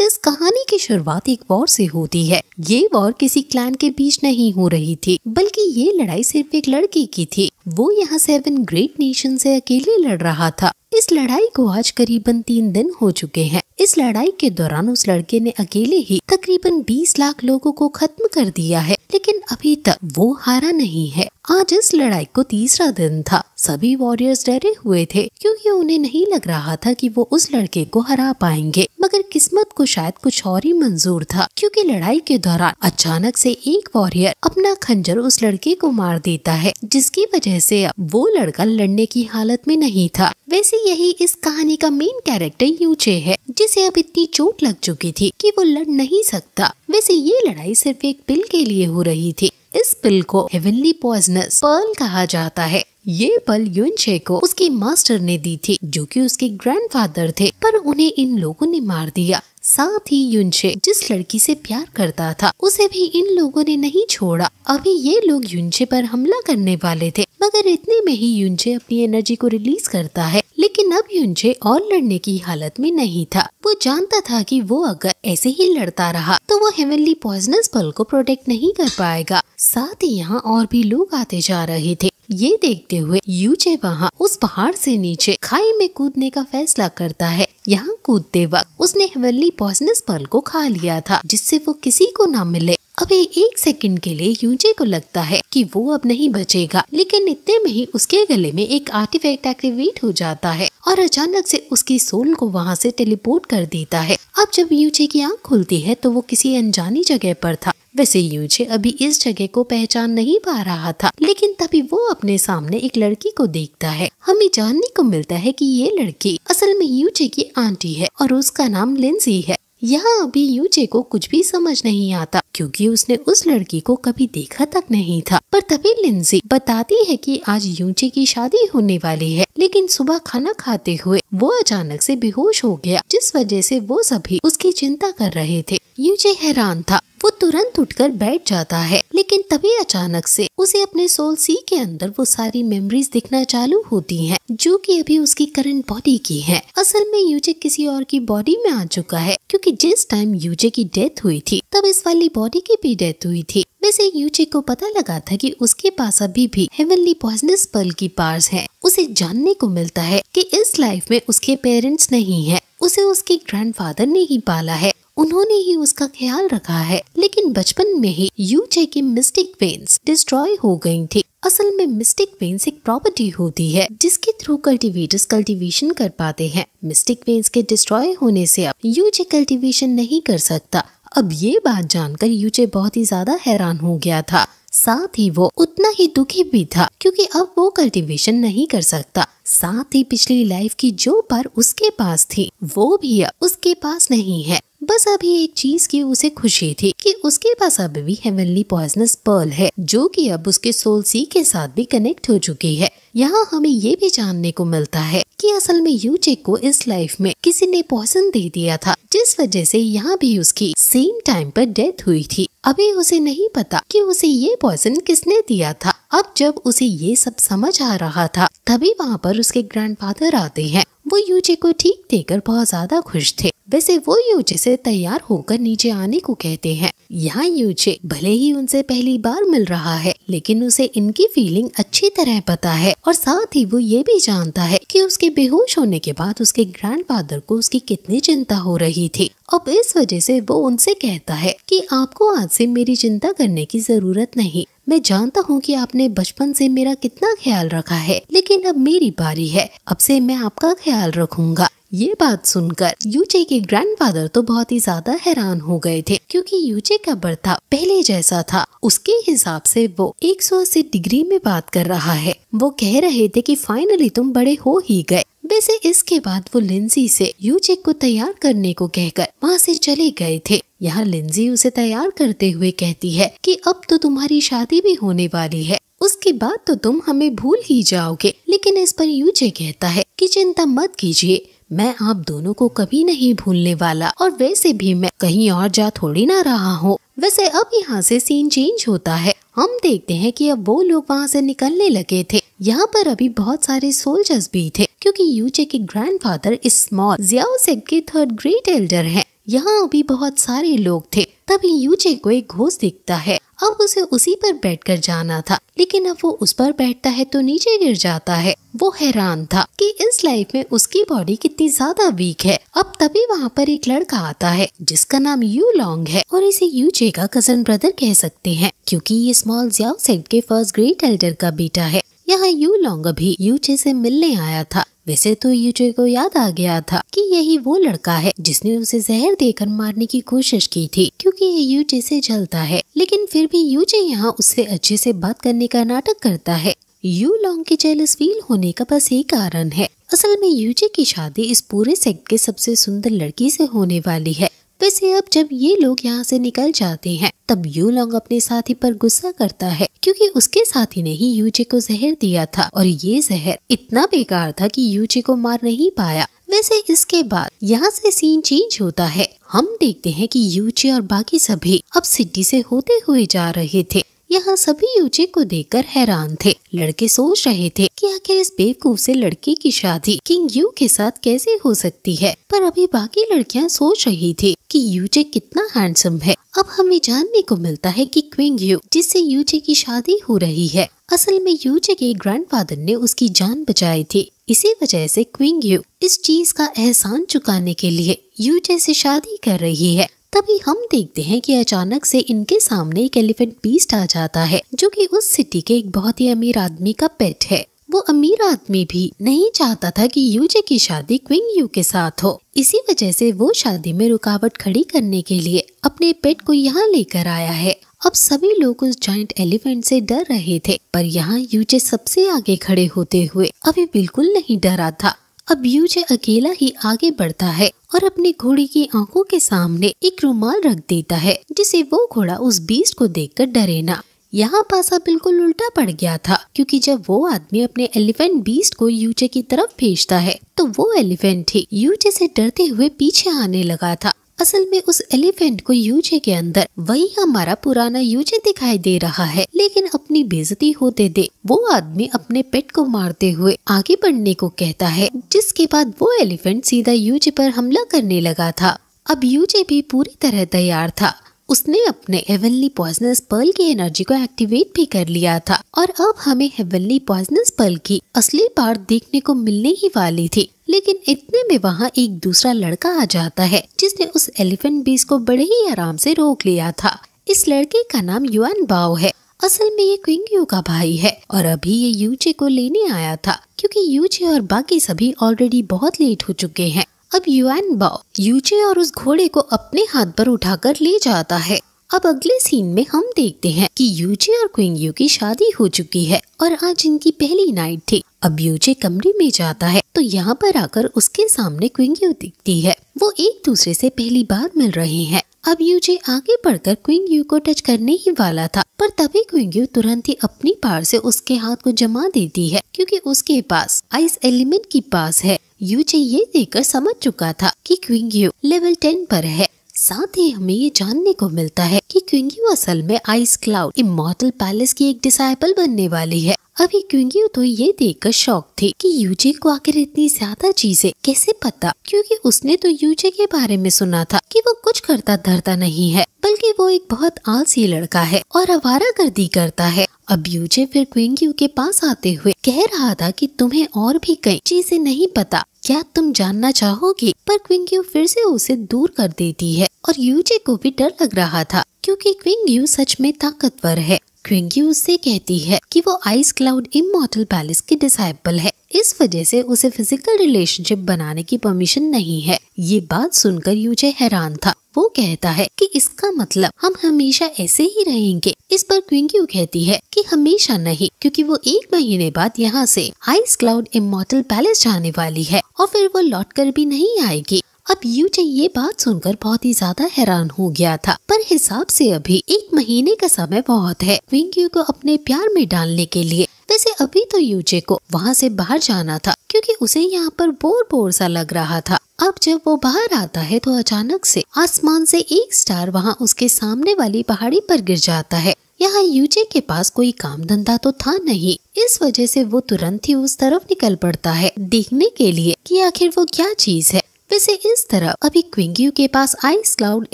इस कहानी की शुरुआत एक वॉर से होती है ये वॉर किसी क्लैन के बीच नहीं हो रही थी बल्कि ये लड़ाई सिर्फ एक लड़की की थी वो यहाँ सेवन ग्रेट नेशन से अकेले लड़ रहा था इस लड़ाई को आज करीबन तीन दिन हो चुके हैं इस लड़ाई के दौरान उस लड़के ने अकेले ही तकरीबन 20 लाख लोगों को खत्म कर दिया है लेकिन अभी तक वो हारा नहीं है आज इस लड़ाई को तीसरा दिन था सभी वॉरियर्स डरे हुए थे क्योंकि उन्हें नहीं लग रहा था कि वो उस लड़के को हरा पाएंगे मगर किस्मत को शायद कुछ और ही मंजूर था क्योंकि लड़ाई के दौरान अचानक से एक वॉरियर अपना खंजर उस लड़के को मार देता है जिसकी वजह से वो लड़का लड़ने की हालत में नहीं था वैसे यही इस कहानी का मेन कैरेक्टर यूचे है जिसे अब इतनी चोट लग चुकी थी कि वो लड़ नहीं सकता वैसे ये लड़ाई सिर्फ एक पिल के लिए हो रही थी इस पिल को हेवनली पॉइजनस पर्ल कहा जाता है ये पल यूनशे को उसकी मास्टर ने दी थी जो कि उसके ग्रैंडफादर थे पर उन्हें इन लोगों ने मार दिया साथ ही युनछे जिस लड़की से प्यार करता था उसे भी इन लोगों ने नहीं छोड़ा अभी ये लोग युनछे पर हमला करने वाले थे मगर इतने में ही युनछे अपनी एनर्जी को रिलीज करता है लेकिन अब युनछे और लड़ने की हालत में नहीं था वो जानता था कि वो अगर ऐसे ही लड़ता रहा तो वो हेवनली पॉइजनस बल को प्रोटेक्ट नहीं कर पाएगा साथ ही यहाँ और भी लोग आते जा रहे थे ये देखते हुए यूजे वहाँ उस पहाड़ से नीचे खाई में कूदने का फैसला करता है यहाँ कूदते वक्त उसने हेवनली पॉइजनस पर्ल को खा लिया था जिससे वो किसी को ना मिले अभी एक सेकंड के लिए यूजे को लगता है कि वो अब नहीं बचेगा लेकिन इतने में ही उसके गले में एक आर्टिफैक्ट एक्टिवेट हो जाता है और अचानक से उसकी सोल को वहाँ से टेलीपोर्ट कर देता है अब जब यूजे की आंख खुलती है तो वो किसी अनजानी जगह पर था वैसे यूजे अभी इस जगह को पहचान नहीं पा रहा था लेकिन तभी वो अपने सामने एक लड़की को देखता है हमें जानने को मिलता है कि ये लड़की असल में यूजे की आंटी है और उसका नाम लिंसी है यहाँ अभी यूजे को कुछ भी समझ नहीं आता क्योंकि उसने उस लड़की को कभी देखा तक नहीं था पर तभी लिंसी बताती है कि आज यूजे की शादी होने वाली है लेकिन सुबह खाना खाते हुए वो अचानक से बेहोश हो गया जिस वजह से वो सभी उसकी चिंता कर रहे थे यूजे हैरान था वो तुरंत उठकर बैठ जाता है लेकिन तभी अचानक से उसे अपने सोल सी के अंदर वो सारी मेमोरीज दिखना चालू होती हैं जो कि अभी उसकी करंट बॉडी की है असल में यूजे किसी और की बॉडी में आ चुका है क्योंकि जिस टाइम यूजे की डेथ हुई थी तब इस वाली बॉडी की भी डेथ हुई थी वैसे यूचे को पता लगा था कि उसके पास अभी भी हेवनली पॉइजनस पर्ल की पार्स है उसे जानने को मिलता है कि इस लाइफ में उसके पेरेंट्स नहीं है उसे उसके ग्रैंडफादर ने ही पाला है उन्होंने ही उसका ख्याल रखा है लेकिन बचपन में ही यूजे की मिस्टिक वेन्स डिस्ट्रॉय हो गई थी असल में मिस्टिक वेन्स एक प्रॉपर्टी होती है जिसके थ्रू कल्टीवेटर्स कल्टीवेशन कर पाते हैं मिस्टिक वेन्स के डिस्ट्रॉय होने से अब यूजे कल्टीवेशन नहीं कर सकता अब ये बात जानकर यूजे बहुत ही ज्यादा हैरान हो गया था साथ ही वो उतना ही दुखी भी था क्योंकि अब वो कल्टीवेशन नहीं कर सकता साथ ही पिछली लाइफ की जो पर उसके पास थी वो भी अब उसके पास नहीं है बस अभी एक चीज की उसे खुशी थी कि उसके पास अब भी हेवनली पॉइजनस पर्ल है जो कि अब उसके सोल सी के साथ भी कनेक्ट हो चुकी है यहाँ हमें ये भी जानने को मिलता है कि असल में यूजे को इस लाइफ में किसी ने पॉइजन दे दिया था जिस वजह से यहाँ भी उसकी सेम टाइम पर डेथ हुई थी अभी उसे नहीं पता कि उसे ये पॉइजन किसने दिया था अब जब उसे ये सब समझ आ रहा था तभी वहाँ पर उसके ग्रैंडफादर आते हैं वो यूजे को ठीक देकर बहुत ज्यादा खुश थे वैसे वो यूजे से तैयार होकर नीचे आने को कहते हैं यहाँ यूजे भले ही उनसे पहली बार मिल रहा है लेकिन उसे इनकी फीलिंग अच्छी तरह पता है और साथ ही वो ये भी जानता है कि उसके बेहोश होने के बाद उसके फादर को उसकी कितनी चिंता हो रही थी अब इस वजह से वो उनसे कहता है कि आपको आज से मेरी चिंता करने की जरूरत नहीं मैं जानता हूँ कि आपने बचपन से मेरा कितना ख्याल रखा है लेकिन अब मेरी बारी है अब से मैं आपका ख्याल रखूंगा ये बात सुनकर यूचे के ग्रैंडफादर तो बहुत ही ज्यादा हैरान हो गए थे क्योंकि यूचे का बर्ताव पहले जैसा था उसके हिसाब से वो 180 डिग्री में बात कर रहा है वो कह रहे थे कि फाइनली तुम बड़े हो ही गए वैसे इसके बाद वो लिंजी से यूचे को तैयार करने को कहकर वहाँ से चले गए थे यहाँ लिंजी उसे तैयार करते हुए कहती है कि अब तो तुम्हारी शादी भी होने वाली है उसके बाद तो तुम हमें भूल ही जाओगे लेकिन इस पर यूजे कहता है कि चिंता मत कीजिए मैं आप दोनों को कभी नहीं भूलने वाला और वैसे भी मैं कहीं और जा थोड़ी ना रहा हूँ वैसे अब यहाँ से सीन चेंज होता है हम देखते हैं कि अब वो लोग वहाँ से निकलने लगे थे यहाँ पर अभी बहुत सारे सोल्जर्स भी थे क्योंकि यूजे के ग्रैंडफादर स्मॉल जियाओ से के थर्ड ग्रेट एल्डर हैं। यहाँ अभी बहुत सारे लोग थे तभी यूजे को एक घोष दिखता है अब उसे उसी पर बैठकर जाना था लेकिन अब वो उस पर बैठता है तो नीचे गिर जाता है वो हैरान था कि इस लाइफ में उसकी बॉडी कितनी ज्यादा वीक है अब तभी वहाँ पर एक लड़का आता है जिसका नाम यू लॉन्ग है और इसे यू जे का कजन ब्रदर कह सकते हैं क्योंकि ये स्मॉल जियाओ सेट के फर्स्ट ग्रेट एल्डर का बेटा है यहाँ यू लॉन्ग अभी यू जे से मिलने आया था वैसे तो यूजे को याद आ गया था कि यही वो लड़का है जिसने उसे जहर देकर मारने की कोशिश की थी क्योंकि ये यूजे से जलता है लेकिन फिर भी यूजे यहाँ उससे अच्छे से बात करने का नाटक करता है यू लॉन्ग के जेलस फील होने का बस एक कारण है असल में यूजे की शादी इस पूरे सेक्ट के सबसे सुंदर लड़की से होने वाली है वैसे अब जब ये लोग यहाँ से निकल जाते हैं तब यू लॉन्ग अपने साथी पर गुस्सा करता है क्योंकि उसके साथी ने ही यूजे को जहर दिया था और ये जहर इतना बेकार था कि यूजे को मार नहीं पाया वैसे इसके बाद यहाँ से सीन चेंज होता है हम देखते हैं कि यूचे और बाकी सभी अब सिटी से होते हुए जा रहे थे यहाँ सभी यूजे को देखकर हैरान थे लड़के सोच रहे थे कि आखिर इस बेवकूफ से लड़की की शादी किंग यू के साथ कैसे हो सकती है पर अभी बाकी लड़कियाँ सोच रही थी कि यूजे कितना हैंडसम है अब हमें जानने को मिलता है कि क्विंग यू जिससे यूजे की शादी हो रही है असल में यूजे के ग्रैंडफादर ने उसकी जान बचाई थी इसी वजह से क्विंग यू इस चीज का एहसान चुकाने के लिए यूजे से शादी कर रही है तभी हम देखते हैं कि अचानक से इनके सामने एक एलिफेंट बीस्ट आ जाता है जो कि उस सिटी के एक बहुत ही अमीर आदमी का पेट है वो अमीर आदमी भी नहीं चाहता था कि यूजे की शादी क्विंग यू के साथ हो इसी वजह से वो शादी में रुकावट खड़ी करने के लिए अपने पेट को यहाँ लेकर आया है अब सभी लोग उस जॉइंट एलिफेंट से डर रहे थे पर यहाँ यूजे सबसे आगे खड़े होते हुए अभी बिल्कुल नहीं डरा था अब यूज अकेला ही आगे बढ़ता है और अपने घोड़े की आंखों के सामने एक रुमाल रख देता है जिसे वो घोड़ा उस बीस्ट को देखकर डरे ना यहाँ पासा बिल्कुल उल्टा पड़ गया था क्योंकि जब वो आदमी अपने एलिफेंट बीस्ट को यूजे की तरफ भेजता है तो वो एलिफेंट ही यूजे से डरते हुए पीछे आने लगा था असल में उस एलिफेंट को यूजे के अंदर वही हमारा पुराना यूजे दिखाई दे रहा है लेकिन अपनी बेजती होते दे वो आदमी अपने पेट को मारते हुए आगे बढ़ने को कहता है जिसके बाद वो एलिफेंट सीधा यूजे पर हमला करने लगा था अब यूजे भी पूरी तरह तैयार था उसने अपने हेवनली पॉइजनस पर्ल की एनर्जी को एक्टिवेट भी कर लिया था और अब हमें हेवनली पॉइजनस पर्ल की असली पार्ट देखने को मिलने ही वाली थी लेकिन इतने में वहाँ एक दूसरा लड़का आ जाता है जिसने उस एलिफेंट बीस को बड़े ही आराम से रोक लिया था इस लड़के का नाम युआन बाओ है असल में ये क्विंग यू का भाई है और अभी ये यूचे को लेने आया था क्योंकि यूचे और बाकी सभी ऑलरेडी बहुत लेट हो चुके हैं अब युआन बाओ यूचे और उस घोड़े को अपने हाथ पर उठाकर ले जाता है अब अगले सीन में हम देखते हैं कि यूचे और क्विंग यू की शादी हो चुकी है और आज इनकी पहली नाइट थी अब यूचे कमरे में जाता है तो यहाँ पर आकर उसके सामने क्विंग यू दिखती है वो एक दूसरे से पहली बार मिल रहे हैं अब यूजे आगे बढ़कर क्विंग यू को टच करने ही वाला था पर तभी क्विंग यू तुरंत ही अपनी पार से उसके हाथ को जमा देती है क्योंकि उसके पास आइस एलिमेंट की पास है यूजे ये देखकर समझ चुका था कि क्विंग यू लेवल टेन पर है साथ ही हमें ये जानने को मिलता है कि क्विंग यू असल में आइस क्लाउड इमोटल पैलेस की एक डिसाइपल बनने वाली है अभी क्योंकि तो ये देखकर शौक थे कि यूजे को आखिर इतनी ज्यादा चीजें कैसे पता क्योंकि उसने तो यूजे के बारे में सुना था कि वो कुछ करता धरता नहीं है बल्कि वो एक बहुत आलसी लड़का है और आवारा गर्दी करता है अब यूजे फिर क्विंग्यू के पास आते हुए कह रहा था कि तुम्हें और भी कई चीजें नहीं पता क्या तुम जानना चाहोगे पर क्विंग्यू फिर से उसे दूर कर देती है और यूजे को भी डर लग रहा था क्योंकि क्विंग्यू सच में ताकतवर है क्विंकी उससे कहती है कि वो आइस क्लाउड इमोटल पैलेस की डिसाइपल है इस वजह से उसे फिजिकल रिलेशनशिप बनाने की परमिशन नहीं है ये बात सुनकर यूजे हैरान था वो कहता है कि इसका मतलब हम हमेशा ऐसे ही रहेंगे इस पर क्विंक्यू कहती है कि हमेशा नहीं क्योंकि वो एक महीने बाद यहाँ से आइस क्लाउड इमोटल पैलेस जाने वाली है और फिर वो लौट कर भी नहीं आएगी अब यूजे तो ये बात सुनकर बहुत ही ज्यादा हैरान हो गया था पर हिसाब से अभी एक महीने का समय बहुत है विंग को अपने प्यार में डालने के लिए वैसे अभी तो यूजे को वहाँ से बाहर जाना था क्योंकि उसे यहाँ पर बोर बोर सा लग रहा था अब जब वो बाहर आता है तो अचानक से आसमान से एक स्टार वहाँ उसके सामने वाली पहाड़ी पर गिर जाता है यहाँ यूजे के पास कोई काम धंधा तो था नहीं इस वजह से वो तुरंत ही उस तरफ निकल पड़ता है देखने के लिए कि आखिर वो क्या चीज है वैसे इस तरह अभी क्विंग्यू के पास आइस क्लाउड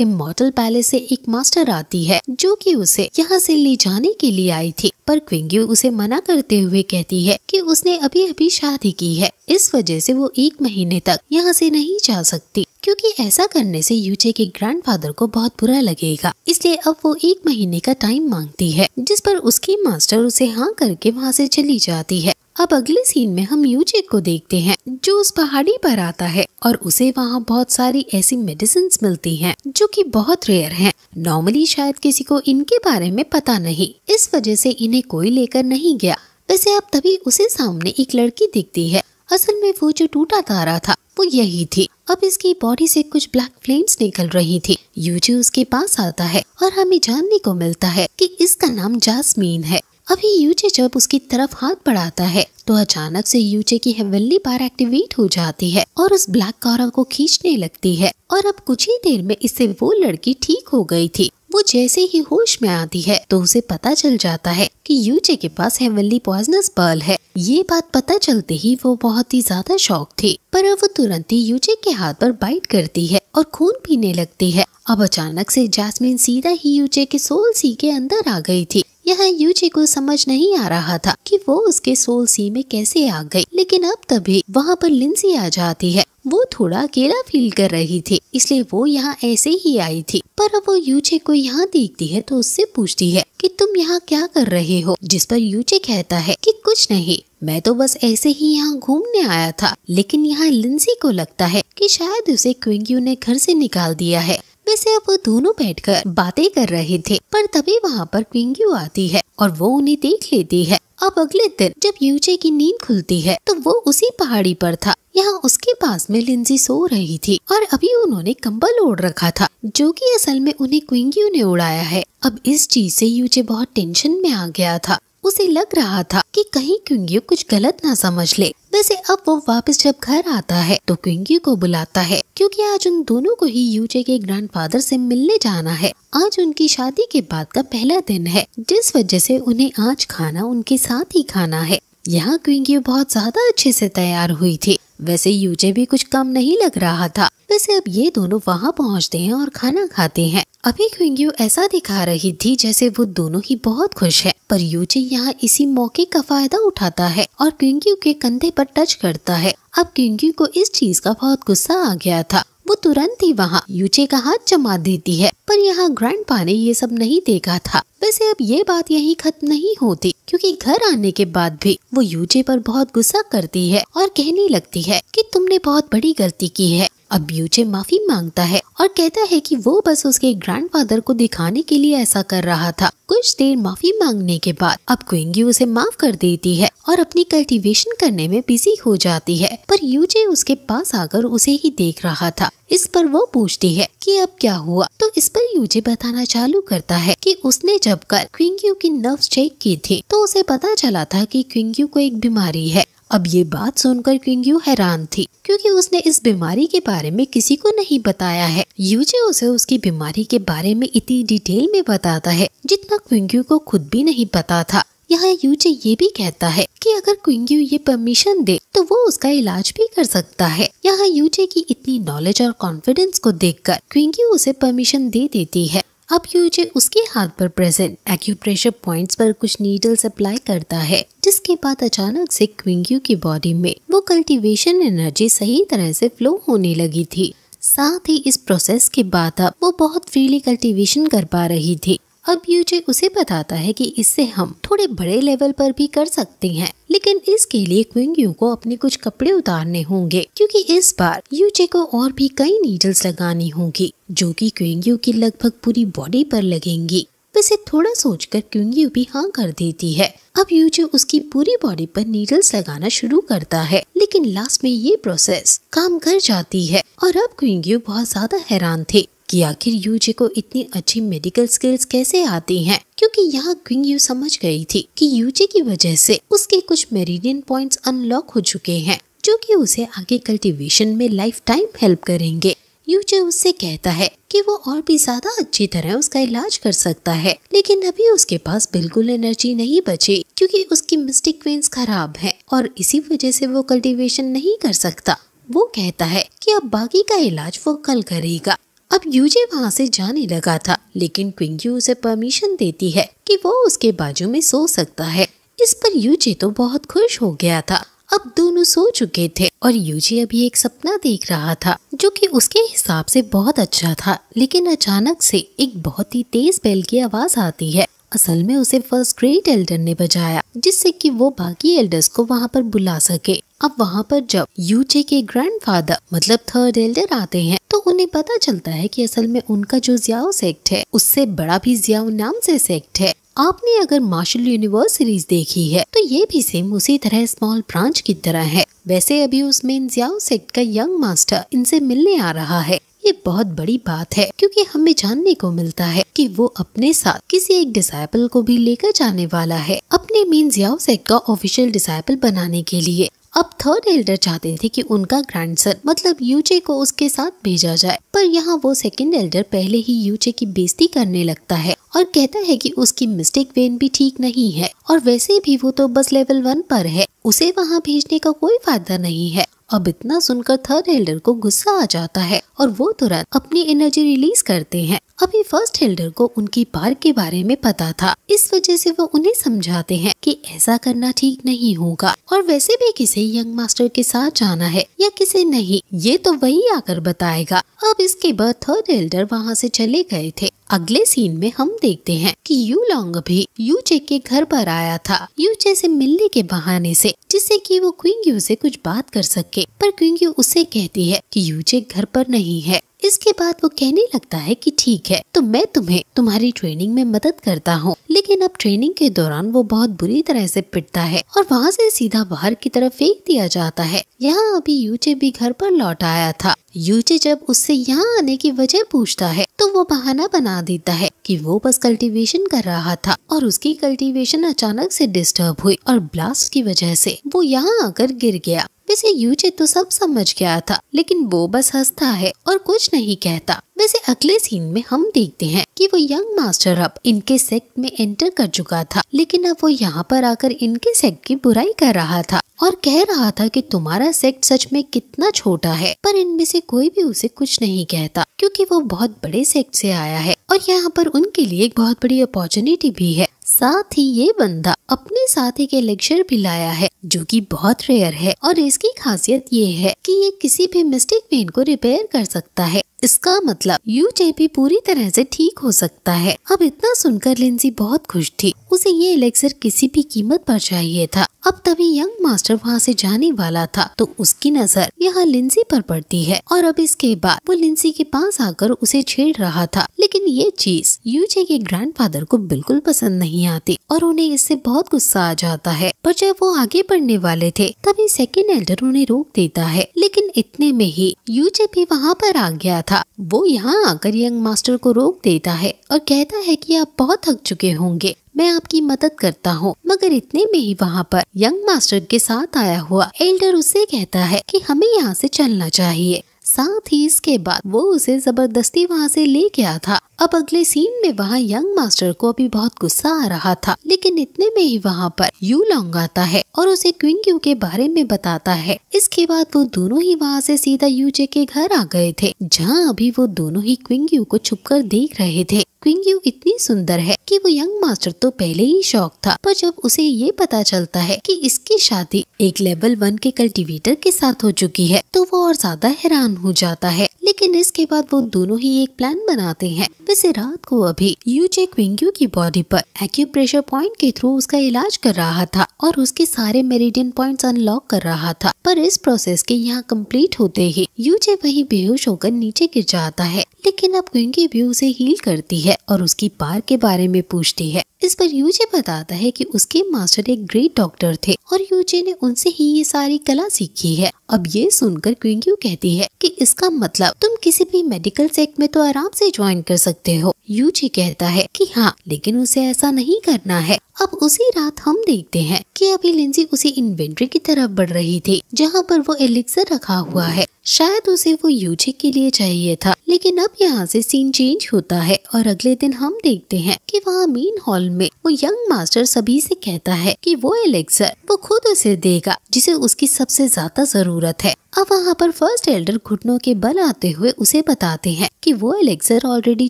इमोटल पैलेस से एक मास्टर आती है जो कि उसे यहाँ से ले जाने के लिए आई थी पर क्विंग्यू उसे मना करते हुए कहती है कि उसने अभी अभी शादी की है इस वजह से वो एक महीने तक यहाँ से नहीं जा सकती क्योंकि ऐसा करने से यूचे के ग्रैंडफादर को बहुत बुरा लगेगा इसलिए अब वो एक महीने का टाइम मांगती है जिस पर उसकी मास्टर उसे हाँ करके वहाँ से चली जाती है अब अगले सीन में हम यूजे को देखते हैं जो उस पहाड़ी पर आता है और उसे वहाँ बहुत सारी ऐसी मेडिसिन मिलती हैं जो कि बहुत रेयर हैं। नॉर्मली शायद किसी को इनके बारे में पता नहीं इस वजह से इन्हें कोई लेकर नहीं गया वैसे अब तभी उसे सामने एक लड़की दिखती है असल में वो जो टूटा तारा था वो यही थी अब इसकी बॉडी से कुछ ब्लैक फ्लेम्स निकल रही थी यूजे उसके पास आता है और हमें जानने को मिलता है कि इसका नाम जासमीन है अभी यूचे जब उसकी तरफ हाथ बढ़ाता है तो अचानक से यूचे की हेवनली बार एक्टिवेट हो जाती है और उस ब्लैक कारा को खींचने लगती है और अब कुछ ही देर में इससे वो लड़की ठीक हो गई थी वो जैसे ही होश में आती है तो उसे पता चल जाता है कि यूचे के पास हेवल्ली पॉइजनस पर्ल है ये बात पता चलते ही वो बहुत ही ज्यादा शौक थी पर अब वो तुरंत ही यूचे के हाथ पर बाइट करती है और खून पीने लगती है अब अचानक से जैस्मिन सीधा ही यूचे के सोल सी के अंदर आ गई थी यहाँ यूजी को समझ नहीं आ रहा था कि वो उसके सोल सी में कैसे आ गई लेकिन अब तभी वहाँ पर लिंसी आ जाती है वो थोड़ा अकेला फील कर रही थी इसलिए वो यहाँ ऐसे ही आई थी पर अब वो यूचे को यहाँ देखती है तो उससे पूछती है कि तुम यहाँ क्या कर रहे हो जिस पर यूचे कहता है कि कुछ नहीं मैं तो बस ऐसे ही यहाँ घूमने आया था लेकिन यहाँ लिंसी को लगता है कि शायद उसे क्विंग्यू ने घर से निकाल दिया है वैसे अब वो दोनों बैठकर बातें कर रहे थे पर तभी वहाँ पर क्विंग्यू आती है और वो उन्हें देख लेती है अब अगले दिन जब यूजे की नींद खुलती है तो वो उसी पहाड़ी पर था यहाँ उसके पास में लिंजी सो रही थी और अभी उन्होंने कंबल ओढ़ रखा था जो कि असल में उन्हें क्विंग्यू ने उड़ाया है अब इस चीज से यूजे बहुत टेंशन में आ गया था उसे लग रहा था कि कहीं क्यूंगी कुछ गलत ना समझ ले वैसे अब वो वापस जब घर आता है तो क्यूंगी को बुलाता है क्योंकि आज उन दोनों को ही यूजे के ग्रैंडफादर से मिलने जाना है आज उनकी शादी के बाद का पहला दिन है जिस वजह से उन्हें आज खाना उनके साथ ही खाना है यहाँ क्विंगी बहुत ज्यादा अच्छे से तैयार हुई थी वैसे यूजे भी कुछ कम नहीं लग रहा था वैसे अब ये दोनों वहाँ पहुँचते हैं और खाना खाते हैं अभी क्विंग्यू ऐसा दिखा रही थी जैसे वो दोनों ही बहुत खुश है पर यूजे यहाँ इसी मौके का फायदा उठाता है और क्विंग्यू के कंधे पर टच करता है अब क्विंग्यू को इस चीज का बहुत गुस्सा आ गया था वो तुरंत ही वहाँ यूचे का हाथ जमा देती है पर यहाँ ग्रैंडपा ने ये सब नहीं देखा था वैसे अब ये बात यही खत्म नहीं होती क्योंकि घर आने के बाद भी वो यूचे पर बहुत गुस्सा करती है और कहने लगती है कि तुमने बहुत बड़ी गलती की है अब ब्यूचे माफी मांगता है और कहता है कि वो बस उसके ग्रैंडफादर को दिखाने के लिए ऐसा कर रहा था कुछ देर माफी मांगने के बाद अब क्विंगी उसे माफ कर देती है और अपनी कल्टीवेशन करने में बिजी हो जाती है पर यूजे उसके पास आकर उसे ही देख रहा था इस पर वो पूछती है कि अब क्या हुआ तो इस पर यूजे बताना चालू करता है कि उसने जब कर क्विंग्यू की नर्व चेक की थी तो उसे पता चला था कि क्विंग्यू को एक बीमारी है अब ये बात सुनकर किंग्यू हैरान थी क्योंकि उसने इस बीमारी के बारे में किसी को नहीं बताया है यूजे उसे उसकी बीमारी के बारे में इतनी डिटेल में बताता है जितना क्विंग्यू को खुद भी नहीं पता था यहाँ यूजे ये भी कहता है कि अगर क्विंग्यू ये परमिशन दे तो वो उसका इलाज भी कर सकता है यहाँ यूजे की इतनी नॉलेज और कॉन्फिडेंस को देख क्विंग्यू उसे परमिशन दे देती है अब यूजे उसके हाथ पर प्रेजेंट एक्यूप्रेशर पॉइंट्स पर कुछ नीडल्स अप्लाई करता है जिसके बाद अचानक से क्विंग्यू की बॉडी में वो कल्टीवेशन एनर्जी सही तरह से फ्लो होने लगी थी साथ ही इस प्रोसेस के बाद अब वो बहुत फ्रीली कल्टीवेशन कर पा रही थी अब यूजे उसे बताता है कि इससे हम थोड़े बड़े लेवल पर भी कर सकते हैं लेकिन इसके लिए क्विंग यू को अपने कुछ कपड़े उतारने होंगे क्योंकि इस बार यूजे को और भी कई नीडल्स लगानी होगी जो कि क्विंग यू की लगभग पूरी बॉडी पर लगेंगी वैसे थोड़ा सोचकर क्योंगी भी हाँ कर देती है अब यूजो उसकी पूरी बॉडी पर नीडल्स लगाना शुरू करता है लेकिन लास्ट में ये प्रोसेस काम कर जाती है और अब क्विंग्यू बहुत ज्यादा हैरान थे कि आखिर यूजे को इतनी अच्छी मेडिकल स्किल्स कैसे आती हैं क्योंकि यहाँ क्विंग यू समझ गई थी कि यूजे की वजह से उसके कुछ मेरिडियन पॉइंट्स अनलॉक हो चुके हैं जो कि उसे आगे कल्टीवेशन में लाइफ टाइम हेल्प करेंगे यूजे उससे कहता है कि वो और भी ज्यादा अच्छी तरह उसका इलाज कर सकता है लेकिन अभी उसके पास बिल्कुल एनर्जी नहीं बची क्योंकि उसकी मिस्टिक वेन्स खराब है और इसी वजह से वो कल्टीवेशन नहीं कर सकता वो कहता है कि अब बाकी का इलाज वो कल करेगा अब यूजे वहाँ से जाने लगा था लेकिन क्विंकी उसे परमिशन देती है कि वो उसके बाजू में सो सकता है इस पर यूजे तो बहुत खुश हो गया था अब दोनों सो चुके थे और यूजी अभी एक सपना देख रहा था जो कि उसके हिसाब से बहुत अच्छा था लेकिन अचानक से एक बहुत ही तेज बेल की आवाज आती है असल में उसे फर्स्ट ग्रेड एल्डर ने बजाया जिससे कि वो बाकी एल्डर्स को वहाँ पर बुला सके अब वहाँ पर जब यूजे के ग्रैंडफादर मतलब थर्ड एल्डर आते हैं तो उन्हें पता चलता है कि असल में उनका जो जियाओ सेक्ट है उससे बड़ा भी जियाओ नाम से सेक्ट है आपने अगर मार्शल यूनिवर्स सीरीज देखी है तो ये भी सेम उसी तरह स्मॉल ब्रांच की तरह है वैसे अभी उसमें सेक्ट का यंग मास्टर इनसे मिलने आ रहा है ये बहुत बड़ी बात है क्योंकि हमें जानने को मिलता है कि वो अपने साथ किसी एक डिसाइपल को भी लेकर जाने वाला है अपने मीन जियाओ सेक्ट का ऑफिशियल डिसाइपल बनाने के लिए अब थर्ड एल्डर चाहते थे कि उनका ग्रैंडसन मतलब यूचे को उसके साथ भेजा जाए पर यहाँ वो सेकेंड एल्डर पहले ही यूचे की बेइज्जती करने लगता है और कहता है कि उसकी मिस्टेक वेन भी ठीक नहीं है और वैसे भी वो तो बस लेवल वन पर है उसे वहाँ भेजने का कोई फायदा नहीं है अब इतना सुनकर थर्ड हेल्डर को गुस्सा आ जाता है और वो तुरंत अपनी एनर्जी रिलीज करते हैं अभी फर्स्ट हेल्डर को उनकी पार्क के बारे में पता था इस वजह से वो उन्हें समझाते हैं कि ऐसा करना ठीक नहीं होगा और वैसे भी किसी यंग मास्टर के साथ जाना है या किसे नहीं ये तो वही आकर बताएगा अब इसके बाद थर्ड हेल्डर वहाँ से चले गए थे अगले सीन में हम देखते हैं कि यू लॉन्ग भी यूचे के घर पर आया था यूचे से मिलने के बहाने से जिससे कि वो क्विंग यू से कुछ बात कर सके पर क्विंग यू उसे कहती है कि यूचे घर पर नहीं है इसके बाद वो कहने लगता है कि ठीक है तो मैं तुम्हें तुम्हारी ट्रेनिंग में मदद करता हूँ लेकिन अब ट्रेनिंग के दौरान वो बहुत बुरी तरह से पिटता है और वहाँ से सीधा बाहर की तरफ फेंक दिया जाता है यहाँ अभी यूचे भी घर पर लौट आया था यूचे जब उससे यहाँ आने की वजह पूछता है तो वो बहाना बना देता है कि वो बस कल्टीवेशन कर रहा था और उसकी कल्टीवेशन अचानक से डिस्टर्ब हुई और ब्लास्ट की वजह से वो यहाँ आकर गिर गया वैसे यूजे तो सब समझ गया था लेकिन वो बस हंसता है और कुछ नहीं कहता वैसे अगले सीन में हम देखते हैं कि वो यंग मास्टर अब इनके सेक्ट में एंटर कर चुका था लेकिन अब वो यहाँ पर आकर इनके सेक्ट की बुराई कर रहा था और कह रहा था कि तुम्हारा सेक्ट सच में कितना छोटा है पर इनमें से कोई भी उसे कुछ नहीं कहता क्योंकि वो बहुत बड़े सेक्ट से आया है और यहाँ पर उनके लिए एक बहुत बड़ी अपॉर्चुनिटी भी है साथ ही ये बंदा अपने साथी के लेक्चर भी लाया है जो कि बहुत रेयर है और इसकी खासियत ये है कि ये किसी भी मिस्टेक पेन को रिपेयर कर सकता है इसका मतलब यू पूरी तरह से ठीक हो सकता है अब इतना सुनकर लिंसी बहुत खुश थी उसे ये इलेक्सर किसी भी कीमत पर चाहिए था अब तभी यंग मास्टर वहाँ से जाने वाला था तो उसकी नजर यहाँ लिंसी पर पड़ती है और अब इसके बाद वो लिंसी के पास आकर उसे छेड़ रहा था लेकिन ये चीज यूजे के ग्रैंडफादर को बिल्कुल पसंद नहीं आती और उन्हें इससे बहुत गुस्सा आ जाता है पर जब वो आगे बढ़ने वाले थे तभी सेकेंड एल्डर उन्हें रोक देता है लेकिन इतने में ही यूजे भी वहाँ पर आ गया था वो यहाँ आकर यंग मास्टर को रोक देता है और कहता है की आप बहुत थक चुके होंगे मैं आपकी मदद करता हूँ मगर इतने में ही वहाँ पर यंग मास्टर के साथ आया हुआ एल्डर उसे कहता है कि हमें यहाँ से चलना चाहिए साथ ही इसके बाद वो उसे जबरदस्ती वहाँ से ले गया था अब अगले सीन में वहाँ यंग मास्टर को अभी बहुत गुस्सा आ रहा था लेकिन इतने में ही वहाँ पर यू लॉन्ग आता है और उसे क्विंग यू के बारे में बताता है इसके बाद वो दोनों ही वहाँ से सीधा यूजे के घर आ गए थे जहाँ अभी वो दोनों ही क्विंग यू को छुप कर देख रहे थे क्विंग यू इतनी सुंदर है कि वो यंग मास्टर तो पहले ही शौक था पर जब उसे ये पता चलता है कि इसकी शादी एक लेवल वन के कल्टीवेटर के साथ हो चुकी है तो वो और ज्यादा हैरान हो जाता है लेकिन इसके बाद वो दोनों ही एक प्लान बनाते हैं वैसे रात को अभी यूजे क्विंग्यू की बॉडी पर एक्यूप्रेशर पॉइंट के थ्रू उसका इलाज कर रहा था और उसके सारे मेरिडियन पॉइंट अनलॉक कर रहा था पर इस प्रोसेस के यहाँ कम्प्लीट होते ही यूजे वही बेहोश होकर नीचे गिर जाता है लेकिन अब क्विंगी भी उसे हील करती है है और उसकी पार के बारे में पूछती है इस पर यूजे बताता है कि उसके मास्टर एक ग्रेट डॉक्टर थे और यूजे ने उनसे ही ये सारी कला सीखी है अब ये सुनकर क्विंग्यू कहती है कि इसका मतलब तुम किसी भी मेडिकल सेक्ट में तो आराम से ज्वाइन कर सकते हो यूजी कहता है कि हाँ लेकिन उसे ऐसा नहीं करना है अब उसी रात हम देखते हैं कि अभी लिंजी उसी इन्वेंट्री की तरफ बढ़ रही थी जहाँ पर वो एलिक्सर रखा हुआ है शायद उसे वो यूजी के लिए चाहिए था लेकिन अब यहाँ से सीन चेंज होता है और अगले दिन हम देखते हैं कि वहाँ मेन हॉल में वो यंग मास्टर सभी से कहता है कि वो एलेक्सर वो खुद उसे देगा जिसे उसकी सबसे ज्यादा जरूरत जरूरत है अब वहाँ पर फर्स्ट एल्डर घुटनों के बल आते हुए उसे बताते हैं कि वो एलेक्सर ऑलरेडी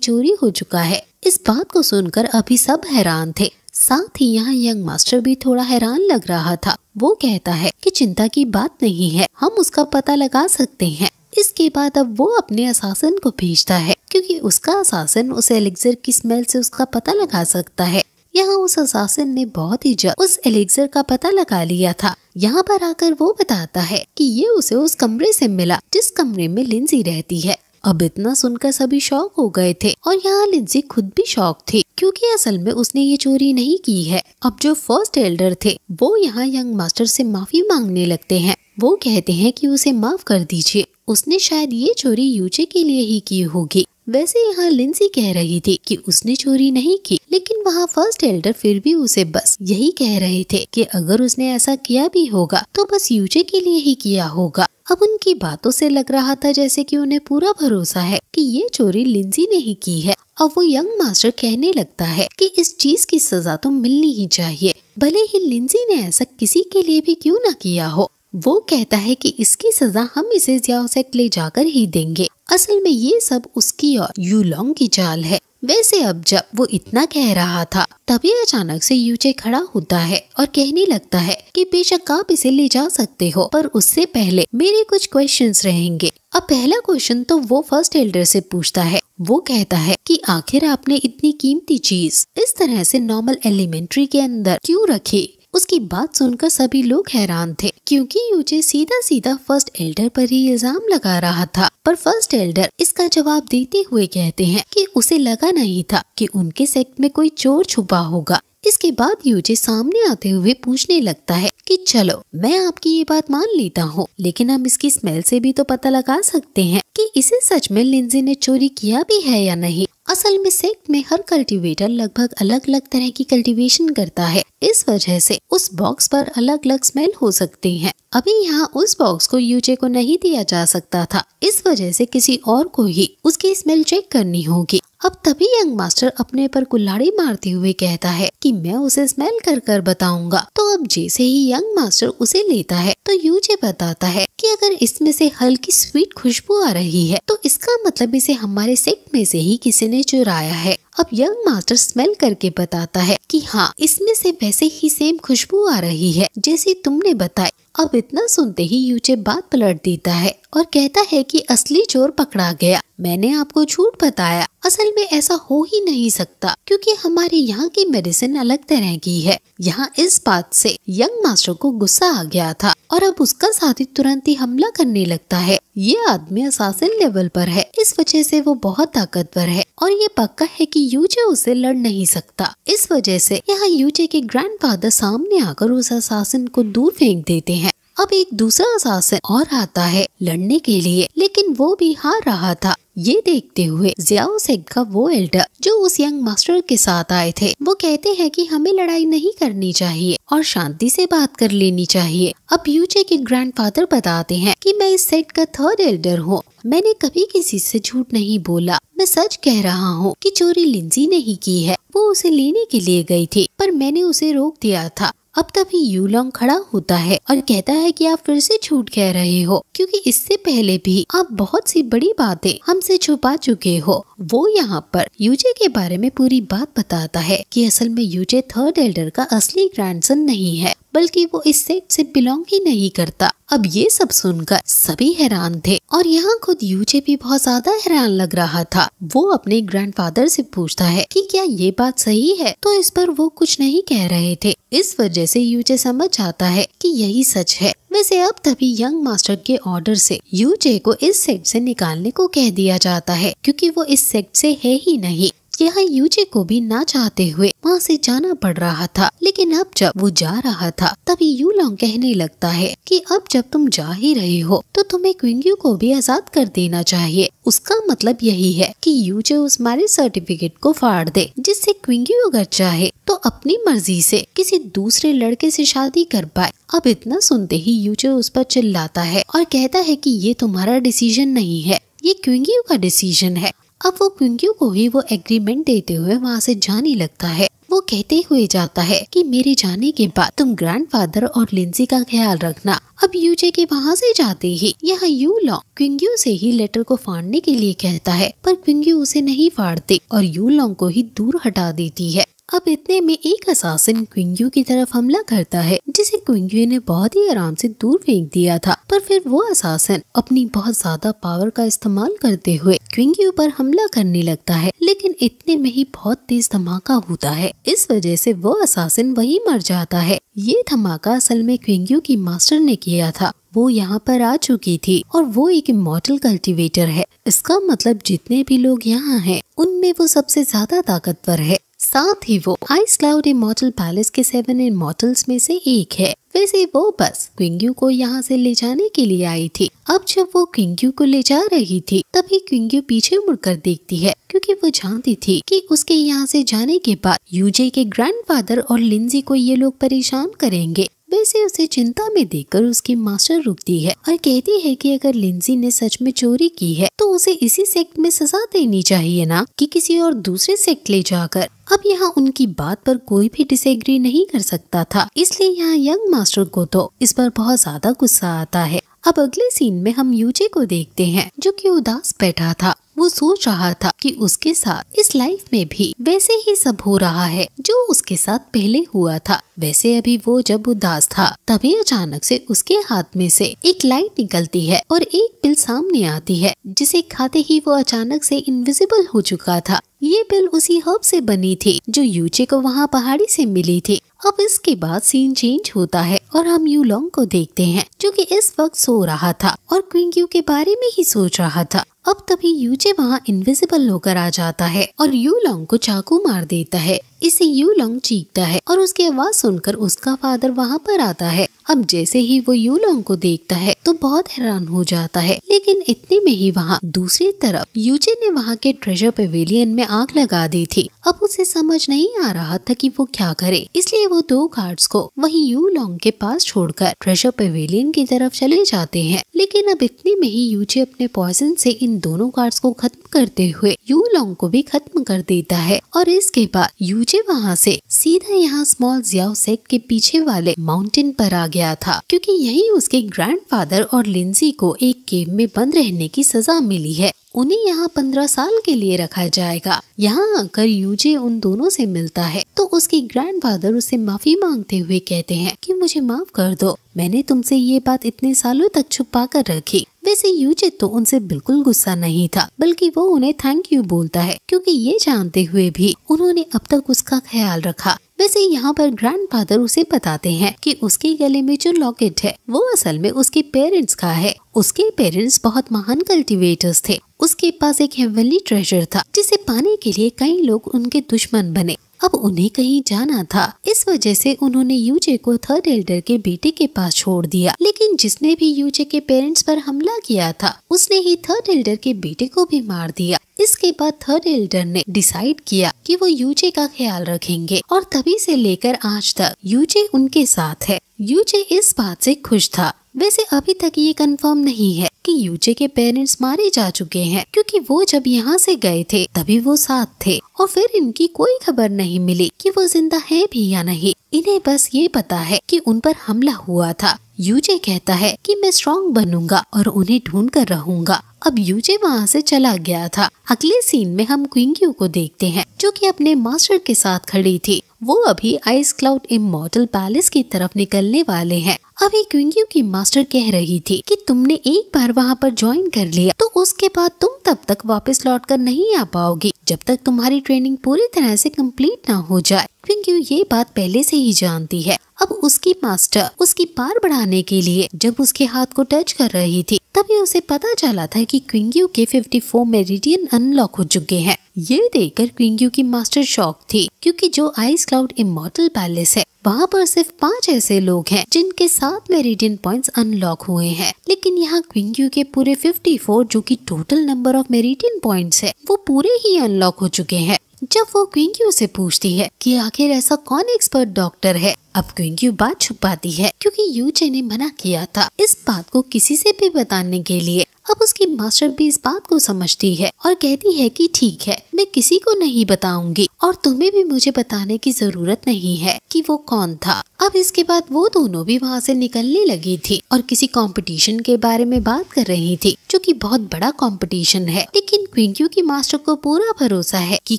चोरी हो चुका है इस बात को सुनकर अभी सब हैरान थे साथ ही यहाँ यंग मास्टर भी थोड़ा हैरान लग रहा था वो कहता है की चिंता की बात नहीं है हम उसका पता लगा सकते हैं इसके बाद अब वो अपने असासन को भेजता है क्योंकि उसका असासन उस एलेक्सर की स्मेल से उसका पता लगा सकता है यहाँ उस असासन ने बहुत ही जल्द उस एलेक्सर का पता लगा लिया था यहाँ पर आकर वो बताता है कि ये उसे उस कमरे से मिला जिस कमरे में लिंजी रहती है अब इतना सुनकर सभी शौक हो गए थे और यहाँ लिंजी खुद भी शौक थी क्योंकि असल में उसने ये चोरी नहीं की है अब जो फर्स्ट एल्डर थे वो यहाँ यंग मास्टर से माफी मांगने लगते है वो कहते हैं की उसे माफ कर दीजिए उसने शायद ये चोरी यूचे के लिए ही की होगी वैसे यहाँ लिंसी कह रही थी कि उसने चोरी नहीं की लेकिन वहाँ फर्स्ट एल्डर फिर भी उसे बस यही कह रहे थे कि अगर उसने ऐसा किया भी होगा तो बस यूजे के लिए ही किया होगा अब उनकी बातों से लग रहा था जैसे कि उन्हें पूरा भरोसा है कि ये चोरी लिंजी ने ही की है और वो यंग मास्टर कहने लगता है कि इस चीज की सजा तो मिलनी ही चाहिए भले ही लिंजी ने ऐसा किसी के लिए भी क्यों ना किया हो वो कहता है कि इसकी सजा हम इसे जियासेक ले जाकर ही देंगे असल में ये सब उसकी और यूलोंग की चाल है वैसे अब जब वो इतना कह रहा था तभी अचानक से यूचे खड़ा होता है और कहने लगता है कि बेशक आप इसे ले जा सकते हो पर उससे पहले मेरे कुछ क्वेश्चंस रहेंगे अब पहला क्वेश्चन तो वो फर्स्ट एल्डर से पूछता है वो कहता है कि आखिर आपने इतनी कीमती चीज इस तरह से नॉर्मल एलिमेंट्री के अंदर क्यों रखी उसकी बात सुनकर सभी लोग हैरान थे क्योंकि यूजे सीधा सीधा फर्स्ट एल्डर पर ही इल्जाम लगा रहा था पर फर्स्ट एल्डर इसका जवाब देते हुए कहते हैं कि उसे लगा नहीं था कि उनके सेक्ट में कोई चोर छुपा होगा इसके बाद यूजे सामने आते हुए पूछने लगता है कि चलो मैं आपकी ये बात मान लेता हूँ लेकिन हम इसकी स्मेल से भी तो पता लगा सकते हैं कि इसे सच में लिंजी ने चोरी किया भी है या नहीं असल में सेक्ट में हर कल्टीवेटर लगभग अलग अलग तरह की कल्टीवेशन करता है इस वजह से उस बॉक्स पर अलग अलग स्मेल हो सकती है अभी यहाँ उस बॉक्स को यूजे को नहीं दिया जा सकता था इस वजह से किसी और को ही उसकी स्मेल चेक करनी होगी अब तभी यंग मास्टर अपने पर कुल्हाड़ी मारते हुए कहता है कि मैं उसे स्मेल कर कर बताऊंगा तो अब जैसे ही यंग मास्टर उसे लेता है तो यूजे बताता है कि अगर इसमें से हल्की स्वीट खुशबू आ रही है तो इसका मतलब इसे हमारे सेक्ट में से ही किसी ने ने चुराया है अब यंग मास्टर स्मेल करके बताता है कि हाँ इसमें से वैसे ही सेम खुशबू आ रही है जैसे तुमने बताया अब इतना सुनते ही यूचे बात पलट देता है और कहता है कि असली चोर पकड़ा गया मैंने आपको झूठ बताया असल में ऐसा हो ही नहीं सकता क्योंकि हमारे यहाँ की मेडिसिन अलग तरह की है यहाँ इस बात से यंग मास्टर को गुस्सा आ गया था और अब उसका साथी तुरंत ही हमला करने लगता है ये आदमी असासिन लेवल पर है इस वजह से वो बहुत ताकतवर है और ये पक्का है कि यूजे उसे लड़ नहीं सकता इस वजह से यहाँ यूजे के ग्रैंडफादर सामने आकर उस असासिन को दूर फेंक देते हैं अब एक दूसरा शासन और आता है लड़ने के लिए लेकिन वो भी हार रहा था ये देखते हुए जियाओ सेग का वो एल्डर जो उस यंग मास्टर के साथ आए थे वो कहते हैं कि हमें लड़ाई नहीं करनी चाहिए और शांति से बात कर लेनी चाहिए अब यूचे के ग्रैंडफादर बताते हैं कि मैं इस सेट का थर्ड एल्डर हूँ मैंने कभी किसी से झूठ नहीं बोला मैं सच कह रहा हूँ कि चोरी लिंजी नहीं की है वो उसे लेने के लिए गई थी पर मैंने उसे रोक दिया था अब तभी यूलोंग खड़ा होता है और कहता है कि आप फिर से झूठ कह रहे हो क्योंकि इससे पहले भी आप बहुत सी बड़ी बातें हमसे छुपा चुके हो वो यहाँ पर यूजे के बारे में पूरी बात बताता है कि असल में यूजे थर्ड एल्डर का असली ग्रैंडसन नहीं है बल्कि वो इस सेट से बिलोंग ही नहीं करता अब ये सब सुनकर सभी हैरान थे और यहाँ खुद यूजे भी बहुत ज्यादा हैरान लग रहा था वो अपने ग्रैंडफादर से पूछता है कि क्या ये बात सही है तो इस पर वो कुछ नहीं कह रहे थे इस वजह से यूजे समझ आता है कि यही सच है वैसे अब तभी यंग मास्टर के ऑर्डर से यूजे को इस सेक्ट से निकालने को कह दिया जाता है क्योंकि वो इस सेक्ट से है ही नहीं यहाँ यूजे को भी ना चाहते हुए वहाँ से जाना पड़ रहा था लेकिन अब जब वो जा रहा था तभी यूलोंग कहने लगता है कि अब जब तुम जा ही रहे हो तो तुम्हें क्विंगयू को भी आजाद कर देना चाहिए उसका मतलब यही है कि यूजे उस मैरिज सर्टिफिकेट को फाड़ दे जिससे क्विंगयू अगर चाहे तो अपनी मर्जी से किसी दूसरे लड़के से शादी कर पाए अब इतना सुनते ही यूजे उस पर चिल्लाता है और कहता है कि ये तुम्हारा डिसीजन नहीं है ये क्विंगियो का डिसीजन है अब वो क्विंक्यू को ही वो एग्रीमेंट देते हुए वहाँ से जाने लगता है वो कहते हुए जाता है कि मेरे जाने के बाद तुम ग्रैंडफादर और लिंसी का ख्याल रखना अब यूजे के वहाँ से जाते ही यह यू लॉन्ग क्विंग्यू से ही लेटर को फाड़ने के लिए कहता है पर क्विंग्यू उसे नहीं फाड़ते और यू लॉन्ग को ही दूर हटा देती है अब इतने में एक असासिन क्विंग्यू की तरफ हमला करता है जिसे क्विंग्यू ने बहुत ही आराम से दूर फेंक दिया था पर फिर वो असासिन अपनी बहुत ज्यादा पावर का इस्तेमाल करते हुए क्विंग्यू पर हमला करने लगता है लेकिन इतने में ही बहुत तेज धमाका होता है इस वजह से वो असासिन वही मर जाता है ये धमाका असल में क्विंग्यू की मास्टर ने किया था वो यहाँ पर आ चुकी थी और वो एक इमोटल कल्टिवेटर है इसका मतलब जितने भी लोग यहाँ हैं उनमें वो सबसे ज्यादा ताकतवर है साथ ही वो आइस क्लाउड इमोटल पैलेस के सेवन इमोटल्स में से एक है वैसे वो बस क्विंग्यू को यहाँ से ले जाने के लिए आई थी अब जब वो क्विंग्यू को ले जा रही थी तभी क्विंग्यू पीछे मुड़कर देखती है क्योंकि वो जानती थी कि उसके यहाँ से जाने के बाद यूजे के ग्रैंडफादर और लिंजी को ये लोग परेशान करेंगे वैसे उसे चिंता में देखकर उसकी मास्टर रुकती है और कहती है कि अगर लिंजी ने सच में चोरी की है तो उसे इसी सेक्ट में सजा देनी चाहिए ना कि किसी और दूसरे सेक्ट ले जाकर अब यहाँ उनकी बात पर कोई भी डिसएग्री नहीं कर सकता था इसलिए यहाँ यंग मास्टर को तो इस पर बहुत ज्यादा गुस्सा आता है अब अगले सीन में हम यूजे को देखते हैं जो कि उदास बैठा था वो सोच रहा था कि उसके साथ इस लाइफ में भी वैसे ही सब हो रहा है जो उसके साथ पहले हुआ था वैसे अभी वो जब उदास था तभी अचानक से उसके हाथ में से एक लाइट निकलती है और एक पिल सामने आती है जिसे खाते ही वो अचानक से इनविजिबल हो चुका था ये पिल उसी हब से बनी थी जो यूचे को वहाँ पहाड़ी से मिली थी अब इसके बाद सीन चेंज होता है और हम यू लॉन्ग को देखते हैं जो कि इस वक्त सो रहा था और क्विंग के बारे में ही सोच रहा था अब तभी यूजे वहाँ इनविजिबल होकर आ जाता है और यू लॉन्ग को चाकू मार देता है इसे यू लॉन्ग चीखता है और उसकी आवाज सुनकर उसका फादर वहाँ पर आता है अब जैसे ही वो यूलोंग को देखता है तो बहुत हैरान हो जाता है लेकिन इतने में ही वहाँ दूसरी तरफ यूजे ने वहाँ के ट्रेजर पेवेलियन में आग लगा दी थी अब उसे समझ नहीं आ रहा था कि वो क्या करे इसलिए वो दो कार्ड को वही यूलोंग के पास छोड़कर ट्रेजर पेवेलियन की तरफ चले जाते हैं लेकिन अब इतने में ही यूजे अपने पॉइजन से इन दोनों कार्ड्स को खत्म करते हुए यूलोंग को भी खत्म कर देता है और इसके बाद यूजे वहाँ से सीधा यहाँ स्मॉल जियाओ सेक के पीछे वाले माउंटेन पर आ गया गया था क्योंकि यही उसके ग्रैंडफादर और लिंसी को एक केव में बंद रहने की सजा मिली है उन्हें यहाँ पंद्रह साल के लिए रखा जाएगा यहाँ आकर यूजे उन दोनों से मिलता है तो उसकी ग्रैंडफादर उससे माफी मांगते हुए कहते हैं कि मुझे माफ कर दो मैंने तुमसे ये बात इतने सालों तक छुपा कर रखी वैसे यूजे तो उनसे बिल्कुल गुस्सा नहीं था बल्कि वो उन्हें थैंक यू बोलता है क्योंकि ये जानते हुए भी उन्होंने अब तक उसका ख्याल रखा वैसे यहाँ पर ग्रैंडफादर उसे बताते हैं कि उसके गले में जो लॉकेट है वो असल में उसके पेरेंट्स का है उसके पेरेंट्स बहुत महान कल्टीवेटर्स थे उसके पास एक हेवनली ट्रेजर था जिसे पाने के लिए कई लोग उनके दुश्मन बने अब उन्हें कहीं जाना था इस वजह से उन्होंने यूजे को थर्ड एल्डर के बेटे के पास छोड़ दिया लेकिन जिसने भी यूजे के पेरेंट्स पर हमला किया था उसने ही थर्ड एल्डर के बेटे को भी मार दिया इसके बाद थर्ड एल्डर ने डिसाइड किया कि वो यूजे का ख्याल रखेंगे और तभी से लेकर आज तक यूजे उनके साथ है यूजे इस बात से खुश था वैसे अभी तक ये कंफर्म नहीं है कि यूजे के पेरेंट्स मारे जा चुके हैं क्योंकि वो जब यहाँ से गए थे तभी वो साथ थे और फिर इनकी कोई खबर नहीं मिली कि वो जिंदा है भी या नहीं इन्हें बस ये पता है कि उन पर हमला हुआ था यूजे कहता है कि मैं स्ट्रॉन्ग बनूंगा और उन्हें ढूंढ कर रहूंगा अब यूजे वहाँ से चला गया था अगले सीन में हम क्विंगियो को देखते हैं जो कि अपने मास्टर के साथ खड़ी थी वो अभी आइस क्लाउड इमोटल पैलेस की तरफ निकलने वाले हैं अभी क्विंगियो की मास्टर कह रही थी कि तुमने एक बार वहाँ पर ज्वाइन कर लिया तो उसके बाद तुम तब तक वापस लौट कर नहीं आ पाओगी जब तक तुम्हारी ट्रेनिंग पूरी तरह से कंप्लीट ना हो जाए क्विंगियो ये बात पहले से ही जानती है अब उसकी मास्टर उसकी पार बढ़ाने के लिए जब उसके हाथ को टच कर रही थी तभी उसे पता चला था कि क्विंगियो के 54 मेरिडियन अनलॉक हो चुके हैं ये देखकर क्विंग्यू की मास्टर शौक थी क्योंकि जो आइस क्लाउड इमोटल पैलेस है वहाँ पर सिर्फ पांच ऐसे लोग हैं जिनके सात मेरिडियन पॉइंट्स अनलॉक हुए हैं लेकिन यहाँ क्विंग्यू के पूरे 54 जो कि total number of meridian points है वो पूरे ही अनलॉक हो चुके हैं जब वो क्विंग्यू से पूछती है कि आखिर ऐसा कौन एक्सपर्ट डॉक्टर है अब क्विंग्यू बात छुपाती है क्योंकि यूजे ने मना किया था इस बात को किसी से भी बताने के लिए अब उसकी मास्टर भी इस बात को समझती है और कहती है कि ठीक है मैं किसी को नहीं बताऊंगी और तुम्हें भी मुझे बताने की जरूरत नहीं है कि वो कौन था अब इसके बाद वो दोनों भी वहाँ से निकलने लगी थी और किसी कंपटीशन के बारे में बात कर रही थी जो कि बहुत बड़ा कंपटीशन है लेकिन क्विंग्यू की मास्टर को पूरा भरोसा है कि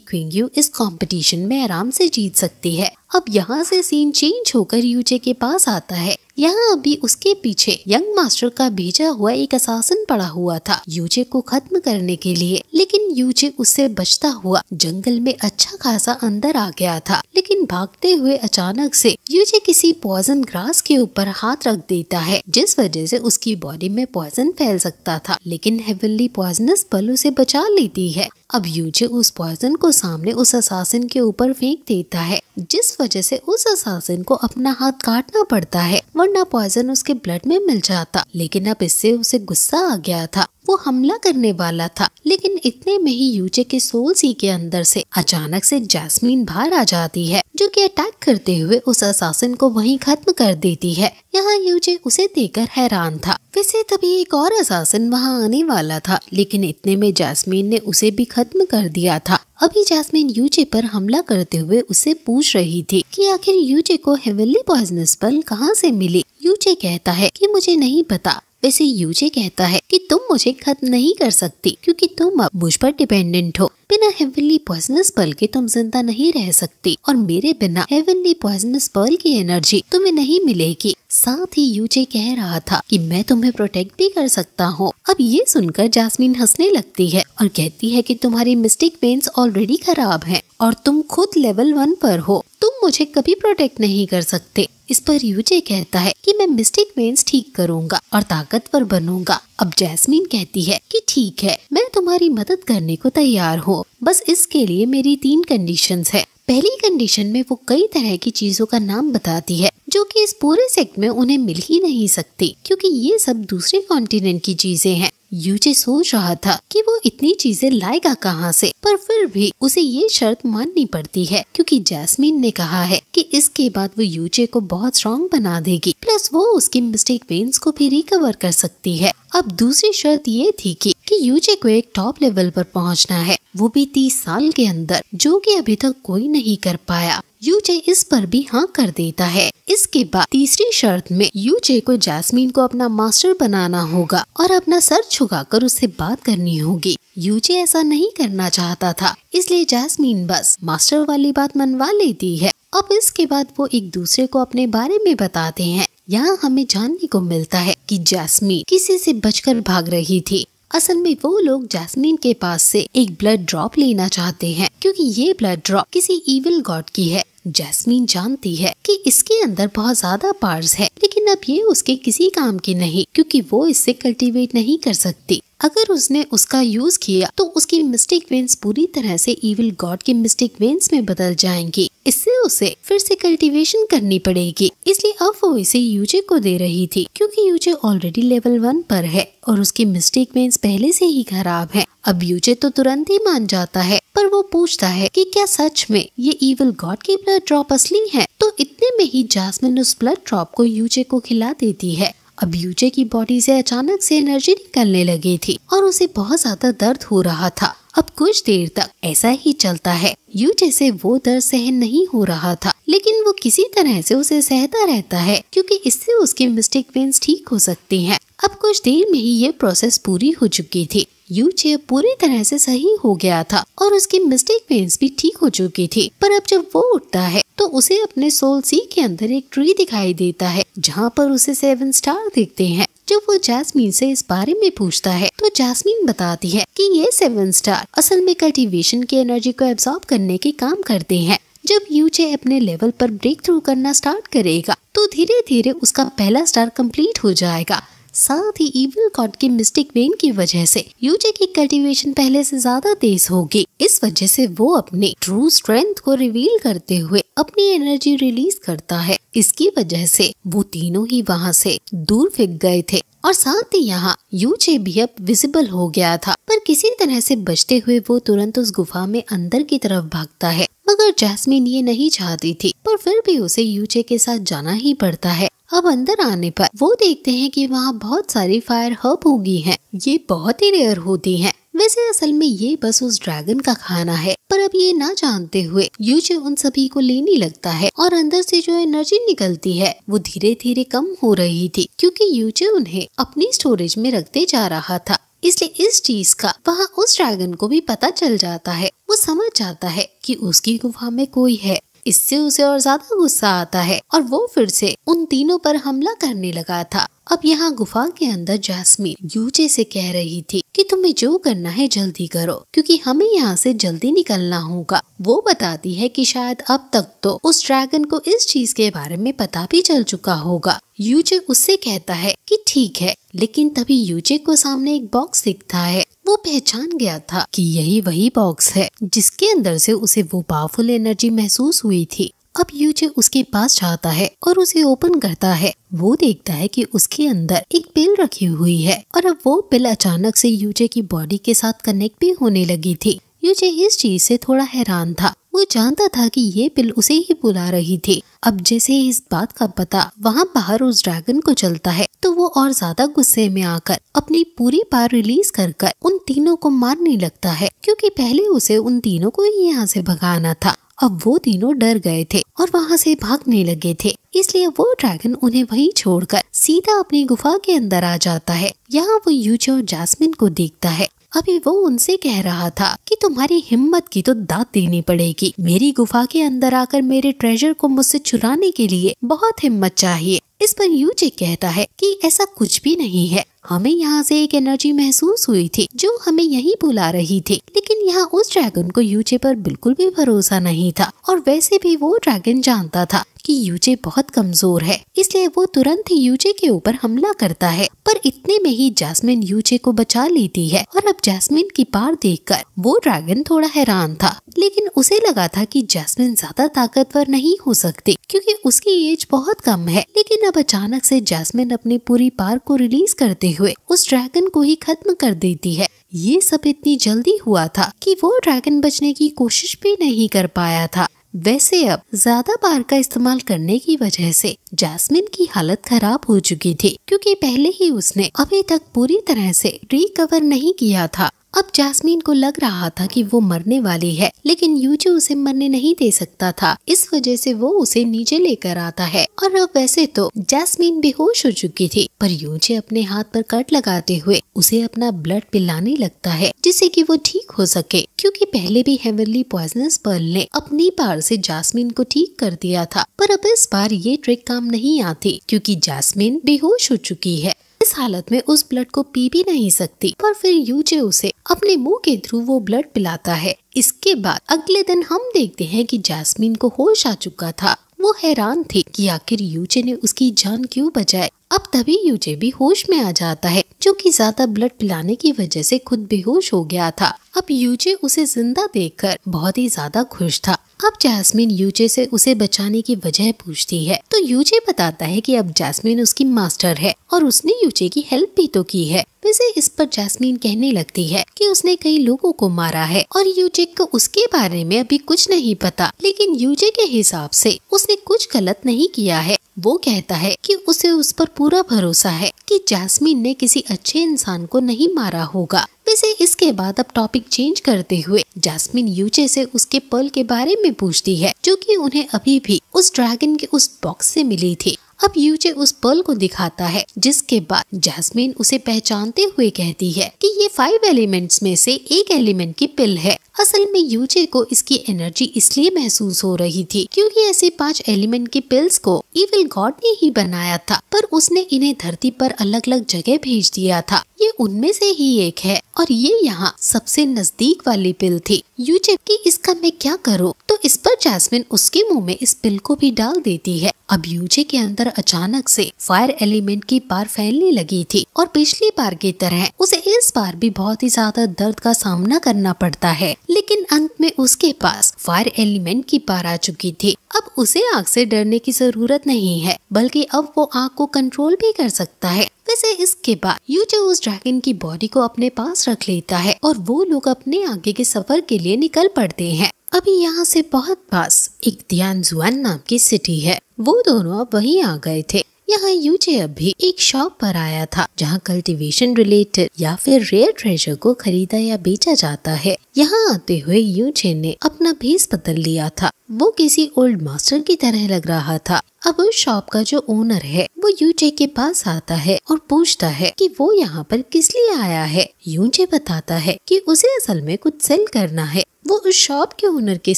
क्विंग्यू इस कंपटीशन में आराम से जीत सकती है अब यहाँ से सीन चेंज होकर यूजे के पास आता है यहाँ अभी उसके पीछे यंग मास्टर का भेजा हुआ एक असासन पड़ा हुआ था यूजे को खत्म करने के लिए लेकिन यूजे उससे बचता हुआ जंगल में अच्छा खासा अंदर आ गया था लेकिन भागते हुए अचानक से यूजे किसी पॉइजन ग्रास के ऊपर हाथ रख देता है जिस वजह से उसकी बॉडी में पॉइजन फैल सकता था लेकिन हेवनली पॉइजनस बल उसे बचा लेती है अब यूजे उस पॉइजन को सामने उस असासन के ऊपर फेंक देता है जिस वजह से उस असासन को अपना हाथ काटना पड़ता है ना पॉइजन उसके ब्लड में मिल जाता लेकिन अब इससे उसे गुस्सा आ गया था वो हमला करने वाला था लेकिन इतने में ही यूजे के सोल सी के अंदर से अचानक से जैस्मीन बाहर आ जाती है जो कि अटैक करते हुए उस असासिन को वहीं खत्म कर देती है यहाँ यूजे उसे देखकर हैरान था वैसे तभी एक और असासन वहाँ आने वाला था लेकिन इतने में जैस्मीन ने उसे भी खत्म कर दिया था अभी जैस्मीन यूजे पर हमला करते हुए उसे पूछ रही थी कि आखिर यूजे को हेवनली पॉइजनस पल कहाँ से मिली यूजे कहता है कि मुझे नहीं पता वैसे यूजे कहता है कि तुम मुझे खत्म नहीं कर सकती क्योंकि तुम अब मुझ पर डिपेंडेंट हो बिना हेवनली पॉइजनस पर्ल के तुम जिंदा नहीं रह सकती और मेरे बिना हेवनली पॉइजनस पर्ल की एनर्जी तुम्हें नहीं मिलेगी साथ ही यूजे कह रहा था कि मैं तुम्हें प्रोटेक्ट भी कर सकता हूँ अब ये सुनकर जासमीन हंसने लगती है और कहती है कि तुम्हारी मिस्टिक पेंस ऑलरेडी खराब हैं और तुम खुद लेवल वन पर हो तुम मुझे कभी प्रोटेक्ट नहीं कर सकते इस पर यूजे कहता है कि मैं मिस्टिक पेंस ठीक करूंगा और ताकतवर बनूंगा अब जैस्मीन कहती है कि ठीक है मैं तुम्हारी मदद करने को तैयार हूँ बस इसके लिए मेरी तीन कंडीशंस है पहली कंडीशन में वो कई तरह की चीजों का नाम बताती है जो कि इस पूरे सेक्ट में उन्हें मिल ही नहीं सकती क्योंकि ये सब दूसरे कॉन्टिनेंट की चीजें हैं यूजे सोच रहा था कि वो इतनी चीजें लाएगा कहाँ से पर फिर भी उसे ये शर्त माननी पड़ती है क्योंकि जैस्मिन ने कहा है कि इसके बाद वो यूजे को बहुत स्ट्रॉन्ग बना देगी प्लस वो उसकी मिस्टेक पेन्स को भी रिकवर कर सकती है अब दूसरी शर्त ये थी कि कि यूजे को एक टॉप लेवल पर पहुंचना है वो भी तीस साल के अंदर जो कि अभी तक कोई नहीं कर पाया यूजे इस पर भी हाँ कर देता है इसके बाद तीसरी शर्त में यूजे को जैस्मिन को अपना मास्टर बनाना होगा और अपना सर कर उससे बात करनी होगी यूजे ऐसा नहीं करना चाहता था इसलिए जैस्मीन बस मास्टर वाली बात मनवा लेती है अब इसके बाद वो एक दूसरे को अपने बारे में बताते हैं यहाँ हमें जानने को मिलता है कि जैस्मीन किसी से बचकर भाग रही थी असल में वो लोग जैस्मीन के पास से एक ब्लड ड्रॉप लेना चाहते हैं क्योंकि ये ब्लड ड्रॉप किसी इविल गॉड की है जैस्मीन जानती है कि इसके अंदर बहुत ज्यादा पार्स है लेकिन अब ये उसके किसी काम की नहीं क्योंकि वो इससे कल्टीवेट नहीं कर सकती अगर उसने उसका यूज किया तो उसकी मिस्टेक वेन्स पूरी तरह से इविल गॉड के मिस्टेक वेन्स में बदल जाएंगी इससे उसे फिर से कल्टीवेशन करनी पड़ेगी इसलिए अब वो इसे यूजे को दे रही थी क्योंकि यूजे ऑलरेडी लेवल वन पर है और उसकी मिस्टेक वेन्स पहले से ही खराब है अब यूजे तो तुरंत ही मान जाता है पर वो पूछता है कि क्या सच में ये इविल गॉड की ब्लड ड्रॉप असली है तो इतने में ही जासमिन उस ब्लड ड्रॉप को यूजे को खिला देती है अब यूजे की बॉडी से अचानक से एनर्जी निकलने लगी थी और उसे बहुत ज्यादा दर्द हो रहा था अब कुछ देर तक ऐसा ही चलता है यू जैसे वो दर्द सहन नहीं हो रहा था लेकिन वो किसी तरह से उसे सहता रहता है क्योंकि इससे उसके मिस्टेक वेन्स ठीक हो सकती हैं। अब कुछ देर में ही ये प्रोसेस पूरी हो चुकी थी यू चेप पूरी तरह से सही हो गया था और उसकी मिस्टेक पेन्स भी ठीक हो चुकी थी पर अब जब वो उठता है तो उसे अपने सोल सी के अंदर एक ट्री दिखाई देता है जहाँ पर उसे सेवन स्टार दिखते हैं जब वो जैस्मीन से इस बारे में पूछता है तो जैस्मीन बताती है कि ये सेवन स्टार असल में कल्टीवेशन की एनर्जी को एब्सॉर्ब करने के काम करते हैं जब यूचे अपने लेवल पर ब्रेक थ्रू करना स्टार्ट करेगा तो धीरे धीरे उसका पहला स्टार कंप्लीट हो जाएगा साथ ही इविल गॉड के मिस्टिक वेन की वजह से यूजे की कल्टीवेशन पहले से ज्यादा तेज होगी इस वजह से वो अपने ट्रू स्ट्रेंथ को रिवील करते हुए अपनी एनर्जी रिलीज करता है इसकी वजह से वो तीनों ही वहाँ से दूर फेंक गए थे और साथ ही यहाँ यूजे भी अब विजिबल हो गया था पर किसी तरह से बचते हुए वो तुरंत उस गुफा में अंदर की तरफ भागता है मगर जैस्मिन ये नहीं चाहती थी पर फिर भी उसे यूचे के साथ जाना ही पड़ता है अब अंदर आने पर वो देखते हैं कि वहाँ बहुत सारी फायर हब होगी हैं। ये बहुत ही रेयर होती हैं। वैसे असल में ये बस उस ड्रैगन का खाना है पर अब ये ना जानते हुए यूचे उन सभी को लेने लगता है और अंदर से जो एनर्जी निकलती है वो धीरे धीरे कम हो रही थी क्योंकि यूचे उन्हें अपनी स्टोरेज में रखते जा रहा था इसलिए इस चीज का वहाँ उस ड्रैगन को भी पता चल जाता है वो समझ जाता है कि उसकी गुफा में कोई है इससे उसे और ज्यादा गुस्सा आता है और वो फिर से उन तीनों पर हमला करने लगा था अब यहाँ गुफा के अंदर जैस्मिन यूजे से कह रही थी कि तुम्हें जो करना है जल्दी करो क्योंकि हमें यहाँ से जल्दी निकलना होगा वो बताती है कि शायद अब तक तो उस ड्रैगन को इस चीज के बारे में पता भी चल चुका होगा यूजे उससे कहता है कि ठीक है लेकिन तभी यूजे को सामने एक बॉक्स दिखता है वो पहचान गया था कि यही वही बॉक्स है जिसके अंदर से उसे वो पावरफुल एनर्जी महसूस हुई थी अब यूजे उसके पास जाता है और उसे ओपन करता है वो देखता है कि उसके अंदर एक पिल रखी हुई है और अब वो पिल अचानक से यूजे की बॉडी के साथ कनेक्ट भी होने लगी थी यूजे इस चीज से थोड़ा हैरान था वो जानता था कि ये पिल उसे ही बुला रही थी अब जैसे इस बात का पता वहाँ बाहर उस ड्रैगन को चलता है तो वो और ज्यादा गुस्से में आकर अपनी पूरी पार रिलीज कर कर उन तीनों को मारने लगता है क्योंकि पहले उसे उन तीनों को ही यहाँ से भगाना था अब वो तीनों डर गए थे और वहाँ से भागने लगे थे इसलिए वो ड्रैगन उन्हें वहीं छोड़कर सीधा अपनी गुफा के अंदर आ जाता है यहाँ वो यूचे और जैस्मिन को देखता है अभी वो उनसे कह रहा था कि तुम्हारी हिम्मत की तो दाँत देनी पड़ेगी मेरी गुफा के अंदर आकर मेरे ट्रेजर को मुझसे चुराने के लिए बहुत हिम्मत चाहिए इस पर यूजे कहता है कि ऐसा कुछ भी नहीं है हमें यहाँ से एक एनर्जी महसूस हुई थी जो हमें यही बुला रही थी लेकिन यहाँ उस ड्रैगन को यूजे पर बिल्कुल भी भरोसा नहीं था और वैसे भी वो ड्रैगन जानता था कि यूजे बहुत कमजोर है इसलिए वो तुरंत ही यूजे के ऊपर हमला करता है पर इतने में ही जैस्मिन यूजे को बचा लेती है और अब जैस्मिन की पार देखकर वो ड्रैगन थोड़ा हैरान था लेकिन उसे लगा था कि जैस्मिन ज्यादा ताकतवर नहीं हो सकती क्योंकि उसकी एज बहुत कम है लेकिन अब अचानक से जैस्मिन अपनी पूरी पार को रिलीज करते हुए उस ड्रैगन को ही खत्म कर देती है ये सब इतनी जल्दी हुआ था कि वो ड्रैगन बचने की कोशिश भी नहीं कर पाया था वैसे अब ज्यादा बार का इस्तेमाल करने की वजह से जैस्मिन की हालत खराब हो चुकी थी क्योंकि पहले ही उसने अभी तक पूरी तरह से रिकवर नहीं किया था अब जैस्मीन को लग रहा था कि वो मरने वाली है लेकिन यूजी उसे मरने नहीं दे सकता था इस वजह से वो उसे नीचे लेकर आता है और अब वैसे तो जैस्मीन बेहोश हो चुकी थी पर यूजी अपने हाथ पर कट लगाते हुए उसे अपना ब्लड पिलाने लगता है जिससे कि वो ठीक हो सके क्योंकि पहले भी हेवरली पॉइजनस पर्ल ने अपनी पार से जास्मिन को ठीक कर दिया था पर अब इस बार ये ट्रिक काम नहीं आती क्योंकि जास्मिन बेहोश हो चुकी है इस हालत में उस ब्लड को पी भी नहीं सकती पर फिर यूजे उसे अपने मुंह के थ्रू वो ब्लड पिलाता है इसके बाद अगले दिन हम देखते हैं कि जैस्मिन को होश आ चुका था वो हैरान थी कि आखिर यूजे ने उसकी जान क्यों बचाई अब तभी यूजे भी होश में आ जाता है जो कि ज्यादा ब्लड पिलाने की वजह से खुद बेहोश हो गया था अब यूजे उसे जिंदा देखकर बहुत ही ज्यादा खुश था अब जैस्मिन यूजे से उसे बचाने की वजह पूछती है तो यूजे बताता है कि अब जैस्मिन उसकी मास्टर है और उसने यूजे की हेल्प भी तो की है वैसे इस पर जैस्मीन कहने लगती है कि उसने कई लोगों को मारा है और यूजे को उसके बारे में अभी कुछ नहीं पता लेकिन यूजे के हिसाब से उसने कुछ गलत नहीं किया है वो कहता है कि उसे उस पर पूरा भरोसा है कि जैस्मीन ने किसी अच्छे इंसान को नहीं मारा होगा वैसे इसके बाद अब टॉपिक चेंज करते हुए जैस्मिन यूचे से उसके पल के बारे में पूछती है जो कि उन्हें अभी भी उस ड्रैगन के उस बॉक्स से मिली थी अब यूजे उस पर्ल को दिखाता है जिसके बाद जैस्मिन उसे पहचानते हुए कहती है कि ये फाइव एलिमेंट्स में से एक एलिमेंट की पिल है असल में यूजे को इसकी एनर्जी इसलिए महसूस हो रही थी क्योंकि ऐसे पांच एलिमेंट के पिल्स को इविल गॉड ने ही बनाया था पर उसने इन्हें धरती पर अलग अलग जगह भेज दिया था ये उनमें से ही एक है और ये यहाँ सबसे नजदीक वाली पिल थी यूजे की इसका मैं क्या करूँ तो इस पर जैसमिन उसके मुँह में इस पिल को भी डाल देती है अब यूजे के अंदर अचानक से फायर एलिमेंट की पार फैलने लगी थी और पिछली बार की तरह उसे इस बार भी बहुत ही ज्यादा दर्द का सामना करना पड़ता है लेकिन अंत में उसके पास फायर एलिमेंट की पार आ चुकी थी अब उसे आग से डरने की जरूरत नहीं है बल्कि अब वो आग को कंट्रोल भी कर सकता है वैसे इसके बाद यूजो उस ड्रैगन की बॉडी को अपने पास रख लेता है और वो लोग अपने आगे के सफर के लिए निकल पड़ते हैं अभी यहाँ से बहुत पास एक दियान जुआन नाम की सिटी है वो दोनों अब वही आ गए थे यहाँ यूजे भी एक शॉप पर आया था जहाँ कल्टीवेशन रिलेटेड या फिर रेयर ट्रेजर को खरीदा या बेचा जाता है यहाँ आते हुए यूजे ने अपना भेस बदल लिया था वो किसी ओल्ड मास्टर की तरह लग रहा था अब उस शॉप का जो ओनर है वो यूजे के पास आता है और पूछता है कि वो यहाँ पर किस लिए आया है यूजे बताता है कि उसे असल में कुछ सेल करना है वो उस शॉप के ओनर के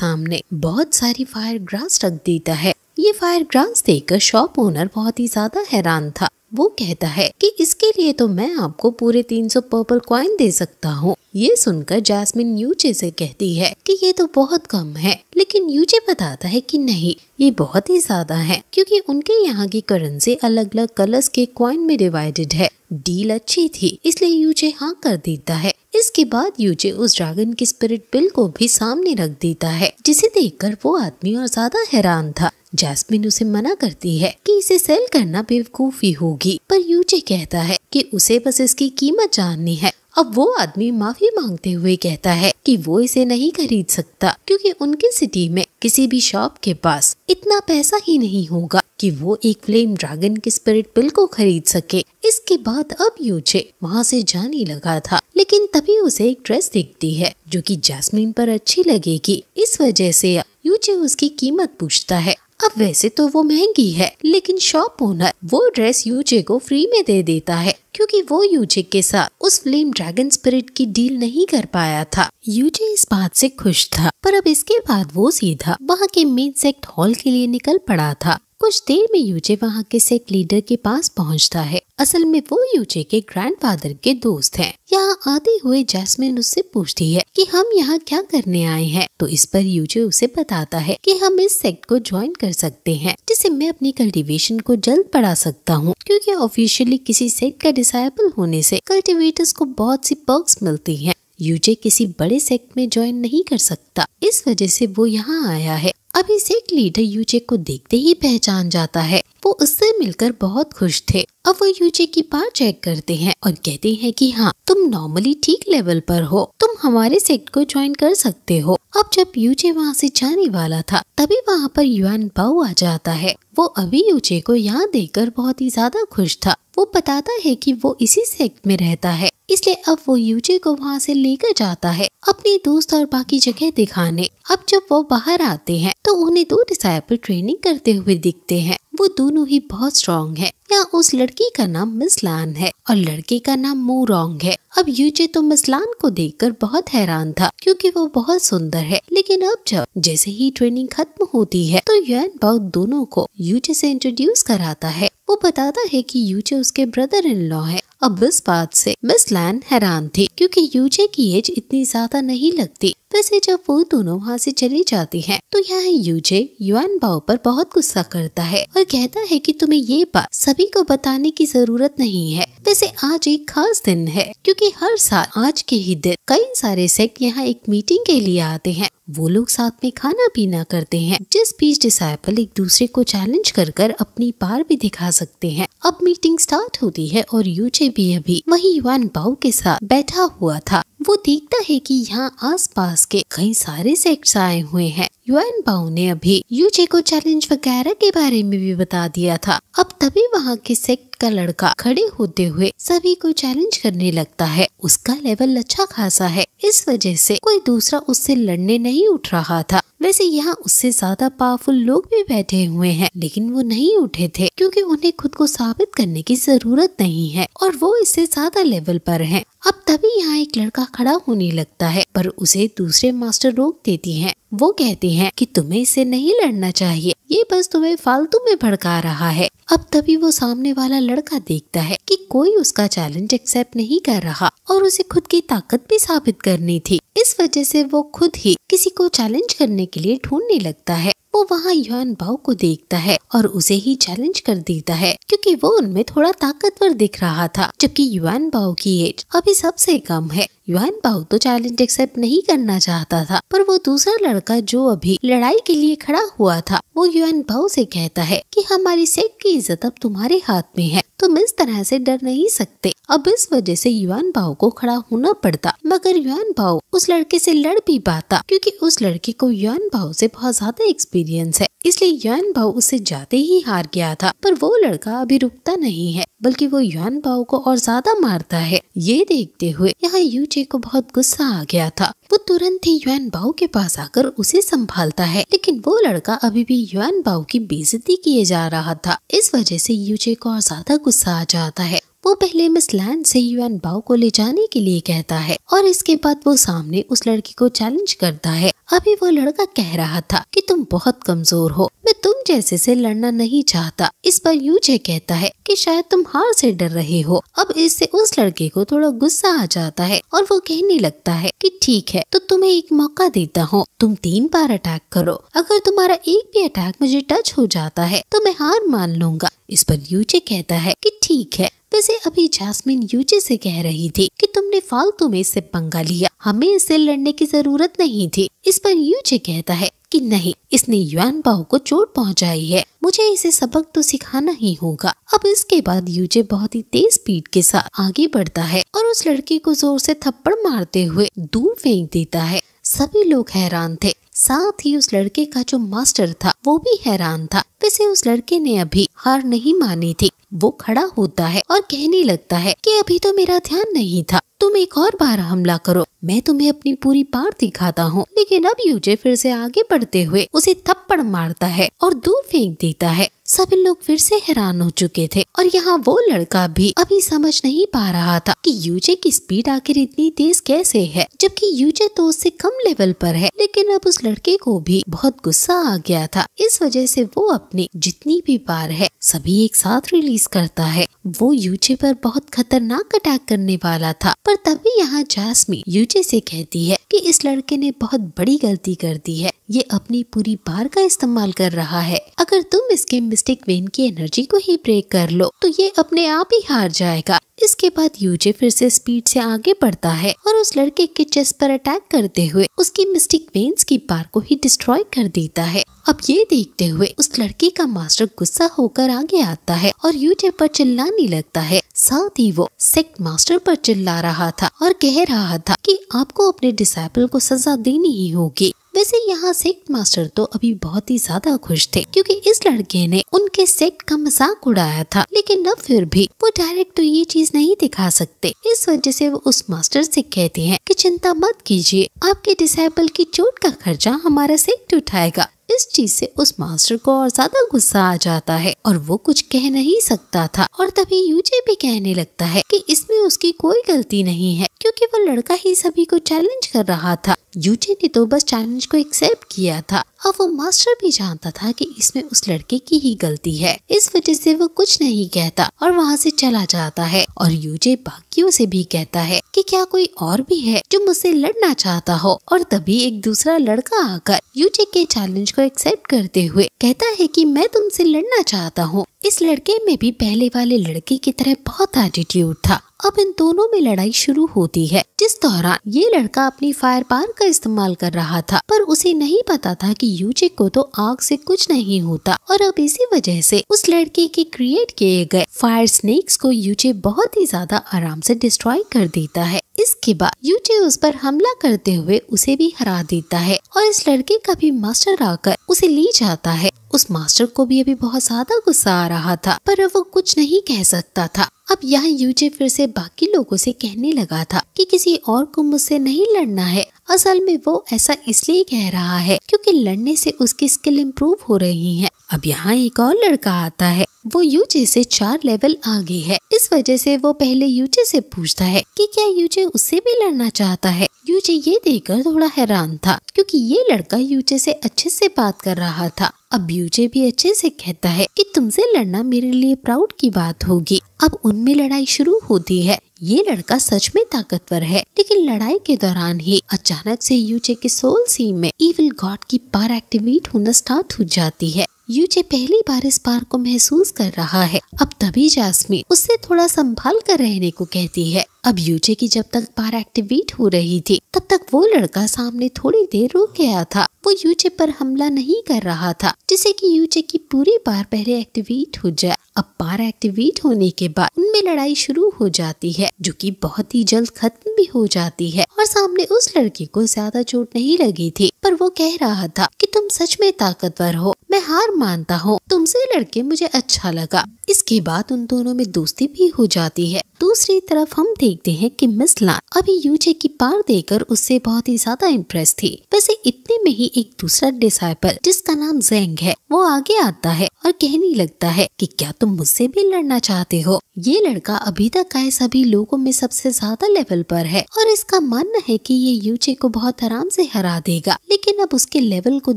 सामने बहुत सारी फायर ग्रास रख देता है ये फायर ग्रास देखकर शॉप ओनर बहुत ही ज्यादा हैरान था वो कहता है कि इसके लिए तो मैं आपको पूरे 300 पर्पल क्वाइन दे सकता हूँ ये सुनकर जासमिन यूचे से कहती है कि ये तो बहुत कम है लेकिन यूचे बताता है कि नहीं ये बहुत ही ज्यादा है क्योंकि उनके यहाँ की करेंसी अलग अलग कलर्स के क्वाइन में डिवाइडेड है डील अच्छी थी इसलिए यूचे हाँ कर देता है इसके बाद यूजे उस ड्रैगन की स्पिरिट बिल को भी सामने रख देता है जिसे देखकर वो आदमी और ज्यादा हैरान था जैस्मिन उसे मना करती है कि इसे सेल करना बेवकूफी होगी पर यूजे कहता है कि उसे बस इसकी कीमत जाननी है अब वो आदमी माफी मांगते हुए कहता है कि वो इसे नहीं खरीद सकता क्योंकि उनके सिटी में किसी भी शॉप के पास इतना पैसा ही नहीं होगा कि वो एक फ्लेम ड्रैगन के स्पिरिट पिल को खरीद सके इसके बाद अब यूचे वहाँ से जाने लगा था लेकिन तभी उसे एक ड्रेस दिखती है जो कि जैस्मिन पर अच्छी लगेगी इस वजह से यूचे उसकी कीमत पूछता है अब वैसे तो वो महंगी है लेकिन शॉप ओनर वो ड्रेस यूजे को फ्री में दे देता है क्योंकि वो यूजे के साथ उस फ्लेम ड्रैगन स्पिरिट की डील नहीं कर पाया था यूजे इस बात से खुश था पर अब इसके बाद वो सीधा वहाँ के मेन सेक्ट हॉल के लिए निकल पड़ा था कुछ देर में यूजे वहाँ के सेट लीडर के पास पहुँचता है असल में वो यूजे के ग्रैंडफादर के दोस्त हैं। यहाँ आते हुए जैस्मिन उससे पूछती है कि हम यहाँ क्या करने आए हैं तो इस पर यूजे उसे बताता है कि हम इस सेक्ट को ज्वाइन कर सकते हैं जिसे मैं अपनी कल्टीवेशन को जल्द बढ़ा सकता हूँ क्योंकि ऑफिशियली किसी सेक्ट का डिसाइबल होने से कल्टिवेटर्स को बहुत सी पर्क्स मिलती है यूजे किसी बड़े सेक्ट में ज्वाइन नहीं कर सकता इस वजह से वो यहाँ आया है अभिषेक लीडर यूजे को देखते ही पहचान जाता है वो उससे मिलकर बहुत खुश थे अब वो यूजे की बात चेक करते हैं और कहते हैं कि हाँ तुम नॉर्मली ठीक लेवल पर हो तुम हमारे सेक्ट को ज्वाइन कर सकते हो अब जब यूजे वहाँ से जाने वाला था तभी वहाँ पर युआन बाऊ आ जाता है वो अभी यूजे को यहाँ देखकर बहुत ही ज्यादा खुश था वो बताता है कि वो इसी सेक्ट में रहता है इसलिए अब वो यूजे को वहाँ से लेकर जाता है अपने दोस्त और बाकी जगह दिखाने अब जब वो बाहर आते हैं तो उन्हें दो डिसाइपल ट्रेनिंग करते हुए दिखते हैं वो दोनों ही बहुत स्ट्रांग है या उस लड़की का नाम मिसलान है और लड़के का नाम मोरोंग है अब यूजे तो मिसलान को देखकर बहुत हैरान था क्योंकि वो बहुत सुंदर है लेकिन अब जब जैसे ही ट्रेनिंग खत्म होती है तो युआन बाउ दोनों को यूजे से इंट्रोड्यूस कराता है वो बताता है कि यूजे उसके ब्रदर इन लॉ है अब इस बात से मिस लैन हैरान थी क्योंकि यूजे की एज इतनी ज्यादा नहीं लगती वैसे जब वो दोनों वहाँ से चली जाती हैं, तो यहाँ यूजे युआन बाओ पर बहुत गुस्सा करता है और कहता है कि तुम्हें ये बात सब सभी को बताने की जरूरत नहीं है वैसे आज एक खास दिन है क्योंकि हर साल आज के ही दिन कई सारे सेक्ट यहाँ एक मीटिंग के लिए आते हैं वो लोग साथ में खाना पीना करते हैं जिस बीच डिसाइपल एक दूसरे को चैलेंज कर कर अपनी पार भी दिखा सकते हैं अब मीटिंग स्टार्ट होती है और यूचे भी अभी वही वन बाउ के साथ बैठा हुआ था वो देखता है कि यहाँ आसपास के कई सारे सेक्ट आए हुए हैं युआन बाओ ने अभी यूजे को चैलेंज वगैरह के बारे में भी बता दिया था अब तभी वहाँ के सेक्ट का लड़का खड़े होते हुए सभी को चैलेंज करने लगता है उसका लेवल अच्छा खासा है इस वजह से कोई दूसरा उससे लड़ने नहीं उठ रहा था वैसे यहाँ उससे ज्यादा पावरफुल लोग भी बैठे हुए हैं लेकिन वो नहीं उठे थे क्योंकि उन्हें खुद को साबित करने की जरूरत नहीं है और वो इससे ज्यादा लेवल पर हैं। अब तभी यहाँ एक लड़का खड़ा होने लगता है पर उसे दूसरे मास्टर रोक देती हैं। वो कहती हैं कि तुम्हें इससे नहीं लड़ना चाहिए ये बस तुम्हें फालतू में भड़का रहा है अब तभी वो सामने वाला लड़का देखता है कि कोई उसका चैलेंज एक्सेप्ट नहीं कर रहा और उसे खुद की ताकत भी साबित करनी थी इस वजह से वो खुद ही किसी को चैलेंज करने के लिए ढूंढने लगता है वो वहाँ युवान भाव को देखता है और उसे ही चैलेंज कर देता है क्योंकि वो उनमें थोड़ा ताकतवर दिख रहा था जबकि युवान भाव की एज अभी सबसे कम है युहान भाव तो चैलेंज एक्सेप्ट नहीं करना चाहता था पर वो दूसरा लड़का जो अभी लड़ाई के लिए खड़ा हुआ था वो युहान भाव से कहता है कि हमारी सेट की इज्जत अब तुम्हारे हाथ में है तुम इस तरह से डर नहीं सकते अब इस वजह से युवान भाव को खड़ा होना पड़ता मगर युवान भाव उस लड़के से लड़ भी पाता क्योंकि उस लड़के को युवान भाव से बहुत ज्यादा एक्सपीरियंस है इसलिए युवान भाव उसे जाते ही हार गया था पर वो लड़का अभी रुकता नहीं है बल्कि वो युवान भाव को और ज्यादा मारता है ये देखते हुए यहाँ यूज बच्चे को बहुत गुस्सा आ गया था वो तुरंत ही युआन बाऊ के पास आकर उसे संभालता है लेकिन वो लड़का अभी भी युआन बाऊ की बेजती किए जा रहा था इस वजह से यूचे को और ज्यादा गुस्सा आ जाता है वो पहले मिस लैन से युवान बाओ को ले जाने के लिए कहता है और इसके बाद वो सामने उस लड़की को चैलेंज करता है अभी वो लड़का कह रहा था कि तुम बहुत कमजोर हो मैं तुम जैसे से लड़ना नहीं चाहता इस पर यूजे कहता है कि शायद तुम हार से डर रहे हो अब इससे उस लड़के को थोड़ा गुस्सा आ जाता है और वो कहने लगता है कि ठीक है तो तुम्हें एक मौका देता हूँ तुम तीन बार अटैक करो अगर तुम्हारा एक भी अटैक मुझे टच हो जाता है तो मैं हार मान लूंगा इस पर यूजे कहता है कि ठीक है वैसे अभी जासमिन यूजी से कह रही थी कि तुमने फालतू में इससे पंगा लिया हमें इसे लड़ने की जरूरत नहीं थी इस पर यूजी कहता है कि नहीं इसने युआन बाहु को चोट पहुंचाई है मुझे इसे सबक तो सिखाना ही होगा अब इसके बाद यूजे बहुत ही तेज स्पीड के साथ आगे बढ़ता है और उस लड़की को जोर से थप्पड़ मारते हुए दूर फेंक देता है सभी लोग हैरान थे साथ ही उस लड़के का जो मास्टर था वो भी हैरान था वैसे उस लड़के ने अभी हार नहीं मानी थी वो खड़ा होता है और कहने लगता है कि अभी तो मेरा ध्यान नहीं था तुम एक और बार हमला करो मैं तुम्हें अपनी पूरी पार दिखाता हूँ लेकिन अब यूजे फिर से आगे बढ़ते हुए उसे थप्पड़ मारता है और दूर फेंक देता है सभी लोग फिर से हैरान हो चुके थे और यहाँ वो लड़का भी अभी समझ नहीं पा रहा था कि यूजे की स्पीड आखिर इतनी तेज कैसे है जबकि यूजे तो उससे कम लेवल पर है लेकिन अब उस लड़के को भी बहुत गुस्सा आ गया था इस वजह से वो अपनी जितनी भी बार है सभी एक साथ रिलीज करता है वो यूजे पर बहुत खतरनाक अटैक करने वाला था पर तभी यहाँ जासमी यूजे से कहती है कि इस लड़के ने बहुत बड़ी गलती कर दी है ये अपनी पूरी बार का इस्तेमाल कर रहा है अगर तुम इसके मिस्टिक वेन की एनर्जी को ही ब्रेक कर लो तो ये अपने आप ही हार जाएगा इसके बाद यूजे फिर से स्पीड से आगे बढ़ता है और उस लड़के के चेस्ट पर अटैक करते हुए उसकी मिस्टिक वेन्स की बार को ही डिस्ट्रॉय कर देता है अब ये देखते हुए उस लड़के का मास्टर गुस्सा होकर आगे आता है और यूजे पर चिल्लाने लगता है साथ ही वो सेक्ट मास्टर पर चिल्ला रहा था और कह रहा था कि आपको अपने डिसाइपल को सजा देनी ही होगी वैसे यहाँ सेक्ट मास्टर तो अभी बहुत ही ज्यादा खुश थे क्योंकि इस लड़के ने उनके सेक्ट का मजाक उड़ाया था लेकिन अब फिर भी वो डायरेक्ट तो ये चीज नहीं दिखा सकते इस वजह से वो उस मास्टर से कहते हैं कि चिंता मत कीजिए आपके डिसाइबल की चोट का खर्चा हमारा सेक्ट उठाएगा इस चीज से उस मास्टर को और ज्यादा गुस्सा आ जाता है और वो कुछ कह नहीं सकता था और तभी यूजे भी कहने लगता है कि इसमें उसकी कोई गलती नहीं है क्योंकि वो लड़का ही सभी को चैलेंज कर रहा था यूजे ने तो बस चैलेंज को एक्सेप्ट किया था और वो मास्टर भी जानता था कि इसमें उस लड़के की ही गलती है इस वजह से वो कुछ नहीं कहता और वहाँ से चला जाता है और यूजे बाकियों से भी कहता है कि क्या कोई और भी है जो मुझसे लड़ना चाहता हो और तभी एक दूसरा लड़का आकर यूजे के चैलेंज को एक्सेप्ट करते हुए कहता है की मैं तुमसे लड़ना चाहता हूँ इस लड़के में भी पहले वाले लड़के की तरह बहुत एटीट्यूड था अब इन दोनों में लड़ाई शुरू होती है जिस दौरान ये लड़का अपनी फायर पार का इस्तेमाल कर रहा था पर उसे नहीं पता था कि यूजिक को तो आग से कुछ नहीं होता और अब इसी वजह से उस लड़के के क्रिएट किए गए फायर स्नेक्स को यूजे बहुत ही ज्यादा आराम से डिस्ट्रॉय कर देता है इसके बाद यूटी उस पर हमला करते हुए उसे भी हरा देता है और इस लड़के का भी मास्टर आकर उसे ली जाता है उस मास्टर को भी अभी बहुत ज्यादा गुस्सा आ रहा था पर वो कुछ नहीं कह सकता था अब यहाँ यूजे फिर से बाकी लोगों से कहने लगा था कि किसी और को मुझसे नहीं लड़ना है असल में वो ऐसा इसलिए कह रहा है क्योंकि लड़ने से उसकी स्किल इम्प्रूव हो रही है अब यहाँ एक और लड़का आता है वो यूजे से चार लेवल आगे है इस वजह से वो पहले यूजे से पूछता है कि क्या यूजे उससे भी लड़ना चाहता है यूजे ये देखकर थोड़ा हैरान था क्योंकि ये लड़का यूजे से अच्छे से बात कर रहा था अब यूजे भी अच्छे से कहता है कि तुमसे लड़ना मेरे लिए प्राउड की बात होगी अब उनमें लड़ाई शुरू होती है ये लड़का सच में ताकतवर है लेकिन लड़ाई के दौरान ही अचानक से यूजे के सोल सीम में इविल गॉड की पार एक्टिवेट होना स्टार्ट हो जाती है यूजे पहली बार इस पार्क को महसूस कर रहा है अब तभी जासमी उससे थोड़ा संभाल कर रहने को कहती है अब यूजे की जब तक पार एक्टिवेट हो रही थी तब तक वो लड़का सामने थोड़ी देर रुक गया था वो यूजे पर हमला नहीं कर रहा था जिससे कि यूजे की पूरी पार पहले एक्टिवेट हो जाए अब पार एक्टिवेट होने के बाद उनमें लड़ाई शुरू हो जाती है जो कि बहुत ही जल्द खत्म भी हो जाती है और सामने उस लड़की को ज्यादा चोट नहीं लगी थी पर वो कह रहा था कि तुम सच में ताकतवर हो मैं हार मानता हूँ तुमसे लड़के मुझे अच्छा लगा इसके बाद उन दोनों में दोस्ती भी हो जाती है दूसरी तरफ हम देखते हैं कि मिस लान अभी यूजे की पार देकर उससे बहुत ही ज्यादा इम्प्रेस थी वैसे इतने में ही एक दूसरा डिसाइपल जिसका नाम जेंग है वो आगे आता है और कहने लगता है कि क्या तुम मुझसे भी लड़ना चाहते हो ये लड़का अभी तक आए सभी लोगों में सबसे ज्यादा लेवल पर है और इसका मानना है कि ये यूजे को बहुत आराम से हरा देगा लेकिन अब उसके लेवल को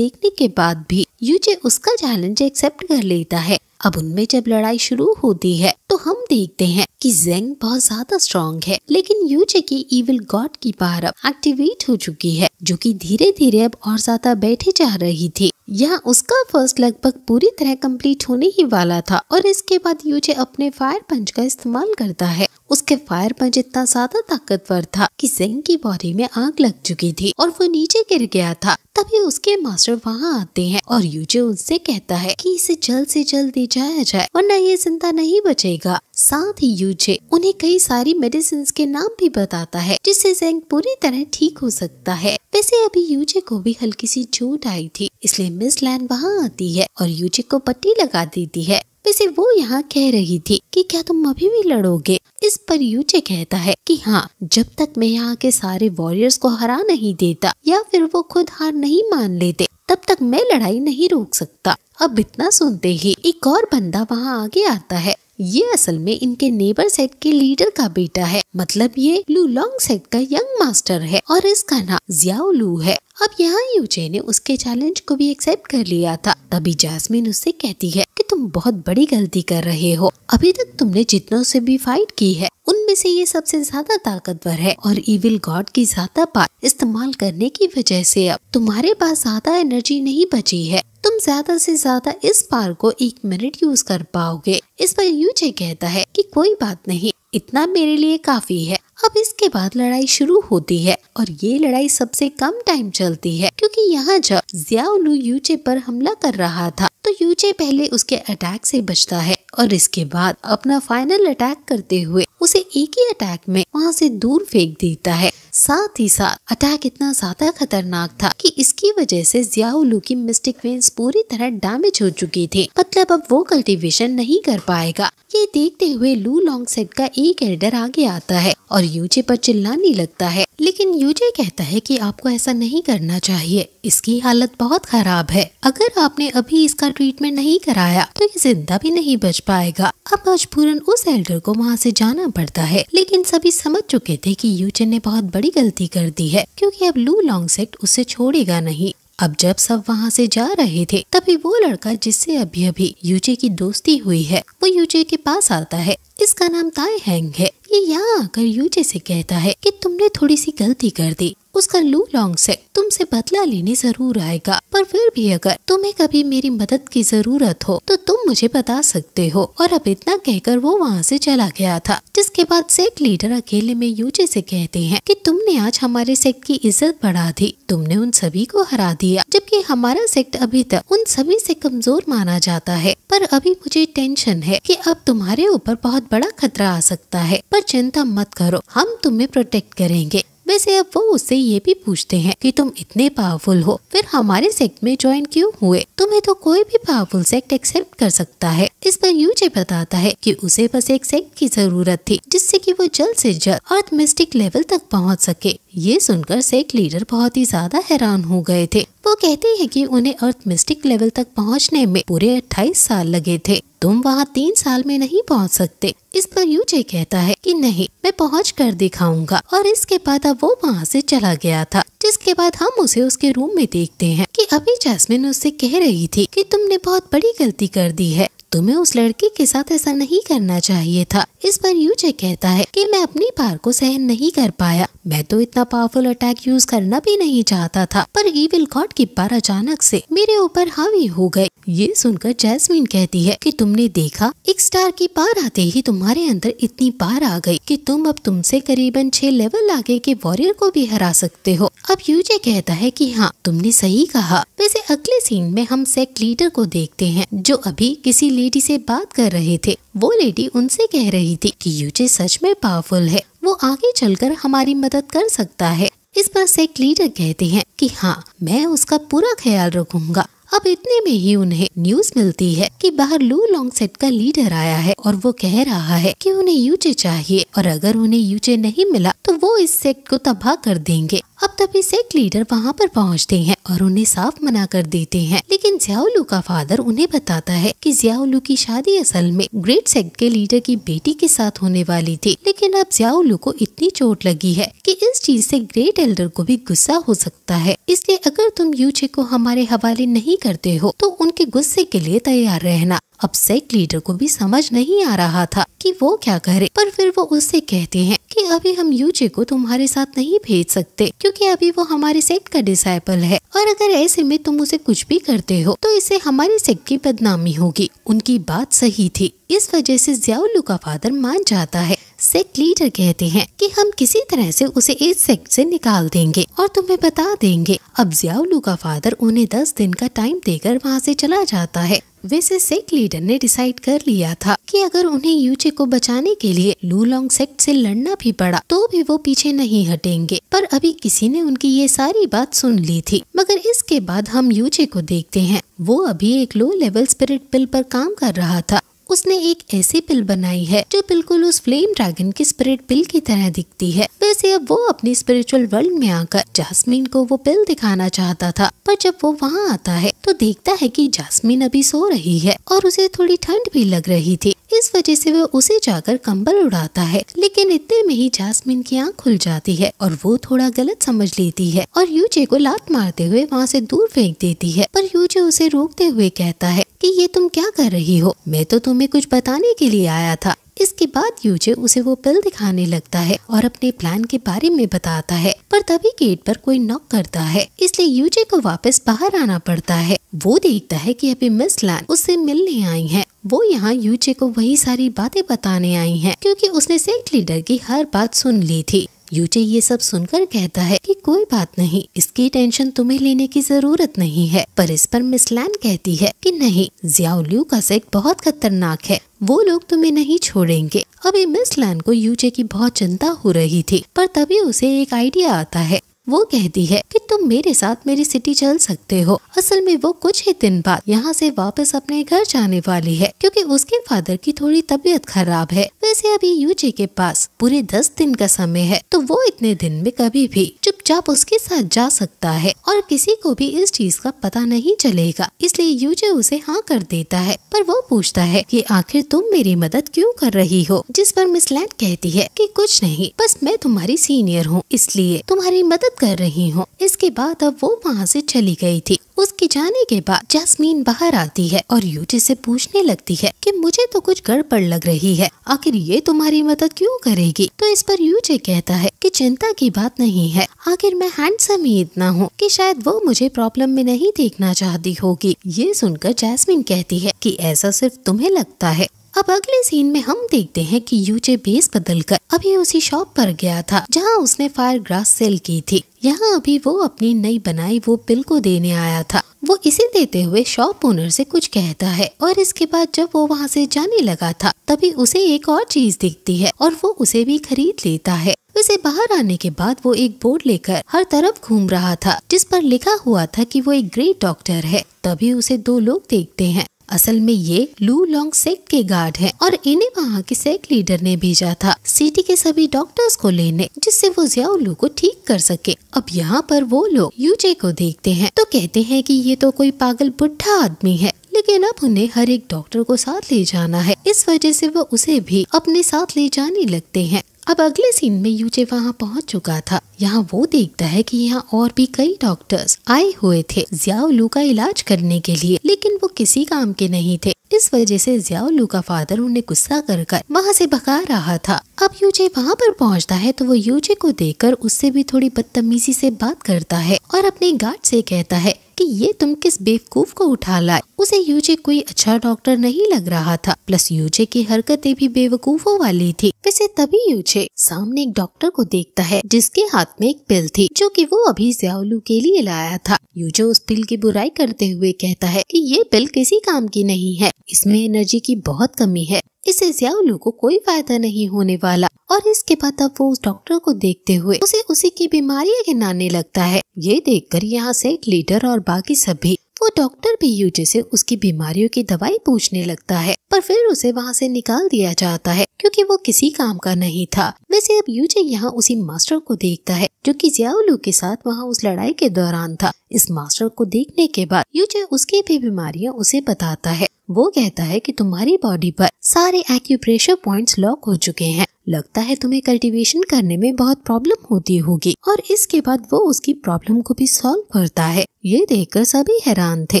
देखने के बाद भी यूजे उसका चैलेंज एक्सेप्ट कर लेता है अब उनमें जब लड़ाई शुरू होती है तो हम देखते हैं कि जेंग बहुत ज्यादा स्ट्रांग है लेकिन यूजे की इविल गॉड की पार अब एक्टिवेट हो चुकी है जो कि धीरे धीरे अब और ज्यादा बैठी जा रही थी यह उसका फर्स्ट लगभग पूरी तरह कंप्लीट होने ही वाला था और इसके बाद यूजे अपने फायर पंच का इस्तेमाल करता है उसके फायर पंच इतना ज्यादा ताकतवर था कि जेंग की बॉडी में आग लग चुकी थी और वो नीचे गिर गया था तभी उसके मास्टर वहाँ आते हैं और यूजे उनसे कहता है कि इसे जल्द से जल्द दे जाया जाए वरना ये जिंदा नहीं बचेगा साथ ही यूजे उन्हें कई सारी मेडिसिन के नाम भी बताता है जिससे जेंग पूरी तरह ठीक हो सकता है वैसे अभी यूजे को भी हल्की सी चोट आई थी इसलिए मिस लैन वहाँ आती है और यूजे को पट्टी लगा देती है वैसे वो यहाँ कह रही थी कि क्या तुम अभी भी लड़ोगे इस पर यूचे कहता है कि हाँ जब तक मैं यहाँ के सारे वॉरियर्स को हरा नहीं देता या फिर वो खुद हार नहीं मान लेते तब तक मैं लड़ाई नहीं रोक सकता अब इतना सुनते ही एक और बंदा वहाँ आगे आता है ये असल में इनके नेबर सेट के लीडर का बेटा है मतलब ये लू लॉन्ग सेट का यंग मास्टर है और इसका नाम जियाओ लू है अब यहाँ यूजे ने उसके चैलेंज को भी एक्सेप्ट कर लिया था तभी जासमिन उससे कहती है कि तुम बहुत बड़ी गलती कर रहे हो अभी तक तुमने जितनों से भी फाइट की है उनमें से ये सबसे ज्यादा ताकतवर है और इविल गॉड की ज्यादा पार इस्तेमाल करने की वजह से अब तुम्हारे पास ज्यादा एनर्जी नहीं बची है तुम ज्यादा से ज्यादा इस पार को एक मिनट यूज कर पाओगे इस पर यूजे कहता है कि कोई बात नहीं इतना मेरे लिए काफी है अब इसके बाद लड़ाई शुरू होती है और ये लड़ाई सबसे कम टाइम चलती है क्योंकि यहाँ जब जियाउलू यूचे पर हमला कर रहा था तो यूचे पहले उसके अटैक से बचता है और इसके बाद अपना फाइनल अटैक करते हुए उसे एक ही अटैक में वहाँ से दूर फेंक देता है साथ ही साथ अटैक इतना ज्यादा खतरनाक था कि इसकी वजह से जियाउलू की मिस्टिक वेन्स पूरी तरह डैमेज हो चुकी थी मतलब अब वो कल्टीवेशन नहीं कर पाएगा ये देखते हुए लू लॉन्ग सेट का एक एल्डर आगे आता है और यूजे पर चिल्लाने लगता है लेकिन यूजे कहता है कि आपको ऐसा नहीं करना चाहिए इसकी हालत बहुत खराब है अगर आपने अभी इसका ट्रीटमेंट नहीं कराया तो ये जिंदा भी नहीं बच पाएगा अब मजबूरन उस एल्डर को वहाँ से जाना पड़ता है लेकिन सभी समझ चुके थे कि यूजे ने बहुत बड़ी बड़ी गलती कर दी है क्योंकि अब लू लॉन्ग सेट उसे छोड़ेगा नहीं अब जब सब वहाँ से जा रहे थे तभी वो लड़का जिससे अभी अभी यूजे की दोस्ती हुई है वो यूजे के पास आता है इसका नाम ताय हैंग है ये यहाँ आकर यूजे से कहता है कि तुमने थोड़ी सी गलती कर दी उसका लू लॉन्ग से तुमसे बदला लेने जरूर आएगा पर फिर भी अगर तुम्हें कभी मेरी मदद की जरूरत हो तो तुम मुझे बता सकते हो और अब इतना कहकर वो वहाँ से चला गया था जिसके बाद सेट लीडर अकेले में यूजे से कहते हैं कि तुमने आज हमारे सेक्ट की इज्जत बढ़ा दी तुमने उन सभी को हरा दिया जबकि हमारा सेक्ट अभी तक उन सभी से कमजोर माना जाता है पर अभी मुझे टेंशन है कि अब तुम्हारे ऊपर बहुत बड़ा खतरा आ सकता है पर चिंता मत करो हम तुम्हें प्रोटेक्ट करेंगे वैसे अब वो उससे ये भी पूछते हैं कि तुम इतने पावरफुल हो फिर हमारे सेक्ट में ज्वाइन क्यों हुए तुम्हें तो कोई भी पावरफुल सेक्ट एक्सेप्ट कर सकता है इस पर यूजे बताता है कि उसे बस एक सेक्ट की जरूरत थी जिससे कि वो जल्द से जल्द अर्थ मिस्टिक लेवल तक पहुंच सके ये सुनकर सेक लीडर बहुत ही ज्यादा हैरान हो गए थे वो कहते हैं कि उन्हें अर्थ मिस्टिक लेवल तक पहुंचने में पूरे 28 साल लगे थे तुम वहाँ तीन साल में नहीं पहुँच सकते इस पर यूजे कहता है कि नहीं मैं पहुँच कर दिखाऊंगा और इसके बाद अब वो वहाँ से चला गया था जिसके बाद हम उसे उसके रूम में देखते हैं कि अभी जैस्मिन उससे कह रही थी कि तुमने बहुत बड़ी गलती कर दी है तुम्हें उस लड़की के साथ ऐसा नहीं करना चाहिए था इस पर यूजे कहता है कि मैं अपनी पार को सहन नहीं कर पाया मैं तो इतना पावरफुल अटैक यूज करना भी नहीं चाहता था पर ईविल गॉड की पार अचानक से मेरे ऊपर हावी हो गई ये सुनकर जैस्मिन कहती है कि तुमने देखा एक स्टार की पार आते ही तुम्हारे अंदर इतनी पार आ गई कि तुम अब तुमसे करीबन छह लेवल आगे के वॉरियर को भी हरा सकते हो अब यूजे कहता है कि हाँ तुमने सही कहा वैसे अगले सीन में हम सेक्ट लीडर को देखते हैं जो अभी किसी लेडी से बात कर रहे थे वो लेडी उनसे कह रही थी की यूजे सच में पावरफुल है वो आगे कर हमारी मदद कर सकता है इस पर सेक्ट लीडर कहते हैं की हाँ मैं उसका पूरा ख्याल रखूंगा अब इतने में ही उन्हें न्यूज मिलती है कि बाहर लू लॉन्ग सेट का लीडर आया है और वो कह रहा है कि उन्हें यूचे चाहिए और अगर उन्हें यूचे नहीं मिला तो वो इस सेट को तबाह कर देंगे अब तभी सेक्ट लीडर वहाँ पर पहुँचते हैं और उन्हें साफ मना कर देते हैं लेकिन जियाउलू का फादर उन्हें बताता है कि जियाउलू की शादी असल में ग्रेट सेक्ट के लीडर की बेटी के साथ होने वाली थी लेकिन अब जियाउलू को इतनी चोट लगी है कि इस चीज से ग्रेट एल्डर को भी गुस्सा हो सकता है इसलिए अगर तुम यूचे को हमारे हवाले नहीं करते हो तो उनके गुस्से के लिए तैयार रहना अब सेक लीडर को भी समझ नहीं आ रहा था कि वो क्या करे पर फिर वो उससे कहते हैं कि अभी हम यूजे को तुम्हारे साथ नहीं भेज सकते क्योंकि अभी वो हमारे सेक्ट का डिसाइपल है और अगर ऐसे में तुम उसे कुछ भी करते हो तो इससे हमारे सेक की बदनामी होगी उनकी बात सही थी इस वजह से जियाउल्लू का फादर मान जाता है सेक्ट लीडर कहते हैं कि हम किसी तरह से उसे इस सेक्ट से निकाल देंगे और तुम्हें बता देंगे अब जियाउलू का फादर उन्हें दस दिन का टाइम देकर वहाँ से चला जाता है वैसे सेक्ट लीडर ने डिसाइड कर लिया था कि अगर उन्हें यूचे को बचाने के लिए लूलोंग सेक्ट से लड़ना भी पड़ा तो भी वो पीछे नहीं हटेंगे पर अभी किसी ने उनकी ये सारी बात सुन ली थी मगर इसके बाद हम यूचे को देखते हैं वो अभी एक लो लेवल स्पिरिट पिल पर काम कर रहा था उसने एक ऐसी पिल बनाई है जो बिल्कुल उस फ्लेम ड्रैगन की स्पिरिट पिल की तरह दिखती है वैसे अब वो अपनी स्पिरिचुअल वर्ल्ड में आकर जासमीन को वो पिल दिखाना चाहता था पर जब वो वहाँ आता है तो देखता है कि जासमीन अभी सो रही है और उसे थोड़ी ठंड भी लग रही थी इस वजह से वह उसे जाकर कंबल उड़ाता है लेकिन इतने में ही जासमीन की आंख खुल जाती है और वो थोड़ा गलत समझ लेती है और यूजे को लात मारते हुए वहाँ से दूर फेंक देती है पर यूजे उसे रोकते हुए कहता है कि ये तुम क्या कर रही हो मैं तो तुम्हें कुछ बताने के लिए आया था इसके बाद यूजे उसे वो बिल दिखाने लगता है और अपने प्लान के बारे में बताता है पर तभी गेट पर कोई नॉक करता है इसलिए यूजे को वापस बाहर आना पड़ता है वो देखता है कि अभी मिस लैन उससे मिलने आई है वो यहाँ यूजे को वही सारी बातें बताने आई है क्योंकि उसने सेक्ट लीडर की हर बात सुन ली थी यूजे ये सब सुनकर कहता है कि कोई बात नहीं इसकी टेंशन तुम्हें लेने की जरूरत नहीं है पर इस पर मिस लैन कहती है कि नहीं जियाउल्यू का सेक बहुत खतरनाक है वो लोग तुम्हें नहीं छोड़ेंगे अभी मिस लैन को यूजे की बहुत चिंता हो रही थी पर तभी उसे एक आइडिया आता है वो कहती है कि तुम मेरे साथ मेरी सिटी चल सकते हो असल में वो कुछ ही दिन बाद यहाँ से वापस अपने घर जाने वाली है क्योंकि उसके फादर की थोड़ी तबीयत खराब है वैसे अभी यूजी के पास पूरे दस दिन का समय है तो वो इतने दिन में कभी भी चुपचाप उसके साथ जा सकता है और किसी को भी इस चीज का पता नहीं चलेगा इसलिए यूजे उसे हाँ कर देता है पर वो पूछता है कि आखिर तुम मेरी मदद क्यों कर रही हो जिस पर मिस लैन कहती है कि कुछ नहीं बस मैं तुम्हारी सीनियर हूँ इसलिए तुम्हारी मदद कर रही हूँ इसके बाद अब वो वहाँ से चली गई थी उसके जाने के बाद जैस्मीन बाहर आती है और यूटी से पूछने लगती है कि मुझे तो कुछ गड़बड़ लग रही है आखिर ये तुम्हारी मदद क्यों करेगी तो इस पर यूजे कहता है कि चिंता की बात नहीं है आखिर मैं हैंडसम ही इतना हूँ कि शायद वो मुझे प्रॉब्लम में नहीं देखना चाहती होगी ये सुनकर जैस्मिन कहती है कि ऐसा सिर्फ तुम्हें लगता है अब अगले सीन में हम देखते हैं कि यूजे बेस बदल कर अभी उसी शॉप पर गया था जहां उसने फायर ग्रास सेल की थी यहाँ अभी वो अपनी नई बनाई वो बिल को देने आया था वो इसे देते हुए शॉप ओनर से कुछ कहता है और इसके बाद जब वो वहाँ से जाने लगा था तभी उसे एक और चीज दिखती है और वो उसे भी खरीद लेता है उसे बाहर आने के बाद वो एक बोर्ड लेकर हर तरफ घूम रहा था जिस पर लिखा हुआ था कि वो एक ग्रेट डॉक्टर है तभी उसे दो लोग देखते हैं असल में ये लू लॉन्ग सेक के गार्ड हैं और इन्हें वहाँ के सेक लीडर ने भेजा था सिटी के सभी डॉक्टर्स को लेने जिससे वो जिया उल्लू को ठीक कर सके अब यहाँ पर वो लोग यूजे को देखते हैं तो कहते हैं कि ये तो कोई पागल बुढ़ा आदमी है लेकिन अब उन्हें हर एक डॉक्टर को साथ ले जाना है इस वजह से वो उसे भी अपने साथ ले जाने लगते हैं अब अगले सीन में यूजे वहाँ पहुँच चुका था यहाँ वो देखता है कि यहाँ और भी कई डॉक्टर्स आए हुए थे जियाओ का इलाज करने के लिए लेकिन वो किसी काम के नहीं थे इस वजह से जियाओ का फादर उन्हें गुस्सा कर कर वहाँ से भगा रहा था अब यूजे वहाँ पर पहुँचता है तो वो यूजे को कर उससे भी थोड़ी बदतमीजी से बात करता है और अपने गार्ड से कहता है कि ये तुम किस बेवकूफ को उठा लाए उसे यूजे कोई अच्छा डॉक्टर नहीं लग रहा था प्लस यूजे की हरकतें भी बेवकूफों वाली थी वैसे तभी यूजे सामने एक डॉक्टर को देखता है जिसके हाथ में एक पिल थी जो कि वो अभी ज्यालू के लिए लाया था यूजे उस पिल की बुराई करते हुए कहता है कि ये पिल किसी काम की नहीं है इसमें एनर्जी की बहुत कमी है इसे ज्यालू को कोई फायदा नहीं होने वाला और इसके बाद अब वो उस डॉक्टर को देखते हुए उसे उसी की बीमारी गिनाने लगता है ये देखकर यहाँ से लीडर और बाकी सभी वो डॉक्टर भी यूजे से उसकी बीमारियों की दवाई पूछने लगता है पर फिर उसे वहाँ से निकाल दिया जाता है क्योंकि वो किसी काम का नहीं था वैसे अब यूजे यहाँ उसी मास्टर को देखता है जो कि जियाउलू के साथ वहाँ उस लड़ाई के दौरान था इस मास्टर को देखने के बाद यूजे उसकी भी बीमारियां उसे बताता है वो कहता है कि तुम्हारी बॉडी पर सारे एक्यूप्रेशर पॉइंट्स लॉक हो चुके हैं लगता है तुम्हें कल्टीवेशन करने में बहुत प्रॉब्लम होती होगी और इसके बाद वो उसकी प्रॉब्लम को भी सॉल्व करता है ये देखकर सभी हैरान थे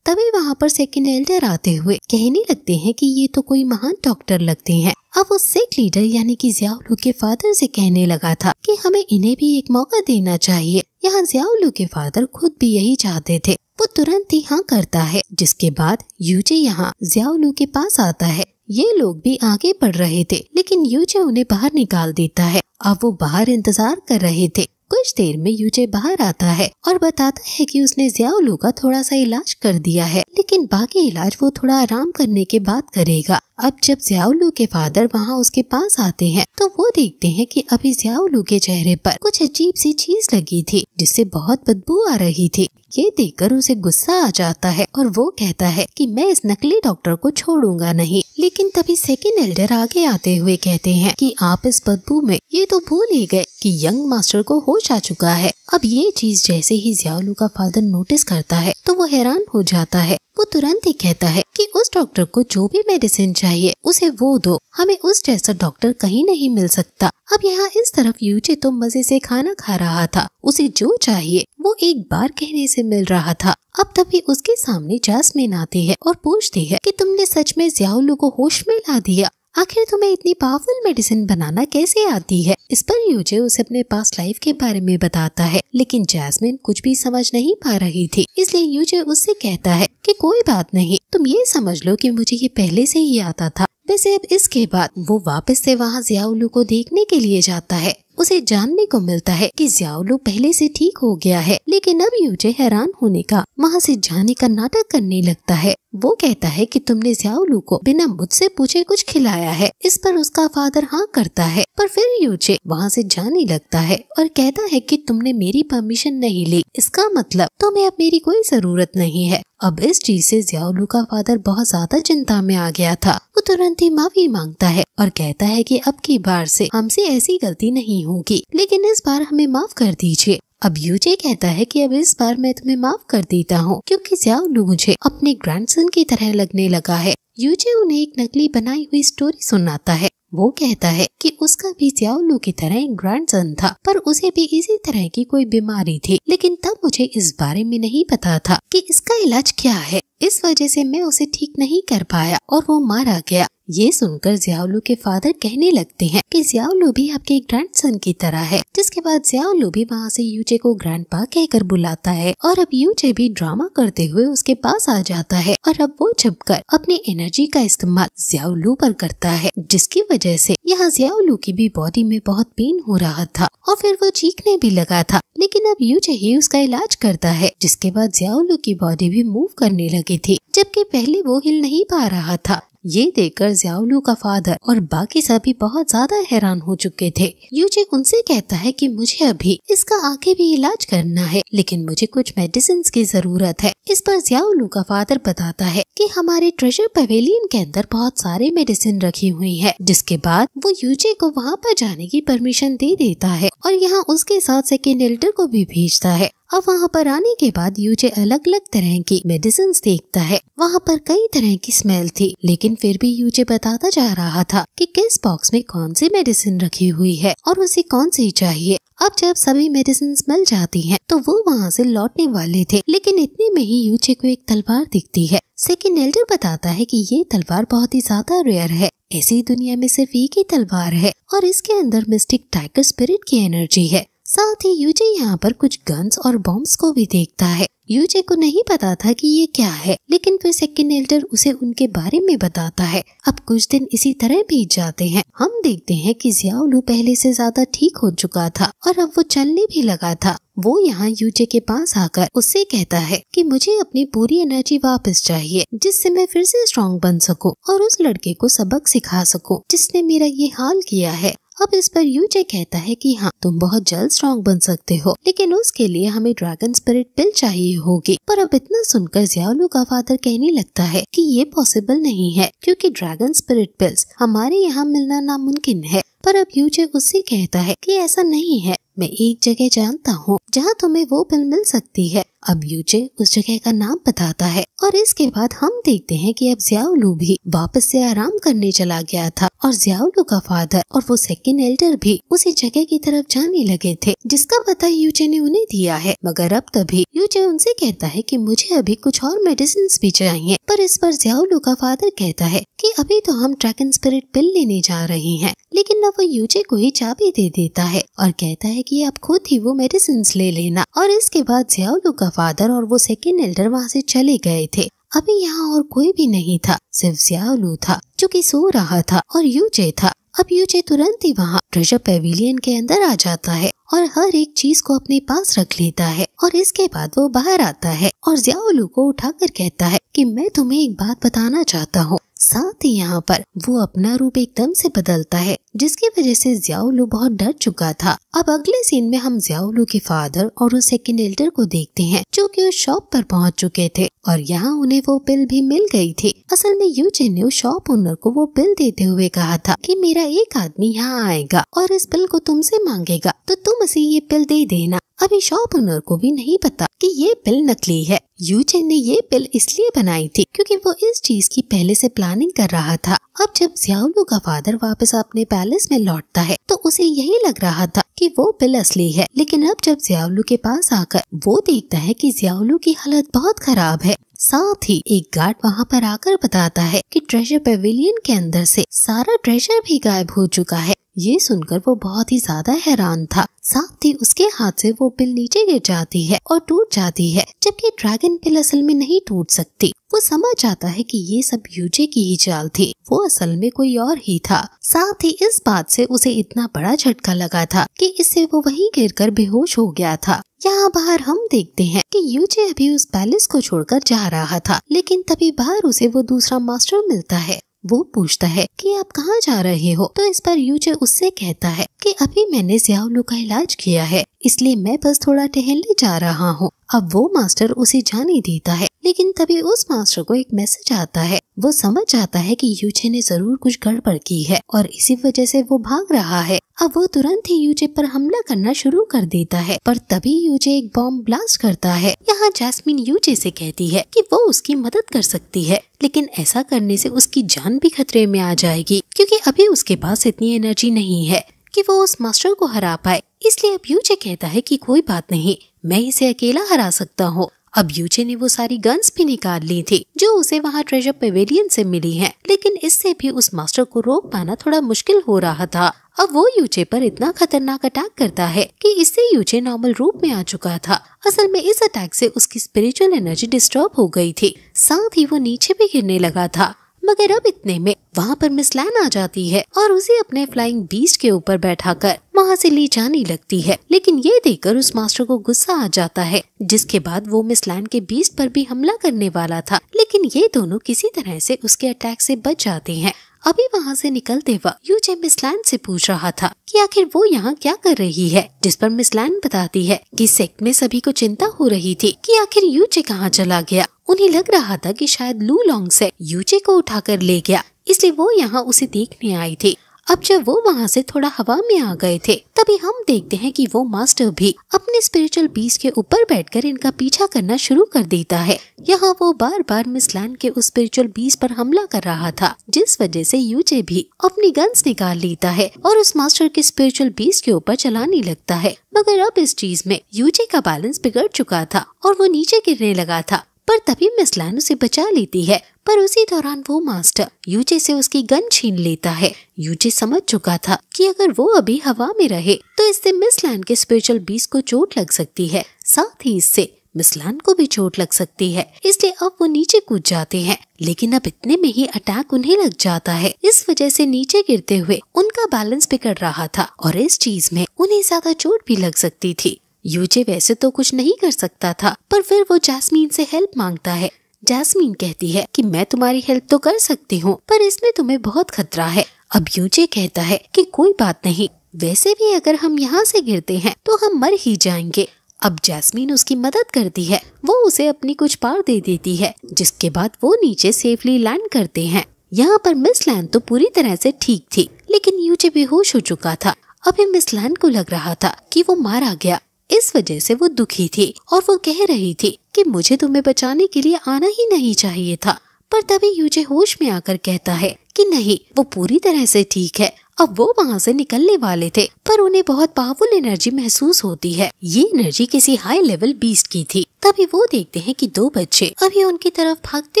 तभी वहाँ पर सेकेंड एल्डर आते हुए कहने लगते हैं कि ये तो कोई महान डॉक्टर लगते हैं अब वो सिख लीडर यानी कि जियाउलू के फादर से कहने लगा था कि हमें इन्हें भी एक मौका देना चाहिए यहाँ जियाउलू के फादर खुद भी यही चाहते थे वो तुरंत ही हाँ करता है जिसके बाद यूजे यहाँ जियाउलू के पास आता है ये लोग भी आगे बढ़ रहे थे लेकिन यूजे उन्हें बाहर निकाल देता है अब वो बाहर इंतजार कर रहे थे कुछ देर में यूजे बाहर आता है और बताता है कि उसने जियाउलू का थोड़ा सा इलाज कर दिया है लेकिन बाकी इलाज वो थोड़ा आराम करने के बाद करेगा अब जब जियाउलू के फादर वहाँ उसके पास आते हैं तो वो देखते हैं कि अभी जियाउलू के चेहरे पर कुछ अजीब सी चीज लगी थी जिससे बहुत बदबू आ रही थी ये देखकर उसे गुस्सा आ जाता है और वो कहता है कि मैं इस नकली डॉक्टर को छोड़ूंगा नहीं लेकिन तभी सेकेंड एल्डर आगे आते हुए कहते हैं कि आप इस बदबू में ये तो भूल ही गए कि यंग मास्टर को होश आ चुका है अब ये चीज जैसे ही जियालू का फादर नोटिस करता है तो वो हैरान हो जाता है वो तुरंत ही कहता है कि उस डॉक्टर को जो भी मेडिसिन चाहिए उसे वो दो हमें उस जैसा डॉक्टर कहीं नहीं मिल सकता अब यहाँ इस तरफ यूजे तो मजे से खाना खा रहा था उसे जो चाहिए वो एक बार कहने से मिल रहा था अब तभी उसके सामने जासमीन आती है और पूछती है कि तुमने सच में जियाउलू को होश में ला दिया आखिर तुम्हें इतनी पावरफुल मेडिसिन बनाना कैसे आती है इस पर यूजे उसे अपने पास्ट लाइफ के बारे में बताता है लेकिन जैस्मिन कुछ भी समझ नहीं पा रही थी इसलिए यूजे उससे कहता है कि कोई बात नहीं तुम ये समझ लो कि मुझे ये पहले से ही आता था वैसे अब इसके बाद वो वापस से वहाँ जियाउलू को देखने के लिए जाता है उसे जानने को मिलता है कि जियाउलू पहले से ठीक हो गया है लेकिन अब यूजे हैरान होने का वहाँ से जाने का नाटक करने लगता है वो कहता है कि तुमने जियाउलू को बिना मुझसे पूछे कुछ खिलाया है इस पर उसका फादर हाँ करता है पर फिर यूचे वहाँ से जाने लगता है और कहता है कि तुमने मेरी परमिशन नहीं ली इसका मतलब तुम्हें अब मेरी कोई जरूरत नहीं है अब इस चीज से जियाउलू का फादर बहुत ज्यादा चिंता में आ गया था वो तुरंत ही माफी मांगता है और कहता है कि अब की बार से हमसे ऐसी गलती नहीं होगी लेकिन इस बार हमें माफ कर दीजिए अब यूजे कहता है कि अब इस बार मैं तुम्हें माफ कर देता हूँ क्योंकि ज्याउलू मुझे अपने ग्रैंडसन की तरह लगने लगा है यूजे उन्हें एक नकली बनाई हुई स्टोरी सुनाता है वो कहता है कि उसका भी ज्याउलू की तरह एक ग्रैंडसन था पर उसे भी इसी तरह की कोई बीमारी थी लेकिन तब मुझे इस बारे में नहीं पता था कि इसका इलाज क्या है इस वजह से मैं उसे ठीक नहीं कर पाया और वो मारा गया ये सुनकर जियाउलू के फादर कहने लगते हैं कि जियाउलू भी आपके सन की तरह है जिसके बाद जियाउलू भी वहाँ से यूचे को पा कहकर बुलाता है और अब यूचे भी ड्रामा करते हुए उसके पास आ जाता है और अब वो छपकर अपनी एनर्जी का इस्तेमाल जियाउलू पर करता है जिसकी वजह से यहाँ जियाउलू की भी बॉडी में बहुत पेन हो रहा था और फिर वो चीखने भी लगा था लेकिन अब यूचे ही उसका इलाज करता है जिसके बाद जियाउलू की बॉडी भी मूव करने लगी थी जबकि पहले वो हिल नहीं पा रहा था ये देखकर जियाउलू का फादर और बाकी सभी बहुत ज्यादा हैरान हो चुके थे यूजे उनसे कहता है कि मुझे अभी इसका आगे भी इलाज करना है लेकिन मुझे कुछ मेडिसिन की जरूरत है इस पर जियाउलू का फादर बताता है कि हमारे ट्रेजर पवेलियन के अंदर बहुत सारे मेडिसिन रखी हुई है जिसके बाद वो यूजे को वहाँ पर जाने की परमिशन दे देता है और यहाँ उसके साथ सेकेंड एल्डर को भी भेजता है अब वहाँ पर आने के बाद यूजे अलग अलग तरह की मेडिसिन देखता है वहाँ पर कई तरह की स्मेल थी लेकिन फिर भी यूजे बताता जा रहा था कि किस बॉक्स में कौन सी मेडिसिन रखी हुई है और उसे कौन सी चाहिए अब जब सभी मेडिसिन मिल जाती हैं तो वो वहाँ से लौटने वाले थे लेकिन इतने में ही यूचे को एक तलवार दिखती है सेकिन एल्डर बताता है कि ये तलवार बहुत ही ज्यादा रेयर है ऐसी दुनिया में सिर्फ एक ही तलवार है और इसके अंदर मिस्टिक टाइगर स्पिरिट की एनर्जी है साथ ही यूजे यहाँ पर कुछ गन्स और बॉम्ब्स को भी देखता है यूजे को नहीं पता था कि ये क्या है लेकिन फिर सेकेंड एल्डर उसे उनके बारे में बताता है अब कुछ दिन इसी तरह बीत जाते हैं हम देखते हैं कि जियाउलू पहले से ज्यादा ठीक हो चुका था और अब वो चलने भी लगा था वो यहाँ यूजे के पास आकर उससे कहता है कि मुझे अपनी पूरी एनर्जी वापस चाहिए जिससे मैं फिर से स्ट्रांग बन सकूं और उस लड़के को सबक सिखा सकूं जिसने मेरा ये हाल किया है अब इस पर यूजे कहता है कि हाँ तुम बहुत जल्द स्ट्रॉन्ग बन सकते हो लेकिन उसके लिए हमें ड्रैगन स्पिरिट पिल चाहिए होगी पर अब इतना सुनकर जियालू का फादर कहने लगता है कि ये पॉसिबल नहीं है क्योंकि ड्रैगन स्पिरिट पिल्स हमारे यहाँ मिलना नामुमकिन है पर अब यूजे उससे कहता है कि ऐसा नहीं है मैं एक जगह जानता हूँ जहाँ तुम्हें वो पिल मिल सकती है अब यूजे उस जगह का नाम बताता है और इसके बाद हम देखते हैं कि अब जियाउलू भी वापस से आराम करने चला गया था और जियालू का फादर और वो सेकंड एल्डर भी उसी जगह की तरफ जाने लगे थे जिसका पता यूजे ने उन्हें दिया है मगर अब तभी यूजे उनसे कहता है कि मुझे अभी कुछ और मेडिसिन भी चाहिए पर इस पर जियालू का फादर कहता है की अभी तो हम ड्रैगन स्पिरिट पिल लेने जा रहे हैं लेकिन न वो यूजे को ही चाबी दे देता है और कहता है कि अब खुद ही वो मेडिसिन ले लेना और इसके बाद जयालू का फादर और वो सेकेंड एल्डर वहाँ से चले गए थे अभी यहाँ और कोई भी नहीं था सिर्फ जयालू था जो की सो रहा था और यूजे था अब यूजे तुरंत ही वहाँ ट्रेजर पेविलियन के अंदर आ जाता है और हर एक चीज को अपने पास रख लेता है और इसके बाद वो बाहर आता है और जियालू को उठाकर कहता है कि मैं तुम्हें एक बात बताना चाहता हूँ साथ ही यहाँ पर वो अपना रूप एकदम से बदलता है जिसकी वजह से जियाउलू बहुत डर चुका था अब अगले सीन में हम जियाउलू के फादर और उस सेकेंड एल्डर को देखते हैं जो कि उस शॉप पर पहुँच चुके थे और यहाँ उन्हें वो बिल भी मिल गई थी असल में यू ने उस शॉप ओनर को वो बिल देते हुए कहा था कि मेरा एक आदमी यहाँ आएगा और इस बिल को तुमसे मांगेगा तो तुम उसे ये बिल दे देना अभी शॉप ओनर को भी नहीं पता कि ये बिल नकली है यूजिन ने ये बिल इसलिए बनाई थी क्योंकि वो इस चीज की पहले से प्लानिंग कर रहा था अब जब जियाउलू का फादर वापस अपने पैलेस में लौटता है तो उसे यही लग रहा था कि वो बिल असली है लेकिन अब जब जियाउलू के पास आकर वो देखता है कि जियाउलू की हालत बहुत खराब है साथ ही एक गार्ड वहाँ पर आकर बताता है कि ट्रेजर पेविलियन के अंदर से सारा ट्रेजर भी गायब हो चुका है ये सुनकर वो बहुत ही ज्यादा हैरान था साथ ही उसके हाथ से वो पिल नीचे गिर जाती है और टूट जाती है जबकि ड्रैगन पिल असल में नहीं टूट सकती वो समझ जाता है कि ये सब यूजे की ही चाल थी वो असल में कोई और ही था साथ ही इस बात से उसे इतना बड़ा झटका लगा था कि इससे वो वहीं गिरकर बेहोश हो गया था यहाँ बाहर हम देखते हैं कि यूजे अभी उस पैलेस को छोड़कर जा रहा था लेकिन तभी बाहर उसे वो दूसरा मास्टर मिलता है वो पूछता है कि आप कहाँ जा रहे हो तो इस पर यूजे उससे कहता है कि अभी मैंने जियाउलू का इलाज किया है इसलिए मैं बस थोड़ा टहलने जा रहा हूँ अब वो मास्टर उसे जाने देता है लेकिन तभी उस मास्टर को एक मैसेज आता है वो समझ जाता है कि यूचे ने जरूर कुछ गड़बड़ की है और इसी वजह से वो भाग रहा है अब वो तुरंत ही यूजे पर हमला करना शुरू कर देता है पर तभी यूजे एक बॉम्ब ब्लास्ट करता है यहाँ जैस्मिन यूजे से कहती है कि वो उसकी मदद कर सकती है लेकिन ऐसा करने से उसकी जान भी खतरे में आ जाएगी क्योंकि अभी उसके पास इतनी एनर्जी नहीं है कि वो उस मास्टर को हरा पाए इसलिए अब यूजे कहता है कि कोई बात नहीं मैं इसे अकेला हरा सकता हूँ अब यूजे ने वो सारी गन्स भी निकाल ली थी जो उसे वहाँ ट्रेजर पेवेलियन से मिली हैं, लेकिन इससे भी उस मास्टर को रोक पाना थोड़ा मुश्किल हो रहा था अब वो यूजे पर इतना खतरनाक अटैक करता है कि इससे यूजे नॉर्मल रूप में आ चुका था असल में इस अटैक से उसकी स्पिरिचुअल एनर्जी डिस्टर्ब हो गई थी साथ ही वो नीचे भी गिरने लगा था मगर अब इतने में वहाँ पर मिस लैन आ जाती है और उसे अपने फ्लाइंग बीस्ट के ऊपर बैठा कर वहाँ से ली जाने लगती है लेकिन ये देखकर उस मास्टर को गुस्सा आ जाता है जिसके बाद वो मिस लैन के बीस्ट पर भी हमला करने वाला था लेकिन ये दोनों किसी तरह से उसके अटैक से बच जाते हैं अभी वहाँ से निकलते वक्त यूजे मिस लैन से पूछ रहा था कि आखिर वो यहाँ क्या कर रही है जिस पर मिस लैन बताती है कि सेक्ट में सभी को चिंता हो रही थी कि आखिर यूजे कहाँ चला गया उन्हें लग रहा था कि शायद लू लॉन्ग से यूचे को उठाकर ले गया इसलिए वो यहाँ उसे देखने आई थी अब जब वो वहाँ से थोड़ा हवा में आ गए थे तभी हम देखते हैं कि वो मास्टर भी अपने स्पिरिचुअल बीस के ऊपर बैठकर इनका पीछा करना शुरू कर देता है यहाँ वो बार बार मिस लैन के उस स्पिरिचुअल बीस पर हमला कर रहा था जिस वजह से यूजे भी अपनी गन्स निकाल लेता है और उस मास्टर के स्पिरिचुअल बीस के ऊपर चलाने लगता है मगर अब इस चीज में यूजे का बैलेंस बिगड़ चुका था और वो नीचे गिरने लगा था पर तभी मिस लैन उसे बचा लेती है पर उसी दौरान वो मास्टर यूजे से उसकी गन छीन लेता है यूजे समझ चुका था कि अगर वो अभी हवा में रहे तो इससे मिस लैन के स्पिरिचुअल बीस को चोट लग सकती है साथ ही इससे लैन को भी चोट लग सकती है इसलिए अब वो नीचे कूद जाते हैं लेकिन अब इतने में ही अटैक उन्हें लग जाता है इस वजह से नीचे गिरते हुए उनका बैलेंस बिगड़ रहा था और इस चीज में उन्हें ज्यादा चोट भी लग सकती थी यूजे वैसे तो कुछ नहीं कर सकता था पर फिर वो जैस्मीन से हेल्प मांगता है जैस्मीन कहती है कि मैं तुम्हारी हेल्प तो कर सकती हूँ पर इसमें तुम्हें बहुत खतरा है अब यूजे कहता है कि कोई बात नहीं वैसे भी अगर हम यहाँ से गिरते हैं तो हम मर ही जाएंगे अब जैस्मीन उसकी मदद करती है वो उसे अपनी कुछ पार दे देती है जिसके बाद वो नीचे सेफली लैंड करते हैं यहाँ पर मिस लैंड तो पूरी तरह से ठीक थी लेकिन यूजे बेहोश हो चुका था अभी मिस लैंड को लग रहा था कि वो मारा गया इस वजह से वो दुखी थी और वो कह रही थी कि मुझे तुम्हें बचाने के लिए आना ही नहीं चाहिए था पर तभी यूजे होश में आकर कहता है कि नहीं वो पूरी तरह से ठीक है अब वो वहाँ से निकलने वाले थे पर उन्हें बहुत पावरफुल एनर्जी महसूस होती है ये एनर्जी किसी हाई लेवल बीस्ट की थी तभी वो देखते हैं कि दो बच्चे अभी उनकी तरफ भागते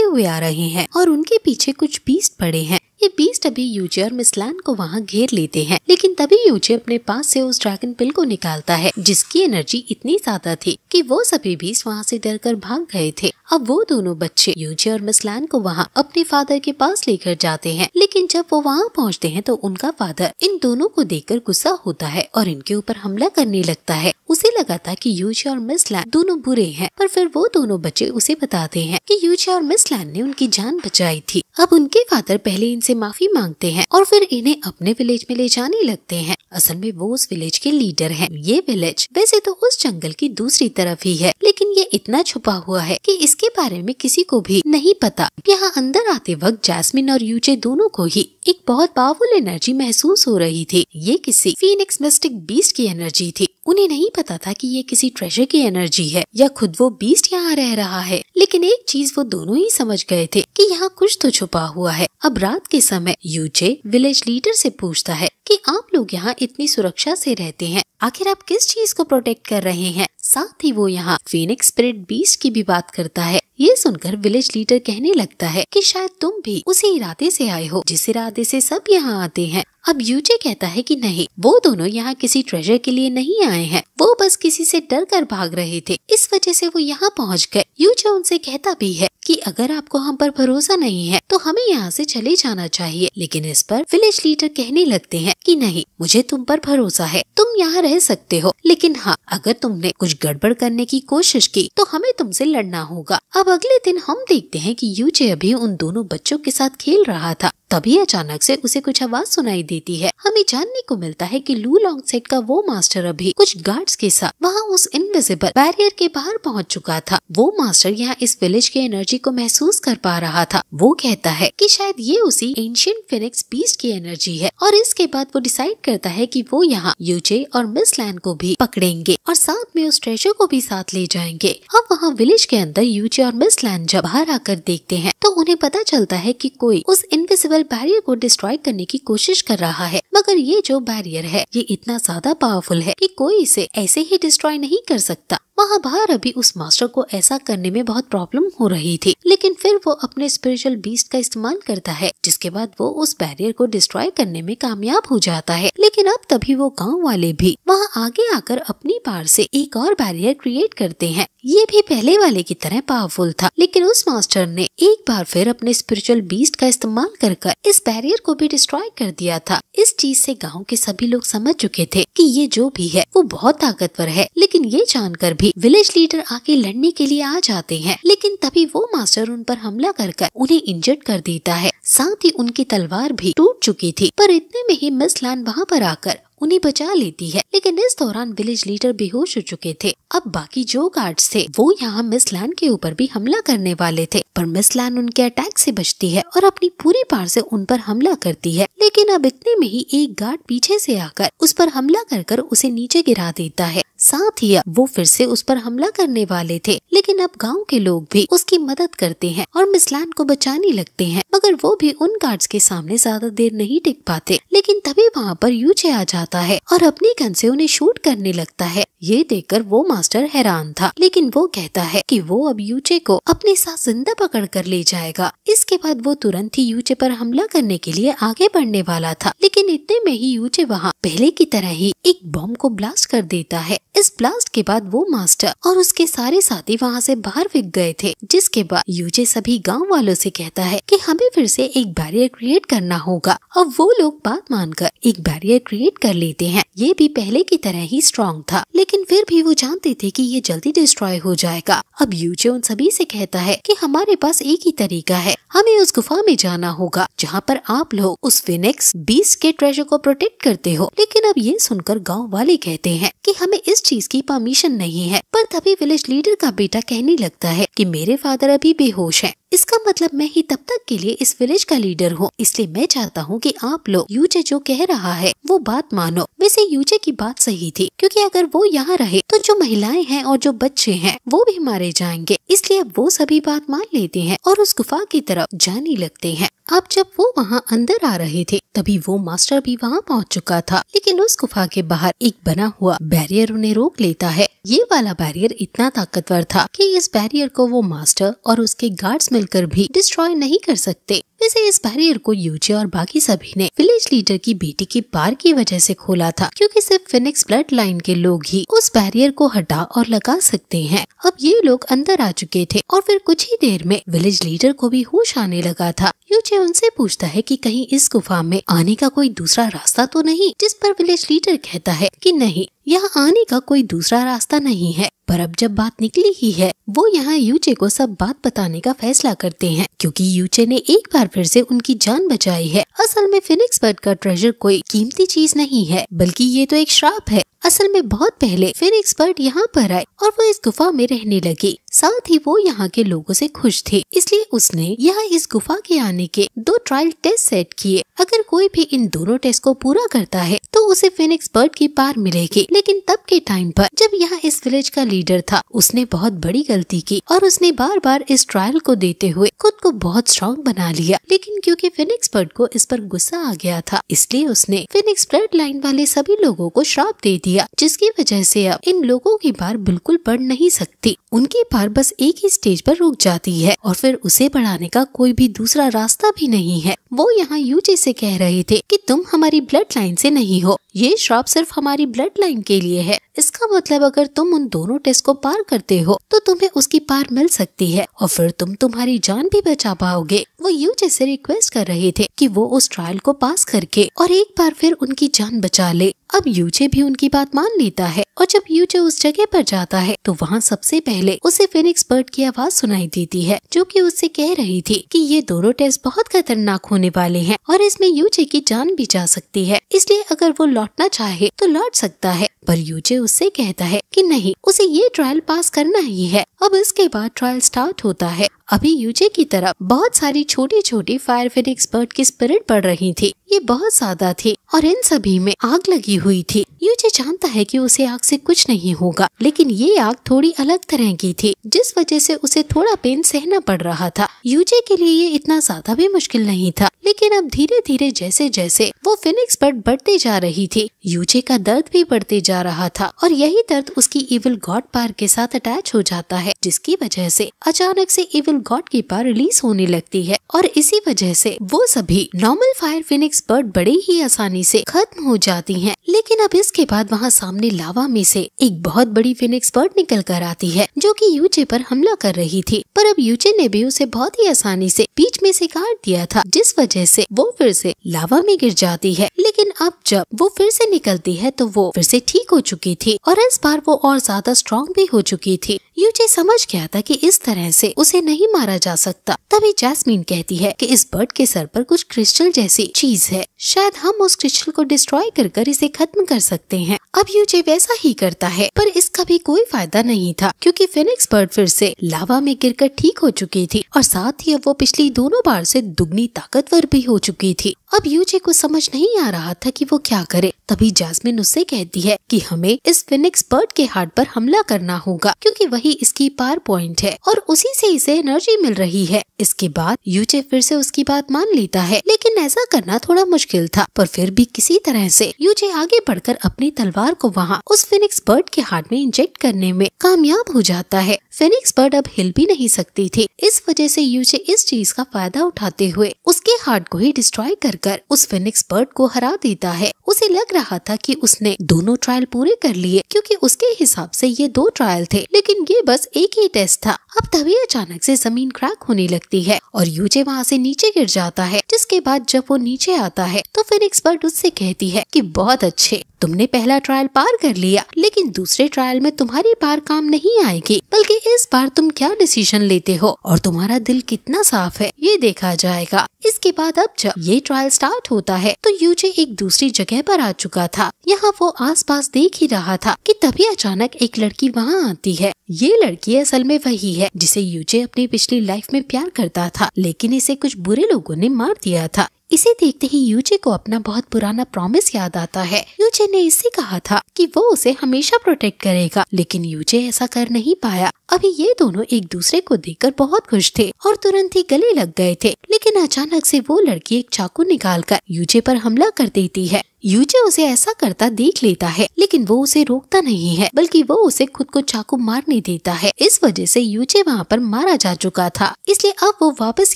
हुए आ रहे हैं और उनके पीछे कुछ बीस्ट पड़े हैं ये बीस्ट अभी यूजे और मिसलान को वहाँ घेर लेते हैं लेकिन तभी यूजे अपने पास से उस ड्रैगन पिल को निकालता है जिसकी एनर्जी इतनी ज्यादा थी कि वो सभी बीस वहाँ से डरकर भाग गए थे अब वो दोनों बच्चे यूजे और मिसलान को वहाँ अपने फादर के पास लेकर जाते हैं लेकिन जब वो वहाँ पहुँचते हैं तो उनका फादर इन दोनों को देख गुस्सा होता है और इनके ऊपर हमला करने लगता है उसे लगा था की यूजे और मिसलैन दोनों बुरे हैं पर फिर वो दोनों बच्चे उसे बताते हैं कि यूजे और मिसलैन ने उनकी जान बचाई थी अब उनके फादर पहले इनसे माफी मांगते हैं और फिर इन्हें अपने विलेज में ले जाने लगते हैं असल में वो उस विलेज के लीडर हैं। ये विलेज वैसे तो उस जंगल की दूसरी तरफ ही है लेकिन ये इतना छुपा हुआ है कि इसके बारे में किसी को भी नहीं पता यहाँ अंदर आते वक्त जैस्मिन और यूजे दोनों को ही एक बहुत पावरफुल एनर्जी महसूस हो रही थी ये किसी फीनिक्स मिस्टिक बीस्ट की एनर्जी थी उन्हें नहीं पता था कि ये किसी ट्रेजर की एनर्जी है या खुद वो बीस्ट यहाँ रह रहा है लेकिन एक चीज वो दोनों ही समझ गए थे कि यहाँ कुछ तो छुपा हुआ है अब रात के समय यूजे विलेज लीडर से पूछता है कि आप लोग यहाँ इतनी सुरक्षा से रहते हैं आखिर आप किस चीज को प्रोटेक्ट कर रहे हैं साथ ही वो यहाँ फिनिक्स स्पिरिट बीस की भी बात करता है ये सुनकर विलेज लीडर कहने लगता है कि शायद तुम भी उसी इरादे से आए हो जिस इरादे से सब यहाँ आते हैं अब यूजे कहता है कि नहीं वो दोनों यहाँ किसी ट्रेजर के लिए नहीं आए हैं वो बस किसी से डर कर भाग रहे थे इस वजह से वो यहाँ पहुँच गए यूजे उनसे कहता भी है कि अगर आपको हम पर भरोसा नहीं है तो हमें यहाँ से चले जाना चाहिए लेकिन इस पर विलेज लीडर कहने लगते हैं कि नहीं मुझे तुम पर भरोसा है तुम यहाँ रह रह सकते हो लेकिन हाँ अगर तुमने कुछ गड़बड़ करने की कोशिश की तो हमें तुमसे लड़ना होगा अब अगले दिन हम देखते हैं कि यूजे अभी उन दोनों बच्चों के साथ खेल रहा था तभी अचानक से उसे कुछ आवाज सुनाई देती है हमें जानने को मिलता है कि लू लॉन्ग सेट का वो मास्टर अभी कुछ गार्ड्स के साथ वहाँ उस इनविजिबल बैरियर के बाहर पहुँच चुका था वो मास्टर यहाँ इस विलेज की एनर्जी को महसूस कर पा रहा था वो कहता है कि शायद ये उसी एंशियंट फिनिक्स बीस्ट की एनर्जी है और इसके बाद वो डिसाइड करता है की वो यहाँ यूजे और मिस लैंड को भी पकड़ेंगे और साथ में उस ट्रेजर को भी साथ ले जाएंगे अब वहाँ विलेज के अंदर यूजे और मिस लैंड जब बाहर आकर देखते हैं तो उन्हें पता चलता है कि कोई उस इनविजिबल बैरियर को डिस्ट्रॉय करने की कोशिश कर रहा है मगर ये जो बैरियर है ये इतना ज्यादा पावरफुल है कि कोई इसे ऐसे ही डिस्ट्रॉय नहीं कर सकता वहाँ बाहर अभी उस मास्टर को ऐसा करने में बहुत प्रॉब्लम हो रही थी लेकिन फिर वो अपने स्पिरिचुअल बीस्ट का इस्तेमाल करता है जिसके बाद वो उस बैरियर को डिस्ट्रॉय करने में कामयाब हो जाता है लेकिन अब तभी वो गांव वाले भी वहाँ आगे आकर अपनी पार से एक और बैरियर क्रिएट करते हैं ये भी पहले वाले की तरह पावरफुल था लेकिन उस मास्टर ने एक बार फिर अपने स्पिरिचुअल बीस्ट का इस्तेमाल कर इस बैरियर को भी डिस्ट्रॉय कर दिया था इस चीज ऐसी गाँव के सभी लोग समझ चुके थे की ये जो भी है वो बहुत ताकतवर है लेकिन ये जानकर भी भी विलेज लीडर आके लड़ने के लिए आ जाते हैं लेकिन तभी वो मास्टर उन पर हमला कर कर उन्हें इंजर्ड कर देता है साथ ही उनकी तलवार भी टूट चुकी थी पर इतने में ही मिस लान वहाँ पर आकर उन्हें बचा लेती है लेकिन इस दौरान विलेज लीडर बेहोश हो चुके थे अब बाकी जो गार्ड्स थे वो यहाँ मिस लैन के ऊपर भी हमला करने वाले थे पर मिस लैन उनके अटैक से बचती है और अपनी पूरी पार से उन पर हमला करती है लेकिन अब इतने में ही एक गार्ड पीछे से आकर उस पर हमला कर कर उसे नीचे गिरा देता है साथ ही वो फिर से उस पर हमला करने वाले थे लेकिन अब गांव के लोग भी उसकी मदद करते हैं और मिसलान को बचाने लगते हैं मगर वो भी उन गार्ड्स के सामने ज्यादा देर नहीं टिक पाते लेकिन तभी वहाँ पर यूचे आ जाता जाता है और अपनी गन से उन्हें शूट करने लगता है ये देखकर वो मास्टर हैरान था लेकिन वो कहता है कि वो अब यूचे को अपने साथ जिंदा पकड़ कर ले जाएगा इसके बाद वो तुरंत ही यूचे पर हमला करने के लिए आगे बढ़ने वाला था लेकिन इतने में ही यूचे वहाँ पहले की तरह ही एक बॉम्ब को ब्लास्ट कर देता है इस ब्लास्ट के बाद वो मास्टर और उसके सारे साथी वहाँ से बाहर फिक गए थे जिसके बाद यूचे सभी गाँव वालों से कहता है की हमें फिर से एक बैरियर क्रिएट करना होगा अब वो लोग बात मानकर एक बैरियर क्रिएट कर लेते हैं ये भी पहले की तरह ही स्ट्रॉन्ग था लेकिन लेकिन फिर भी वो जानते थे कि ये जल्दी डिस्ट्रॉय हो जाएगा अब यूजे उन सभी से कहता है कि हमारे पास एक ही तरीका है हमें उस गुफा में जाना होगा जहाँ पर आप लोग उस फिनिक्स बीस के ट्रेजर को प्रोटेक्ट करते हो लेकिन अब ये सुनकर गाँव वाले कहते हैं की हमें इस चीज की परमिशन नहीं है पर तभी विलेज लीडर का बेटा कहने लगता है की मेरे फादर अभी बेहोश है इसका मतलब मैं ही तब तक के लिए इस विलेज का लीडर हूँ इसलिए मैं चाहता हूँ कि आप लोग यूजे जो कह रहा है वो बात मानो वैसे यूजे की बात सही थी क्योंकि अगर वो यहाँ रहे तो जो महिलाएं हैं और जो बच्चे हैं वो भी मारे जाएंगे इसलिए अब वो सभी बात मान लेते हैं और उस गुफा की तरफ जाने लगते है अब जब वो वहाँ अंदर आ रहे थे तभी वो मास्टर भी वहाँ पहुँच चुका था लेकिन उस गुफा के बाहर एक बना हुआ बैरियर उन्हें रोक लेता है ये वाला बैरियर इतना ताकतवर था कि इस बैरियर को वो मास्टर और उसके गार्ड्स मिलकर भी डिस्ट्रॉय नहीं कर सकते वैसे इस बैरियर को यूजे और बाकी सभी ने विलेज लीडर की बेटी की पार की वजह से खोला था क्योंकि सिर्फ फिनिक्स ब्लड लाइन के लोग ही उस बैरियर को हटा और लगा सकते हैं अब ये लोग अंदर आ चुके थे और फिर कुछ ही देर में विलेज लीडर को भी होश आने लगा था यूजे उनसे पूछता है की कहीं इस गुफा में आने का कोई दूसरा रास्ता तो नहीं जिस पर विलेज लीडर कहता है की नहीं यहाँ आने का कोई दूसरा रास्ता नहीं है पर अब जब बात निकली ही है वो यहाँ यूचे को सब बात बताने का फैसला करते हैं क्योंकि यूचे ने एक बार फिर से उनकी जान बचाई है असल में फिनिक्स बर्ड का ट्रेजर कोई कीमती चीज नहीं है बल्कि ये तो एक श्राप है असल में बहुत पहले फिनिक्स बर्ड यहाँ पर आए और वो इस गुफा में रहने लगे साथ ही वो यहाँ के लोगों से खुश थे इसलिए उसने यहाँ इस गुफा के आने के दो ट्रायल टेस्ट सेट किए अगर कोई भी इन दोनों टेस्ट को पूरा करता है तो उसे फिनिक्स बर्ड की पार मिलेगी लेकिन तब के टाइम पर जब यहाँ इस विलेज का लीडर था उसने बहुत बड़ी गलती की और उसने बार बार इस ट्रायल को देते हुए खुद को बहुत स्ट्रॉन्ग बना लिया लेकिन क्योंकि फिनिक्स बर्ड को इस पर गुस्सा आ गया था इसलिए उसने फिनिक्स ब्लड लाइन वाले सभी लोगो को श्राप दे दिया दिया जिसकी वजह से अब इन लोगों की बार बिल्कुल बढ़ नहीं सकती उनकी बार बस एक ही स्टेज पर रुक जाती है और फिर उसे बढ़ाने का कोई भी दूसरा रास्ता भी नहीं है वो यहाँ यूजे से कह रहे थे कि तुम हमारी ब्लड लाइन से नहीं हो ये श्राप सिर्फ हमारी ब्लड लाइन के लिए है इसका मतलब अगर तुम उन दोनों टेस्ट को पार करते हो तो तुम्हें उसकी पार मिल सकती है और फिर तुम तुम्हारी जान भी बचा पाओगे वो यू जैसे रिक्वेस्ट कर रहे थे कि वो उस ट्रायल को पास करके और एक बार फिर उनकी जान बचा ले अब यूजे भी उनकी बात मान लेता है और जब यूजे उस जगह पर जाता है तो वहाँ सबसे पहले उसे फिनिक्स बर्ड की आवाज सुनाई देती है जो कि उससे कह रही थी कि ये दोनों टेस्ट बहुत खतरनाक होने वाले हैं और इसमें यूजे की जान भी जा सकती है इसलिए अगर वो लौटना चाहे तो लौट सकता है पर यूजे उससे कहता है कि नहीं उसे ये ट्रायल पास करना ही है अब इसके बाद ट्रायल स्टार्ट होता है अभी यूजे की तरफ बहुत सारी छोटी छोटी फायर फिट एक्सपर्ट की स्पिरिट बढ़ रही थी ये बहुत ज्यादा थी और इन सभी में आग लगी हुई थी यूजे जानता है कि उसे आग से कुछ नहीं होगा लेकिन ये आग थोड़ी अलग तरह की थी जिस वजह से उसे थोड़ा पेन सहना पड़ रहा था यूजे के लिए ये इतना ज्यादा भी मुश्किल नहीं था लेकिन अब धीरे धीरे जैसे जैसे वो फिनिक्स बर्ड बढ़ते जा रही थी थी यूजे का दर्द भी बढ़ते जा रहा था और यही दर्द उसकी इविल गॉड पार के साथ अटैच हो जाता है जिसकी वजह से अचानक से इविल गॉड की पार रिलीज होने लगती है और इसी वजह से वो सभी नॉर्मल फायर फिनिक्स बर्ड बड़े ही आसानी से खत्म हो जाती हैं लेकिन अब इसके बाद वहाँ सामने लावा में से एक बहुत बड़ी फिनिक्स बर्ड निकल कर आती है जो की यूजे पर हमला कर रही थी पर अब यूजे ने भी उसे बहुत ही आसानी से बीच में से काट दिया था जिस वजह से वो फिर से लावा में गिर जाती है लेकिन अब जब वो फिर फिर से निकलती है तो वो फिर से ठीक हो चुकी थी और इस बार वो और ज्यादा स्ट्रांग भी हो चुकी थी यूजे समझ गया था कि इस तरह से उसे नहीं मारा जा सकता तभी जैस्मिन कहती है कि इस बर्ड के सर पर कुछ क्रिस्टल जैसी चीज है शायद हम उस क्रिस्टल को डिस्ट्रॉय कर कर इसे खत्म कर सकते हैं अब यूजे वैसा ही करता है पर इसका भी कोई फायदा नहीं था क्योंकि फिनिक्स बर्ड फिर से लावा में गिरकर ठीक हो चुकी थी और साथ ही अब वो पिछली दोनों बार से दुगनी ताकतवर भी हो चुकी थी अब यूजे को समझ नहीं आ रहा था कि वो क्या करे तभी जास्मिन उससे कहती है कि हमें इस फिनिक्स बर्ड के हार्ट पर हमला करना होगा क्योंकि वही ही इसकी पार पॉइंट है और उसी से इसे एनर्जी मिल रही है इसके बाद यूचे फिर से उसकी बात मान लेता है लेकिन ऐसा करना थोड़ा मुश्किल था पर फिर भी किसी तरह से यूचे आगे बढ़कर अपनी तलवार को वहाँ उस फिनिक्स बर्ड के हार्ट में इंजेक्ट करने में कामयाब हो जाता है फिनिक्स बर्ड अब हिल भी नहीं सकती थी इस वजह से यूचे इस चीज का फायदा उठाते हुए उसके हार्ट को ही डिस्ट्रॉय कर कर उस फिनिक्स बर्ड को हरा देता है उसे लग रहा था कि उसने दोनों ट्रायल पूरे कर लिए क्योंकि उसके हिसाब से ये दो ट्रायल थे लेकिन ये लिए बस एक ही टेस्ट था अब तभी अचानक से जमीन क्रैक होने लगती है और यूजे वहाँ से नीचे गिर जाता है जिसके बाद जब वो नीचे आता है तो फिर एक्सपर्ट उससे कहती है कि बहुत अच्छे तुमने पहला ट्रायल पार कर लिया लेकिन दूसरे ट्रायल में तुम्हारी पार काम नहीं आएगी बल्कि इस बार तुम क्या डिसीजन लेते हो और तुम्हारा दिल कितना साफ है ये देखा जाएगा इसके बाद अब जब ये ट्रायल स्टार्ट होता है तो यूजे एक दूसरी जगह पर आ चुका था यहाँ वो आसपास देख ही रहा था कि तभी अचानक एक लड़की वहाँ आती है ये लड़की असल में वही है जिसे यूजे अपनी पिछली लाइफ में प्यार करता था लेकिन इसे कुछ बुरे लोगों ने मार दिया था इसे देखते ही यूजे को अपना बहुत पुराना प्रॉमिस याद आता है यूजे ने इससे कहा था कि वो उसे हमेशा प्रोटेक्ट करेगा लेकिन यूजे ऐसा कर नहीं पाया अभी ये दोनों एक दूसरे को देखकर बहुत खुश थे और तुरंत ही गले लग गए थे लेकिन अचानक से वो लड़की एक चाकू निकाल कर यूजे पर हमला कर देती है यूजे उसे ऐसा करता देख लेता है लेकिन वो उसे रोकता नहीं है बल्कि वो उसे खुद को चाकू मारने देता है इस वजह से यूजे वहाँ पर मारा जा चुका था इसलिए अब वो वापस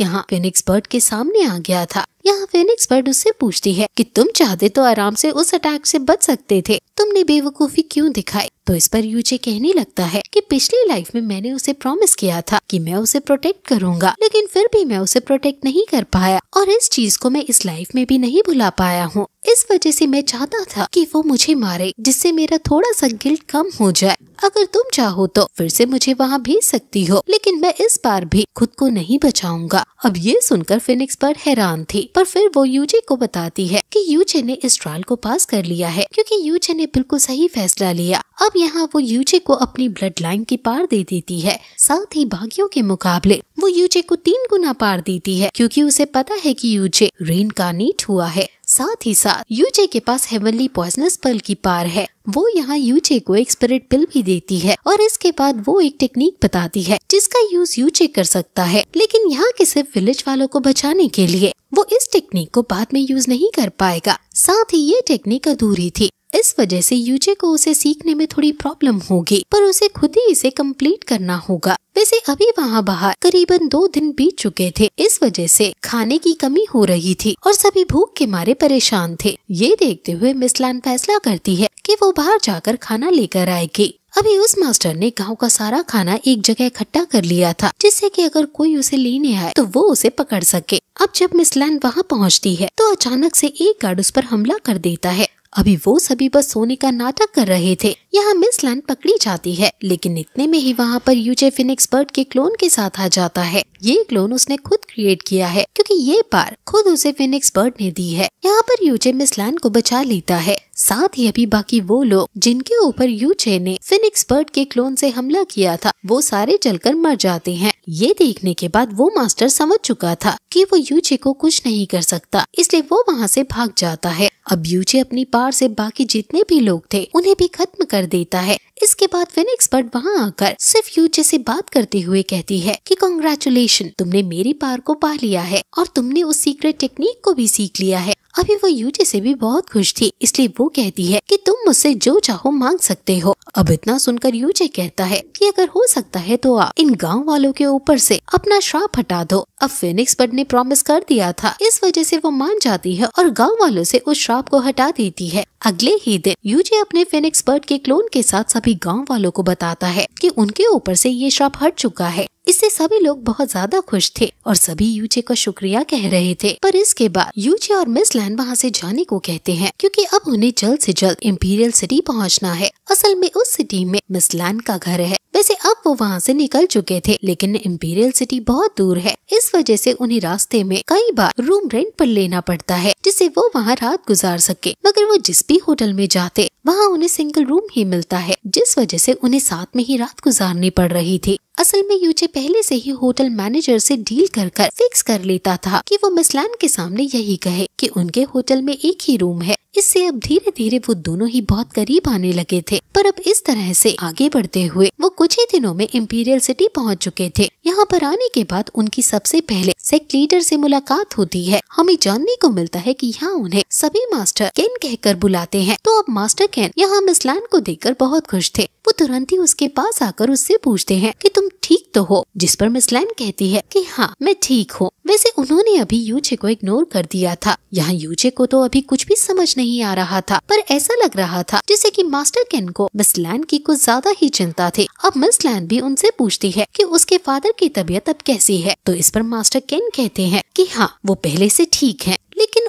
यहाँ फिनिक्स बर्ड के सामने आ गया था यहाँ फिनिक्स बर्ड उससे पूछती है कि तुम चाहते तो आराम से उस अटैक से बच सकते थे तुमने बेवकूफी क्यों दिखाई तो इस पर यूजे कहने लगता है कि पिछली लाइफ में मैंने उसे प्रॉमिस किया था कि मैं उसे प्रोटेक्ट करूंगा लेकिन फिर भी मैं उसे प्रोटेक्ट नहीं कर पाया और इस चीज को मैं इस लाइफ में भी नहीं भुला पाया हूँ इस वजह से मैं चाहता था कि वो मुझे मारे जिससे मेरा थोड़ा सा गिल्ट कम हो जाए अगर तुम चाहो तो फिर से मुझे वहाँ भेज सकती हो लेकिन मैं इस बार भी खुद को नहीं बचाऊंगा अब ये सुनकर फिनिक्स पर हैरान थी पर फिर वो यूजे को बताती है कि यूजे ने इस ट्रायल को पास कर लिया है क्योंकि यूजे ने बिल्कुल सही फैसला लिया अब यहाँ वो यूचे को अपनी ब्लड लाइन की पार दे देती है साथ ही बागियों के मुकाबले वो यूचे को तीन गुना पार देती है क्योंकि उसे पता है कि यूचे रेन का नीट हुआ है साथ ही साथ यूचे के पास हेवनली पॉइजनस पल की पार है वो यहाँ यूचे को एक स्पिरिट पिल भी देती है और इसके बाद वो एक टेक्निक बताती है जिसका यूज यूचे कर सकता है लेकिन यहाँ के सिर्फ विलेज वालों को बचाने के लिए वो इस टेक्निक को बाद में यूज नहीं कर पाएगा साथ ही ये टेक्निक अधूरी थी इस वजह से यूजे को उसे सीखने में थोड़ी प्रॉब्लम होगी पर उसे खुद ही इसे कंप्लीट करना होगा वैसे अभी वहाँ बाहर करीबन दो दिन बीत चुके थे इस वजह से खाने की कमी हो रही थी और सभी भूख के मारे परेशान थे ये देखते हुए मिसलान फैसला करती है कि वो बाहर जाकर खाना लेकर आएगी अभी उस मास्टर ने गांव का सारा खाना एक जगह इकट्ठा कर लिया था जिससे कि अगर कोई उसे लेने आए तो वो उसे पकड़ सके अब जब मिसलान वहाँ पहुँचती है तो अचानक से एक गार्ड उस पर हमला कर देता है अभी वो सभी बस सोने का नाटक कर रहे थे यहाँ मिस लैंड पकड़ी जाती है लेकिन इतने में ही वहाँ पर यूजे फिनिक्स बर्ड के क्लोन के साथ आ जाता है ये क्लोन उसने खुद क्रिएट किया है क्योंकि ये पार खुद उसे फिनिक्स बर्ड ने दी है यहाँ पर यूजे लैन को बचा लेता है साथ ही अभी बाकी वो लोग जिनके ऊपर यूचे ने फिनिक्स बर्ड के क्लोन से हमला किया था वो सारे जलकर मर जाते हैं ये देखने के बाद वो मास्टर समझ चुका था कि वो यूचे को कुछ नहीं कर सकता इसलिए वो वहाँ से भाग जाता है अब यूचे अपनी पार से बाकी जितने भी लोग थे उन्हें भी खत्म कर देता है इसके बाद फिनिक्स बर्ड वहाँ आकर सिर्फ यूचे से बात करते हुए कहती है कि कॉन्ग्रेचुलेशन एक्शन तुमने मेरी पार को पा लिया है और तुमने उस सीक्रेट टेक्निक को भी सीख लिया है अभी वो यूजे से भी बहुत खुश थी इसलिए वो कहती है कि तुम मुझसे जो चाहो मांग सकते हो अब इतना सुनकर यूजे कहता है कि अगर हो सकता है तो आप इन गांव वालों के ऊपर से अपना श्राप हटा दो अब फिनिक्स बट ने प्रॉमिस कर दिया था इस वजह से वो मान जाती है और गांव वालों से उस श्राप को हटा देती है अगले ही दिन यूजे अपने फिनिक्स बर्ड के क्लोन के साथ सभी गांव वालों को बताता है कि उनके ऊपर से ये श्राप हट चुका है इससे सभी लोग बहुत ज्यादा खुश थे और सभी यूजे का शुक्रिया कह रहे थे पर इसके बाद यूजे और मिस लैन वहाँ से जाने को कहते हैं क्योंकि अब उन्हें जल्द से जल्द इम्पीरियल सिटी पहुँचना है असल में उस सिटी में मिस लैन का घर है वैसे अब वो वहाँ से निकल चुके थे लेकिन इम्पीरियल सिटी बहुत दूर है इस इस वजह से उन्हें रास्ते में कई बार रूम रेंट पर लेना पड़ता है जिससे वो वहाँ रात गुजार सके मगर वो जिस भी होटल में जाते वहाँ उन्हें सिंगल रूम ही मिलता है जिस वजह से उन्हें साथ में ही रात गुजारनी पड़ रही थी असल में यूचे पहले से ही होटल मैनेजर से डील कर कर फिक्स कर लेता था कि वो मिसलान के सामने यही कहे कि उनके होटल में एक ही रूम है इससे अब धीरे धीरे वो दोनों ही बहुत करीब आने लगे थे पर अब इस तरह से आगे बढ़ते हुए वो कुछ ही दिनों में इम्पीरियल सिटी पहुंच चुके थे यहाँ पर आने के बाद उनकी सबसे पहले सेक्ट लीडर से मुलाकात होती है हमें जानने को मिलता है कि यहाँ उन्हें सभी मास्टर कैन कहकर बुलाते हैं तो अब मास्टर कैन यहाँ मिसलान को देखकर बहुत खुश थे वो तुरंत ही उसके पास आकर उससे पूछते हैं कि तुम ठीक तो हो जिस पर मिस लैन कहती है कि हाँ मैं ठीक हूँ वैसे उन्होंने अभी यूचे को इग्नोर कर दिया था यहाँ यूचे को तो अभी कुछ भी समझ नहीं आ रहा था पर ऐसा लग रहा था जैसे कि मास्टर केन को मिस लैन की कुछ ज्यादा ही चिंता थी अब मिस लैन भी उनसे पूछती है कि उसके फादर की तबीयत अब कैसी है तो इस पर मास्टर केन कहते हैं कि हाँ वो पहले से ठीक है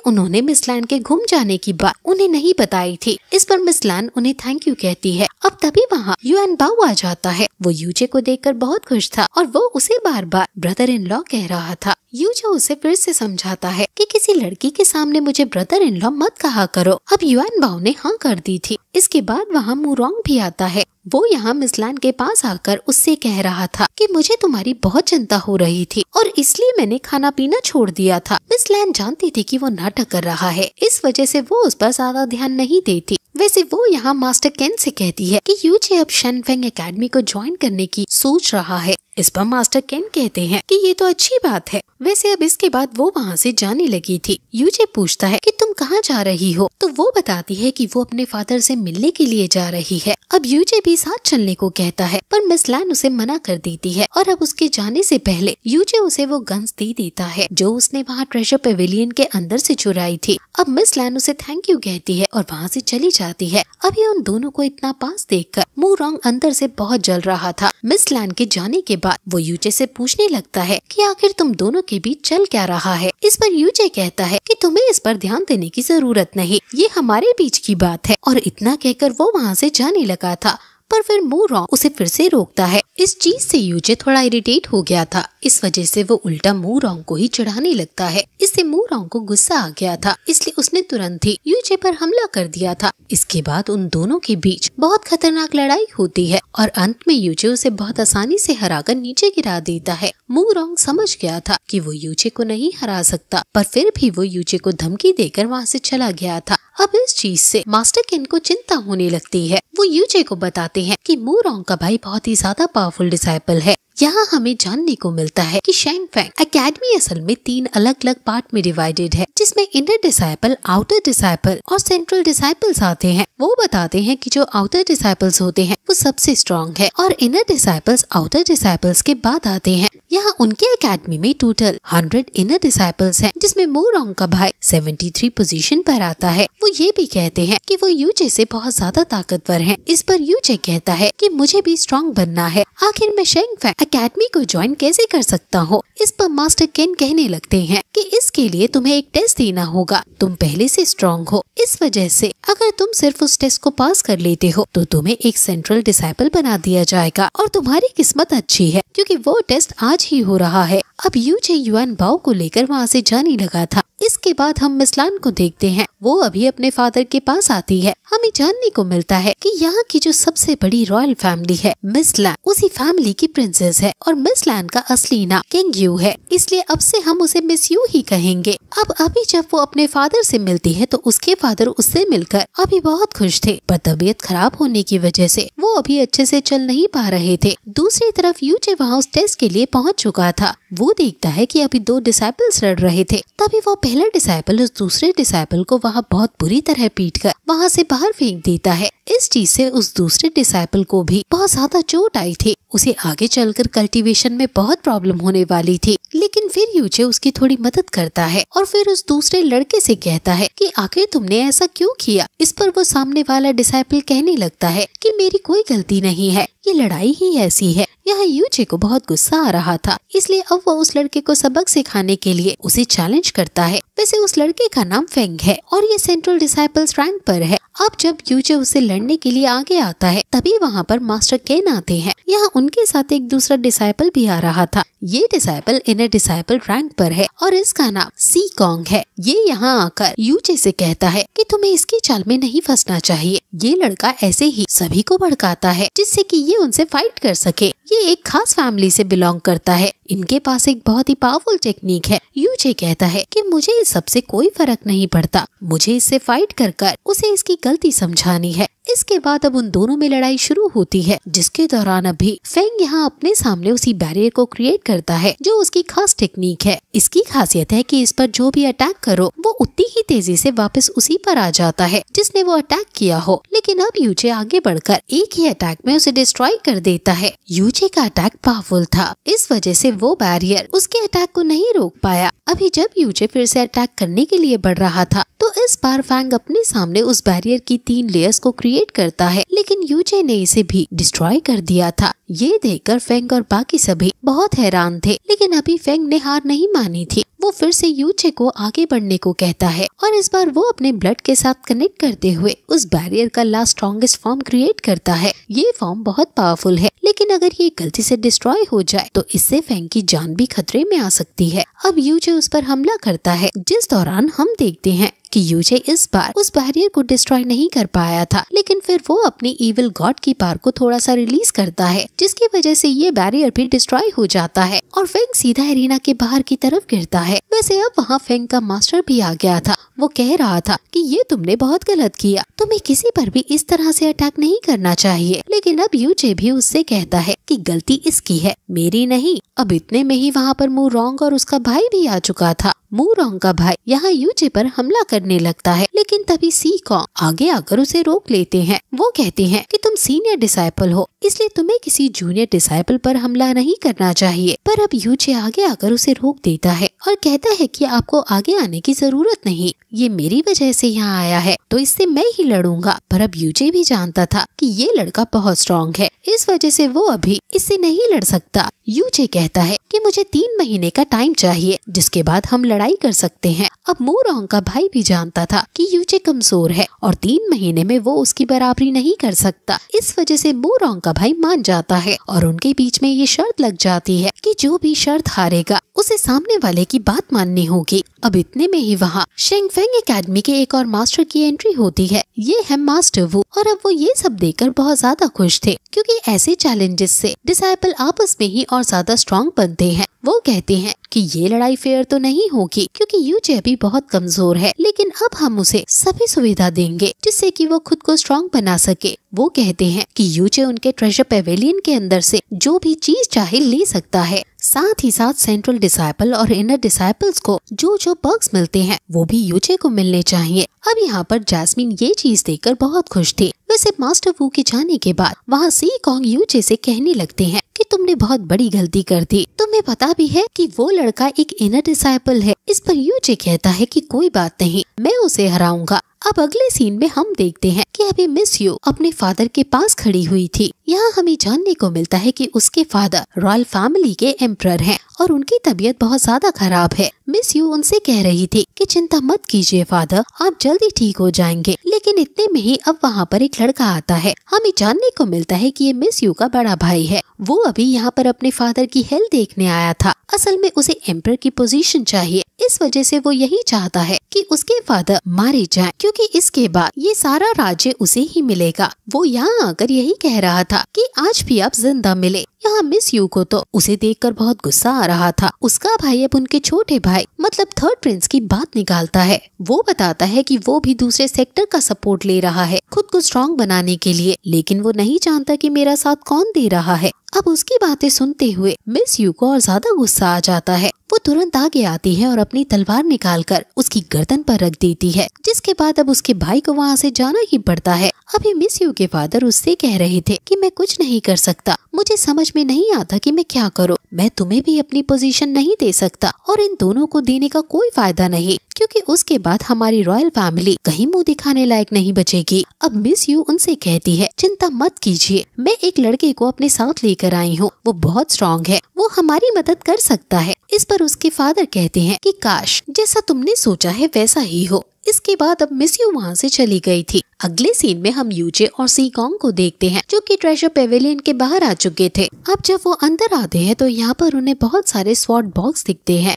उन्होंने मिस लैन के घूम जाने की बात उन्हें नहीं बताई थी इस पर मिस लैन उन्हें थैंक यू कहती है अब तभी वहाँ यू एन बाऊ आ जाता है वो यूजे को कर बहुत खुश था और वो उसे बार बार ब्रदर इन लॉ कह रहा था यूजे उसे फिर से समझाता है कि किसी लड़की के सामने मुझे ब्रदर इन लॉ मत कहा करो अब यू एन बाऊ ने हाँ कर दी थी इसके बाद वहाँ मुरोंग भी आता है वो यहाँ मिसलान के पास आकर उससे कह रहा था कि मुझे तुम्हारी बहुत चिंता हो रही थी और इसलिए मैंने खाना पीना छोड़ दिया था मिसलैन जानती थी कि वो नाटक कर रहा है इस वजह से वो उस पर ज्यादा ध्यान नहीं देती वैसे वो यहाँ मास्टर केन से कहती है कि यूजे अब शेनफेंग एकेडमी को ज्वाइन करने की सोच रहा है इस पर मास्टर केन कहते हैं कि ये तो अच्छी बात है वैसे अब इसके बाद वो वहाँ से जाने लगी थी यूजे पूछता है कि तुम कहाँ जा रही हो तो वो बताती है कि वो अपने फादर से मिलने के लिए जा रही है अब यूजे भी साथ चलने को कहता है पर मिस लैन उसे मना कर देती है और अब उसके जाने से पहले यूजे उसे वो गन्स दे देता है जो उसने वहाँ ट्रेजर पेविलियन के अंदर से चुराई थी अब मिस लैन उसे थैंक यू कहती है और वहाँ से चली जाती है अभी उन दोनों को इतना पास कर मुंह रॉन्ग अंदर से बहुत जल रहा था मिस लैन के जाने के बाद बाद वो यूजे से पूछने लगता है कि आखिर तुम दोनों के बीच चल क्या रहा है इस पर यूजे कहता है कि तुम्हें इस पर ध्यान देने की जरूरत नहीं ये हमारे बीच की बात है और इतना कहकर वो वहाँ से जाने लगा था पर फिर रॉन्ग उसे फिर से रोकता है इस चीज से यूजे थोड़ा इरिटेट हो गया था इस वजह से वो उल्टा मूरॉन को ही चढ़ाने लगता है इससे रॉन्ग को गुस्सा आ गया था इसलिए उसने तुरंत ही यूजे पर हमला कर दिया था इसके बाद उन दोनों के बीच बहुत खतरनाक लड़ाई होती है और अंत में यूजे उसे बहुत आसानी से हराकर नीचे गिरा देता है मूरॉन्ग समझ गया था की वो यूचे को नहीं हरा सकता पर फिर भी वो यूचे को धमकी देकर वहाँ से चला गया था अब इस चीज से मास्टर किन को चिंता होने लगती है वो यूजे को बताते हैं कि मूरोंग का भाई बहुत ही ज्यादा पावरफुल डिसाइपल है यहाँ हमें जानने को मिलता है कि शेंग फेंग अकेडमी असल में तीन अलग अलग पार्ट में डिवाइडेड है जिसमें इनर डिसाइपल आउटर डिसाइपल और सेंट्रल डिसाइपल्स आते हैं वो बताते हैं कि जो आउटर डिसाइपल्स होते हैं वो सबसे स्ट्रांग है और इनर डिसाइपल्स आउटर डिसाइपल्स के बाद आते हैं यहाँ उनके अकेडमी में टोटल 100 इनर डिसाइपल्स हैं जिसमें मोरोंग का भाई 73 पोजीशन पर आता है वो ये भी कहते हैं कि वो यूजे से बहुत ज्यादा ताकतवर हैं इस पर यूजे कहता है कि मुझे भी स्ट्रांग बनना है आखिर मैं शेंग फैंग अकेडमी को ज्वाइन कैसे कर सकता हूँ इस पर मास्टर केन कहने लगते हैं कि इसके लिए तुम्हें एक टेस्ट देना होगा तुम पहले से स्ट्रांग हो इस वजह से अगर तुम सिर्फ उस टेस्ट को पास कर लेते हो तो तुम्हें एक सेंट्रल डिसाइपल बना दिया जाएगा और तुम्हारी किस्मत अच्छी है क्योंकि वो टेस्ट आज आज ही हो रहा है अब यू जे युआन बाओ को लेकर वहाँ से जाने लगा था इसके बाद हम मिसलान को देखते हैं वो अभी अपने फादर के पास आती है हमें जानने को मिलता है कि यहाँ की जो सबसे बड़ी रॉयल फैमिली है मिसलान उसी फैमिली की प्रिंसेस है और मिसलान का असली नाम किंग यू है इसलिए अब से हम उसे मिस यू ही कहेंगे अब अभी जब वो अपने फादर से मिलती है तो उसके फादर उससे मिलकर अभी बहुत खुश थे पर तबीयत खराब होने की वजह ऐसी वो अभी अच्छे ऐसी चल नहीं पा रहे थे दूसरी तरफ यू यूजे वहाँ उस टेस्ट के लिए पहुँच चुका था वो देखता है की अभी दो डिसाइपल्स लड़ रहे थे तभी वो पहला डिसाइपल उस दूसरे डिसाइपल को वहाँ बहुत बुरी तरह पीट कर वहाँ से बाहर फेंक देता है इस चीज से उस दूसरे डिसाइपल को भी बहुत ज्यादा चोट आई थी उसे आगे चलकर कल्टीवेशन में बहुत प्रॉब्लम होने वाली थी लेकिन फिर यूचे उसकी थोड़ी मदद करता है और फिर उस दूसरे लड़के से कहता है कि आखिर तुमने ऐसा क्यों किया इस पर वो सामने वाला डिसाइपल कहने लगता है कि मेरी कोई गलती नहीं है ये लड़ाई ही ऐसी है यहाँ यूचे को बहुत गुस्सा आ रहा था इसलिए अब वो उस लड़के को सबक सिखाने के लिए उसे चैलेंज करता है वैसे उस लड़के का नाम फेंग है और ये सेंट्रल डिसाइपल्स रैंक पर है अब जब यूजे उसे लड़ने के लिए आगे आता है तभी वहाँ पर मास्टर केन आते हैं यहाँ उनके साथ एक दूसरा डिसाइपल भी आ रहा था ये डिसाइपल इनर डिसाइपल रैंक पर है और इसका नाम सी कॉन्ग है ये यहाँ आकर यूजे से कहता है कि तुम्हें इसकी चाल में नहीं फंसना चाहिए ये लड़का ऐसे ही सभी को भड़काता है जिससे कि ये उनसे फाइट कर सके ये एक खास फैमिली से बिलोंग करता है इनके पास एक बहुत ही पावरफुल टेक्निक है यूजे कहता है कि मुझे इस सबसे कोई फर्क नहीं पड़ता मुझे इससे फाइट कर कर उसे इसकी गलती समझानी है इसके बाद अब उन दोनों में लड़ाई शुरू होती है जिसके दौरान अभी फेंग यहाँ अपने सामने उसी बैरियर को क्रिएट करता है जो उसकी खास टेक्निक है इसकी खासियत है की इस पर जो भी अटैक करो वो उतनी ही तेजी ऐसी वापस उसी पर आ जाता है जिसने वो अटैक किया हो लेकिन अब यूचे आगे बढ़कर एक ही अटैक में उसे डिस्ट्रॉय कर देता है यूचे का अटैक पावरफुल था इस वजह से वो बैरियर उसके अटैक को नहीं रोक पाया अभी जब यूजे फिर से अटैक करने के लिए बढ़ रहा था तो इस बार फैंग अपने सामने उस बैरियर की तीन लेयर्स को क्रिएट करता है लेकिन यूजे ने इसे भी डिस्ट्रॉय कर दिया था ये देखकर फेंग और बाकी सभी बहुत हैरान थे लेकिन अभी फेंग ने हार नहीं मानी थी वो फिर से यूचे को आगे बढ़ने को कहता है और इस बार वो अपने ब्लड के साथ कनेक्ट करते हुए उस बैरियर का लास्ट स्ट्रॉन्गेस्ट फॉर्म क्रिएट करता है ये फॉर्म बहुत पावरफुल है लेकिन अगर ये गलती से डिस्ट्रॉय हो जाए तो इससे फेंग की जान भी खतरे में आ सकती है अब यूजे उस पर हमला करता है जिस दौरान हम देखते हैं कि यूजे इस बार उस बैरियर को डिस्ट्रॉय नहीं कर पाया था लेकिन फिर वो अपने इविल गॉड की पार को थोड़ा सा रिलीज करता है जिसकी वजह से ये बैरियर भी डिस्ट्रॉय हो जाता है और फेंग सीधा एरिना के बाहर की तरफ गिरता है वैसे अब वहाँ फेंग का मास्टर भी आ गया था वो कह रहा था कि ये तुमने बहुत गलत किया तुम्हें किसी पर भी इस तरह से अटैक नहीं करना चाहिए लेकिन अब यूजे भी उससे कहता है कि गलती इसकी है मेरी नहीं अब इतने में ही वहाँ पर मुँह रॉन्ग और उसका भाई भी आ चुका था मूरोंग का भाई यहाँ यूजे पर हमला करने लगता है लेकिन तभी सी कॉन्ग आगे आकर उसे रोक लेते हैं वो कहते हैं कि तुम सीनियर डिसाइपल हो इसलिए तुम्हें किसी जूनियर डिसाइपल पर हमला नहीं करना चाहिए पर अब यूजे आगे आकर उसे रोक देता है और कहता है कि आपको आगे आने की जरूरत नहीं ये मेरी वजह ऐसी यहाँ आया है तो इससे मैं ही लड़ूंगा पर अब यूजे भी जानता था की ये लड़का बहुत स्ट्रॉन्ग है इस वजह ऐसी वो अभी इससे नहीं लड़ सकता यूजे कहता है की मुझे तीन महीने का टाइम चाहिए जिसके बाद हम लड़ लड़ाई कर सकते हैं अब मोरोंग का भाई भी जानता था कि यूचे कमजोर है और तीन महीने में वो उसकी बराबरी नहीं कर सकता इस वजह से मोरोंग का भाई मान जाता है और उनके बीच में ये शर्त लग जाती है कि जो भी शर्त हारेगा उसे सामने वाले की बात माननी होगी अब इतने में ही वहाँ शेंगफेंग एकेडमी के एक और मास्टर की एंट्री होती है ये है मास्टर वो और अब वो ये सब देखकर बहुत ज्यादा खुश थे क्योंकि ऐसे चैलेंजेस से डिसाइपल आपस में ही और ज्यादा स्ट्रॉन्ग बनते हैं वो कहते हैं कि ये लड़ाई फेयर तो नहीं होगी क्योंकि यू अभी बहुत कमजोर है लेकिन अब हम उसे सभी सुविधा देंगे जिससे कि वो खुद को स्ट्रांग बना सके वो कहते हैं कि यूजे उनके ट्रेजर पेवेलियन के अंदर से जो भी चीज चाहे ले सकता है साथ ही साथ सेंट्रल डिसाइपल और इनर डिसाइपल्स को जो जो बग्स मिलते हैं वो भी यूजे को मिलने चाहिए अब यहाँ पर जैस्मिन ये चीज देखकर बहुत खुश थी वैसे मास्टर वू के जाने के बाद वहाँ सी कॉन्ग यूजे से कहने लगते हैं कि तुमने बहुत बड़ी गलती कर दी तुम्हें पता भी है कि वो लड़का एक इनर डिसाइपल है इस पर यूजे कहता है कि कोई बात नहीं मैं उसे हराऊंगा अब अगले सीन में हम देखते हैं कि अभी मिस यू अपने फादर के पास खड़ी हुई थी यहाँ हमें जानने को मिलता है कि उसके फादर रॉयल फैमिली के एम्प्रर हैं और उनकी तबीयत बहुत ज्यादा खराब है मिस यू उनसे कह रही थी कि चिंता मत कीजिए फादर आप जल्दी ठीक हो जाएंगे लेकिन इतने में ही अब वहाँ पर एक लड़का आता है हमें जानने को मिलता है कि ये मिस यू का बड़ा भाई है वो अभी यहाँ पर अपने फादर की हेल्थ देखने आया था असल में उसे एम्प्रर की पोजीशन चाहिए इस वजह से वो यही चाहता है कि उसके फादर मारे जाएं क्योंकि इसके बाद ये सारा राज्य उसे ही मिलेगा वो यहाँ आकर यही कह रहा था कि आज भी आप जिंदा मिले यहाँ मिस यू को तो उसे देखकर बहुत गुस्सा आ रहा था उसका भाई अब उनके छोटे भाई मतलब थर्ड प्रिंस की बात निकालता है वो बताता है कि वो भी दूसरे सेक्टर का सपोर्ट ले रहा है खुद को स्ट्रांग बनाने के लिए लेकिन वो नहीं जानता कि मेरा साथ कौन दे रहा है अब उसकी बातें सुनते हुए मिस यू को और ज्यादा गुस्सा आ जाता है वो तुरंत आगे आती है और अपनी तलवार निकालकर उसकी गर्दन पर रख देती है जिसके बाद अब उसके भाई को वहाँ से जाना ही पड़ता है अभी मिस यू के फादर उससे कह रहे थे कि मैं कुछ नहीं कर सकता मुझे समझ में नहीं आता कि मैं क्या करूँ मैं तुम्हें भी अपनी पोजीशन नहीं दे सकता और इन दोनों को देने का कोई फायदा नहीं क्योंकि उसके बाद हमारी रॉयल फैमिली कहीं मुंह दिखाने लायक नहीं बचेगी अब मिस यू उनसे कहती है चिंता मत कीजिए मैं एक लड़के को अपने साथ ले लेकर आई हूँ वो बहुत स्ट्रांग है वो हमारी मदद कर सकता है इस पर उसके फादर कहते हैं कि काश जैसा तुमने सोचा है वैसा ही हो इसके बाद अब मिस यू वहाँ से चली गई थी अगले सीन में हम यूजे और सी कॉन्ग को देखते हैं जो कि ट्रेजर पेवेलियन के बाहर आ चुके थे अब जब वो अंदर आते हैं तो यहाँ पर उन्हें बहुत सारे स्वॉट बॉक्स दिखते हैं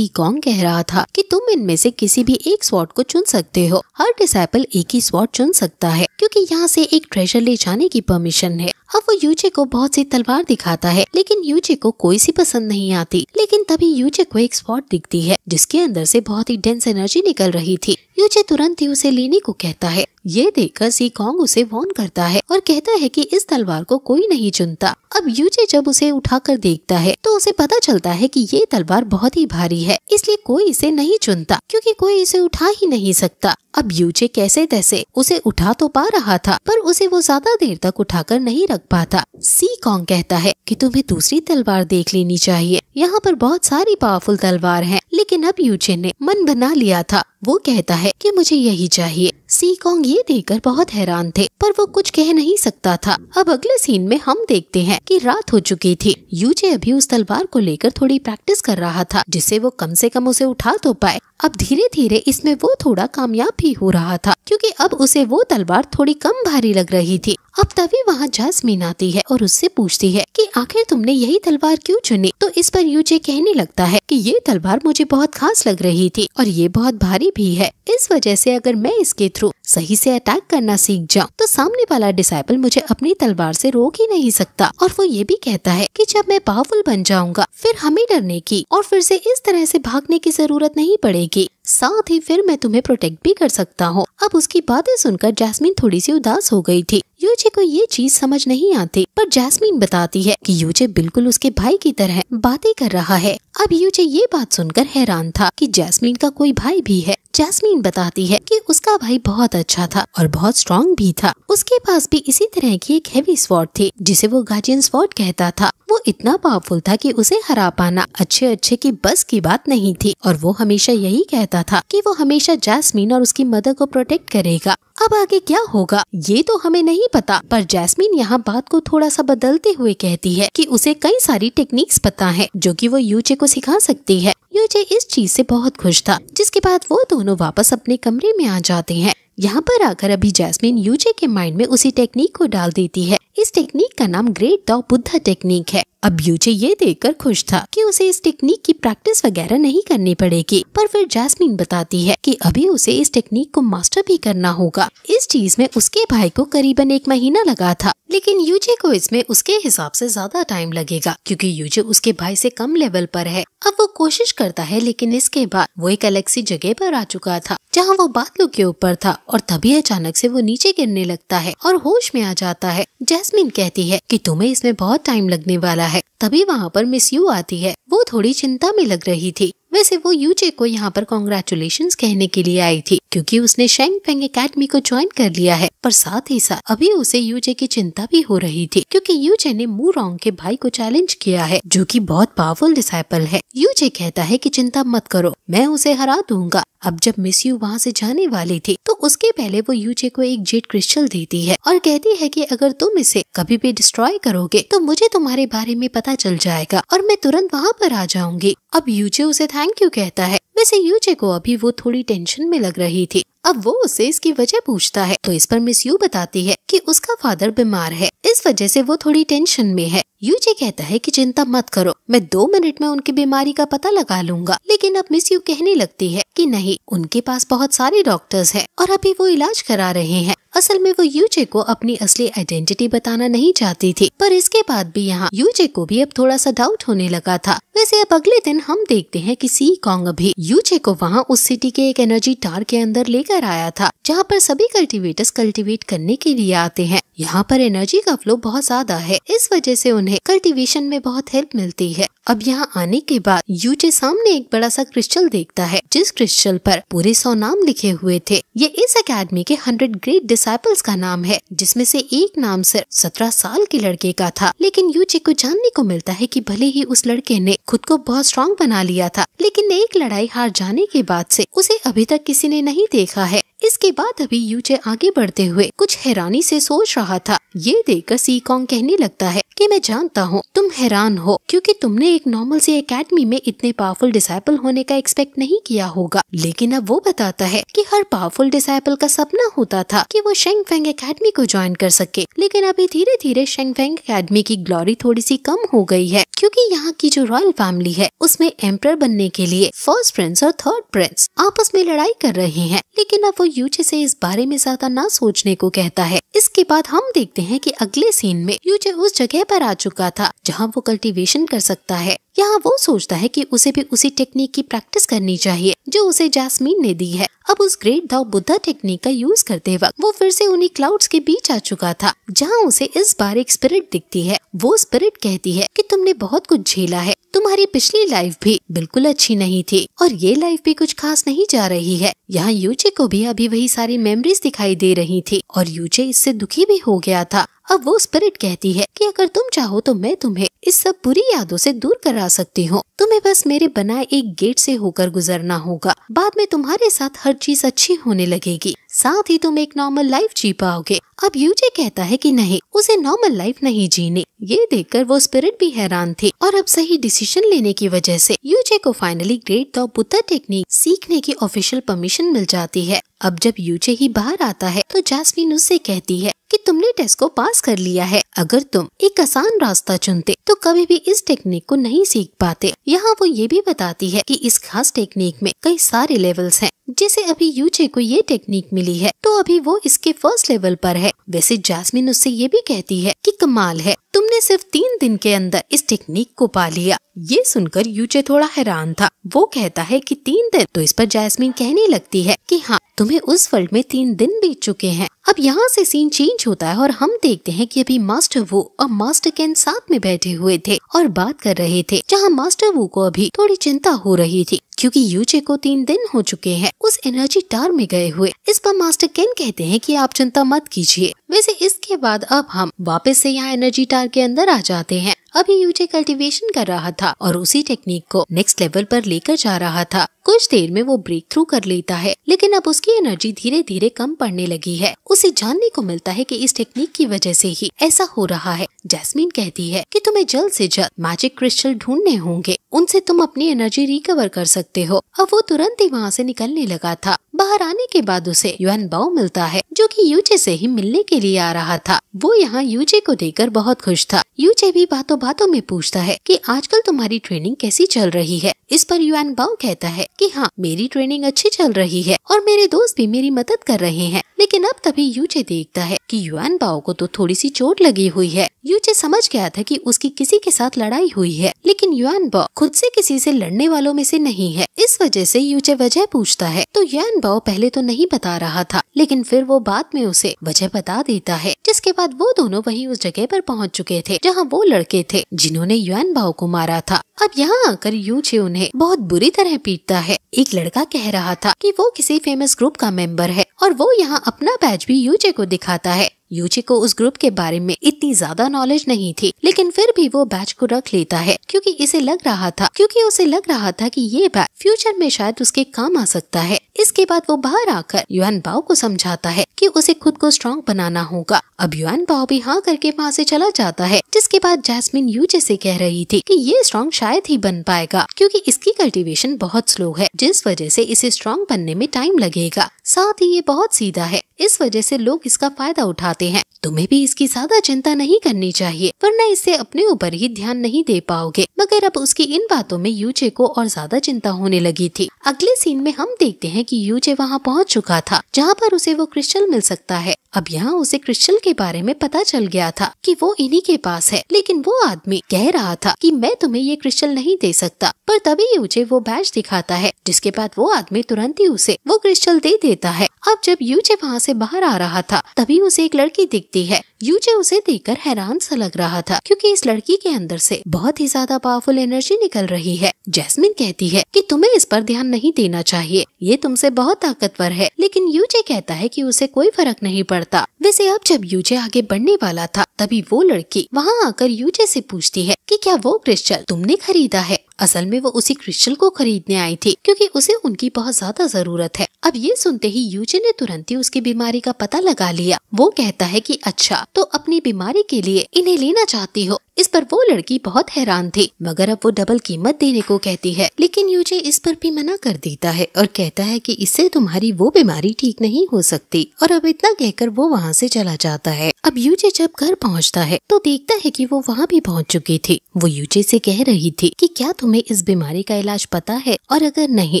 कॉन्ग कह रहा था कि तुम इनमें से किसी भी एक स्वॉट को चुन सकते हो हर डिसाइपल एक ही स्वॉट चुन सकता है क्यूँकी यहाँ ऐसी एक ट्रेजर ले जाने की परमिशन है अब वो यूजे को बहुत सी तलवार दिखाता है लेकिन यूजे को कोई सी पसंद नहीं आती लेकिन तभी तभी यूचे को एक स्पॉट दिखती है जिसके अंदर से बहुत ही डेंस एनर्जी निकल रही थी यूचे तुरंत ही उसे लेने को कहता है ये देखकर कॉन्ग उसे वॉन करता है और कहता है कि इस तलवार को कोई नहीं चुनता अब यूजे जब उसे उठाकर देखता है तो उसे पता चलता है कि ये तलवार बहुत ही भारी है इसलिए कोई इसे नहीं चुनता क्योंकि कोई इसे उठा ही नहीं सकता अब यूजे कैसे तैसे उसे उठा तो पा रहा था पर उसे वो ज्यादा देर तक उठाकर नहीं रख पाता सी कॉन्ग कहता है की तुम्हें दूसरी तलवार देख लेनी चाहिए यहाँ पर बहुत सारी पावरफुल तलवार है लेकिन अब यूजे ने मन बना लिया था वो कहता है की मुझे यही चाहिए सी कॉन्ग ये देखकर बहुत हैरान थे पर वो कुछ कह नहीं सकता था अब अगले सीन में हम देखते हैं कि रात हो चुकी थी यूजे अभी उस तलवार को लेकर थोड़ी प्रैक्टिस कर रहा था जिससे वो कम से कम उसे उठा तो पाए अब धीरे धीरे इसमें वो थोड़ा कामयाब भी हो रहा था क्योंकि अब उसे वो तलवार थोड़ी कम भारी लग रही थी अब तभी वहाँ जासमीन आती है और उससे पूछती है कि आखिर तुमने यही तलवार क्यों चुनी तो इस पर यूजे कहने लगता है कि ये तलवार मुझे बहुत खास लग रही थी और ये बहुत भारी भी है इस वजह से अगर मैं इसके थ्रू सही से अटैक करना सीख जाऊं तो सामने वाला डिसाइपल मुझे अपनी तलवार से रोक ही नहीं सकता और वो ये भी कहता है कि जब मैं पावरफुल बन जाऊंगा फिर हमें डरने की और फिर से इस तरह से भागने की जरूरत नहीं पड़ेगी साथ ही फिर मैं तुम्हें प्रोटेक्ट भी कर सकता हूँ अब उसकी बातें सुनकर जैस्मिन थोड़ी सी उदास हो गई थी यूजे को ये चीज समझ नहीं आती पर जैस्मिन बताती है कि यूजे बिल्कुल उसके भाई की तरह बातें कर रहा है अब यूजे ये बात सुनकर हैरान था कि जैस्मिन का कोई भाई भी है जैस्मिन बताती है कि उसका भाई बहुत अच्छा था और बहुत स्ट्रांग भी था उसके पास भी इसी तरह की एक हैवी स्वॉर्ड थी जिसे वो गार्जियन स्वॉर्ड कहता था वो इतना पावरफुल था कि उसे हरा पाना अच्छे अच्छे की बस की बात नहीं थी और वो हमेशा यही कहता करता था कि वो हमेशा जैस्मीन और उसकी मदर को प्रोटेक्ट करेगा अब आगे क्या होगा ये तो हमें नहीं पता पर जैस्मीन यहाँ बात को थोड़ा सा बदलते हुए कहती है कि उसे कई सारी टेक्निक्स पता है जो कि वो यूचे को सिखा सकती है यूचे इस चीज से बहुत खुश था जिसके बाद वो दोनों वापस अपने कमरे में आ जाते हैं यहाँ पर आकर अभी जैस्मिन यूजे के माइंड में उसी टेक्निक को डाल देती है इस टेक्निक का नाम ग्रेट द बुद्धा टेक्निक है अब यूचे ये देखकर खुश था कि उसे इस टेक्निक की प्रैक्टिस वगैरह नहीं करनी पड़ेगी पर फिर जैस्मीन बताती है कि अभी उसे इस टेक्निक को मास्टर भी करना होगा इस चीज में उसके भाई को करीबन एक महीना लगा था लेकिन यूजे को इसमें उसके हिसाब से ज्यादा टाइम लगेगा क्योंकि यूजे उसके भाई से कम लेवल पर है अब वो कोशिश करता है लेकिन इसके बाद वो एक अलग सी जगह पर आ चुका था जहाँ वो बादलों के ऊपर था और तभी अचानक से वो नीचे गिरने लगता है और होश में आ जाता है जैस्मिन कहती है कि तुम्हें इसमें बहुत टाइम लगने वाला है तभी वहाँ पर मिस यू आती है वो थोड़ी चिंता में लग रही थी वैसे वो यूजे को यहाँ पर कॉन्ग्रेचुलेशन कहने के लिए आई थी क्योंकि उसने शेंग फेंग अकेडमी को ज्वाइन कर लिया है पर साथ ही साथ अभी उसे यूजे की चिंता भी हो रही थी क्योंकि यूजे ने मू रोंग के भाई को चैलेंज किया है जो कि बहुत पावरफुल डिसाइपल है यूजे कहता है कि चिंता मत करो मैं उसे हरा दूंगा अब जब मिस यू वहाँ से जाने वाली थी तो उसके पहले वो यूचे को एक जेट क्रिस्टल देती है और कहती है कि अगर तुम इसे कभी भी डिस्ट्रॉय करोगे तो मुझे तुम्हारे बारे में पता चल जाएगा और मैं तुरंत वहाँ पर आ जाऊंगी अब यूचे उसे थैंक यू कहता है वैसे यूजे को अभी वो थोड़ी टेंशन में लग रही थी अब वो उससे इसकी वजह पूछता है तो इस पर मिस यू बताती है कि उसका फादर बीमार है इस वजह से वो थोड़ी टेंशन में है यूजे कहता है कि चिंता मत करो मैं दो मिनट में उनकी बीमारी का पता लगा लूंगा लेकिन अब मिस यू कहने लगती है कि नहीं उनके पास बहुत सारे डॉक्टर्स हैं और अभी वो इलाज करा रहे हैं असल में वो यूजे को अपनी असली आइडेंटिटी बताना नहीं चाहती थी पर इसके बाद भी यहाँ यूजे को भी अब थोड़ा सा डाउट होने लगा था वैसे अब अगले दिन हम देखते हैं कि सी कॉन्ग भी यूजे को वहाँ उस सिटी के एक एनर्जी टार के अंदर लेकर आया था जहाँ पर सभी कल्टीवेटर्स कल्टीवेट करने के लिए आते हैं यहाँ पर एनर्जी का फ्लो बहुत ज्यादा है इस वजह से उन्हें कल्टिवेशन में बहुत हेल्प मिलती है अब यहाँ आने के बाद यूचे सामने एक बड़ा सा क्रिस्टल देखता है जिस क्रिस्टल पर पूरे सौ नाम लिखे हुए थे ये इस एकेडमी के हंड्रेड ग्रेट डिसाइपल्स का नाम है जिसमें से एक नाम सिर्फ सत्रह साल के लड़के का था लेकिन यूचे को जानने को मिलता है कि भले ही उस लड़के ने खुद को बहुत स्ट्रांग बना लिया था लेकिन एक लड़ाई हार जाने के बाद ऐसी उसे अभी तक किसी ने नहीं देखा है इसके बाद अभी यूचे आगे बढ़ते हुए कुछ हैरानी से सोच रहा था ये देखकर सी कॉन्ग कहने लगता है कि मैं जानता हूँ तुम हैरान हो क्योंकि तुमने एक नॉर्मल सी एकेडमी में इतने पावरफुल डिसाइपल होने का एक्सपेक्ट नहीं किया होगा लेकिन अब वो बताता है कि हर पावरफुल डिसाइपल का सपना होता था कि वो शेंग फेंग अकेडमी को ज्वाइन कर सके लेकिन अभी धीरे धीरे शेंग फेंग अकेडमी की ग्लोरी थोड़ी सी कम हो गई है क्योंकि यहाँ की जो रॉयल फैमिली है उसमें एम्पर बनने के लिए फर्स्ट प्रिंस और थर्ड प्रिंस आपस में लड़ाई कर रहे हैं लेकिन अब वो यूजी से इस बारे में ज्यादा ना सोचने को कहता है इसके बाद हम देखते हैं कि अगले सीन में यूजे उस जगह पर आ चुका था जहाँ वो कल्टीवेशन कर सकता है यहाँ वो सोचता है कि उसे भी उसी टेक्निक की प्रैक्टिस करनी चाहिए जो उसे जासमीन ने दी है अब उस ग्रेट दाव बुद्धा टेक्निक का यूज करते वक्त वो फिर से उन्हीं क्लाउड्स के बीच आ चुका था जहाँ उसे इस बार एक स्पिरिट दिखती है वो स्पिरिट कहती है कि तुमने बहुत कुछ झेला है तुम्हारी पिछली लाइफ भी बिल्कुल अच्छी नहीं थी और ये लाइफ भी कुछ खास नहीं जा रही है यहाँ यूचे को भी अभी वही सारी मेमोरीज दिखाई दे रही थी और यूचे इससे दुखी भी हो गया था अब वो स्पिरिट कहती है कि अगर तुम चाहो तो मैं तुम्हें इस सब बुरी यादों से दूर करा सकती हूँ तुम्हें बस मेरे बनाए एक गेट से होकर गुजरना होगा बाद में तुम्हारे साथ हर चीज अच्छी होने लगेगी साथ ही तुम एक नॉर्मल लाइफ जी पाओगे अब यूजे कहता है कि नहीं उसे नॉर्मल लाइफ नहीं जीने ये देखकर वो स्पिरिट भी हैरान थी और अब सही डिसीजन लेने की वजह से यूजे को finally great the Buddha technique सीखने की ऑफिशियल परमिशन मिल जाती है अब जब यूजे ही बाहर आता है तो जासमीन उससे कहती है कि तुमने टेस्ट को पास कर लिया है अगर तुम एक आसान रास्ता चुनते तो कभी भी इस टेक्निक को नहीं सीख पाते यहाँ वो ये भी बताती है कि इस खास टेक्निक में कई सारे लेवल्स हैं जिसे अभी यूजे को ये टेक्निक मिली है तो अभी वो इसके फर्स्ट लेवल पर है वैसे जासमिन उससे ये भी कहती है कि कमाल है तुमने सिर्फ तीन दिन के अंदर इस टेक्निक को पा लिया ये सुनकर यूजे थोड़ा हैरान था वो कहता है कि तीन दिन तो इस पर जैस्मिन कहने लगती है कि हाँ तुम्हें उस वर्ल्ड में तीन दिन बीत चुके हैं अब यहाँ से सीन चेंज होता है और हम देखते हैं कि अभी मास्टर वो और मास्टर कैन साथ में बैठे हुए थे और बात कर रहे थे जहाँ मास्टर वो को अभी थोड़ी चिंता हो रही थी क्योंकि यूजे को तीन दिन हो चुके हैं उस एनर्जी टार में गए हुए इस पर मास्टर केन कहते हैं कि आप चिंता मत कीजिए वैसे इसके बाद अब हम वापस से यहाँ एनर्जी टार के अंदर आ जाते हैं अभी यूजे कल्टीवेशन कर रहा था और उसी टेक्निक को नेक्स्ट लेवल पर लेकर जा रहा था कुछ देर में वो ब्रेक थ्रू कर लेता है लेकिन अब उसकी एनर्जी धीरे धीरे कम पड़ने लगी है उसे जानने को मिलता है कि इस टेक्निक की वजह से ही ऐसा हो रहा है जैस्मिन कहती है कि तुम्हें जल्द से जल्द मैजिक क्रिस्टल ढूंढने होंगे उनसे तुम अपनी एनर्जी रिकवर कर सकते हो अब वो तुरंत ही वहाँ से निकलने लगा था बाहर आने के बाद उसे युआन बाओ मिलता है जो की यूजे से ही मिलने के लिए आ रहा था वो यहाँ यूजे को देखकर बहुत खुश था यूजे भी बातों बातों में पूछता है कि आजकल तुम्हारी ट्रेनिंग कैसी चल रही है इस पर युआन बाओ कहता है कि हाँ मेरी ट्रेनिंग अच्छी चल रही है और मेरे दोस्त भी मेरी मदद कर रहे हैं लेकिन अब तभी यूचे देखता है कि युआन बाओ को तो थोड़ी सी चोट लगी हुई है यूचे समझ गया था कि उसकी किसी के साथ लड़ाई हुई है लेकिन युआन बाओ खुद से किसी से लड़ने वालों में से नहीं है इस वजह से यूचे वजह पूछता है तो युआन बाओ पहले तो नहीं बता रहा था लेकिन फिर वो बाद में उसे वजह बता देता है जिसके बाद वो दोनों वही उस जगह पर पहुँच चुके थे जहाँ वो लड़के थे थे जिन्होंने युआन भाव को मारा था अब यहाँ आकर यूचे उन्हें बहुत बुरी तरह पीटता है एक लड़का कह रहा था कि वो किसी फेमस ग्रुप का मेंबर है और वो यहाँ अपना बैच भी यूचे को दिखाता है यूजी को उस ग्रुप के बारे में इतनी ज्यादा नॉलेज नहीं थी लेकिन फिर भी वो बैच को रख लेता है क्योंकि इसे लग रहा था क्योंकि उसे लग रहा था कि ये बैच फ्यूचर में शायद उसके काम आ सकता है इसके बाद वो बाहर आकर युआन बाओ को समझाता है कि उसे खुद को स्ट्रांग बनाना होगा अब युआन बाओ भी हाँ करके वहाँ से चला जाता है जिसके बाद जैस्मिन यूजे से कह रही थी कि ये स्ट्रांग शायद ही बन पाएगा क्योंकि इसकी कल्टीवेशन बहुत स्लो है जिस वजह से इसे स्ट्रांग बनने में टाइम लगेगा साथ ही ये बहुत सीधा है इस वजह से लोग इसका फायदा उठाते हैं तुम्हें भी इसकी ज्यादा चिंता नहीं करनी चाहिए वरना इसे अपने ऊपर ही ध्यान नहीं दे पाओगे मगर अब उसकी इन बातों में यूजे को और ज्यादा चिंता होने लगी थी अगले सीन में हम देखते हैं कि यूजे वहाँ पहुँच चुका था जहाँ पर उसे वो क्रिस्टल मिल सकता है अब यहाँ उसे क्रिस्टल के बारे में पता चल गया था कि वो इन्हीं के पास है लेकिन वो आदमी कह रहा था कि मैं तुम्हें ये क्रिस्टल नहीं दे सकता पर तभी यूजे वो बैच दिखाता है जिसके बाद वो आदमी तुरंत ही उसे वो क्रिस्टल दे देता है अब जब यूजे वहाँ से बाहर आ रहा था तभी उसे एक लड़की दिखती है यूजे उसे देखकर हैरान सा लग रहा था क्योंकि इस लड़की के अंदर से बहुत ही ज्यादा पावरफुल एनर्जी निकल रही है जैस्मिन कहती है कि तुम्हें इस पर ध्यान नहीं देना चाहिए ये तुमसे बहुत ताकतवर है लेकिन यूजे कहता है की उसे कोई फर्क नहीं पड़ता वैसे अब जब यूजे आगे बढ़ने वाला था तभी वो लड़की वहाँ आकर यूजे से पूछती है कि क्या वो क्रिस्टल तुमने खरीदा है असल में वो उसी क्रिस्टल को खरीदने आई थी क्योंकि उसे उनकी बहुत ज्यादा जरूरत है अब ये सुनते ही यूजे ने तुरंत ही उसकी बीमारी का पता लगा लिया वो कहता है कि अच्छा तो अपनी बीमारी के लिए इन्हें लेना चाहती हो इस पर वो लड़की बहुत हैरान थी मगर अब वो डबल कीमत देने को कहती है लेकिन यूजे इस पर भी मना कर देता है और कहता है कि इससे तुम्हारी वो बीमारी ठीक नहीं हो सकती और अब इतना कहकर वो वहाँ से चला जाता है अब यूजे जब घर पहुँचता है तो देखता है कि वो वहाँ भी पहुँच चुकी थी वो यूजे से कह रही थी कि क्या तुम्हें इस बीमारी का इलाज पता है और अगर नहीं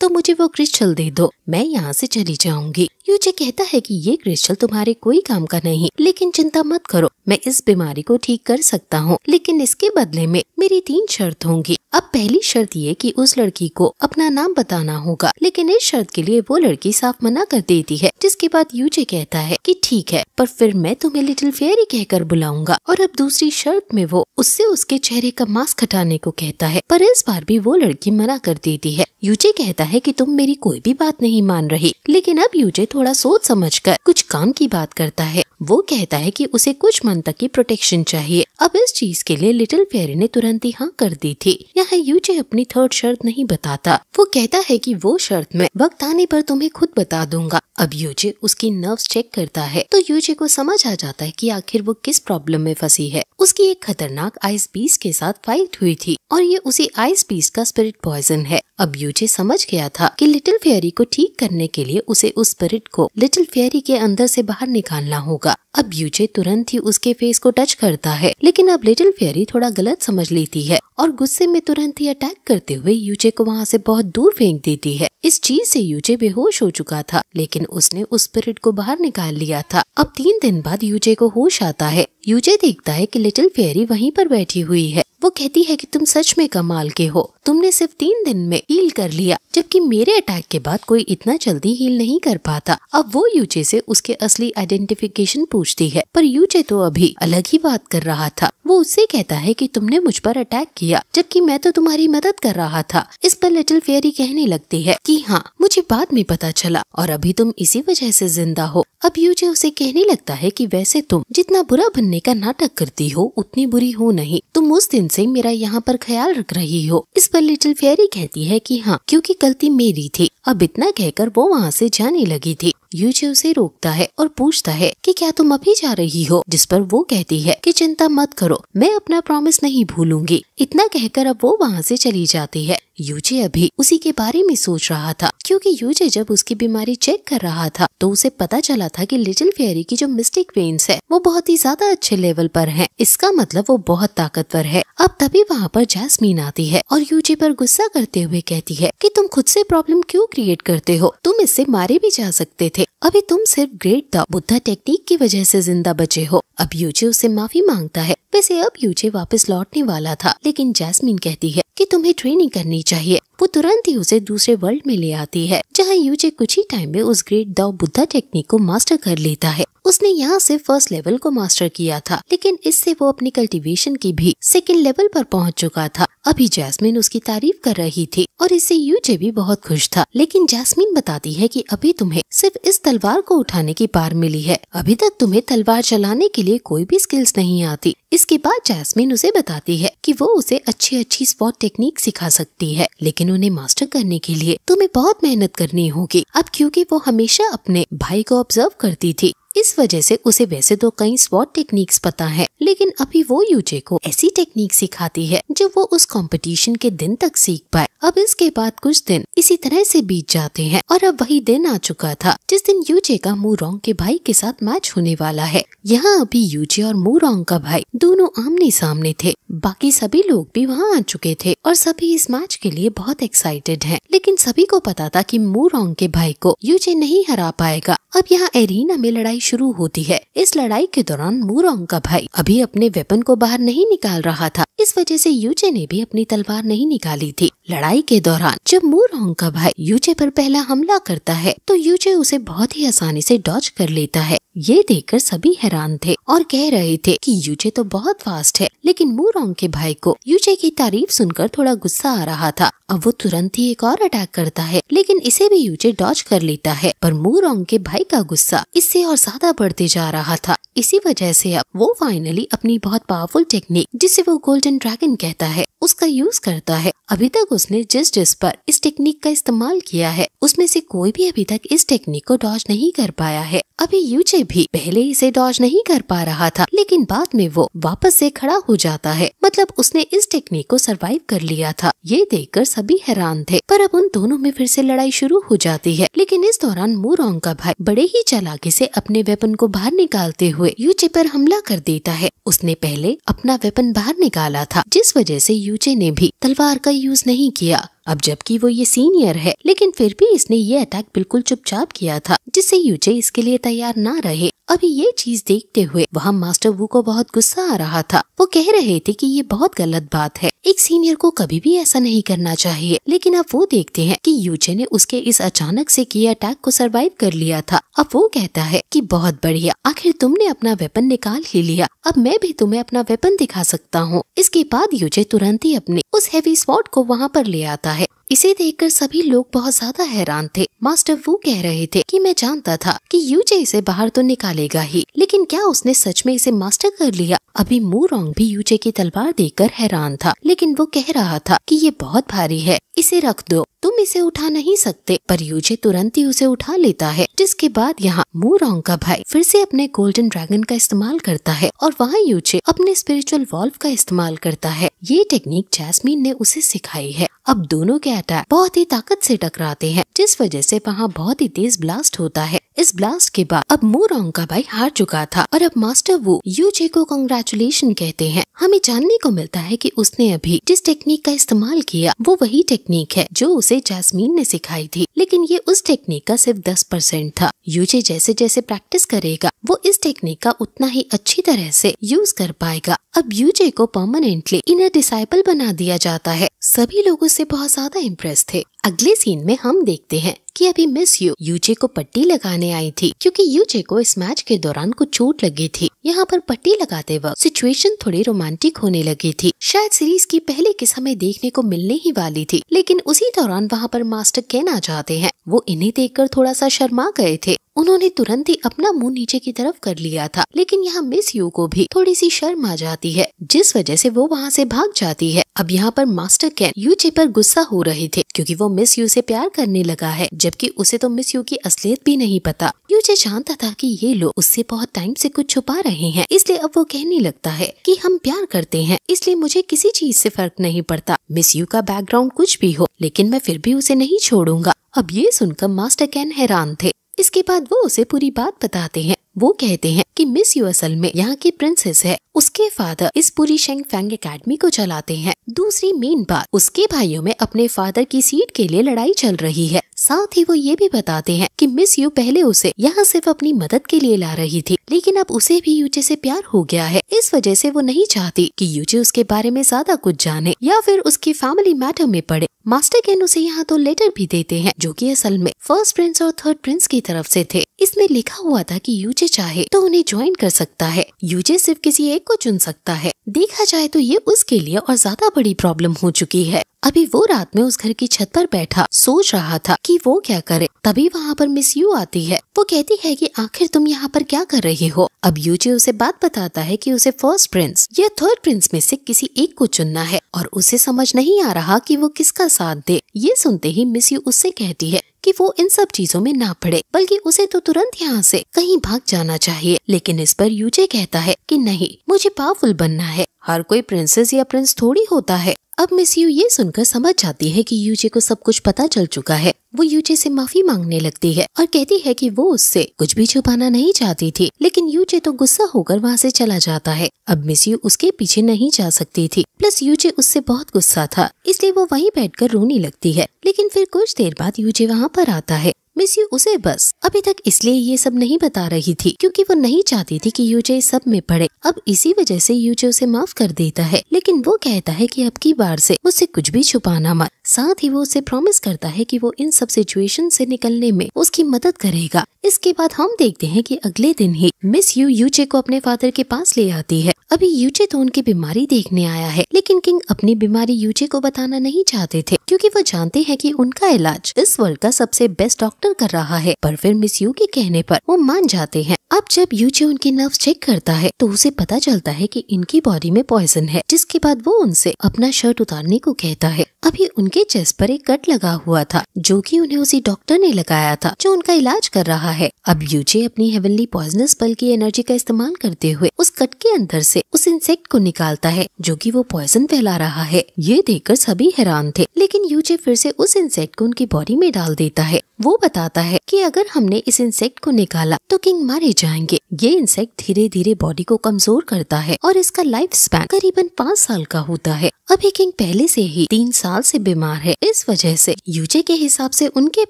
तो मुझे वो क्रिस्टल दे दो मैं यहाँ से चली जाऊंगी यूजे कहता है कि ये क्रिस्टल तुम्हारे कोई काम का नहीं लेकिन चिंता मत करो मैं इस बीमारी को ठीक कर सकता हूँ लेकिन इसके बदले में मेरी तीन शर्त होंगी अब पहली शर्त ये कि उस लड़की को अपना नाम बताना होगा लेकिन इस शर्त के लिए वो लड़की साफ मना कर देती है जिसके बाद यूजे कहता है की ठीक है पर फिर मैं तुम्हें लिटिल फेयरी कहकर बुलाऊंगा और अब दूसरी शर्त में वो उससे उसके चेहरे का मास्क हटाने को कहता है पर इस बार भी वो लड़की मना कर देती है यूजे कहता है की तुम मेरी कोई भी बात नहीं मान रही लेकिन अब यूजे थोड़ा सोच समझकर कुछ काम की बात करता है वो कहता है कि उसे कुछ मन तक की प्रोटेक्शन चाहिए अब इस चीज के लिए लिटिल फेरी ने तुरंत ही हाँ कर दी थी यहाँ यूजे अपनी थर्ड शर्त नहीं बताता वो कहता है कि वो शर्त में वक्त आने पर तुम्हें खुद बता दूंगा अब यूजे उसकी नर्व्स चेक करता है तो यूजे को समझ आ जाता है कि आखिर वो किस प्रॉब्लम में फंसी है उसकी एक खतरनाक आइस बीस के साथ फाइट हुई थी और ये उसी आइस पीस का स्पिरिट पॉइजन है अब यूजे समझ गया था कि लिटिल फेयरी को ठीक करने के लिए उसे उस स्पिरिट को लिटिल फेयरी के अंदर से बाहर निकालना होगा अब यूजे तुरंत ही उसके फेस को टच करता है लेकिन अब लिटिल फेयरी थोड़ा गलत समझ लेती है और गुस्से में तुरंत ही अटैक करते हुए यूजे को वहाँ से बहुत दूर फेंक देती है इस चीज से यूजे बेहोश हो चुका था लेकिन उसने उस स्पिरिट को बाहर निकाल लिया था अब तीन दिन बाद यूजे को होश आता है यूजे देखता है कि लिटिल फेरी वहीं पर बैठी हुई है वो कहती है कि तुम सच में कमाल के हो तुमने सिर्फ तीन दिन में हील कर लिया जबकि मेरे अटैक के बाद कोई इतना जल्दी हील नहीं कर पाता अब वो यूजे से उसके असली आइडेंटिफिकेशन पूछती है पर यूजे तो अभी अलग ही बात कर रहा था वो उससे कहता है कि तुमने मुझ पर अटैक किया जबकि मैं तो तुम्हारी मदद कर रहा था इस पर लिटिल फेयरी कहने लगती है कि हाँ मुझे बाद में पता चला और अभी तुम इसी वजह से जिंदा हो अब यूजे उसे कहने लगता है कि वैसे तुम जितना बुरा बनने करने का नाटक करती हो उतनी बुरी हो नहीं तुम उस दिन से मेरा यहाँ पर ख्याल रख रही हो इस पर लिटिल फेरी कहती है कि हाँ क्योंकि गलती मेरी थी अब इतना कहकर वो वहाँ से जाने लगी थी यूजे उसे रोकता है और पूछता है कि क्या तुम अभी जा रही हो जिस पर वो कहती है कि चिंता मत करो मैं अपना प्रॉमिस नहीं भूलूंगी इतना कहकर अब वो वहाँ से चली जाती है यूजे अभी उसी के बारे में सोच रहा था क्योंकि यूजे जब उसकी बीमारी चेक कर रहा था तो उसे पता चला था कि लिटिल फेयरी की जो मिस्टिक वेन्स है वो बहुत ही ज्यादा अच्छे लेवल पर है इसका मतलब वो बहुत ताकतवर है अब तभी वहाँ पर जैस्मीन आती है और यूजे पर गुस्सा करते हुए कहती है कि तुम खुद से प्रॉब्लम क्यों क्रिएट करते हो तुम इससे मारे भी जा सकते थे अभी तुम सिर्फ ग्रेट द बुद्धा टेक्निक की वजह से जिंदा बचे हो अब यूजे उसे माफी मांगता है वैसे अब यूजे वापस लौटने वाला था लेकिन जैस्मिन कहती है कि तुम्हें ट्रेनिंग करनी चाहिए वो तुरंत ही उसे दूसरे वर्ल्ड में ले आती है जहाँ यूजे कुछ ही टाइम में उस ग्रेट द बुद्धा टेक्निक को मास्टर कर लेता है उसने यहाँ से फर्स्ट लेवल को मास्टर किया था लेकिन इससे वो अपनी कल्टीवेशन की भी सेकेंड लेवल पर पहुँच चुका था अभी जैस्मिन उसकी तारीफ कर रही थी और इससे यूजे भी बहुत खुश था लेकिन जैस्मिन बताती है कि अभी तुम्हें सिर्फ इस तलवार को उठाने की पार मिली है अभी तक तुम्हें तलवार चलाने के लिए कोई भी स्किल्स नहीं आती इसके बाद जैस्मिन उसे बताती है कि वो उसे अच्छी अच्छी स्पॉट टेक्निक सिखा सकती है लेकिन उन्हें मास्टर करने के लिए तुम्हें बहुत मेहनत करनी होगी अब क्यूँकी वो हमेशा अपने भाई को ऑब्जर्व करती थी इस वजह से उसे वैसे तो कई स्वॉट टेक्निक्स पता है लेकिन अभी वो यूजे को ऐसी टेक्निक सिखाती है जो वो उस कंपटीशन के दिन तक सीख पाए अब इसके बाद कुछ दिन इसी तरह से बीत जाते हैं और अब वही दिन आ चुका था जिस दिन यूजे का मूरोंग के भाई के साथ मैच होने वाला है यहाँ अभी यूजे और मूरोंग का भाई दोनों आमने सामने थे बाकी सभी लोग भी वहाँ आ चुके थे और सभी इस मैच के लिए बहुत एक्साइटेड है लेकिन सभी को पता था की मूरोंग के भाई को यूजे नहीं हरा पाएगा अब यहाँ एरीना में लड़ाई शुरू होती है इस लड़ाई के दौरान मूरोंग का भाई अभी अपने वेपन को बाहर नहीं निकाल रहा था इस वजह से यूजे ने भी अपनी तलवार नहीं निकाली थी लड़ाई के दौरान जब मूरोंग का भाई यूजे पर पहला हमला करता है तो यूजे उसे बहुत ही आसानी से डॉच कर लेता है ये देखकर सभी हैरान थे और कह रहे थे कि यूजे तो बहुत फास्ट है लेकिन मूरोंग के भाई को यूजे की तारीफ सुनकर थोड़ा गुस्सा आ रहा था अब वो तुरंत ही एक और अटैक करता है लेकिन इसे भी यूजे डॉच कर लेता है पर मूरोंग के भाई का गुस्सा इससे और ज्यादा बढ़ते जा रहा था इसी वजह से अब वो फाइनली अपनी बहुत पावरफुल टेक्निक जिससे वो गोल्डन एंड ड्रैगन कहता है उसका यूज करता है अभी तक उसने जिस जिस पर इस टेक्निक का इस्तेमाल किया है उसमें से कोई भी अभी तक इस टेक्निक को डॉज नहीं कर पाया है अभी यूजे भी पहले इसे डॉज नहीं कर पा रहा था लेकिन बाद में वो वापस से खड़ा हो जाता है मतलब उसने इस टेक्निक को सरवाइव कर लिया था ये देखकर सभी हैरान थे पर अब उन दोनों में फिर से लड़ाई शुरू हो जाती है लेकिन इस दौरान मोरोंग का भाई बड़े ही चलाके से अपने वेपन को बाहर निकालते हुए यूचे पर हमला कर देता है उसने पहले अपना वेपन बाहर निकाला रहा था जिस वजह से यूचे ने भी तलवार का यूज नहीं किया अब जबकि वो ये सीनियर है लेकिन फिर भी इसने ये अटैक बिल्कुल चुपचाप किया था जिससे यूजे इसके लिए तैयार ना रहे अभी ये चीज देखते हुए वहाँ मास्टर वू को बहुत गुस्सा आ रहा था वो कह रहे थे कि ये बहुत गलत बात है एक सीनियर को कभी भी ऐसा नहीं करना चाहिए लेकिन अब वो देखते हैं कि यूजे ने उसके इस अचानक से किए अटैक को सरवाइव कर लिया था अब वो कहता है कि बहुत बढ़िया आखिर तुमने अपना वेपन निकाल ही लिया अब मैं भी तुम्हें अपना वेपन दिखा सकता हूँ इसके बाद यूजे तुरंत ही अपने उस हैवी स्पॉट को वहाँ पर ले आता है इसे देखकर सभी लोग बहुत ज्यादा हैरान थे मास्टर वो कह रहे थे कि मैं जानता था कि यूजे इसे बाहर तो निकालेगा ही लेकिन क्या उसने सच में इसे मास्टर कर लिया अभी मूरोंग भी यूजे की तलवार देखकर हैरान था लेकिन वो कह रहा था कि ये बहुत भारी है इसे रख दो तुम इसे उठा नहीं सकते पर यूजे तुरंत ही उसे उठा लेता है जिसके बाद यहाँ मूरोंग का भाई फिर से अपने गोल्डन ड्रैगन का इस्तेमाल करता है और वहाँ यूजे अपने स्पिरिचुअल वॉल्व का इस्तेमाल करता है ये टेक्निक जैस्मीन ने उसे सिखाई है अब दोनों के अटैक बहुत ही ताकत से टकराते हैं जिस वजह से वहाँ बहुत ही तेज ब्लास्ट होता है इस ब्लास्ट के बाद अब मूरोंग का भाई हार चुका था और अब मास्टर वो यूजे को कंग्रेचुलेशन कहते हैं हमें जानने को मिलता है कि उसने अभी जिस टेक्निक का इस्तेमाल किया वो वही टेक्निक टेक्निक है जो उसे जैस्मीन ने सिखाई थी लेकिन ये उस टेक्निक का सिर्फ दस परसेंट था यूजे जैसे जैसे प्रैक्टिस करेगा वो इस टेक्निक का उतना ही अच्छी तरह से यूज कर पाएगा अब यूजे को परमानेंटली इनर डिसाइपल बना दिया जाता है सभी लोग उससे बहुत ज्यादा इम्प्रेस थे अगले सीन में हम देखते हैं कि अभी मिस यू यूजे को पट्टी लगाने आई थी क्योंकि यूजे को इस मैच के दौरान कुछ चोट लगी थी यहाँ पर पट्टी लगाते वक्त सिचुएशन थोड़ी रोमांटिक होने लगी थी शायद सीरीज की पहले किस हमें देखने को मिलने ही वाली थी लेकिन उसी दौरान वहाँ पर मास्टर केन आ जाते हैं वो इन्हें देख थोड़ा सा शर्मा गए थे उन्होंने तुरंत ही अपना मुंह नीचे की तरफ कर लिया था लेकिन यहाँ मिस यू को भी थोड़ी सी शर्म आ जाती है जिस वजह से वो वहाँ से भाग जाती है अब यहाँ पर मास्टर कैन यूचे पर गुस्सा हो रहे थे क्योंकि वो मिस यू से प्यार करने लगा है जबकि उसे तो मिस यू की असलियत भी नहीं पता यू चे जानता था की ये लोग उससे बहुत टाइम ऐसी कुछ छुपा रहे हैं इसलिए अब वो कहने लगता है की हम प्यार करते हैं इसलिए मुझे किसी चीज ऐसी फर्क नहीं पड़ता मिस यू का बैकग्राउंड कुछ भी हो लेकिन मैं फिर भी उसे नहीं छोड़ूंगा अब ये सुनकर मास्टर कैन हैरान थे इसके बाद वो उसे पूरी बात बताते हैं वो कहते हैं कि मिस यू असल में यहाँ की प्रिंसेस है उसके फादर इस पूरी शेंग फैंग अकेडमी को चलाते हैं दूसरी मेन बात उसके भाइयों में अपने फादर की सीट के लिए लड़ाई चल रही है साथ ही वो ये भी बताते हैं कि मिस यू पहले उसे यहाँ सिर्फ अपनी मदद के लिए ला रही थी लेकिन अब उसे भी यूचे से प्यार हो गया है इस वजह से वो नहीं चाहती कि यूचे उसके बारे में ज्यादा कुछ जाने या फिर उसकी फैमिली मैटर में पड़े मास्टर कैन उसे यहाँ तो लेटर भी देते हैं जो कि असल में फर्स्ट प्रिंस और थर्ड प्रिंस की तरफ से थे इसमें लिखा हुआ था कि यूजे चाहे तो उन्हें ज्वाइन कर सकता है यूजे सिर्फ किसी एक को चुन सकता है देखा जाए तो ये उसके लिए और ज्यादा बड़ी प्रॉब्लम हो चुकी है अभी वो रात में उस घर की छत पर बैठा सोच रहा था कि वो क्या करे तभी वहाँ पर मिस यू आती है वो कहती है कि आखिर तुम यहाँ पर क्या कर रही हो अब यूजे उसे बात बताता है कि उसे फर्स्ट प्रिंस या थर्ड प्रिंस में से किसी एक को चुनना है और उसे समझ नहीं आ रहा कि वो किसका साथ दे ये सुनते ही मिस यू उससे कहती है कि वो इन सब चीजों में ना पड़े बल्कि उसे तो तुरंत यहाँ से कहीं भाग जाना चाहिए लेकिन इस पर यूजे कहता है कि नहीं मुझे पावरफुल बनना है हर कोई प्रिंसेस या प्रिंस थोड़ी होता है अब मिस यू ये सुनकर समझ जाती है कि यूजे को सब कुछ पता चल चुका है वो यूचे से माफी मांगने लगती है और कहती है कि वो उससे कुछ भी छुपाना नहीं चाहती थी लेकिन यूचे तो गुस्सा होकर वहाँ से चला जाता है अब मिस यू उसके पीछे नहीं जा सकती थी प्लस यूचे उससे बहुत गुस्सा था इसलिए वो वहीं बैठकर रोने लगती है लेकिन फिर कुछ देर बाद यूचे वहाँ पर आता है मिस यू उसे बस अभी तक इसलिए ये सब नहीं बता रही थी क्योंकि वो नहीं चाहती थी कि यूजे सब में पड़े अब इसी वजह से यूजे उसे माफ कर देता है लेकिन वो कहता है कि अब की बार से मुझसे कुछ भी छुपाना मत साथ ही वो उसे प्रॉमिस करता है कि वो इन सब सिचुएशन से निकलने में उसकी मदद करेगा इसके बाद हम देखते हैं कि अगले दिन ही मिस यू यूचे को अपने फादर के पास ले आती है अभी यूचे तो उनकी बीमारी देखने आया है लेकिन किंग अपनी बीमारी यूचे को बताना नहीं चाहते थे क्योंकि वो जानते हैं कि उनका इलाज इस वर्ल्ड का सबसे बेस्ट डॉक्टर कर रहा है पर फिर मिस यू के कहने पर वो मान जाते हैं अब जब यूचे उनकी नर्व चेक करता है तो उसे पता चलता है कि इनकी बॉडी में पॉइजन है जिसके बाद वो उनसे अपना शर्ट उतारने को कहता है अभी उनके उनके चेस्ट पर एक कट लगा हुआ था जो कि उन्हें उसी डॉक्टर ने लगाया था जो उनका इलाज कर रहा है अब यूजे अपनी हेवनली पॉइजनस बल की एनर्जी का इस्तेमाल करते हुए उस कट के अंदर से उस इंसेक्ट को निकालता है जो कि वो पॉइजन फैला रहा है ये देखकर सभी हैरान थे लेकिन यूजे फिर से उस इंसेक्ट को उनकी बॉडी में डाल देता है वो बताता है कि अगर हमने इस इंसेक्ट को निकाला तो किंग मारे जाएंगे ये इंसेक्ट धीरे धीरे बॉडी को कमजोर करता है और इसका लाइफ स्पैन करीबन पाँच साल का होता है अभी किंग पहले से ही तीन साल से बीमार है इस वजह से यूजे के हिसाब से उनके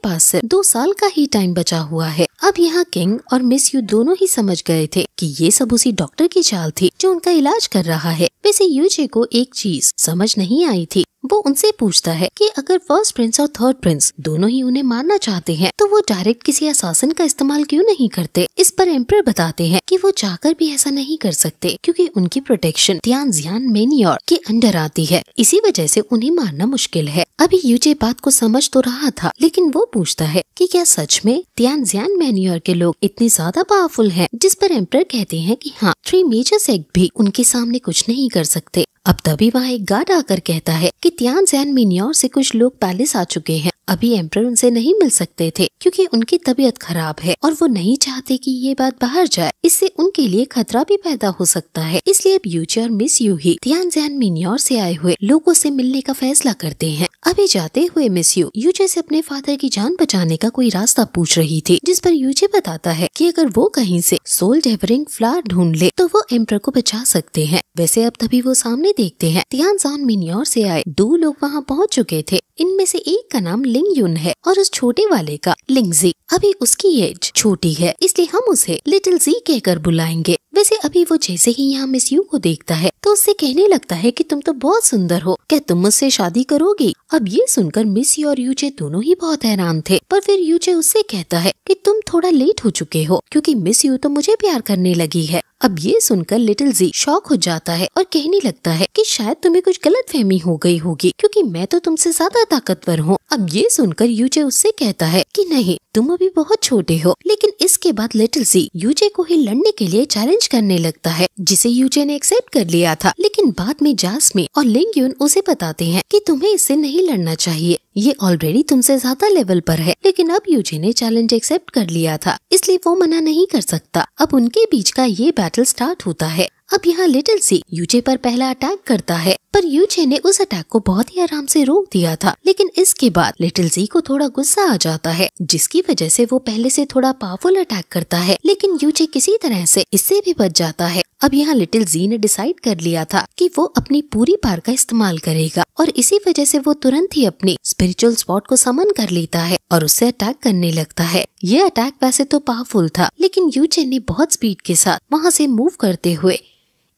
पास सिर्फ दो साल का ही टाइम बचा हुआ है अब यहाँ किंग और मिस यू दोनों ही समझ गए थे कि ये सब उसी डॉक्टर की चाल थी जो उनका इलाज कर रहा है वैसे यूजे को एक चीज समझ नहीं आई थी वो उनसे पूछता है कि अगर फर्स्ट प्रिंस और थर्ड प्रिंस दोनों ही उन्हें मारना चाहते हैं तो वो डायरेक्ट किसी आशासन का इस्तेमाल क्यों नहीं करते इस पर एम्पर बताते हैं कि वो चाहकर भी ऐसा नहीं कर सकते क्योंकि उनकी प्रोटेक्शन ध्यान जियान मेनियोर के अंडर आती है इसी वजह से उन्हें मारना मुश्किल है अभी यूजे बात को समझ तो रहा था लेकिन वो पूछता है कि क्या सच में ध्यान जियान मेनियोर के लोग इतने ज्यादा पावरफुल हैं जिस पर एम्पर कहते हैं कि हाँ थ्री मेजर सेक्ट भी उनके सामने कुछ नहीं कर सकते अब तभी वहाँ एक गार्ड आकर कहता है कि त्यान जैन मीनियोर से कुछ लोग पैलेस आ चुके हैं अभी एम्प्रर उनसे नहीं मिल सकते थे क्योंकि उनकी तबीयत खराब है और वो नहीं चाहते कि ये बात बाहर जाए इससे उनके लिए खतरा भी पैदा हो सकता है इसलिए अब यूची और मिस यू ही ध्यान जहन मीन्योर से आए हुए लोगों से मिलने का फैसला करते हैं अभी जाते हुए मिस यू यूजे से अपने फादर की जान बचाने का कोई रास्ता पूछ रही थी जिस पर यूजे बताता है की अगर वो कहीं ऐसी सोल डेवरिंग फ्लावर ढूंढ ले तो वो एम्प्रर को बचा सकते हैं वैसे अब तभी वो सामने देखते हैं ध्यान जान मीन्योर ऐसी आए दो लोग वहाँ पहुँच चुके थे इनमें से एक का नाम लिंग युन है और उस छोटे वाले का लिंग जी अभी उसकी एज छोटी है इसलिए हम उसे लिटिल जी कहकर बुलाएंगे वैसे अभी वो जैसे ही यहाँ मिस यू को देखता है तो उससे कहने लगता है कि तुम तो बहुत सुंदर हो क्या तुम मुझसे शादी करोगी अब ये सुनकर मिस यू और यूचे दोनों ही बहुत हैरान थे पर फिर यूचे उससे कहता है कि तुम थोड़ा लेट हो चुके हो क्योंकि मिस यू तो मुझे प्यार करने लगी है अब ये सुनकर लिटिल जी शौक हो जाता है और कहने लगता है कि शायद तुम्हें कुछ गलत फहमी हो गई होगी क्योंकि मैं तो तुमसे ज्यादा ताकतवर हूँ अब ये सुनकर यूजे उससे कहता है कि नहीं तुम अभी बहुत छोटे हो लेकिन इसके बाद लिटिल जी यूजे को ही लड़ने के लिए चैलेंज करने लगता है जिसे यूजे ने एक्सेप्ट कर लिया था लेकिन बाद में जासमी और लिंग उसे बताते हैं की तुम्हें इससे नहीं लड़ना चाहिए ये ऑलरेडी तुमसे ज्यादा लेवल पर है लेकिन अब यूजी ने चैलेंज एक्सेप्ट कर लिया था इसलिए वो मना नहीं कर सकता अब उनके बीच का ये बैटल स्टार्ट होता है अब यहाँ लिटिल सी यूजे पर पहला अटैक करता है पर यूजे ने उस अटैक को बहुत ही आराम से रोक दिया था लेकिन इसके बाद लिटिल जी को थोड़ा गुस्सा आ जाता है जिसकी वजह से वो पहले से थोड़ा पावरफुल अटैक करता है लेकिन यूजे किसी तरह से इससे भी बच जाता है अब यहाँ लिटिल जी ने डिसाइड कर लिया था कि वो अपनी पूरी पार का इस्तेमाल करेगा और इसी वजह से वो तुरंत ही अपनी स्पिरिचुअल स्पॉट को समन कर लेता है और उससे अटैक करने लगता है ये अटैक वैसे तो पावरफुल था लेकिन यूजे ने बहुत स्पीड के साथ वहाँ से मूव करते हुए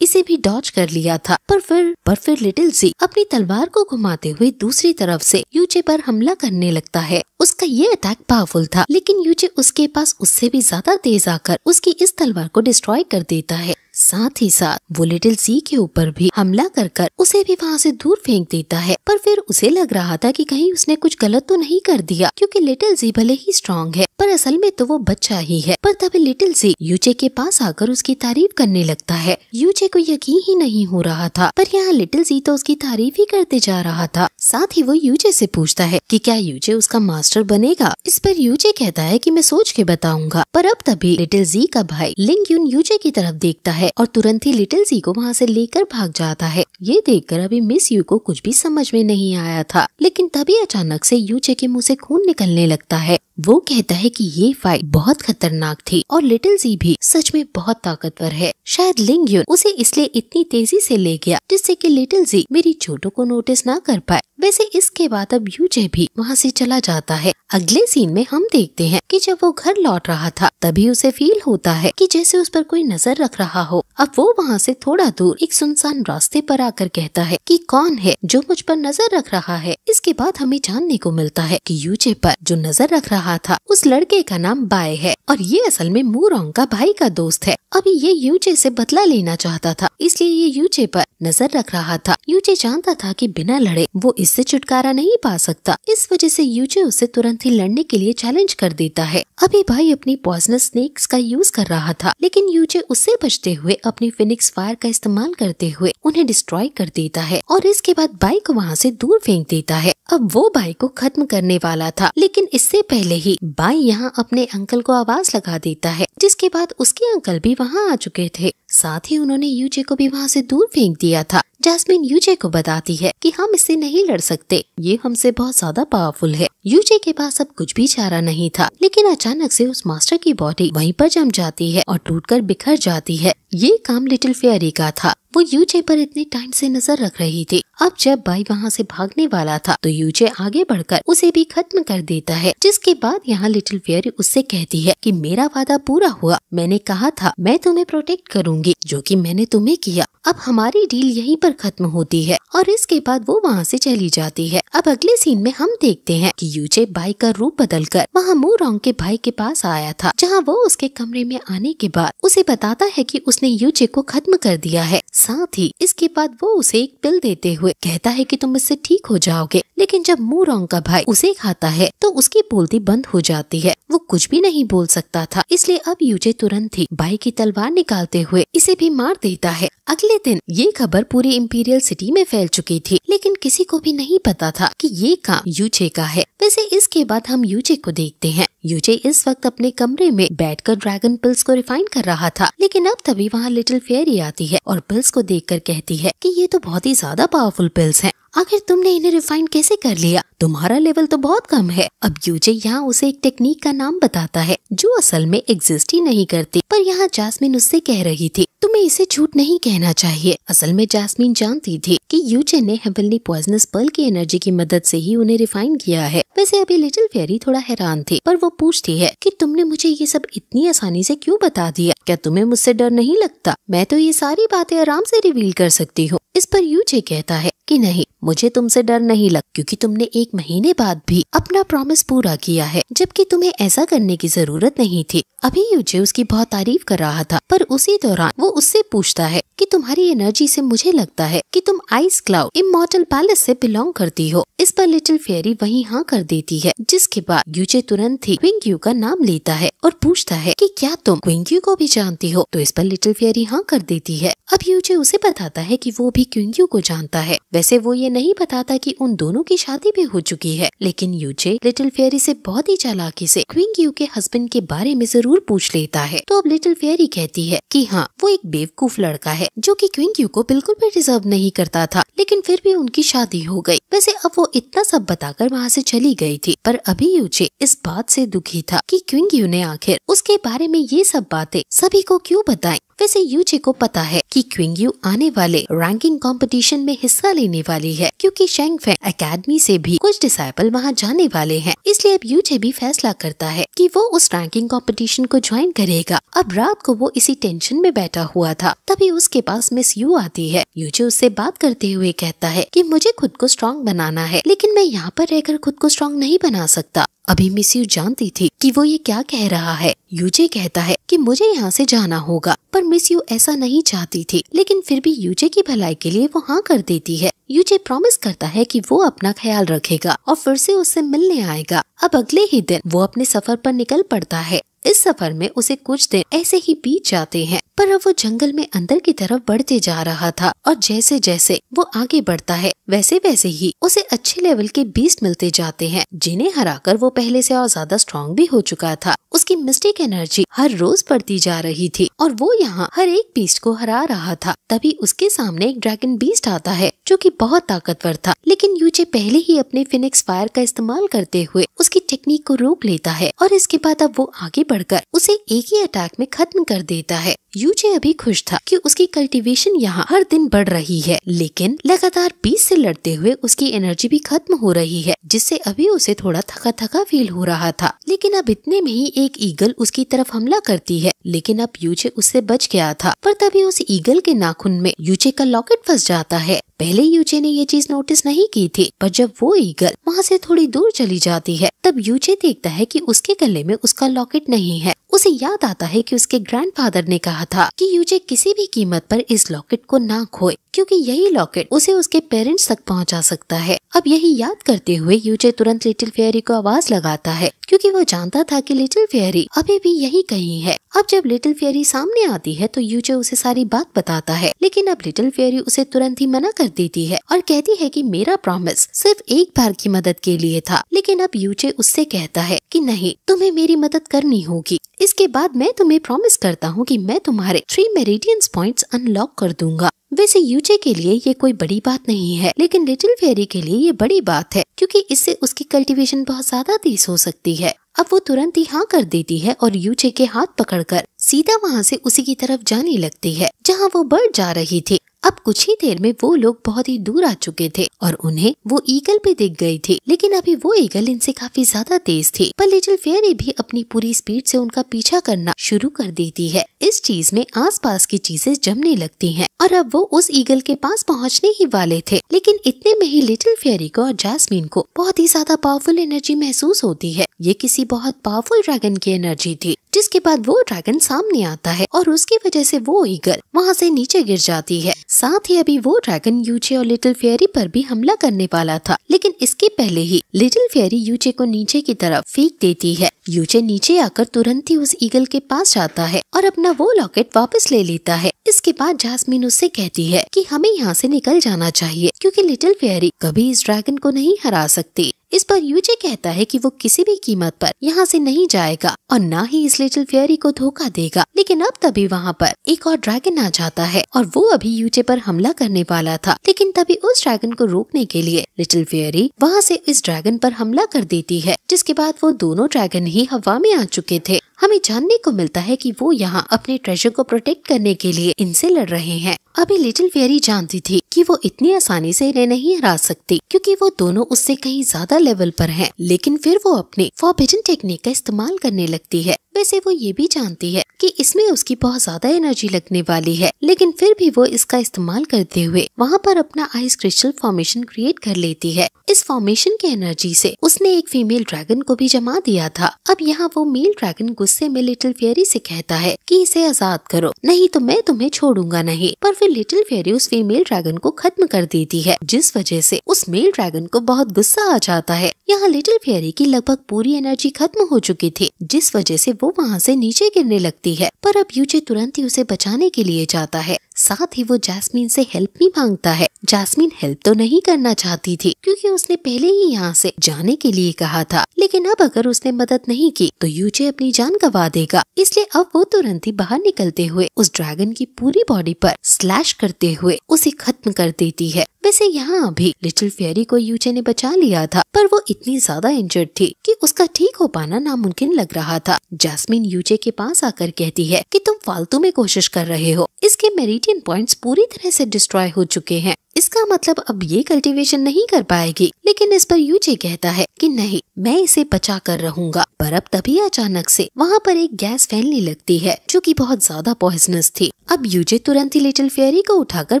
इसे भी डॉच कर लिया था पर फिर पर फिर लिटिल जी अपनी तलवार को घुमाते हुए दूसरी तरफ से यूचे पर हमला करने लगता है उसका ये अटैक पावरफुल था लेकिन यूचे उसके पास उससे भी ज्यादा तेज आकर उसकी इस तलवार को डिस्ट्रॉय कर देता है साथ ही साथ वो लिटिल सी के ऊपर भी हमला कर कर उसे भी वहाँ से दूर फेंक देता है पर फिर उसे लग रहा था कि कहीं उसने कुछ गलत तो नहीं कर दिया क्योंकि लिटिल सी भले ही स्ट्रांग है पर असल में तो वो बच्चा ही है पर तभी लिटिल सी यूचे के पास आकर उसकी तारीफ करने लगता है यूचे को यकीन ही नहीं हो रहा था पर यहाँ लिटिल सी तो उसकी तारीफ ही करते जा रहा था साथ ही वो यूचे से पूछता है कि क्या यूचे उसका मास्टर बनेगा इस पर यूचे कहता है कि मैं सोच के बताऊंगा पर अब तभी लिटिल जी का भाई लिंग यून यूचे की तरफ देखता है और तुरंत ही लिटिल जी को वहाँ से लेकर भाग जाता है ये देखकर अभी मिस यू को कुछ भी समझ में नहीं आया था लेकिन तभी अचानक से यूचे के मुँह से खून निकलने लगता है वो कहता है कि ये फाइट बहुत खतरनाक थी और लिटिल जी भी सच में बहुत ताकतवर है शायद लिंग यून उसे इसलिए इतनी तेजी से ले गया जिससे कि लिटिल जी मेरी चोटों को नोटिस ना कर पाए वैसे इसके बाद अब यूजे भी वहाँ से चला जाता है अगले सीन में हम देखते हैं कि जब वो घर लौट रहा था तभी उसे फील होता है कि जैसे उस पर कोई नजर रख रहा हो अब वो वहाँ से थोड़ा दूर एक सुनसान रास्ते पर आकर कहता है कि कौन है जो मुझ पर नजर रख रहा है इसके बाद हमें जानने को मिलता है कि यूजे पर जो नजर रख रहा रहा था उस लड़के का नाम बाय है और ये असल में मूरोंग का भाई का दोस्त है अभी ये यूचे से बदला लेना चाहता था इसलिए ये यूचे पर नजर रख रहा था यूचे जानता था कि बिना लड़े वो इससे छुटकारा नहीं पा सकता इस वजह से यूचे उसे तुरंत ही लड़ने के लिए चैलेंज कर देता है अभी भाई अपनी पॉइजनस स्नेक्स का यूज कर रहा था लेकिन यूचे उससे बचते हुए अपनी फिनिक्स फायर का इस्तेमाल करते हुए उन्हें डिस्ट्रॉय कर देता है और इसके बाद बाइक वहाँ से दूर फेंक देता है अब वो बाइक को खत्म करने वाला था लेकिन इससे पहले ही बाई यहाँ अपने अंकल को आवाज लगा देता है जिसके बाद उसके अंकल भी वहाँ आ चुके थे साथ ही उन्होंने यूजे को भी वहाँ से दूर फेंक दिया था जैस्मिन यूजे को बताती है कि हम इससे नहीं लड़ सकते ये हमसे बहुत ज्यादा पावरफुल है यूजे के पास अब कुछ भी चारा नहीं था लेकिन अचानक से उस मास्टर की बॉडी वहीं पर जम जाती है और टूटकर बिखर जाती है ये काम लिटिल फेयरी का था वो यूजे पर इतने टाइम से नजर रख रही थी अब जब बाई वहाँ से भागने वाला था तो यूजे आगे बढ़कर उसे भी खत्म कर देता है जिसके बाद यहाँ लिटिल फेयरी उससे कहती है कि मेरा वादा पूरा हुआ मैंने कहा था मैं तुम्हें प्रोटेक्ट करूंगी जो कि मैंने तुम्हें किया अब हमारी डील यहीं पर पर खत्म होती है और इसके बाद वो वहाँ से चली जाती है अब अगले सीन में हम देखते हैं कि यूजे बाई का रूप बदल कर वहाँ मूरोंग के भाई के पास आया था जहाँ वो उसके कमरे में आने के बाद उसे बताता है कि उसने यूजे को खत्म कर दिया है साथ ही इसके बाद वो उसे एक पिल देते हुए कहता है कि तुम इससे ठीक हो जाओगे लेकिन जब मूरोंग का भाई उसे खाता है तो उसकी बोलती बंद हो जाती है वो कुछ भी नहीं बोल सकता था इसलिए अब यूजे तुरंत ही बाई की तलवार निकालते हुए इसे भी मार देता है अगले दिन ये खबर पूरे इम्पीरियल सिटी में फैल चुकी थी लेकिन किसी को भी नहीं पता था कि ये काम यूजे का है वैसे इसके बाद हम यूजे को देखते हैं यूजे इस वक्त अपने कमरे में बैठकर ड्रैगन पिल्स को रिफाइन कर रहा था लेकिन अब तभी वहाँ लिटिल फेयरी आती है और पिल्स को कर कहती है की ये तो बहुत ही ज्यादा पावरफुल पिल्स हैं आखिर तुमने इन्हें रिफाइन कैसे कर लिया तुम्हारा लेवल तो बहुत कम है अब यूजे यहाँ उसे एक टेक्निक का नाम बताता है जो असल में एग्जिस्ट ही नहीं करती पर यहाँ जासमिन उससे कह रही थी तुम्हें इसे झूठ नहीं कहना चाहिए असल में जासमीन जानती थी कि यूचे ने हेबल पॉइजनस पर्ल की एनर्जी की मदद से ही उन्हें रिफाइन किया है वैसे अभी लिटिल फेरी थोड़ा हैरान थी पर वो पूछती है कि तुमने मुझे ये सब इतनी आसानी से क्यों बता दिया क्या तुम्हें मुझसे डर नहीं लगता मैं तो ये सारी बातें आराम से रिवील कर सकती हूँ इस पर यूजे कहता है कि नहीं मुझे तुमसे डर नहीं लग क्योंकि तुमने एक महीने बाद भी अपना प्रॉमिस पूरा किया है जबकि तुम्हें ऐसा करने की जरूरत नहीं थी अभी यूजे उसकी बहुत तारीफ कर रहा था पर उसी दौरान वो उससे पूछता है कि तुम्हारी एनर्जी से मुझे लगता है कि तुम आइस क्लाउड इमोटल पैलेस से बिलोंग करती हो इस पर लिटिल फेरी वही हाँ कर देती है जिसके बाद यूजे तुरंत ही क्विंग यू का नाम लेता है और पूछता है कि क्या तुम क्विंग यू को भी जानती हो तो इस पर लिटिल फेरी हाँ कर देती है अब यूजे उसे बताता है की वो भी क्विंग यू को जानता है वैसे वो ये नहीं बताता की उन दोनों की शादी भी हो चुकी है लेकिन यूजे लिटिल फेरी ऐसी बहुत ही चालाकी ऐसी क्विंग यू के हस्बैंड के बारे में जरूर जरूर पूछ लेता है तो अब लिटिल फेयरी कहती है कि हाँ वो एक बेवकूफ लड़का है जो कि क्वीन यू को बिल्कुल भी डिजर्व नहीं करता था लेकिन फिर भी उनकी शादी हो गई वैसे अब वो इतना सब बताकर वहाँ से चली गई थी पर अभी यूचे इस बात से दुखी था कि क्विंग यू ने आखिर उसके बारे में ये सब बातें सभी को क्यों बताएं? वैसे यूजे को पता है कि यू आने वाले रैंकिंग कंपटीशन में हिस्सा लेने वाली है क्योंकि शेंग फे अकेडमी से भी कुछ डिसाइपल वहां जाने वाले हैं इसलिए अब यूजे भी फैसला करता है कि वो उस रैंकिंग कंपटीशन को ज्वाइन करेगा अब रात को वो इसी टेंशन में बैठा हुआ था तभी उसके पास मिस यू आती है यूजे उससे बात करते हुए कहता है की मुझे खुद को स्ट्रॉन्ग बनाना है लेकिन मैं यहाँ पर रहकर खुद को स्ट्रॉन्ग नहीं बना सकता अभी यू जानती थी कि वो ये क्या कह रहा है यूजे कहता है कि मुझे यहाँ से जाना होगा पर मिस यू ऐसा नहीं चाहती थी लेकिन फिर भी यूजे की भलाई के लिए वो हाँ कर देती है यूजे प्रॉमिस करता है कि वो अपना ख्याल रखेगा और फिर से उससे मिलने आएगा अब अगले ही दिन वो अपने सफर पर निकल पड़ता है इस सफर में उसे कुछ दिन ऐसे ही बीत जाते हैं पर अब वो जंगल में अंदर की तरफ बढ़ते जा रहा था और जैसे जैसे वो आगे बढ़ता है वैसे वैसे ही उसे अच्छे लेवल के बीस मिलते जाते हैं जिन्हें हराकर वो पहले से और ज्यादा स्ट्रॉन्ग भी हो चुका था उसकी मिस्टेक एनर्जी हर रोज बढ़ती जा रही थी और वो यहाँ हर एक बीस्ट को हरा रहा था तभी उसके सामने एक ड्रैगन बीस्ट आता है जो कि बहुत ताकतवर था लेकिन यूजे पहले ही अपने फिनिक्स फायर का इस्तेमाल करते हुए उसकी टेक्निक को रोक लेता है और इसके बाद अब वो आगे बढ़कर उसे एक ही अटैक में खत्म कर देता है यूजे अभी खुश था कि उसकी कल्टीवेशन यहाँ हर दिन बढ़ रही है लेकिन लगातार बीस से लड़ते हुए उसकी एनर्जी भी खत्म हो रही है जिससे अभी उसे थोड़ा थका थका फील हो रहा था लेकिन अब इतने में ही एक ईगल उसकी तरफ हमला करती है लेकिन अब यूजे उससे बच गया था पर तभी उस ईगल के नाखून में यूजे का लॉकेट फंस जाता है पहले यूचे ने ये चीज नोटिस नहीं की थी पर जब वो ईगल वहाँ से थोड़ी दूर चली जाती है तब यूचे देखता है कि उसके गले में उसका लॉकेट नहीं है उसे याद आता है कि उसके ग्रैंडफादर ने कहा था कि यूचे किसी भी कीमत पर इस लॉकेट को ना खोए क्योंकि यही लॉकेट उसे उसके पेरेंट्स तक पहुंचा सकता है अब यही याद करते हुए यूचे तुरंत लिटिल फेयरी को आवाज लगाता है क्योंकि वो जानता था कि लिटिल फेयरी अभी भी यही कहीं है अब जब लिटिल फेयरी सामने आती है तो यूचे उसे सारी बात बताता है लेकिन अब लिटिल फेयरी उसे तुरंत ही मना कर देती है और कहती है कि मेरा प्रॉमिस सिर्फ एक बार की मदद के लिए था लेकिन अब यूचे उससे कहता है कि नहीं तुम्हें मेरी मदद करनी होगी इसके बाद मैं तुम्हें प्रॉमिस करता हूँ कि मैं तुम्हारे थ्री मेरिडियंस पॉइंट्स अनलॉक कर दूंगा वैसे यूचे के लिए ये कोई बड़ी बात नहीं है लेकिन लिटिल फेरी के लिए ये बड़ी बात है क्योंकि इससे उसकी कल्टीवेशन बहुत ज्यादा तेज हो सकती है अब वो तुरंत ही हाँ कर देती है और यूचे के हाथ पकड़कर सीधा वहाँ से उसी की तरफ जाने लगती है जहाँ वो बर्ड जा रही थी अब कुछ ही देर में वो लोग बहुत ही दूर आ चुके थे और उन्हें वो ईगल भी दिख गई थी लेकिन अभी वो ईगल इनसे काफी ज्यादा तेज थी पर लिटिल फेयरी भी अपनी पूरी स्पीड से उनका पीछा करना शुरू कर देती है इस चीज में आसपास की चीजें जमने लगती हैं और अब वो उस ईगल के पास पहुंचने ही वाले थे लेकिन इतने में ही लिटिल फेयरी को और जैस्मीन को बहुत ही ज्यादा पावरफुल एनर्जी महसूस होती है ये किसी बहुत पावरफुल ड्रैगन की एनर्जी थी जिसके बाद वो ड्रैगन सामने आता है और उसकी वजह से वो ईगल वहाँ से नीचे गिर जाती है साथ ही अभी वो ड्रैगन यूचे और लिटिल फेयरी पर भी हमला करने वाला था लेकिन इसके पहले ही लिटिल फेयरी यूचे को नीचे की तरफ फेंक देती है यूचे नीचे आकर तुरंत ही उस ईगल के पास जाता है और अपना वो लॉकेट वापस ले लेता है इसके बाद जासमीन उससे कहती है कि हमें यहाँ से निकल जाना चाहिए क्योंकि लिटिल फेयरी कभी इस ड्रैगन को नहीं हरा सकती इस पर यूजे कहता है कि वो किसी भी कीमत पर यहाँ से नहीं जाएगा और ना ही इस लिटिल फेयरी को धोखा देगा लेकिन अब तभी वहाँ पर एक और ड्रैगन आ जाता है और वो अभी यूजे पर हमला करने वाला था लेकिन तभी उस ड्रैगन को रोकने के लिए लिटिल फेयरी वहाँ से इस ड्रैगन पर हमला कर देती है जिसके बाद वो दोनों ड्रैगन ही हवा में आ चुके थे हमें जानने को मिलता है कि वो यहाँ अपने ट्रेजर को प्रोटेक्ट करने के लिए इनसे लड़ रहे हैं अभी लिटिल फेरी जानती थी कि वो इतनी आसानी से इन्हें नहीं हरा सकती क्योंकि वो दोनों उससे कहीं ज्यादा लेवल पर हैं लेकिन फिर वो अपने फॉरबिजन टेक्निक का इस्तेमाल करने लगती है वैसे वो ये भी जानती है कि इसमें उसकी बहुत ज्यादा एनर्जी लगने वाली है लेकिन फिर भी वो इसका इस्तेमाल करते हुए वहाँ पर अपना आइस क्रिस्टल फॉर्मेशन क्रिएट कर लेती है इस फॉर्मेशन की एनर्जी से उसने एक फीमेल ड्रैगन को भी जमा दिया था अब यहाँ वो मेल ड्रैगन गुस्से में लिटिल फेरी से कहता है कि इसे आजाद करो नहीं तो मैं तुम्हें छोड़ूंगा नहीं पर फिर लिटिल फेरी उस फीमेल ड्रैगन को खत्म कर देती है जिस वजह से उस मेल ड्रैगन को बहुत गुस्सा आ जाता है यहाँ लिटिल फेरी की लगभग पूरी एनर्जी खत्म हो चुकी थी जिस वजह से वो वहाँ से नीचे गिरने लगती है पर अब यूजे तुरंत ही उसे बचाने के लिए जाता है साथ ही वो जैस्मीन से हेल्प भी मांगता है जैस्मीन हेल्प तो नहीं करना चाहती थी क्योंकि उसने पहले ही यहाँ से जाने के लिए कहा था लेकिन अब अगर उसने मदद नहीं की तो यूजे अपनी जान गवा देगा इसलिए अब वो तुरंत ही बाहर निकलते हुए उस ड्रैगन की पूरी बॉडी पर स्लैश करते हुए उसे खत्म कर देती है वैसे यहाँ अभी लिटिल फेरी को यूजे ने बचा लिया था पर वो इतनी ज्यादा इंजर्ड थी कि उसका ठीक हो पाना नामुमकिन लग रहा था जैस्मिन यूजे के पास आकर कहती है कि तुम फालतू में कोशिश कर रहे हो इसके मेरिटियन पॉइंट्स पूरी तरह से डिस्ट्रॉय हो चुके हैं इसका मतलब अब ये कल्टीवेशन नहीं कर पाएगी लेकिन इस पर यूजे कहता है कि नहीं मैं इसे बचा कर रहूंगा पर अब तभी अचानक से वहाँ पर एक गैस फैलने लगती है जो कि बहुत ज्यादा पॉइजनस थी अब यूजे तुरंत ही लिटिल फेयरी को उठाकर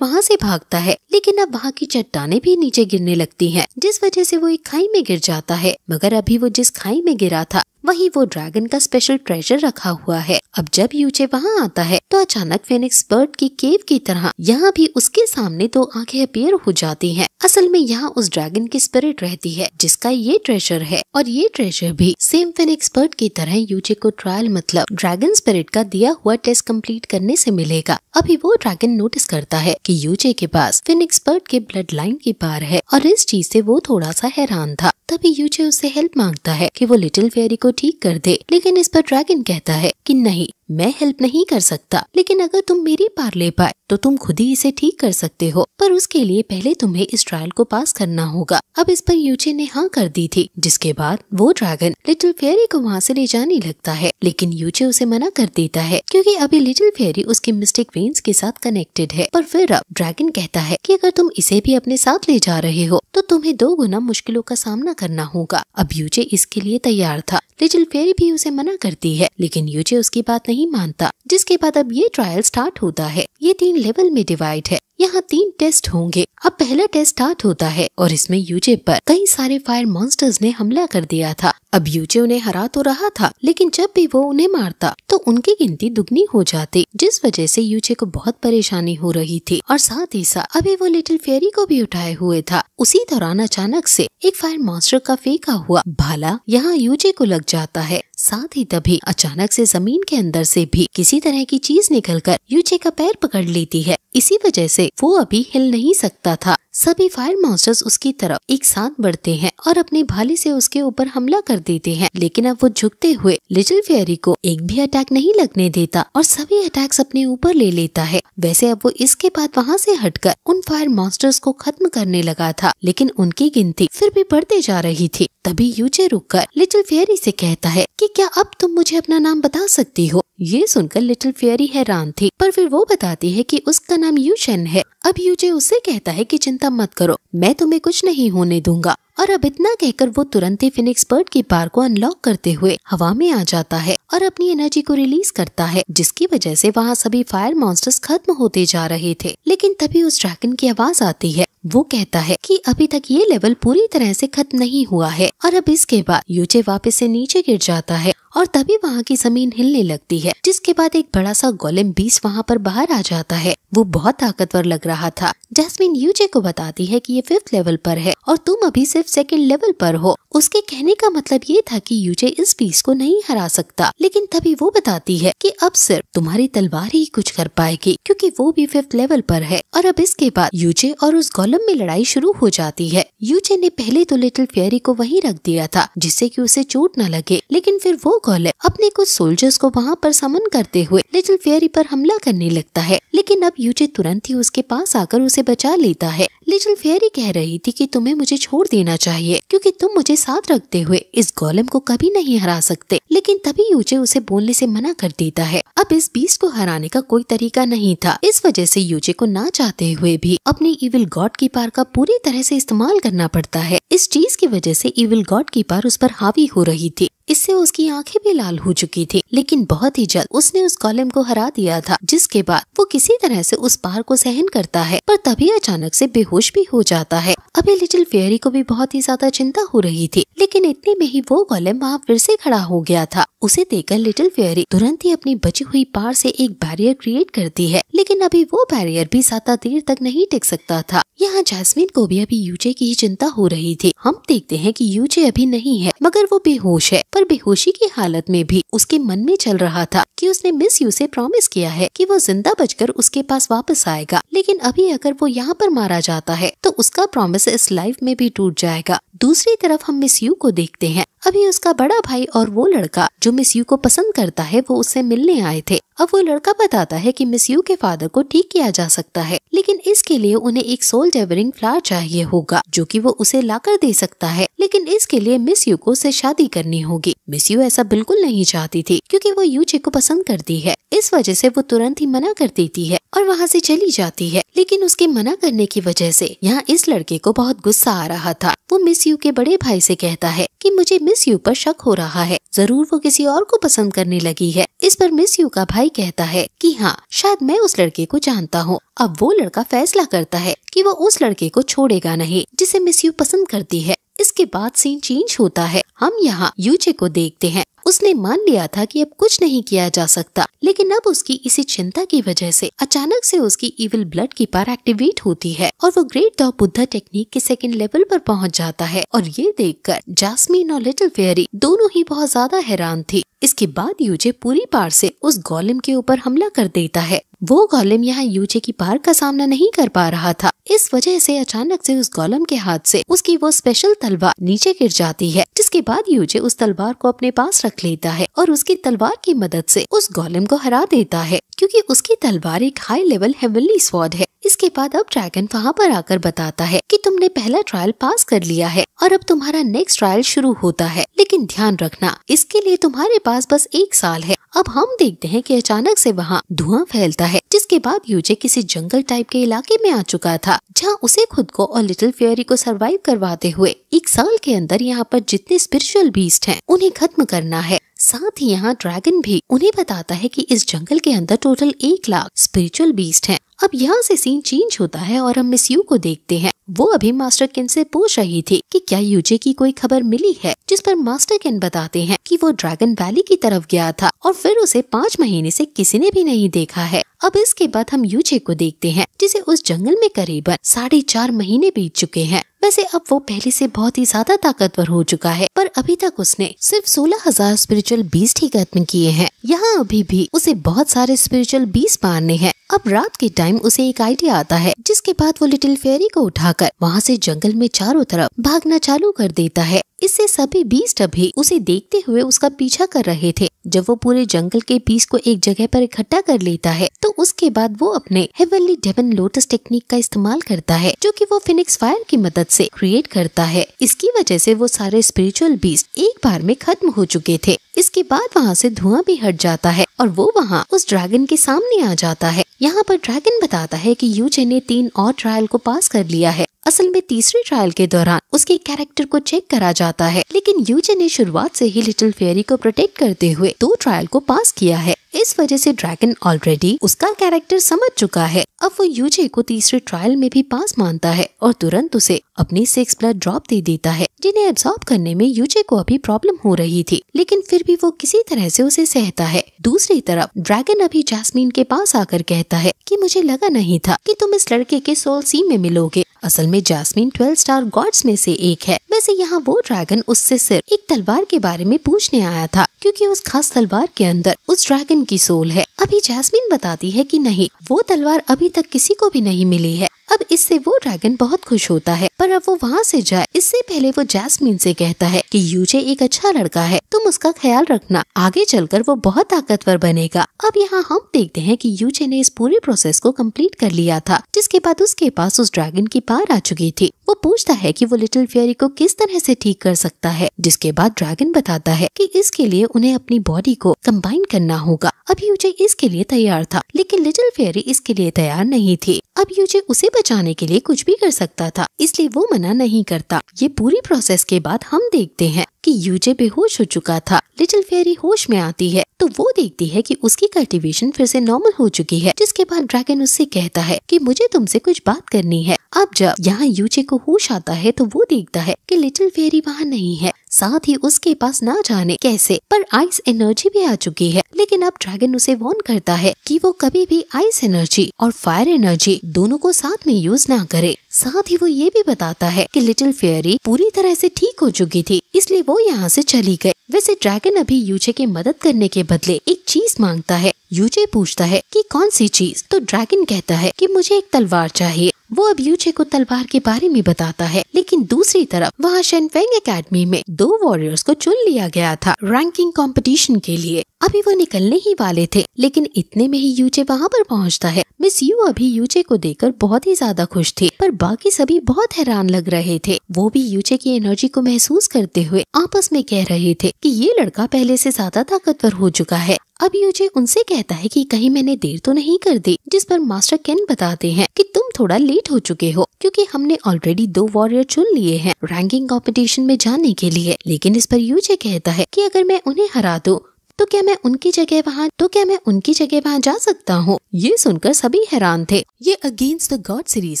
वहाँ से भागता है लेकिन अब वहाँ की चट्टाने भी नीचे गिरने लगती है जिस वजह से वो एक खाई में गिर जाता है मगर अभी वो जिस खाई में गिरा था वही वो ड्रैगन का स्पेशल ट्रेजर रखा हुआ है अब जब यूचे वहाँ आता है तो अचानक फेनिक्स बर्ड की केव की तरह यहाँ भी उसके सामने दो आंखें डिसअपियर हो जाती है असल में यहाँ उस ड्रैगन की स्पिरिट रहती है जिसका ये ट्रेजर है और ये ट्रेजर भी सेम फिन एक्सपर्ट की तरह यूजे को ट्रायल मतलब ड्रैगन स्पिरिट का दिया हुआ टेस्ट कम्प्लीट करने ऐसी मिलेगा अभी वो ड्रैगन नोटिस करता है की यूजे के पास फिन एक्सपर्ट के ब्लड लाइन की पार है और इस चीज ऐसी वो थोड़ा सा हैरान था तभी यूजे उससे हेल्प मांगता है कि वो लिटिल फेरी को ठीक कर दे लेकिन इस पर ड्रैगन कहता है कि नहीं मैं हेल्प नहीं कर सकता लेकिन अगर तुम मेरी पार ले पाए तो तुम खुद ही इसे ठीक कर सकते हो पर उसके लिए पहले तुम्हें इस ट्रायल को पास करना होगा अब इस पर यूचे ने हाँ कर दी थी जिसके बाद वो ड्रैगन लिटिल फेरी को वहाँ से ले जाने लगता है लेकिन यूचे उसे मना कर देता है क्योंकि अभी लिटिल फेरी उसके मिस्टेक वेन्स के साथ कनेक्टेड है पर फिर अब ड्रैगन कहता है की अगर तुम इसे भी अपने साथ ले जा रहे हो तो तुम्हें दो गुना मुश्किलों का सामना करना होगा अब यूचे इसके लिए तैयार था लिटिल फेरी भी उसे मना करती है लेकिन यूचे उसकी बात नहीं नहीं मानता जिसके बाद अब ये ट्रायल स्टार्ट होता है ये तीन लेवल में डिवाइड है यहाँ तीन टेस्ट होंगे अब पहला टेस्ट स्टार्ट होता है और इसमें यूजे पर कई सारे फायर मॉन्स्टर्स ने हमला कर दिया था अब यूजे उन्हें हरा तो रहा था लेकिन जब भी वो उन्हें मारता तो उनकी गिनती दुगनी हो जाती जिस वजह से यूजे को बहुत परेशानी हो रही थी और साथ ही साथ अभी वो लिटिल फेरी को भी उठाए हुए था उसी दौरान अचानक ऐसी एक फायर मॉन्स्टर का फेंका हुआ भाला यहाँ यूजे को लग जाता है साथ ही तभी अचानक से जमीन के अंदर से भी किसी तरह की चीज निकलकर यूजे का पैर पकड़ लेती है इसी वजह से से वो अभी हिल नहीं सकता था सभी फायर मास्टर्स उसकी तरफ एक साथ बढ़ते हैं और अपने भाली से उसके ऊपर हमला कर देते हैं लेकिन अब वो झुकते हुए लिटिल फेयरी को एक भी अटैक नहीं लगने देता और सभी अटैक्स अपने ऊपर ले लेता है वैसे अब वो इसके बाद वहाँ से हटकर उन फायर मास्टर्स को खत्म करने लगा था लेकिन उनकी गिनती फिर भी बढ़ते जा रही थी तभी रुक कर लिटिल फेयरी से कहता है की क्या अब तुम मुझे अपना नाम बता सकती हो ये सुनकर लिटिल फेयरी हैरान थी पर फिर वो बताती है कि उसका नाम यूशन है अब यूजे उसे कहता है कि चिंता मत करो मैं तुम्हें कुछ नहीं होने दूंगा और अब इतना कहकर वो तुरंत ही फिनिक्स बर्ड की पार को अनलॉक करते हुए हवा में आ जाता है और अपनी एनर्जी को रिलीज करता है जिसकी वजह से वहाँ सभी फायर मॉन्स्टर्स खत्म होते जा रहे थे लेकिन तभी उस ड्रैगन की आवाज आती है वो कहता है कि अभी तक ये लेवल पूरी तरह से खत्म नहीं हुआ है और अब इसके बाद यूजे वापस से नीचे गिर जाता है और तभी वहाँ की जमीन हिलने लगती है जिसके बाद एक बड़ा सा गोलम बीस वहाँ पर बाहर आ जाता है वो बहुत ताकतवर लग रहा था जैस्मिन यूजे को बताती है कि ये फिफ्थ लेवल पर है और तुम अभी सिर्फ सेकेंड लेवल पर हो उसके कहने का मतलब ये था कि यूजे इस बीस को नहीं हरा सकता लेकिन तभी वो बताती है कि अब सिर्फ तुम्हारी तलवार ही कुछ कर पाएगी क्योंकि वो भी फिफ्थ लेवल पर है और अब इसके बाद यूजे और उस गोलम में लड़ाई शुरू हो जाती है यूजे ने पहले तो लिटिल फेयरी को वहीं रख दिया था जिससे कि उसे चोट न लगे लेकिन फिर वो गोलम अपने कुछ सोल्जर्स को वहाँ पर समन करते हुए लिटिल फेयरी पर हमला करने लगता है लेकिन अब यूजे तुरंत ही उसके पास आकर उसे बचा लेता है लिटिल फेयरी कह रही थी कि तुम्हें मुझे छोड़ देना चाहिए क्योंकि तुम मुझे साथ रखते हुए इस गोलम को कभी नहीं हरा सकते लेकिन तभी यूजे उसे बोलने से मना कर देता है अब इस बीस को हराने का कोई तरीका नहीं था इस वजह से यूजे को ना चाहते हुए भी अपने इविल गॉड की पार का पूरी तरह से इस्तेमाल करना पड़ता है इस चीज की वजह से इविल गॉड की पार उस पर हावी हो रही थी इससे उसकी आंखें भी लाल हो चुकी थी लेकिन बहुत ही जल्द उसने उस कॉलम को हरा दिया था जिसके बाद वो किसी तरह से उस पार को सहन करता है पर तभी अचानक से बेहोश भी हो जाता है अभी लिटिल फेयरी को भी बहुत ही ज्यादा चिंता हो रही थी लेकिन इतने में ही वो कॉलम वहाँ फिर से खड़ा हो गया था उसे देखकर लिटिल फेयरी तुरंत ही अपनी बची हुई पार से एक बैरियर क्रिएट करती है लेकिन अभी वो बैरियर भी ज्यादा देर तक नहीं टिक सकता था यहाँ जैस्मिन को भी अभी यूजे की ही चिंता हो रही थी हम देखते है की यूजे अभी नहीं है मगर वो बेहोश है पर बेहोशी की हालत में भी उसके मन में चल रहा था कि उसने मिस यू से प्रॉमिस किया है कि वो जिंदा बचकर उसके पास वापस आएगा लेकिन अभी अगर वो यहाँ पर मारा जाता है तो उसका प्रॉमिस इस लाइफ में भी टूट जाएगा दूसरी तरफ हम मिस यू को देखते हैं अभी उसका बड़ा भाई और वो लड़का जो मिस यू को पसंद करता है वो उससे मिलने आए थे अब वो लड़का बताता है कि मिस यू के फादर को ठीक किया जा सकता है लेकिन इसके लिए उन्हें एक सोल जेवरिंग फ्लावर चाहिए होगा जो कि वो उसे लाकर दे सकता है लेकिन इसके लिए मिस यू को उसे शादी करनी होगी होगी मिस यू ऐसा बिल्कुल नहीं चाहती थी क्योंकि वो यूचे को पसंद करती है इस वजह से वो तुरंत ही मना कर देती है और वहाँ से चली जाती है लेकिन उसके मना करने की वजह से यहाँ इस लड़के को बहुत गुस्सा आ रहा था वो मिस यू के बड़े भाई से कहता है कि मुझे मिस यू पर शक हो रहा है जरूर वो किसी और को पसंद करने लगी है इस पर मिस यू का भाई कहता है कि हाँ शायद मैं उस लड़के को जानता हूँ अब वो लड़का फैसला करता है कि वो उस लड़के को छोड़ेगा नहीं जिसे मिस यू पसंद करती है इसके बाद सीन चेंज होता है हम यहाँ यूजे को देखते हैं उसने मान लिया था कि अब कुछ नहीं किया जा सकता लेकिन अब उसकी इसी चिंता की वजह से अचानक से उसकी इविल ब्लड की पार एक्टिवेट होती है और वो ग्रेट द बुद्धा टेक्निक के सेकंड लेवल पर पहुंच जाता है और ये देखकर जासमीन और लिटिल फेयरी दोनों ही बहुत ज्यादा हैरान थी इसके बाद यूजे पूरी पार से उस गोलम के ऊपर हमला कर देता है वो गोलम यहाँ यूजे की पार का सामना नहीं कर पा रहा था इस वजह से अचानक से उस गोलम के हाथ से उसकी वो स्पेशल तलवार नीचे गिर जाती है जिसके बाद यूजे उस तलवार को अपने पास रख लेता है और उसकी तलवार की मदद से उस गोलम को हरा देता है क्योंकि उसकी तलवार एक हाई लेवल हेवनली स्वाद है इसके बाद अब ड्रैगन वहाँ पर आकर बताता है कि तुमने पहला ट्रायल पास कर लिया है और अब तुम्हारा नेक्स्ट ट्रायल शुरू होता है लेकिन ध्यान रखना इसके लिए तुम्हारे पास बस एक साल है अब हम देखते हैं कि अचानक से वहाँ धुआं फैलता है जिसके बाद यूजे किसी जंगल टाइप के इलाके में आ चुका था जहाँ उसे खुद को और लिटिल फेयरी को सरवाइव करवाते हुए एक साल के अंदर यहाँ पर जितने स्पिरिचुअल बीस्ट हैं उन्हें खत्म करना है साथ ही यहाँ ड्रैगन भी उन्हें बताता है कि इस जंगल के अंदर टोटल एक लाख स्पिरिचुअल बीस्ट हैं। अब यहाँ से सीन चेंज होता है और हम मिस यू को देखते हैं वो अभी मास्टर किन से पूछ रही थी कि क्या यूजे की कोई खबर मिली है जिस पर मास्टर किन बताते हैं कि वो ड्रैगन वैली की तरफ गया था और फिर उसे पाँच महीने से किसी ने भी नहीं देखा है अब इसके बाद हम यूजे को देखते हैं जिसे उस जंगल में करीबन साढ़े चार महीने बीत चुके हैं वैसे अब वो पहले से बहुत ही ज्यादा ताकतवर हो चुका है पर अभी तक उसने सिर्फ सोलह हजार स्पिरिचुअल बीस ही खत्म किए हैं यहाँ अभी भी उसे बहुत सारे स्पिरिचुअल बीस मारने हैं अब रात के टाइम उसे एक आइडिया आता है जिसके बाद वो लिटिल फेरी को उठाकर वहाँ से जंगल में चारों तरफ भागना चालू कर देता है इससे सभी बीस्ट अभी उसे देखते हुए उसका पीछा कर रहे थे जब वो पूरे जंगल के पीस को एक जगह पर इकट्ठा कर लेता है तो उसके बाद वो अपने हेवनली डेवन लोटस टेक्निक का इस्तेमाल करता है जो कि वो फिनिक्स फायर की मदद से क्रिएट करता है इसकी वजह से वो सारे स्पिरिचुअल बीस एक बार में खत्म हो चुके थे इसके बाद वहाँ से धुआं भी हट जाता है और वो वहाँ उस ड्रैगन के सामने आ जाता है यहाँ पर ड्रैगन बताता है कि यूजे ने तीन और ट्रायल को पास कर लिया है असल में तीसरे ट्रायल के दौरान उसके कैरेक्टर को चेक करा जाता है लेकिन यूजे ने शुरुआत से ही लिटिल फेयरी को प्रोटेक्ट करते हुए दो ट्रायल को पास किया है इस वजह से ड्रैगन ऑलरेडी उसका कैरेक्टर समझ चुका है अब वो यूजे को तीसरे ट्रायल में भी पास मानता है और तुरंत उसे अपने सेक्स ब्लड ड्रॉप दे देता है जिन्हें एब्सॉर्ब करने में यूजे को अभी प्रॉब्लम हो रही थी लेकिन फिर भी वो किसी तरह से उसे सहता है दूसरी तरफ ड्रैगन अभी जैस्मीन के पास आकर कहता है कि मुझे लगा नहीं था कि तुम इस लड़के के सोल सी में मिलोगे असल में जैस्मीन ट्वेल्व स्टार गॉड्स में से एक है वैसे यहाँ वो ड्रैगन उससे सिर्फ एक तलवार के बारे में पूछने आया था क्योंकि उस खास तलवार के अंदर उस ड्रैगन की सोल है अभी जैस्मीन बताती है कि नहीं वो तलवार अभी तक किसी को भी नहीं मिली है अब इससे वो ड्रैगन बहुत खुश होता है पर अब वो वहाँ से जाए इससे पहले वो जैस्मिन से कहता है कि यूजे एक अच्छा लड़का है तुम उसका ख्याल रखना आगे चलकर वो बहुत ताकतवर बनेगा अब यहाँ हम देखते हैं कि यूजे ने इस पूरे प्रोसेस को कंप्लीट कर लिया था जिसके बाद उसके पास उस ड्रैगन की पार आ चुकी थी वो पूछता है कि वो लिटिल फेयरी को किस तरह से ठीक कर सकता है जिसके बाद ड्रैगन बताता है कि इसके लिए उन्हें अपनी बॉडी को कंबाइन करना होगा अब यूजे इसके लिए तैयार था लेकिन लिटिल फेयरी इसके लिए तैयार नहीं थी अब यूजे उसे बचाने के लिए कुछ भी कर सकता था इसलिए वो मना नहीं करता ये पूरी प्रोसेस के बाद हम देखते हैं कि यूजे बेहोश हो चुका था लिटिल फेरी होश में आती है तो वो देखती है कि उसकी कल्टीवेशन फिर से नॉर्मल हो चुकी है जिसके बाद ड्रैगन उससे कहता है कि मुझे तुमसे कुछ बात करनी है अब जब यहाँ यूजे को होश आता है तो वो देखता है कि लिटिल फेरी वहाँ नहीं है साथ ही उसके पास ना जाने कैसे पर आइस एनर्जी भी आ चुकी है लेकिन अब ड्रैगन उसे वॉर्न करता है कि वो कभी भी आइस एनर्जी और फायर एनर्जी दोनों को साथ में यूज ना करे साथ ही वो ये भी बताता है कि लिटिल फेयरी पूरी तरह से ठीक हो चुकी थी इसलिए वो यहाँ से चली गई वैसे ड्रैगन अभी यूचे की मदद करने के बदले एक चीज मांगता है यूजे पूछता है कि कौन सी चीज तो ड्रैगन कहता है कि मुझे एक तलवार चाहिए वो अब यूजे को तलवार के बारे में बताता है लेकिन दूसरी तरफ वहाँ शेनफेंग एकेडमी में दो वॉरियर्स को चुन लिया गया था रैंकिंग कंपटीशन के लिए अभी वो निकलने ही वाले थे लेकिन इतने में ही यूजे वहाँ पर पहुँचता है मिस यू अभी यूजे को देखकर बहुत ही ज्यादा खुश थी पर बाकी सभी बहुत हैरान लग रहे थे वो भी यूजे की एनर्जी को महसूस करते हुए आपस में कह रहे थे कि ये लड़का पहले से ज्यादा ताकतवर हो चुका है अब यूजे उनसे कहता है कि कहीं मैंने देर तो नहीं कर दी जिस पर मास्टर केन बताते हैं कि तुम थोड़ा लेट हो चुके हो क्योंकि हमने ऑलरेडी दो वॉरियर चुन लिए हैं रैंकिंग कंपटीशन में जाने के लिए लेकिन इस पर यूजे कहता है कि अगर मैं उन्हें हरा दूं तो क्या मैं उनकी जगह वहाँ तो क्या मैं उनकी जगह वहाँ जा सकता हूँ ये सुनकर सभी हैरान थे ये अगेंस्ट द गॉड सीरीज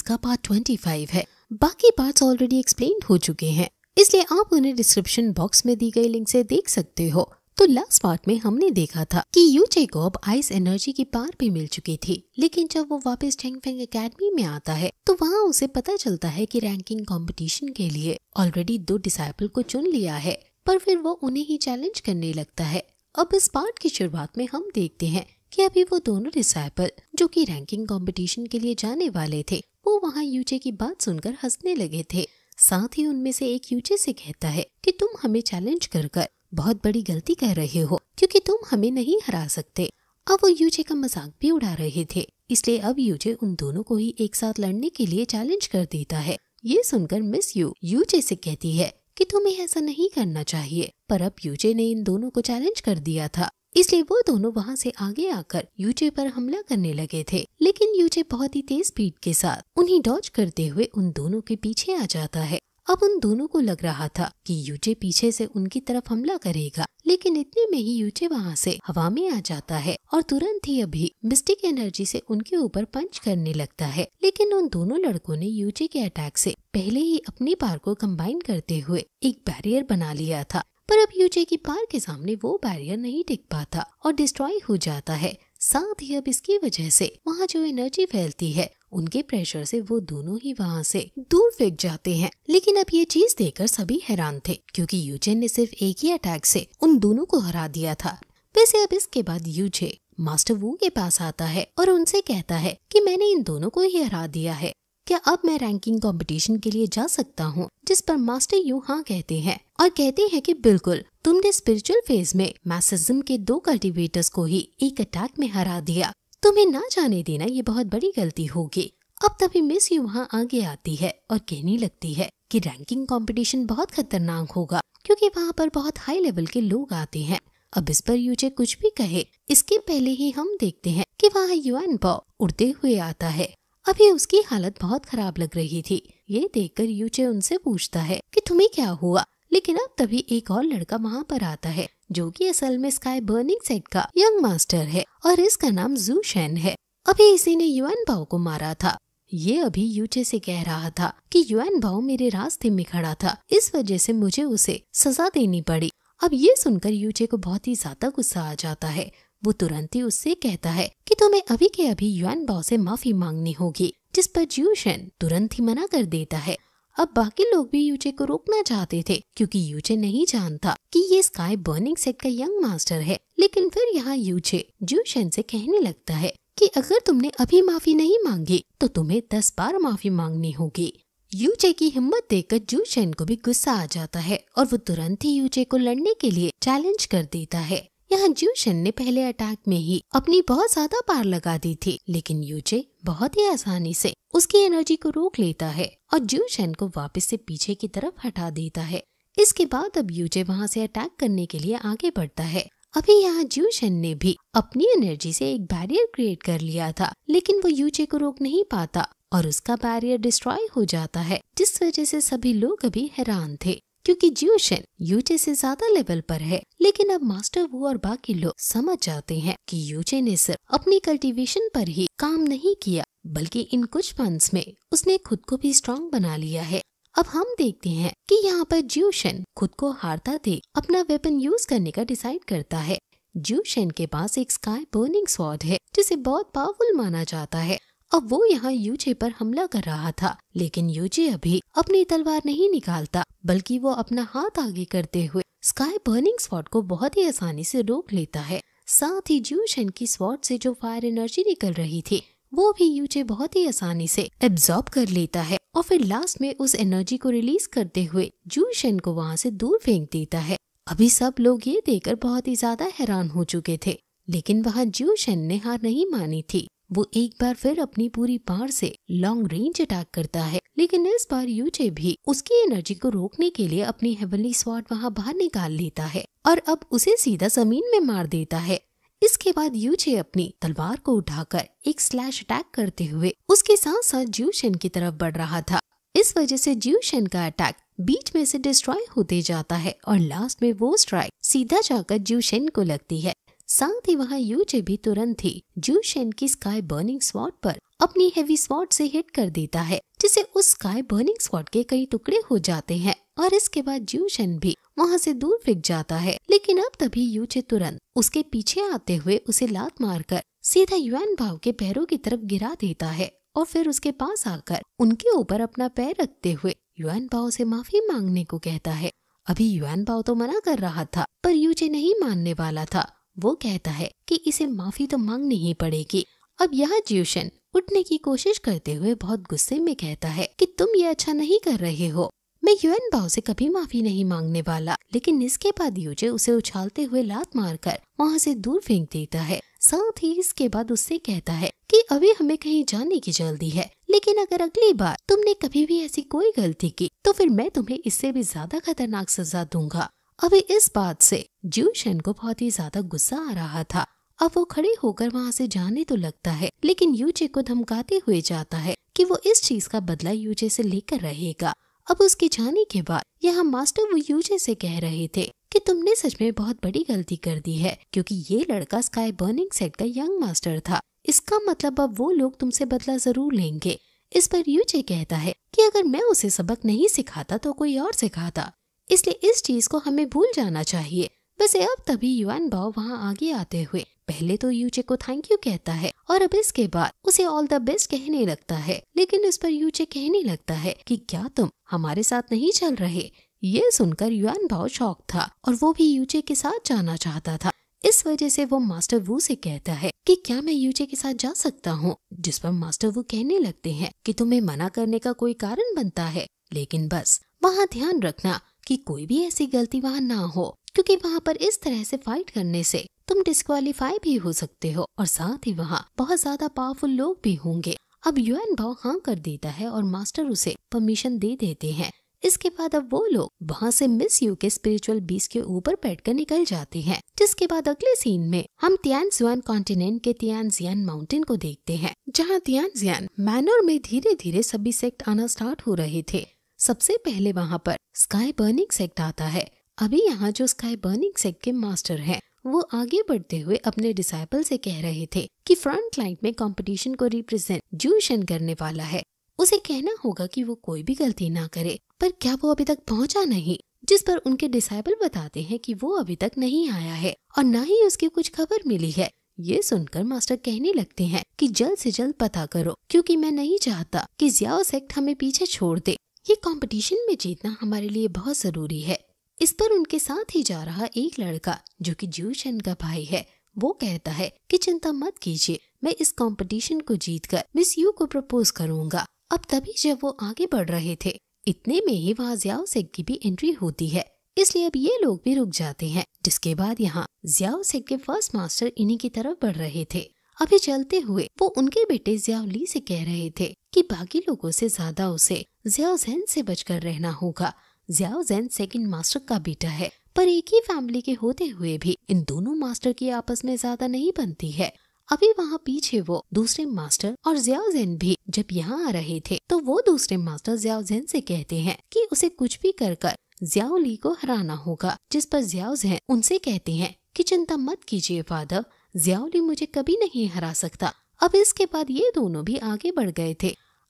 का पार्ट ट्वेंटी फाइव है बाकी पार्ट ऑलरेडी एक्सप्लेन हो चुके हैं इसलिए आप उन्हें डिस्क्रिप्शन बॉक्स में दी गई लिंक से देख सकते हो तो लास्ट पार्ट में हमने देखा था कि यू जेकॉब आइस एनर्जी की पार भी मिल चुकी थी लेकिन जब वो वापस चेंगफेंग एकेडमी में आता है तो वहाँ उसे पता चलता है कि रैंकिंग कंपटीशन के लिए ऑलरेडी दो डिसाइपल को चुन लिया है पर फिर वो उन्हें ही चैलेंज करने लगता है अब इस पार्ट की शुरुआत में हम देखते हैं कि अभी वो दोनों डिसाइपल जो कि रैंकिंग कंपटीशन के लिए जाने वाले थे वो वहाँ यूचे की बात सुनकर हंसने लगे थे साथ ही उनमें से एक यूचे से कहता है कि तुम हमें चैलेंज कर कर बहुत बड़ी गलती कर रहे हो क्योंकि तुम हमें नहीं हरा सकते अब वो यूजे का मजाक भी उड़ा रहे थे इसलिए अब यूजे उन दोनों को ही एक साथ लड़ने के लिए चैलेंज कर देता है ये सुनकर मिस यू यूजे से कहती है कि तुम्हें ऐसा नहीं करना चाहिए पर अब यूजे ने इन दोनों को चैलेंज कर दिया था इसलिए वो दोनों वहाँ से आगे आकर यूजे पर हमला करने लगे थे लेकिन यूजे बहुत ही तेज स्पीड के साथ उन्हें डॉच करते हुए उन दोनों के पीछे आ जाता है अब उन दोनों को लग रहा था कि यूजे पीछे से उनकी तरफ हमला करेगा लेकिन इतने में ही यूजे वहाँ से हवा में आ जाता है और तुरंत ही अभी मिस्टिक एनर्जी से उनके ऊपर पंच करने लगता है लेकिन उन दोनों लड़कों ने यूजे के अटैक से पहले ही अपनी पार को कंबाइन करते हुए एक बैरियर बना लिया था पर अब यूजे की पार के सामने वो बैरियर नहीं टिक पाता और डिस्ट्रॉय हो जाता है साथ ही अब इसकी वजह से वहाँ जो एनर्जी फैलती है उनके प्रेशर से वो दोनों ही वहाँ से दूर फेंक जाते हैं लेकिन अब ये चीज देखकर सभी हैरान थे क्योंकि यूजेन ने सिर्फ एक ही अटैक से उन दोनों को हरा दिया था वैसे अब इसके बाद यूजे मास्टर वू के पास आता है और उनसे कहता है कि मैंने इन दोनों को ही हरा दिया है क्या अब मैं रैंकिंग कंपटीशन के लिए जा सकता हूँ जिस पर मास्टर यू हाँ कहते हैं और कहते हैं कि बिल्कुल तुमने स्पिरिचुअल फेज में मैसेजम के दो कल्टीवेटर्स को ही एक अटैक में हरा दिया तुम्हें ना जाने देना ये बहुत बड़ी गलती होगी अब तभी मिस यू वहाँ आगे आती है और कहने लगती है कि रैंकिंग कंपटीशन बहुत खतरनाक होगा क्योंकि वहाँ पर बहुत हाई लेवल के लोग आते हैं अब इस पर यूजे कुछ भी कहे इसके पहले ही हम देखते हैं कि वहाँ युआन पॉ उड़ते हुए आता है अभी उसकी हालत बहुत खराब लग रही थी ये देखकर यूचे उनसे पूछता है कि तुम्हें क्या हुआ लेकिन अब तभी एक और लड़का वहाँ पर आता है जो कि असल में स्काई बर्निंग सेट का यंग मास्टर है और इसका नाम जू शैन है अभी इसी ने युआन भाव को मारा था ये अभी यूचे से कह रहा था कि युआन भाव मेरे रास्ते में खड़ा था इस वजह से मुझे उसे सजा देनी पड़ी अब ये सुनकर यूचे को बहुत ही ज्यादा गुस्सा आ जाता है वो तुरंत ही उससे कहता है कि तुम्हें अभी के अभी युआन भाव से माफी मांगनी होगी जिस पर शैन तुरंत ही मना कर देता है अब बाकी लोग भी यूजे को रोकना चाहते थे क्योंकि यूजे नहीं जानता कि ये स्काई बर्निंग सेट का यंग मास्टर है लेकिन फिर यहाँ यूजे जूशन से कहने लगता है कि अगर तुमने अभी माफी नहीं मांगी तो तुम्हें दस बार माफी मांगनी होगी यूजे की हिम्मत देखकर जूशन को भी गुस्सा आ जाता है और वो तुरंत ही यूजे को लड़ने के लिए चैलेंज कर देता है यहाँ जूशन ने पहले अटैक में ही अपनी बहुत ज्यादा पार लगा दी थी लेकिन यूजे बहुत ही आसानी से उसकी एनर्जी को रोक लेता है और जूशन को वापस से पीछे की तरफ हटा देता है इसके बाद अब यूजे वहाँ से अटैक करने के लिए आगे बढ़ता है अभी यहाँ जूशन ने भी अपनी एनर्जी से एक बैरियर क्रिएट कर लिया था लेकिन वो यूजे को रोक नहीं पाता और उसका बैरियर डिस्ट्रॉय हो जाता है जिस वजह से सभी लोग अभी हैरान थे क्योंकि ज्यूशन यूजे से ज्यादा लेवल पर है लेकिन अब मास्टर वो और बाकी लोग समझ जाते हैं कि यूजे ने सिर्फ अपनी कल्टीवेशन पर ही काम नहीं किया बल्कि इन कुछ मंथ्स में उसने खुद को भी स्ट्रांग बना लिया है अब हम देखते हैं कि यहाँ पर ज्यूशन खुद को हारता देख अपना वेपन यूज करने का डिसाइड करता है ज्यूशन के पास एक स्काई बर्निंग स्वाद है जिसे बहुत पावरफुल माना जाता है अब वो यहाँ यूजे पर हमला कर रहा था लेकिन यूजे अभी अपनी तलवार नहीं निकालता बल्कि वो अपना हाथ आगे करते हुए स्काई बर्निंग स्पॉट को बहुत ही आसानी से रोक लेता है साथ ही जूशन की स्पॉट से जो फायर एनर्जी निकल रही थी वो भी यूजे बहुत ही आसानी से एब्जॉर्ब कर लेता है और फिर लास्ट में उस एनर्जी को रिलीज करते हुए जूशन को वहाँ से दूर फेंक देता है अभी सब लोग ये देखकर बहुत ही ज्यादा हैरान हो चुके थे लेकिन वहाँ जूशन ने हार नहीं मानी थी वो एक बार फिर अपनी पूरी पार से लॉन्ग रेंज अटैक करता है लेकिन इस बार यूजे भी उसकी एनर्जी को रोकने के लिए अपनी हेवनली स्वाट वहाँ बाहर निकाल लेता है और अब उसे सीधा जमीन में मार देता है इसके बाद यूजे अपनी तलवार को उठाकर एक स्लैश अटैक करते हुए उसके साथ साथ ज्यूशन की तरफ बढ़ रहा था इस वजह से ज्यूशन का अटैक बीच में से डिस्ट्रॉय होते जाता है और लास्ट में वो स्ट्राइक सीधा जाकर ज्यूशन को लगती है साथ ही वहां यूजे भी तुरंत ही जूशेन की स्काई बर्निंग स्पॉट पर अपनी हेवी स्वॉट से हिट कर देता है जिसे उस स्काई बर्निंग स्पॉट के कई टुकड़े हो जाते हैं और इसके बाद जूशन भी वहाँ से दूर फेंक जाता है लेकिन अब तभी यूचे तुरंत उसके पीछे आते हुए उसे लात मारकर सीधा युवान भाव के पैरों की तरफ गिरा देता है और फिर उसके पास आकर उनके ऊपर अपना पैर रखते हुए युवान भाव से माफी मांगने को कहता है अभी युवान भाव तो मना कर रहा था पर यूचे नहीं मानने वाला था वो कहता है कि इसे माफी तो मांगनी ही पड़ेगी अब यहाँ ज्यूशन उठने की कोशिश करते हुए बहुत गुस्से में कहता है कि तुम ये अच्छा नहीं कर रहे हो मैं यूएन बाओ से कभी माफी नहीं मांगने वाला लेकिन इसके बाद यूजे उसे उछालते हुए लात मारकर वहाँ से दूर फेंक देता है साथ ही इसके बाद उससे कहता है कि अभी हमें कहीं जाने की जल्दी है लेकिन अगर अगली बार तुमने कभी भी ऐसी कोई गलती की तो फिर मैं तुम्हें इससे भी ज्यादा खतरनाक सजा दूंगा अभी इस बात से जूशन को बहुत ही ज्यादा गुस्सा आ रहा था अब वो खड़े होकर वहाँ से जाने तो लगता है लेकिन यूजे को धमकाते हुए जाता है कि वो इस चीज का बदला यूजे से लेकर रहेगा अब उसके जाने के बाद यहाँ मास्टर वो यूजे से कह रहे थे कि तुमने सच में बहुत बड़ी गलती कर दी है क्योंकि ये लड़का स्काई बर्निंग सेट का यंग मास्टर था इसका मतलब अब वो लोग तुमसे बदला जरूर लेंगे इस पर यूजे कहता है कि अगर मैं उसे सबक नहीं सिखाता तो कोई और सिखाता इसलिए इस चीज को हमें भूल जाना चाहिए बस अब तभी युवान भाव वहाँ आगे आते हुए पहले तो यूचे को थैंक यू कहता है और अब इसके बाद उसे ऑल द बेस्ट कहने लगता है लेकिन इस पर यूचे कहने लगता है कि क्या तुम हमारे साथ नहीं चल रहे ये सुनकर युआन भाव शौक था और वो भी यूचे के साथ जाना चाहता था इस वजह से वो मास्टर वू से कहता है कि क्या मैं यूचे के साथ जा सकता हूँ जिस पर मास्टर वू कहने लगते हैं कि तुम्हें मना करने का कोई कारण बनता है लेकिन बस वहाँ ध्यान रखना कि कोई भी ऐसी गलती वहाँ ना हो क्योंकि वहाँ पर इस तरह से फाइट करने से तुम डिस्कालीफाई भी हो सकते हो और साथ ही वहाँ बहुत ज्यादा पावरफुल लोग भी होंगे अब यूएन भाव हाँ कर देता है और मास्टर उसे परमिशन दे देते हैं इसके बाद अब वो लोग वहाँ से मिस यू के स्पिरिचुअल बीस के ऊपर बैठकर निकल जाते हैं जिसके बाद अगले सीन में हम तियान जुआन कॉन्टिनेंट के तियान जियान माउंटेन को देखते हैं जहाँ तियान जियान मैनोर में धीरे धीरे सभी सेक्ट आना स्टार्ट हो रहे थे सबसे पहले वहाँ पर स्काई बर्निंग सेक्ट आता है अभी यहाँ जो स्काई बर्निंग सेक्ट के मास्टर हैं वो आगे बढ़ते हुए अपने डिसाइपल से कह रहे थे कि फ्रंट लाइन में कंपटीशन को रिप्रेजेंट जूशन करने वाला है उसे कहना होगा कि वो कोई भी गलती ना करे पर क्या वो अभी तक पहुंचा नहीं जिस पर उनके डिसाइपल बताते हैं कि वो अभी तक नहीं आया है और न ही उसकी कुछ खबर मिली है ये सुनकर मास्टर कहने लगते हैं कि जल्द से जल्द पता करो क्योंकि मैं नहीं चाहता कि जियाओ सेक्ट हमें पीछे छोड़ दे ये कंपटीशन में जीतना हमारे लिए बहुत ज़रूरी है इस पर उनके साथ ही जा रहा एक लड़का जो कि जूशन का भाई है वो कहता है कि चिंता मत कीजिए मैं इस कंपटीशन को जीतकर मिस यू को प्रपोज करूंगा अब तभी जब वो आगे बढ़ रहे थे इतने में ही वहाँ जियाओ सेक की भी एंट्री होती है इसलिए अब ये लोग भी रुक जाते हैं जिसके बाद यहाँ जियाओ सेक के फर्स्ट मास्टर इन्हीं की तरफ बढ़ रहे थे अभी चलते हुए वो उनके बेटे जियावली से कह रहे थे कि बाकी लोगों से ज्यादा उसे जियाओ जैन से बचकर रहना होगा जियाओ जैन सेकंड मास्टर का बेटा है पर एक ही फैमिली के होते हुए भी इन दोनों मास्टर की आपस में ज्यादा नहीं बनती है अभी वहाँ पीछे वो दूसरे मास्टर और जियाओजैन भी जब यहाँ आ रहे थे तो वो दूसरे मास्टर जियाओजैन से कहते हैं कि उसे कुछ भी कर कर जियाओली को हराना होगा जिस पर जियाओजैन उनसे कहते हैं कि चिंता मत कीजिए फादर जियाउली मुझे कभी नहीं हरा सकता अब इसके बाद ये दोनों भी आगे बढ़ गए थे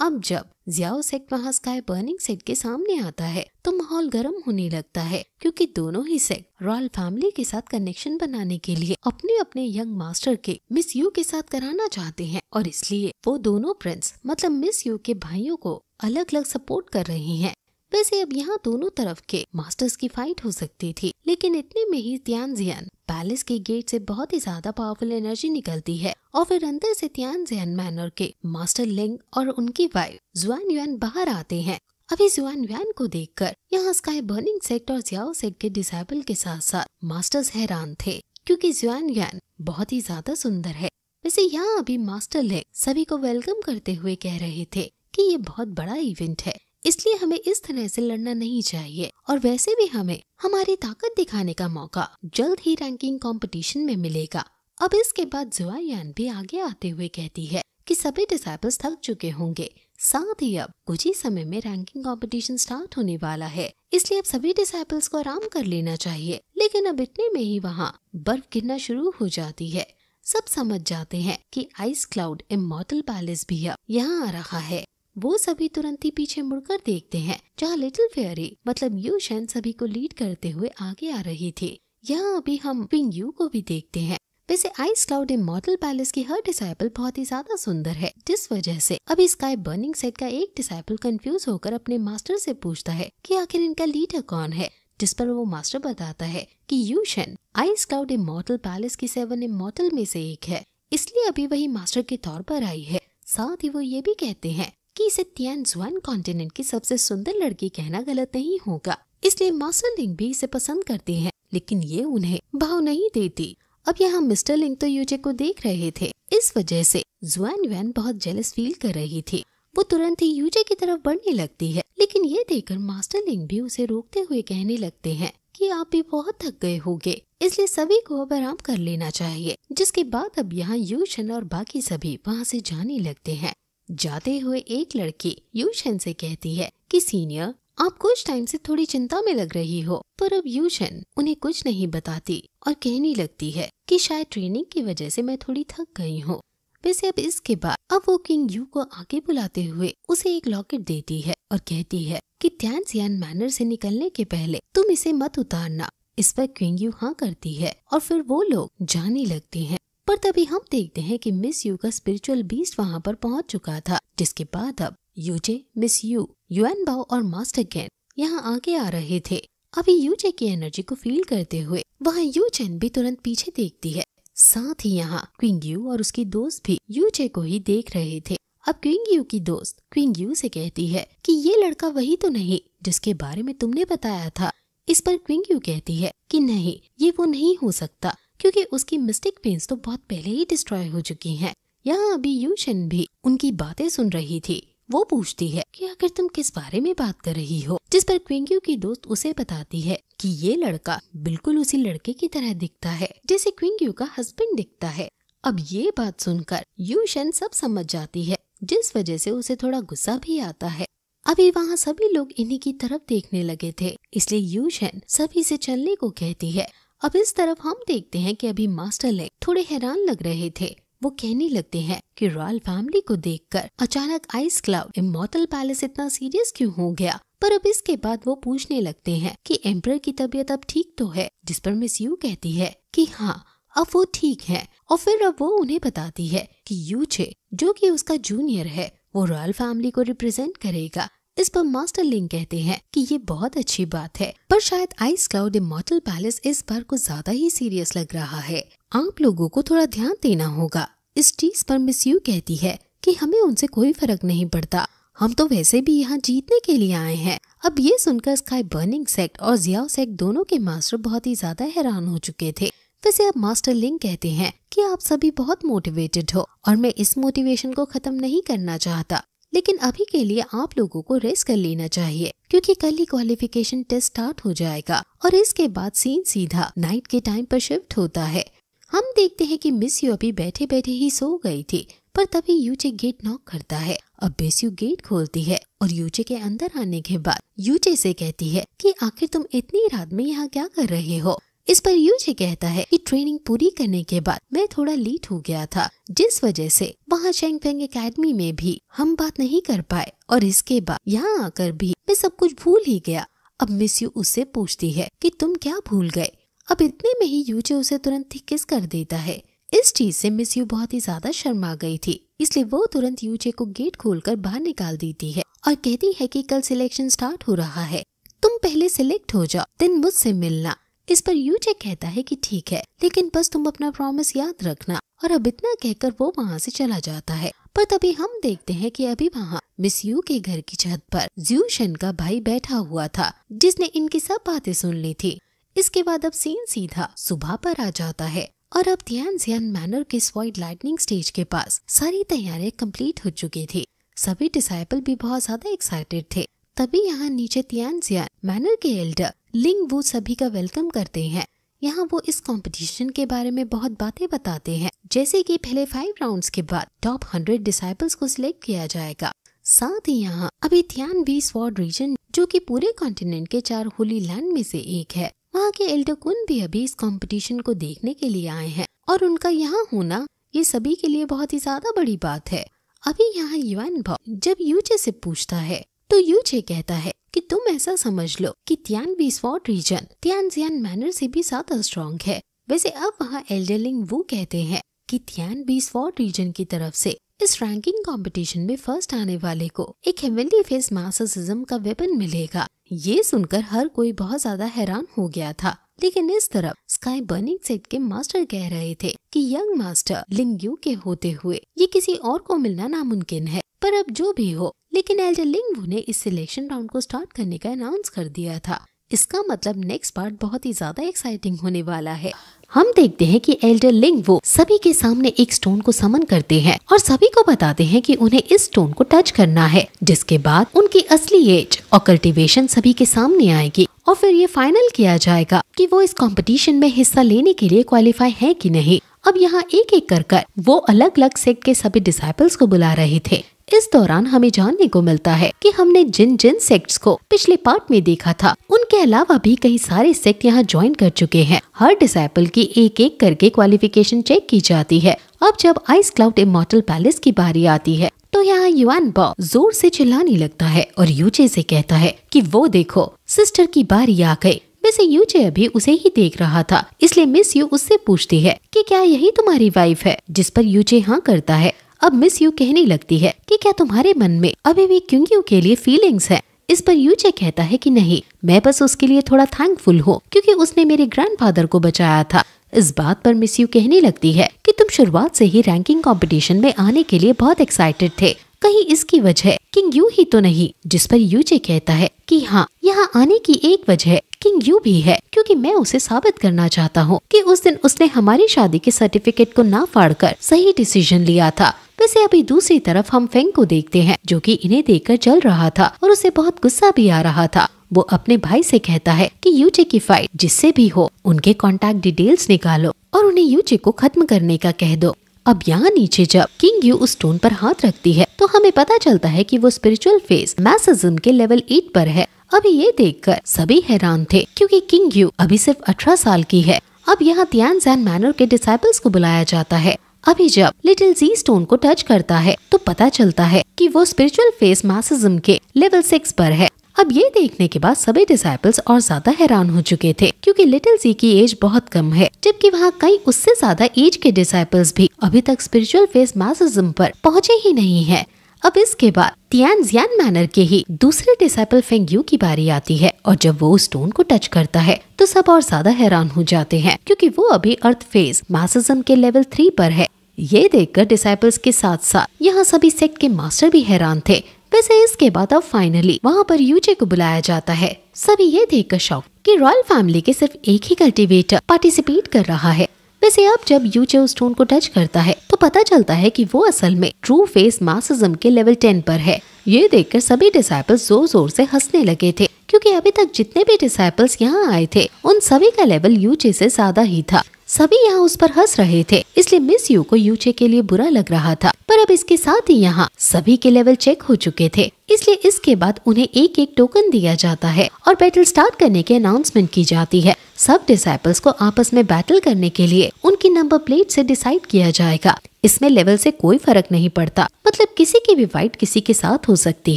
अब जब जियाओ सेट वहाँ स्काई बर्निंग सेट के सामने आता है तो माहौल गर्म होने लगता है क्योंकि दोनों ही सेट रॉयल फैमिली के साथ कनेक्शन बनाने के लिए अपने अपने यंग मास्टर के मिस यू के साथ कराना चाहते हैं और इसलिए वो दोनों प्रिंस मतलब मिस यू के भाइयों को अलग अलग सपोर्ट कर रही हैं। वैसे अब यहाँ दोनों तरफ के मास्टर्स की फाइट हो सकती थी लेकिन इतने में ही त्यान जियान पैलेस के गेट से बहुत ही ज्यादा पावरफुल एनर्जी निकलती है और फिर अंदर से त्यान जियान मैनर के मास्टर लिंग और उनकी वाइफ जुआन युआन बाहर आते हैं अभी जुआन व्यान को देखकर यहाँ स्काई बर्निंग सेक्ट और जियाओ सेक्ट के डिसाइबल के साथ साथ मास्टर्स हैरान थे क्योंकि जुआन व्यान बहुत ही ज्यादा सुंदर है वैसे यहाँ अभी मास्टर लिंग सभी को वेलकम करते हुए कह रहे थे कि ये बहुत बड़ा इवेंट है इसलिए हमें इस तरह से लड़ना नहीं चाहिए और वैसे भी हमें हमारी ताकत दिखाने का मौका जल्द ही रैंकिंग कंपटीशन में मिलेगा अब इसके बाद जुआयान भी आगे आते हुए कहती है कि सभी डिसाइबल्स थक चुके होंगे साथ ही अब कुछ ही समय में रैंकिंग कंपटीशन स्टार्ट होने वाला है इसलिए अब सभी डिसाइपल्स को आराम कर लेना चाहिए लेकिन अब इतने में ही वहाँ बर्फ गिरना शुरू हो जाती है सब समझ जाते हैं कि आइस क्लाउड इमोटल पैलेस भी अब यहाँ आ रहा है वो सभी तुरंत ही पीछे मुड़कर देखते हैं जहाँ लिटिल फेयरी मतलब यू शैन सभी को लीड करते हुए आगे आ रही थी यहाँ अभी हम विंग यू को भी देखते हैं वैसे आइस क्लाउड मॉडल पैलेस की हर डिसाइपल बहुत ही ज्यादा सुंदर है जिस वजह से अभी स्काई बर्निंग सेट का एक डिसाइपल कंफ्यूज होकर अपने मास्टर से पूछता है कि आखिर इनका लीडर कौन है जिस पर वो मास्टर बताता है कि यूशन आइस क्लाउड मॉडल पैलेस की सेवन मॉडल में से एक है इसलिए अभी वही मास्टर के तौर पर आई है साथ ही वो ये भी कहते हैं कि इसे जुआन कॉन्टिनेंट की सबसे सुंदर लड़की कहना गलत नहीं होगा इसलिए मास्टर लिंग भी इसे पसंद करते हैं लेकिन ये उन्हें भाव नहीं देती अब यहाँ मिस्टर लिंग तो यूजे को देख रहे थे इस वजह से जुआन वैन बहुत जेलस फील कर रही थी वो तुरंत ही यूजे की तरफ बढ़ने लगती है लेकिन ये देखकर मास्टर लिंग भी उसे रोकते हुए कहने लगते हैं कि आप भी बहुत थक गए होंगे इसलिए सभी को अब आराम कर लेना चाहिए जिसके बाद अब यहाँ यूशन और बाकी सभी वहाँ से जाने लगते हैं जाते हुए एक लड़की यूशन से कहती है कि सीनियर आप कुछ टाइम से थोड़ी चिंता में लग रही हो पर अब यूशन उन्हें कुछ नहीं बताती और कहने लगती है कि शायद ट्रेनिंग की वजह से मैं थोड़ी थक गई हूँ वैसे अब इसके बाद अब वो किंग यू को आगे बुलाते हुए उसे एक लॉकेट देती है और कहती है कि ध्यान सियान मैनर से निकलने के पहले तुम इसे मत उतारना इस पर किंग यू हाँ करती है और फिर वो लोग जाने लगते हैं पर तभी हम देखते हैं कि मिस यू का स्पिरिचुअल बीस्ट वहाँ पर पहुंच चुका था जिसके बाद अब यूजे मिस यू यूएन बाओ और मास्टर गैन यहाँ आगे आ रहे थे अभी यूजे की एनर्जी को फील करते हुए वहाँ यू चैन भी तुरंत पीछे देखती है साथ ही यहाँ क्विंग यू और उसकी दोस्त भी यूजे को ही देख रहे थे अब क्विंग यू की दोस्त क्विंग यू से कहती है कि ये लड़का वही तो नहीं जिसके बारे में तुमने बताया था इस पर क्विंग यू कहती है कि नहीं ये वो नहीं हो सकता क्योंकि उसकी मिस्टिक पेंस तो बहुत पहले ही डिस्ट्रॉय हो चुकी हैं। यहाँ अभी यूशन भी उनकी बातें सुन रही थी वो पूछती है कि आखिर तुम किस बारे में बात कर रही हो जिस पर क्विंक्यू की दोस्त उसे बताती है कि ये लड़का बिल्कुल उसी लड़के की तरह दिखता है जैसे क्विंक्यू का हस्बैंड दिखता है अब ये बात सुनकर यूशन सब समझ जाती है जिस वजह से उसे थोड़ा गुस्सा भी आता है अभी वहाँ सभी लोग इन्हीं की तरफ देखने लगे थे इसलिए यूशन सभी से चलने को कहती है अब इस तरफ हम देखते हैं कि अभी मास्टर लेग थोड़े हैरान लग रहे थे वो कहने लगते हैं कि रॉयल फैमिली को देखकर अचानक आइस क्लाउड इमोटल पैलेस इतना सीरियस क्यों हो गया पर अब इसके बाद वो पूछने लगते हैं कि एम्पर की तबीयत अब ठीक तो है जिस पर मिस यू कहती है कि हाँ अब वो ठीक है और फिर अब वो उन्हें बताती है कि छे जो कि उसका जूनियर है वो रॉयल फैमिली को रिप्रेजेंट करेगा इस पर मास्टर लिंग कहते हैं कि ये बहुत अच्छी बात है पर शायद आइस क्लाउड इमोटल पैलेस इस बार को ज्यादा ही सीरियस लग रहा है आप लोगों को थोड़ा ध्यान देना होगा इस चीज पर मिस यू कहती है कि हमें उनसे कोई फर्क नहीं पड़ता हम तो वैसे भी यहाँ जीतने के लिए आए हैं अब ये सुनकर स्काई बर्निंग सेक्ट और जियाओ सेक्ट दोनों के मास्टर बहुत ही ज्यादा हैरान हो चुके थे वैसे अब मास्टर लिंग कहते हैं कि आप सभी बहुत मोटिवेटेड हो और मैं इस मोटिवेशन को खत्म नहीं करना चाहता लेकिन अभी के लिए आप लोगों को रेस्ट कर लेना चाहिए क्योंकि कल ही क्वालिफिकेशन टेस्ट स्टार्ट हो जाएगा और इसके बाद सीन सीधा नाइट के टाइम पर शिफ्ट होता है हम देखते हैं कि मिस यू अभी बैठे बैठे ही सो गई थी पर तभी यूचे गेट नॉक करता है अब बेस्यू गेट खोलती है और यूचे के अंदर आने के बाद यूचे से कहती है कि आखिर तुम इतनी रात में यहाँ क्या कर रहे हो इस पर यूजे कहता है कि ट्रेनिंग पूरी करने के बाद मैं थोड़ा लेट हो गया था जिस वजह से वहाँ शेंग पेंग अकेडमी में भी हम बात नहीं कर पाए और इसके बाद यहाँ आकर भी मैं सब कुछ भूल ही गया अब मिस यू उससे पूछती है कि तुम क्या भूल गए अब इतने में ही यूजे उसे तुरंत ही किस कर देता है इस चीज से मिस यू बहुत ही ज्यादा शर्मा गई थी इसलिए वो तुरंत यूजे को गेट खोलकर बाहर निकाल देती है और कहती है कि कल सिलेक्शन स्टार्ट हो रहा है तुम पहले सिलेक्ट हो जाओ दिन मुझसे मिलना इस पर यूजे कहता है कि ठीक है लेकिन बस तुम अपना प्रॉमिस याद रखना और अब इतना कहकर वो वहाँ से चला जाता है पर तभी हम देखते हैं कि अभी वहाँ मिस यू के घर की छत पर ज्यूशन का भाई बैठा हुआ था जिसने इनकी सब बातें सुन ली थी इसके बाद अब सीन सीधा सुबह पर आ जाता है और अब ध्यान ध्यान मैनर के स्वाइट लाइटनिंग स्टेज के पास सारी तैयारियां कंप्लीट हो चुकी थी सभी डिसाइपल भी बहुत ज्यादा एक्साइटेड थे तभी यहाँ नीचे तियान जियान मैनर के एल्डर लिंग वो सभी का वेलकम करते हैं यहाँ वो इस कंपटीशन के बारे में बहुत बातें बताते हैं जैसे कि पहले फाइव राउंड्स के बाद टॉप हंड्रेड डिसाइपल्स को सिलेक्ट किया जाएगा साथ ही यहाँ अभी ध्यान भी स्वॉर्ड रीजन जो कि पूरे कॉन्टिनेंट के चार होली लैंड में से एक है वहाँ के एल्टोकुन भी अभी इस कॉम्पिटिशन को देखने के लिए आए हैं और उनका यहाँ होना ये सभी के लिए बहुत ही ज्यादा बड़ी बात है अभी यहाँ युवान भाव जब यूचे से पूछता है तो यू जे कहता है कि तुम ऐसा समझ लो कि त्यान बी फॉर रीजन त्यान जियान मैनर से भी ज्यादा स्ट्रॉन्ग है वैसे अब वहाँ एल्डरलिंग वो कहते हैं कि त्यान बीस वॉट रीजन की तरफ से इस रैंकिंग कंपटीशन में फर्स्ट आने वाले को एक हेमली फेस मासम का वेपन मिलेगा ये सुनकर हर कोई बहुत ज्यादा हैरान हो गया था लेकिन इस तरफ स्काई बर्निंग सेट के मास्टर कह रहे थे कि यंग मास्टर लिंग के होते हुए ये किसी और को मिलना नामुमकिन है पर अब जो भी हो लेकिन एल्डरलिंग ने इस सिलेक्शन राउंड को स्टार्ट करने का अनाउंस कर दिया था इसका मतलब नेक्स्ट पार्ट बहुत ही ज्यादा एक्साइटिंग होने वाला है हम देखते हैं कि एल्डर लिंग वो सभी के सामने एक स्टोन को समन करते हैं और सभी को बताते हैं कि उन्हें इस स्टोन को टच करना है जिसके बाद उनकी असली एज और कल्टीवेशन सभी के सामने आएगी और फिर ये फाइनल किया जाएगा कि वो इस कंपटीशन में हिस्सा लेने के लिए क्वालिफाई है कि नहीं अब यहाँ एक एक कर कर वो अलग अलग सेक्ट के सभी डिसाइपल्स को बुला रहे थे इस दौरान हमें जानने को मिलता है कि हमने जिन जिन सेक्ट्स को पिछले पार्ट में देखा था उनके अलावा भी कई सारे सेक्ट यहाँ ज्वाइन कर चुके हैं हर डिसाइपल की एक एक करके क्वालिफिकेशन चेक की जाती है अब जब आइस क्लाउड इमोटल पैलेस की बारी आती है तो यहाँ युवान बॉ जोर से चिल्लाने लगता है और यूजे से कहता है कि वो देखो सिस्टर की बारी आ गई वैसे यूजे अभी उसे ही देख रहा था इसलिए मिस यू उससे पूछती है कि क्या यही तुम्हारी वाइफ है जिस पर यूजे हाँ करता है अब मिस यू कहने लगती है कि क्या तुम्हारे मन में अभी भी यू के लिए फीलिंग्स है इस पर यूजे कहता है कि नहीं मैं बस उसके लिए थोड़ा थैंकफुल हूँ क्योंकि उसने मेरे ग्रैंडफादर को बचाया था इस बात पर मिस यू कहने लगती है कि तुम शुरुआत से ही रैंकिंग कंपटीशन में आने के लिए बहुत एक्साइटेड थे कहीं इसकी वजह किंग यू ही तो नहीं जिस पर यूजे कहता है कि हाँ यहाँ आने की एक वजह किंग यू भी है क्योंकि मैं उसे साबित करना चाहता हूँ कि उस दिन उसने हमारी शादी के सर्टिफिकेट को ना फाड़कर सही डिसीजन लिया था वैसे अभी दूसरी तरफ हम फेंग को देखते हैं जो कि इन्हें देखकर चल रहा था और उसे बहुत गुस्सा भी आ रहा था वो अपने भाई से कहता है कि यूचे की फाइट जिससे भी हो उनके कॉन्टेक्ट डिटेल्स निकालो और उन्हें यूचे को खत्म करने का कह दो अब यहाँ नीचे जब किंग यू उस स्टोन पर हाथ रखती है तो हमें पता चलता है कि वो स्पिरिचुअल फेस मैसेजम के लेवल एट पर है अभी ये देखकर सभी हैरान थे क्योंकि किंग यू अभी सिर्फ अठारह साल की है अब यहाँ तियान जैन मैनर के डिसाइपल्स को बुलाया जाता है अभी जब लिटिल जी स्टोन को टच करता है तो पता चलता है कि वो स्पिरिचुअल फेस मासिज्म के लेवल सिक्स पर है अब ये देखने के बाद सभी डिसाइपल्स और ज्यादा हैरान हो चुके थे क्योंकि लिटिल जी की एज बहुत कम है जबकि वहाँ कई उससे ज्यादा एज के डिसाइपल्स भी अभी तक स्पिरिचुअल फेस मासिज्म पर पहुँचे ही नहीं है अब इसके बाद तियान जियान मैनर के ही दूसरे डिसाइपल फेंग यू की बारी आती है और जब वो स्टोन को टच करता है तो सब और ज्यादा हैरान हो जाते हैं क्योंकि वो अभी अर्थ फेज मासिज्म के लेवल थ्री पर है ये देखकर डिसाइपल्स के साथ साथ यहाँ सभी सेक्ट के मास्टर भी हैरान थे वैसे इसके बाद अब फाइनली वहाँ पर यूजे को बुलाया जाता है सभी ये देखकर शौक कि रॉयल फैमिली के सिर्फ एक ही कल्टीवेटर पार्टिसिपेट कर रहा है वैसे अब जब यूचे स्टोन को टच करता है तो पता चलता है कि वो असल में ट्रू फेस मासिज्म के लेवल टेन पर है ये देखकर सभी डिसाइपल्स जोर जोर से हंसने लगे थे क्योंकि अभी तक जितने भी डिसाइपल्स यहाँ आए थे उन सभी का लेवल यूचे चे ज्यादा ही था सभी यहाँ उस पर हंस रहे थे इसलिए मिस यू को यूचे के लिए बुरा लग रहा था पर अब इसके साथ ही यहाँ सभी के लेवल चेक हो चुके थे इसलिए इसके बाद उन्हें एक एक टोकन दिया जाता है और बैटल स्टार्ट करने के अनाउंसमेंट की जाती है सब डिसाइपल्स को आपस में बैटल करने के लिए उनकी नंबर प्लेट से डिसाइड किया जाएगा इसमें लेवल से कोई फर्क नहीं पड़ता मतलब किसी की भी फाइट किसी के साथ हो सकती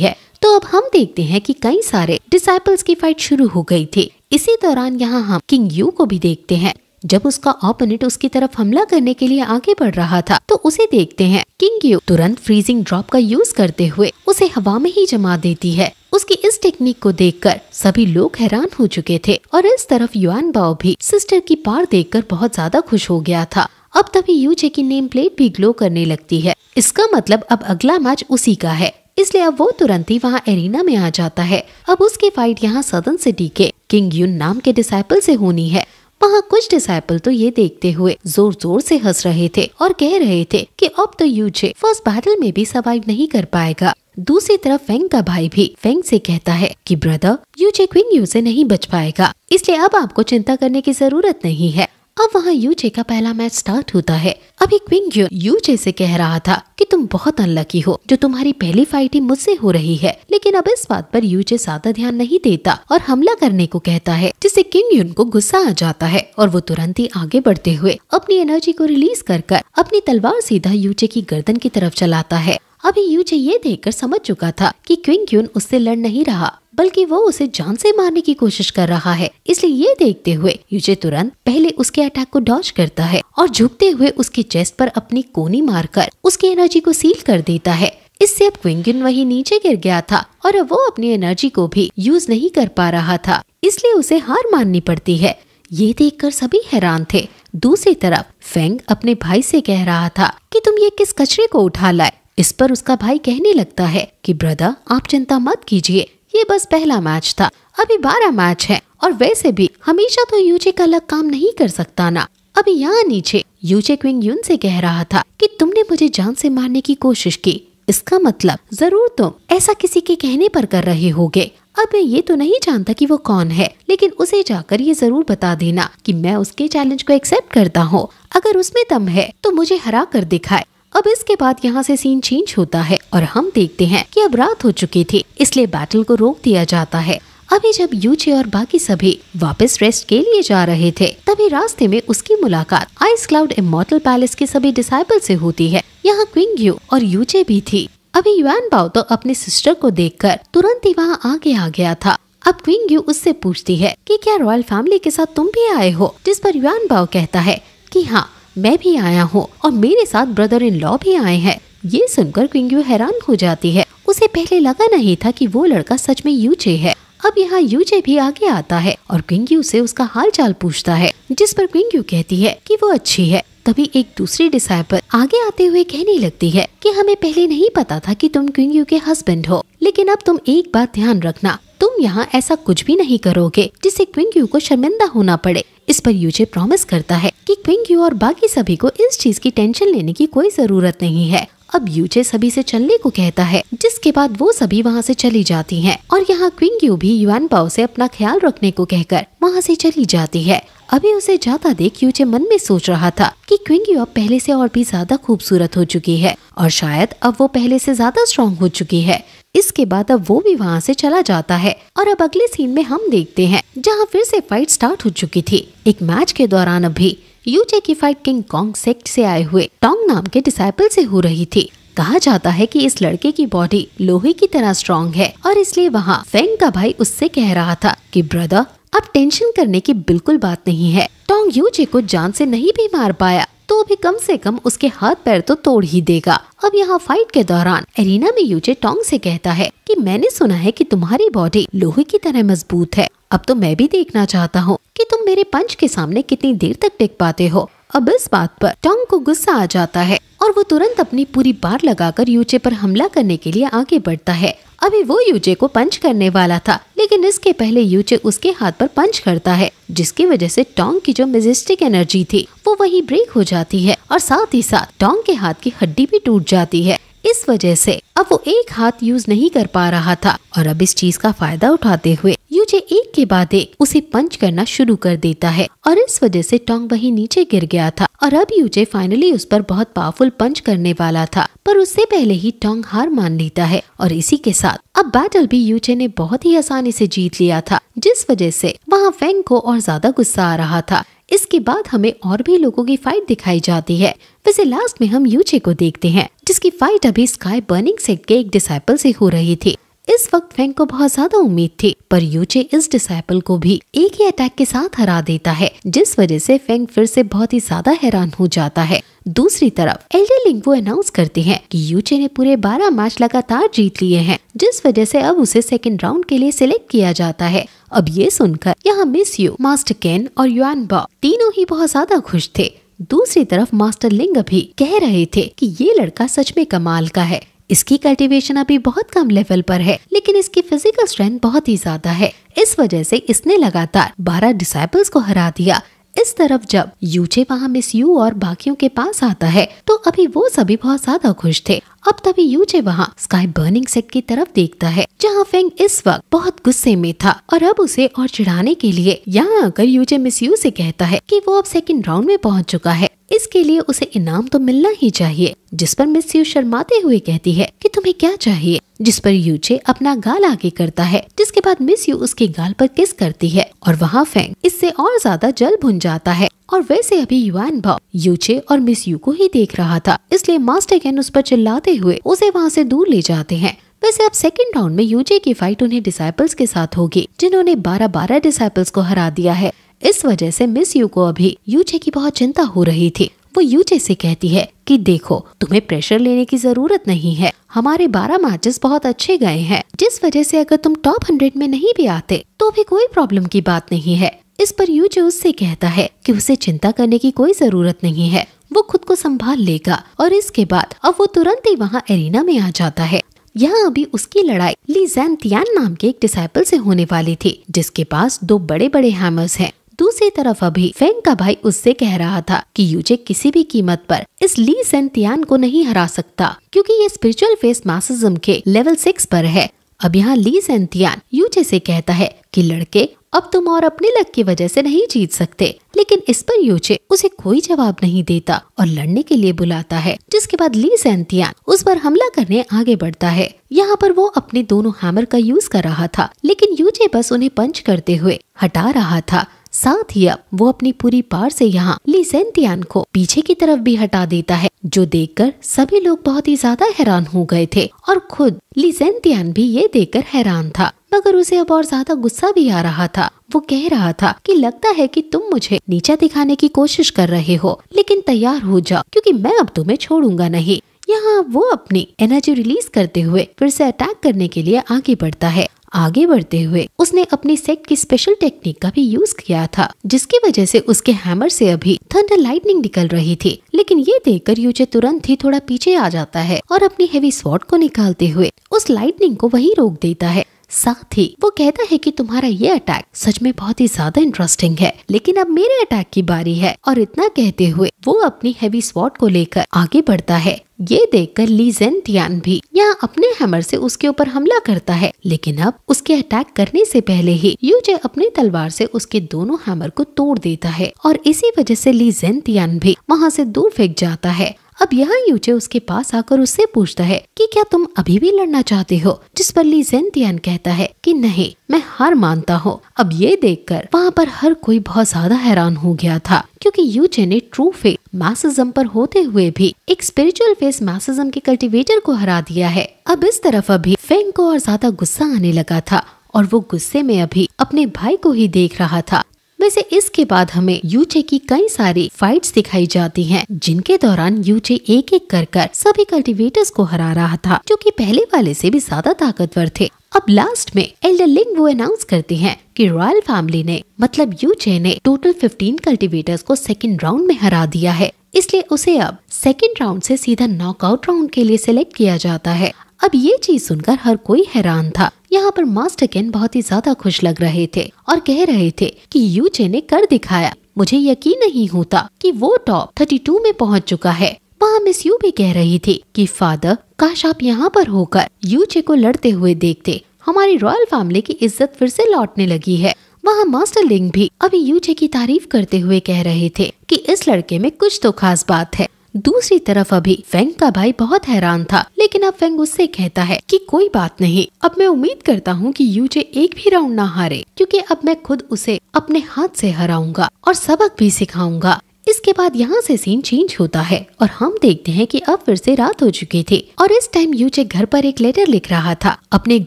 है तो अब हम देखते हैं कि कई सारे डिसाइपल्स की फाइट शुरू हो गई थी इसी दौरान यहाँ हम किंग यू को भी देखते हैं जब उसका ओपोनेंट उसकी तरफ हमला करने के लिए आगे बढ़ रहा था तो उसे देखते हैं किंग यू तुरंत फ्रीजिंग ड्रॉप का यूज करते हुए उसे हवा में ही जमा देती है उसकी इस टेक्निक को देखकर सभी लोग हैरान हो चुके थे और इस तरफ युआन बाओ भी सिस्टर की पार कर बहुत ज्यादा खुश हो गया था अब तभी यूजे की नेम प्लेट भी ग्लो करने लगती है इसका मतलब अब अगला मैच उसी का है इसलिए अब वो तुरंत ही वहाँ एरिना में आ जाता है अब उसकी फाइट यहाँ सदन सिटी के किंग यून नाम के डिसाइपल से होनी है वहाँ कुछ डिसाइपल तो ये देखते हुए जोर जोर से हंस रहे थे और कह रहे थे कि अब तो यूजे फर्स्ट बैटल में भी सर्वाइव नहीं कर पाएगा दूसरी तरफ फेंग का भाई भी फेंग से कहता है कि ब्रदर यूजे क्विन यू से नहीं बच पाएगा इसलिए अब आपको चिंता करने की जरूरत नहीं है अब वहाँ यूजे का पहला मैच स्टार्ट होता है अभी क्विंग विंग यूजे से कह रहा था कि तुम बहुत अनलकी हो जो तुम्हारी पहली फाइटिंग मुझसे हो रही है लेकिन अब इस बात पर यूजे ज्यादा ध्यान नहीं देता और हमला करने को कहता है जिससे किंग यून को गुस्सा आ जाता है और वो तुरंत ही आगे बढ़ते हुए अपनी एनर्जी को रिलीज कर कर अपनी तलवार सीधा यूजे की गर्दन की तरफ चलाता है अभी यूज ये देखकर समझ चुका था कि क्विंग क्यून उससे लड़ नहीं रहा बल्कि वो उसे जान से मारने की कोशिश कर रहा है इसलिए ये देखते हुए यूजे तुरंत पहले उसके अटैक को डॉच करता है और झुकते हुए उसके चेस्ट पर अपनी कोनी मारकर उसकी एनर्जी को सील कर देता है इससे अब क्विंगिन वही नीचे गिर गया था और अब वो अपनी एनर्जी को भी यूज नहीं कर पा रहा था इसलिए उसे हार माननी पड़ती है ये देख सभी हैरान थे दूसरी तरफ फेंग अपने भाई से कह रहा था कि तुम ये किस कचरे को उठा लाए इस पर उसका भाई कहने लगता है कि ब्रदर आप चिंता मत कीजिए ये बस पहला मैच था अभी बारह मैच है और वैसे भी हमेशा तो यूजे का अलग काम नहीं कर सकता ना अभी यहाँ नीचे यूजे क्विंग यून से कह रहा था कि तुमने मुझे जान से मारने की कोशिश की इसका मतलब जरूर तुम ऐसा किसी के कहने पर कर रहे होगे अब मैं ये तो नहीं जानता कि वो कौन है लेकिन उसे जाकर ये जरूर बता देना कि मैं उसके चैलेंज को एक्सेप्ट करता हूँ अगर उसमें दम है तो मुझे हरा कर दिखाए अब इसके बाद यहाँ से सीन चेंज होता है और हम देखते हैं कि अब रात हो चुकी थी इसलिए बैटल को रोक दिया जाता है अभी जब यूचे और बाकी सभी वापस रेस्ट के लिए जा रहे थे तभी रास्ते में उसकी मुलाकात आइस क्लाउड इमोटल पैलेस के सभी डिसाइपल से होती है यहाँ क्विंग यू और यूचे भी थी अभी युवान बाओ तो अपने सिस्टर को देखकर तुरंत ही वहाँ आगे आ गया था अब क्विंग यू उससे पूछती है कि क्या रॉयल फैमिली के साथ तुम भी आए हो जिस पर युवान बाओ कहता है की हाँ मैं भी आया हूँ और मेरे साथ ब्रदर इन लॉ भी आए हैं ये सुनकर क्विंग्यू हैरान हो जाती है उसे पहले लगा नहीं था कि वो लड़का सच में यूचे है अब यहाँ यूजे भी आगे आता है और क्विंग्यू से उसका हाल चाल पूछता है जिस पर क्विंग्यू कहती है कि वो अच्छी है तभी एक दूसरी डिसाइपल आगे आते हुए कहने लगती है कि हमें पहले नहीं पता था कि तुम क्विंग्यू के हस्बैंड हो लेकिन अब तुम एक बात ध्यान रखना तुम यहाँ ऐसा कुछ भी नहीं करोगे जिससे क्विंग्यू को शर्मिंदा होना पड़े इस पर यूजे प्रॉमिस करता है कि क्विंग यू और बाकी सभी को इस चीज की टेंशन लेने की कोई जरूरत नहीं है अब यूजे सभी से चलने को कहता है जिसके बाद वो सभी वहाँ से चली जाती हैं और यहाँ क्विंग यू भी युवान पाओ से अपना ख्याल रखने को कहकर वहाँ से चली जाती है अभी उसे जाता देख यूजे मन में सोच रहा था कि क्विंग यू अब पहले से और भी ज्यादा खूबसूरत हो चुकी है और शायद अब वो पहले से ज्यादा स्ट्रांग हो चुकी है इसके बाद अब वो भी वहाँ से चला जाता है और अब अगले सीन में हम देखते हैं जहाँ फिर से फाइट स्टार्ट हो चुकी थी एक मैच के दौरान अभी यूजे की फाइट किंग कॉन्ग सेक्ट से आए हुए टोंग नाम के डिसाइपल से हो रही थी कहा जाता है कि इस लड़के की बॉडी लोहे की तरह स्ट्रॉन्ग है और इसलिए वहाँ फेंग का भाई उससे कह रहा था कि ब्रदर अब टेंशन करने की बिल्कुल बात नहीं है टोंग यूजे को जान से नहीं भी मार पाया तो भी कम से कम उसके हाथ पैर तो तोड़ ही देगा अब यहाँ फाइट के दौरान एरिना में यूजे टोंग से कहता है कि मैंने सुना है कि तुम्हारी बॉडी लोहे की तरह मजबूत है अब तो मैं भी देखना चाहता हूँ कि तुम मेरे पंच के सामने कितनी देर तक टिक पाते हो अब इस बात पर टोंग को गुस्सा आ जाता है और वो तुरंत अपनी पूरी बार लगाकर यूचे पर हमला करने के लिए आगे बढ़ता है अभी वो यूचे को पंच करने वाला था लेकिन इसके पहले यूचे उसके हाथ पर पंच करता है जिसकी वजह से टोंग की जो मेजिस्टिक एनर्जी थी वो वही ब्रेक हो जाती है और साथ ही साथ टोंग के हाथ की हड्डी भी टूट जाती है इस वजह से अब वो एक हाथ यूज नहीं कर पा रहा था और अब इस चीज का फायदा उठाते हुए यूजे एक के बाद एक उसे पंच करना शुरू कर देता है और इस वजह से टोंग वही नीचे गिर गया था और अब यूजे फाइनली उस पर बहुत पावरफुल पंच करने वाला था पर उससे पहले ही टोंग हार मान लेता है और इसी के साथ अब बैटल भी यूजे ने बहुत ही आसानी से जीत लिया था जिस वजह से वहाँ फेंग को और ज्यादा गुस्सा आ रहा था इसके बाद हमें और भी लोगों की फाइट दिखाई जाती है वैसे लास्ट में हम यूचे को देखते हैं जिसकी फाइट अभी स्काई बर्निंग से के एक डिसाइपल से हो रही थी इस वक्त फेंक को बहुत ज्यादा उम्मीद थी पर यूचे इस डिसाइपल को भी एक ही अटैक के साथ हरा देता है जिस वजह से फेंक फिर से बहुत ही ज्यादा हैरान हो जाता है दूसरी तरफ एल्डर लिंग वो अनाउंस करते हैं कि यूचे ने पूरे 12 मैच लगातार जीत लिए हैं जिस वजह से अब उसे सेकंड राउंड के लिए सिलेक्ट किया जाता है अब ये सुनकर यहाँ मिस यू मास्टर केन और युआन बा तीनों ही बहुत ज्यादा खुश थे दूसरी तरफ मास्टर लिंग भी कह रहे थे कि ये लड़का सच में कमाल का है इसकी कल्टीवेशन अभी बहुत कम लेवल पर है लेकिन इसकी फिजिकल स्ट्रेंथ बहुत ही ज्यादा है इस वजह से इसने लगातार 12 डिसाइपल्स को हरा दिया इस तरफ जब यूचे वहाँ मिस यू और बाकियों के पास आता है तो अभी वो सभी बहुत ज्यादा खुश थे अब तभी यूचे वहाँ स्काई बर्निंग सेट की तरफ देखता है जहाँ फेंग इस वक्त बहुत गुस्से में था और अब उसे और चिढ़ाने के लिए यहाँ आकर यूचे मिस यू से कहता है कि वो अब सेकंड राउंड में पहुँच चुका है इसके लिए उसे इनाम तो मिलना ही चाहिए जिस पर मिस यू शर्माते हुए कहती है कि तुम्हें क्या चाहिए जिस पर यूचे अपना गाल आगे करता है जिसके बाद मिस यू उसके गाल पर किस करती है और वहाँ फेंग इससे और ज्यादा जल भुन जाता है और वैसे अभी युवान भाव यूचे और मिस यू को ही देख रहा था इसलिए मास्टर कैन उस पर चिल्लाते हुए उसे वहाँ ऐसी दूर ले जाते हैं वैसे अब सेकंड राउंड में यूजे की फाइट उन्हें डिसाइपल्स के साथ होगी जिन्होंने बारह बारह डिसाइपल्स को हरा दिया है इस वजह से मिस यू को अभी यूजे की बहुत चिंता हो रही थी वो यूजे से कहती है कि देखो तुम्हें प्रेशर लेने की जरूरत नहीं है हमारे बारह मैचेस बहुत अच्छे गए हैं जिस वजह से अगर तुम टॉप हंड्रेड में नहीं भी आते तो भी कोई प्रॉब्लम की बात नहीं है इस पर यूजे उससे कहता है कि उसे चिंता करने की कोई जरूरत नहीं है वो खुद को संभाल लेगा और इसके बाद अब वो तुरंत ही वहाँ एरिना में आ जाता है यहाँ अभी उसकी लड़ाई ली जैन तियान नाम के एक डिसाइपल से होने वाली थी जिसके पास दो बड़े बड़े हैमर्स हैं दूसरी तरफ अभी फेंग का भाई उससे कह रहा था कि यूजे किसी भी कीमत पर इस ली सेंतियान को नहीं हरा सकता क्योंकि ये स्पिरिचुअल फेस मासिज्म के लेवल सिक्स पर है अब यहाँ ली सेंतियान यूजे से कहता है कि लड़के अब तुम और अपने लक की वजह से नहीं जीत सकते लेकिन इस पर यूचे उसे कोई जवाब नहीं देता और लड़ने के लिए बुलाता है जिसके बाद ली सेंतियान उस पर हमला करने आगे बढ़ता है यहाँ पर वो अपने दोनों हैमर का यूज कर रहा था लेकिन यूचे बस उन्हें पंच करते हुए हटा रहा था साथ ही अब वो अपनी पूरी पार से यहाँ लिसेंटियन को पीछे की तरफ भी हटा देता है जो देखकर सभी लोग बहुत ही ज्यादा हैरान हो गए थे और खुद लिसेंटियन भी ये देखकर हैरान था मगर उसे अब और ज्यादा गुस्सा भी आ रहा था वो कह रहा था कि लगता है कि तुम मुझे नीचा दिखाने की कोशिश कर रहे हो लेकिन तैयार हो जाओ क्योंकि मैं अब तुम्हें छोड़ूंगा नहीं यहाँ वो अपनी एनर्जी रिलीज करते हुए फिर से अटैक करने के लिए आगे बढ़ता है आगे बढ़ते हुए उसने अपनी सेट की स्पेशल टेक्निक का भी यूज किया था जिसकी वजह से उसके हैमर से अभी थंडर लाइटनिंग निकल रही थी लेकिन ये देखकर यूचे तुरंत ही थोड़ा पीछे आ जाता है और अपनी हेवी स्वॉट को निकालते हुए उस लाइटनिंग को वही रोक देता है साथ ही वो कहता है कि तुम्हारा ये अटैक सच में बहुत ही ज्यादा इंटरेस्टिंग है लेकिन अब मेरे अटैक की बारी है और इतना कहते हुए वो अपनी हेवी स्वॉट को लेकर आगे बढ़ता है ये देखकर ली जेन टियान भी यहाँ अपने हैमर से उसके ऊपर हमला करता है लेकिन अब उसके अटैक करने से पहले ही यूजे अपने तलवार से उसके दोनों हैमर को तोड़ देता है और इसी वजह से ली जेन टियान भी वहाँ से दूर फेंक जाता है अब यहाँ यूचे उसके पास आकर उससे पूछता है कि क्या तुम अभी भी लड़ना चाहते हो जिस पर ली कहता है कि नहीं मैं हार मानता हूँ अब ये देखकर वहाँ पर हर कोई बहुत ज्यादा हैरान हो गया था क्योंकि यूचे ने ट्रू फेस मैसेजम पर होते हुए भी एक स्पिरिचुअल फेस मैसिज्म के कल्टीवेटर को हरा दिया है अब इस तरफ अभी फेंग को और ज्यादा गुस्सा आने लगा था और वो गुस्से में अभी अपने भाई को ही देख रहा था वैसे इसके बाद हमें यूचे की कई सारी फाइट्स दिखाई जाती हैं जिनके दौरान यूचे एक एक कर कर सभी कल्टीवेटर्स को हरा रहा था जो कि पहले वाले से भी ज्यादा ताकतवर थे अब लास्ट में एल्डर लिंग वो अनाउंस करती हैं कि रॉयल फैमिली ने मतलब यूचे ने टोटल 15 कल्टीवेटर्स को सेकेंड राउंड में हरा दिया है इसलिए उसे अब सेकेंड राउंड से सीधा नॉकआउट राउंड के लिए सिलेक्ट किया जाता है अब ये चीज सुनकर हर कोई हैरान था यहाँ पर मास्टर केन बहुत ही ज्यादा खुश लग रहे थे और कह रहे थे कि यूजे ने कर दिखाया मुझे यकीन नहीं होता कि वो टॉप 32 में पहुंच चुका है वहाँ मिस यू भी कह रही थी कि फादर काश आप यहाँ पर होकर यूजे को लड़ते हुए देखते हमारी रॉयल फैमिली की इज्जत फिर से लौटने लगी है वहाँ मास्टर लिंग भी अभी यूजे की तारीफ करते हुए कह रहे थे कि इस लड़के में कुछ तो खास बात है दूसरी तरफ अभी फेंग का भाई बहुत हैरान था लेकिन अब फेंग उससे कहता है कि कोई बात नहीं अब मैं उम्मीद करता हूँ कि यूजे एक भी राउंड ना हारे क्योंकि अब मैं खुद उसे अपने हाथ से हराऊंगा और सबक भी सिखाऊंगा इसके बाद यहाँ से सीन चेंज होता है और हम देखते हैं कि अब फिर से रात हो चुके थे और इस टाइम यूचे घर पर एक लेटर लिख रहा था अपने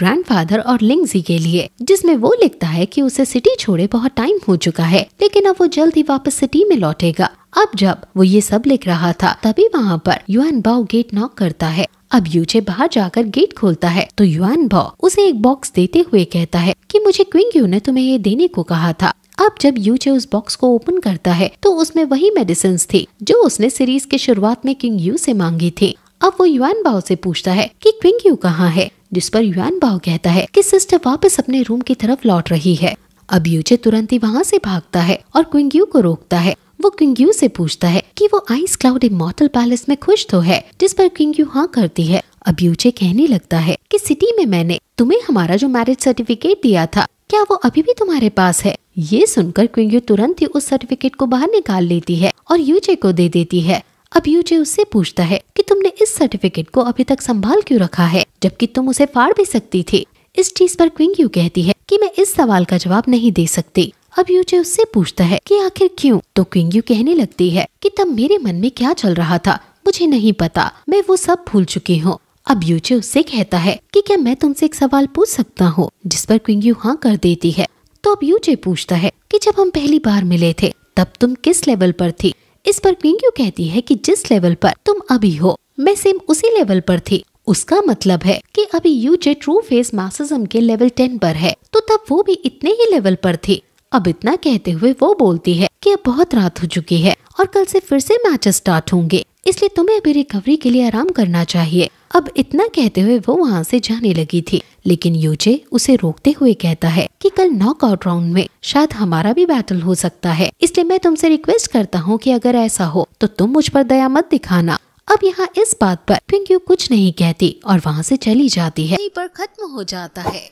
ग्रैंडफादर और लिंगजी के लिए जिसमें वो लिखता है कि उसे सिटी छोड़े बहुत टाइम हो चुका है लेकिन अब वो जल्द ही वापस सिटी में लौटेगा अब जब वो ये सब लिख रहा था तभी वहाँ पर युआन बाव गेट नॉक करता है अब यूचे बाहर जाकर गेट खोलता है तो युआन भाव उसे एक बॉक्स देते हुए कहता है कि मुझे क्विंग यू ने तुम्हें ये देने को कहा था अब जब यूचे उस बॉक्स को ओपन करता है तो उसमें वही मेडिसिन थी जो उसने सीरीज के शुरुआत में किंग यू से मांगी थी अब वो युआन बाओ से पूछता है कि क्विंग यू कहाँ है जिस पर युआन बाओ कहता है कि सिस्टर वापस अपने रूम की तरफ लौट रही है अब यूचे तुरंत ही वहाँ से भागता है और क्विंग यू को रोकता है वो यू से पूछता है कि वो आइस क्लाउड इमोटल पैलेस में खुश तो है जिस पर यू हाँ करती है अब यूचे कहने लगता है कि सिटी में मैंने तुम्हें हमारा जो मैरिज सर्टिफिकेट दिया था क्या वो अभी भी तुम्हारे पास है ये सुनकर क्विंग तुरंत ही उस सर्टिफिकेट को बाहर निकाल लेती है और यूजे को दे देती है अब यूजे उससे पूछता है कि तुमने इस सर्टिफिकेट को अभी तक संभाल क्यों रखा है जबकि तुम उसे फाड़ भी सकती थी इस चीज पर क्विंग यू कहती है कि मैं इस सवाल का जवाब नहीं दे सकती अब यूजे उससे पूछता है कि आखिर क्यों तो क्विंग यू कहने लगती है कि तब मेरे मन में क्या चल रहा था मुझे नहीं पता मैं वो सब भूल चुकी हूँ अब यूचे उससे कहता है कि क्या मैं तुमसे एक सवाल पूछ सकता हूँ जिस पर क्विंग यू हाँ कर देती है तो अब यूचे पूछता है कि जब हम पहली बार मिले थे तब तुम किस लेवल पर थी इस पर क्विंग यू कहती है कि जिस लेवल पर तुम अभी हो मैं सेम उसी लेवल पर थी उसका मतलब है कि अभी यूचे ट्रू फेस मासिज्म के लेवल टेन पर है तो तब वो भी इतने ही लेवल पर थी अब इतना कहते हुए वो बोलती है कि अब बहुत रात हो चुकी है और कल से फिर से मैच स्टार्ट होंगे इसलिए तुम्हें अभी रिकवरी के लिए आराम करना चाहिए अब इतना कहते हुए वो वहाँ से जाने लगी थी लेकिन यूजे उसे रोकते हुए कहता है कि कल नॉकआउट राउंड में शायद हमारा भी बैटल हो सकता है इसलिए मैं तुमसे रिक्वेस्ट करता हूँ कि अगर ऐसा हो तो तुम मुझ पर दया मत दिखाना अब यहाँ इस बात पर यू कुछ नहीं कहती और वहाँ से चली जाती है पर खत्म हो जाता है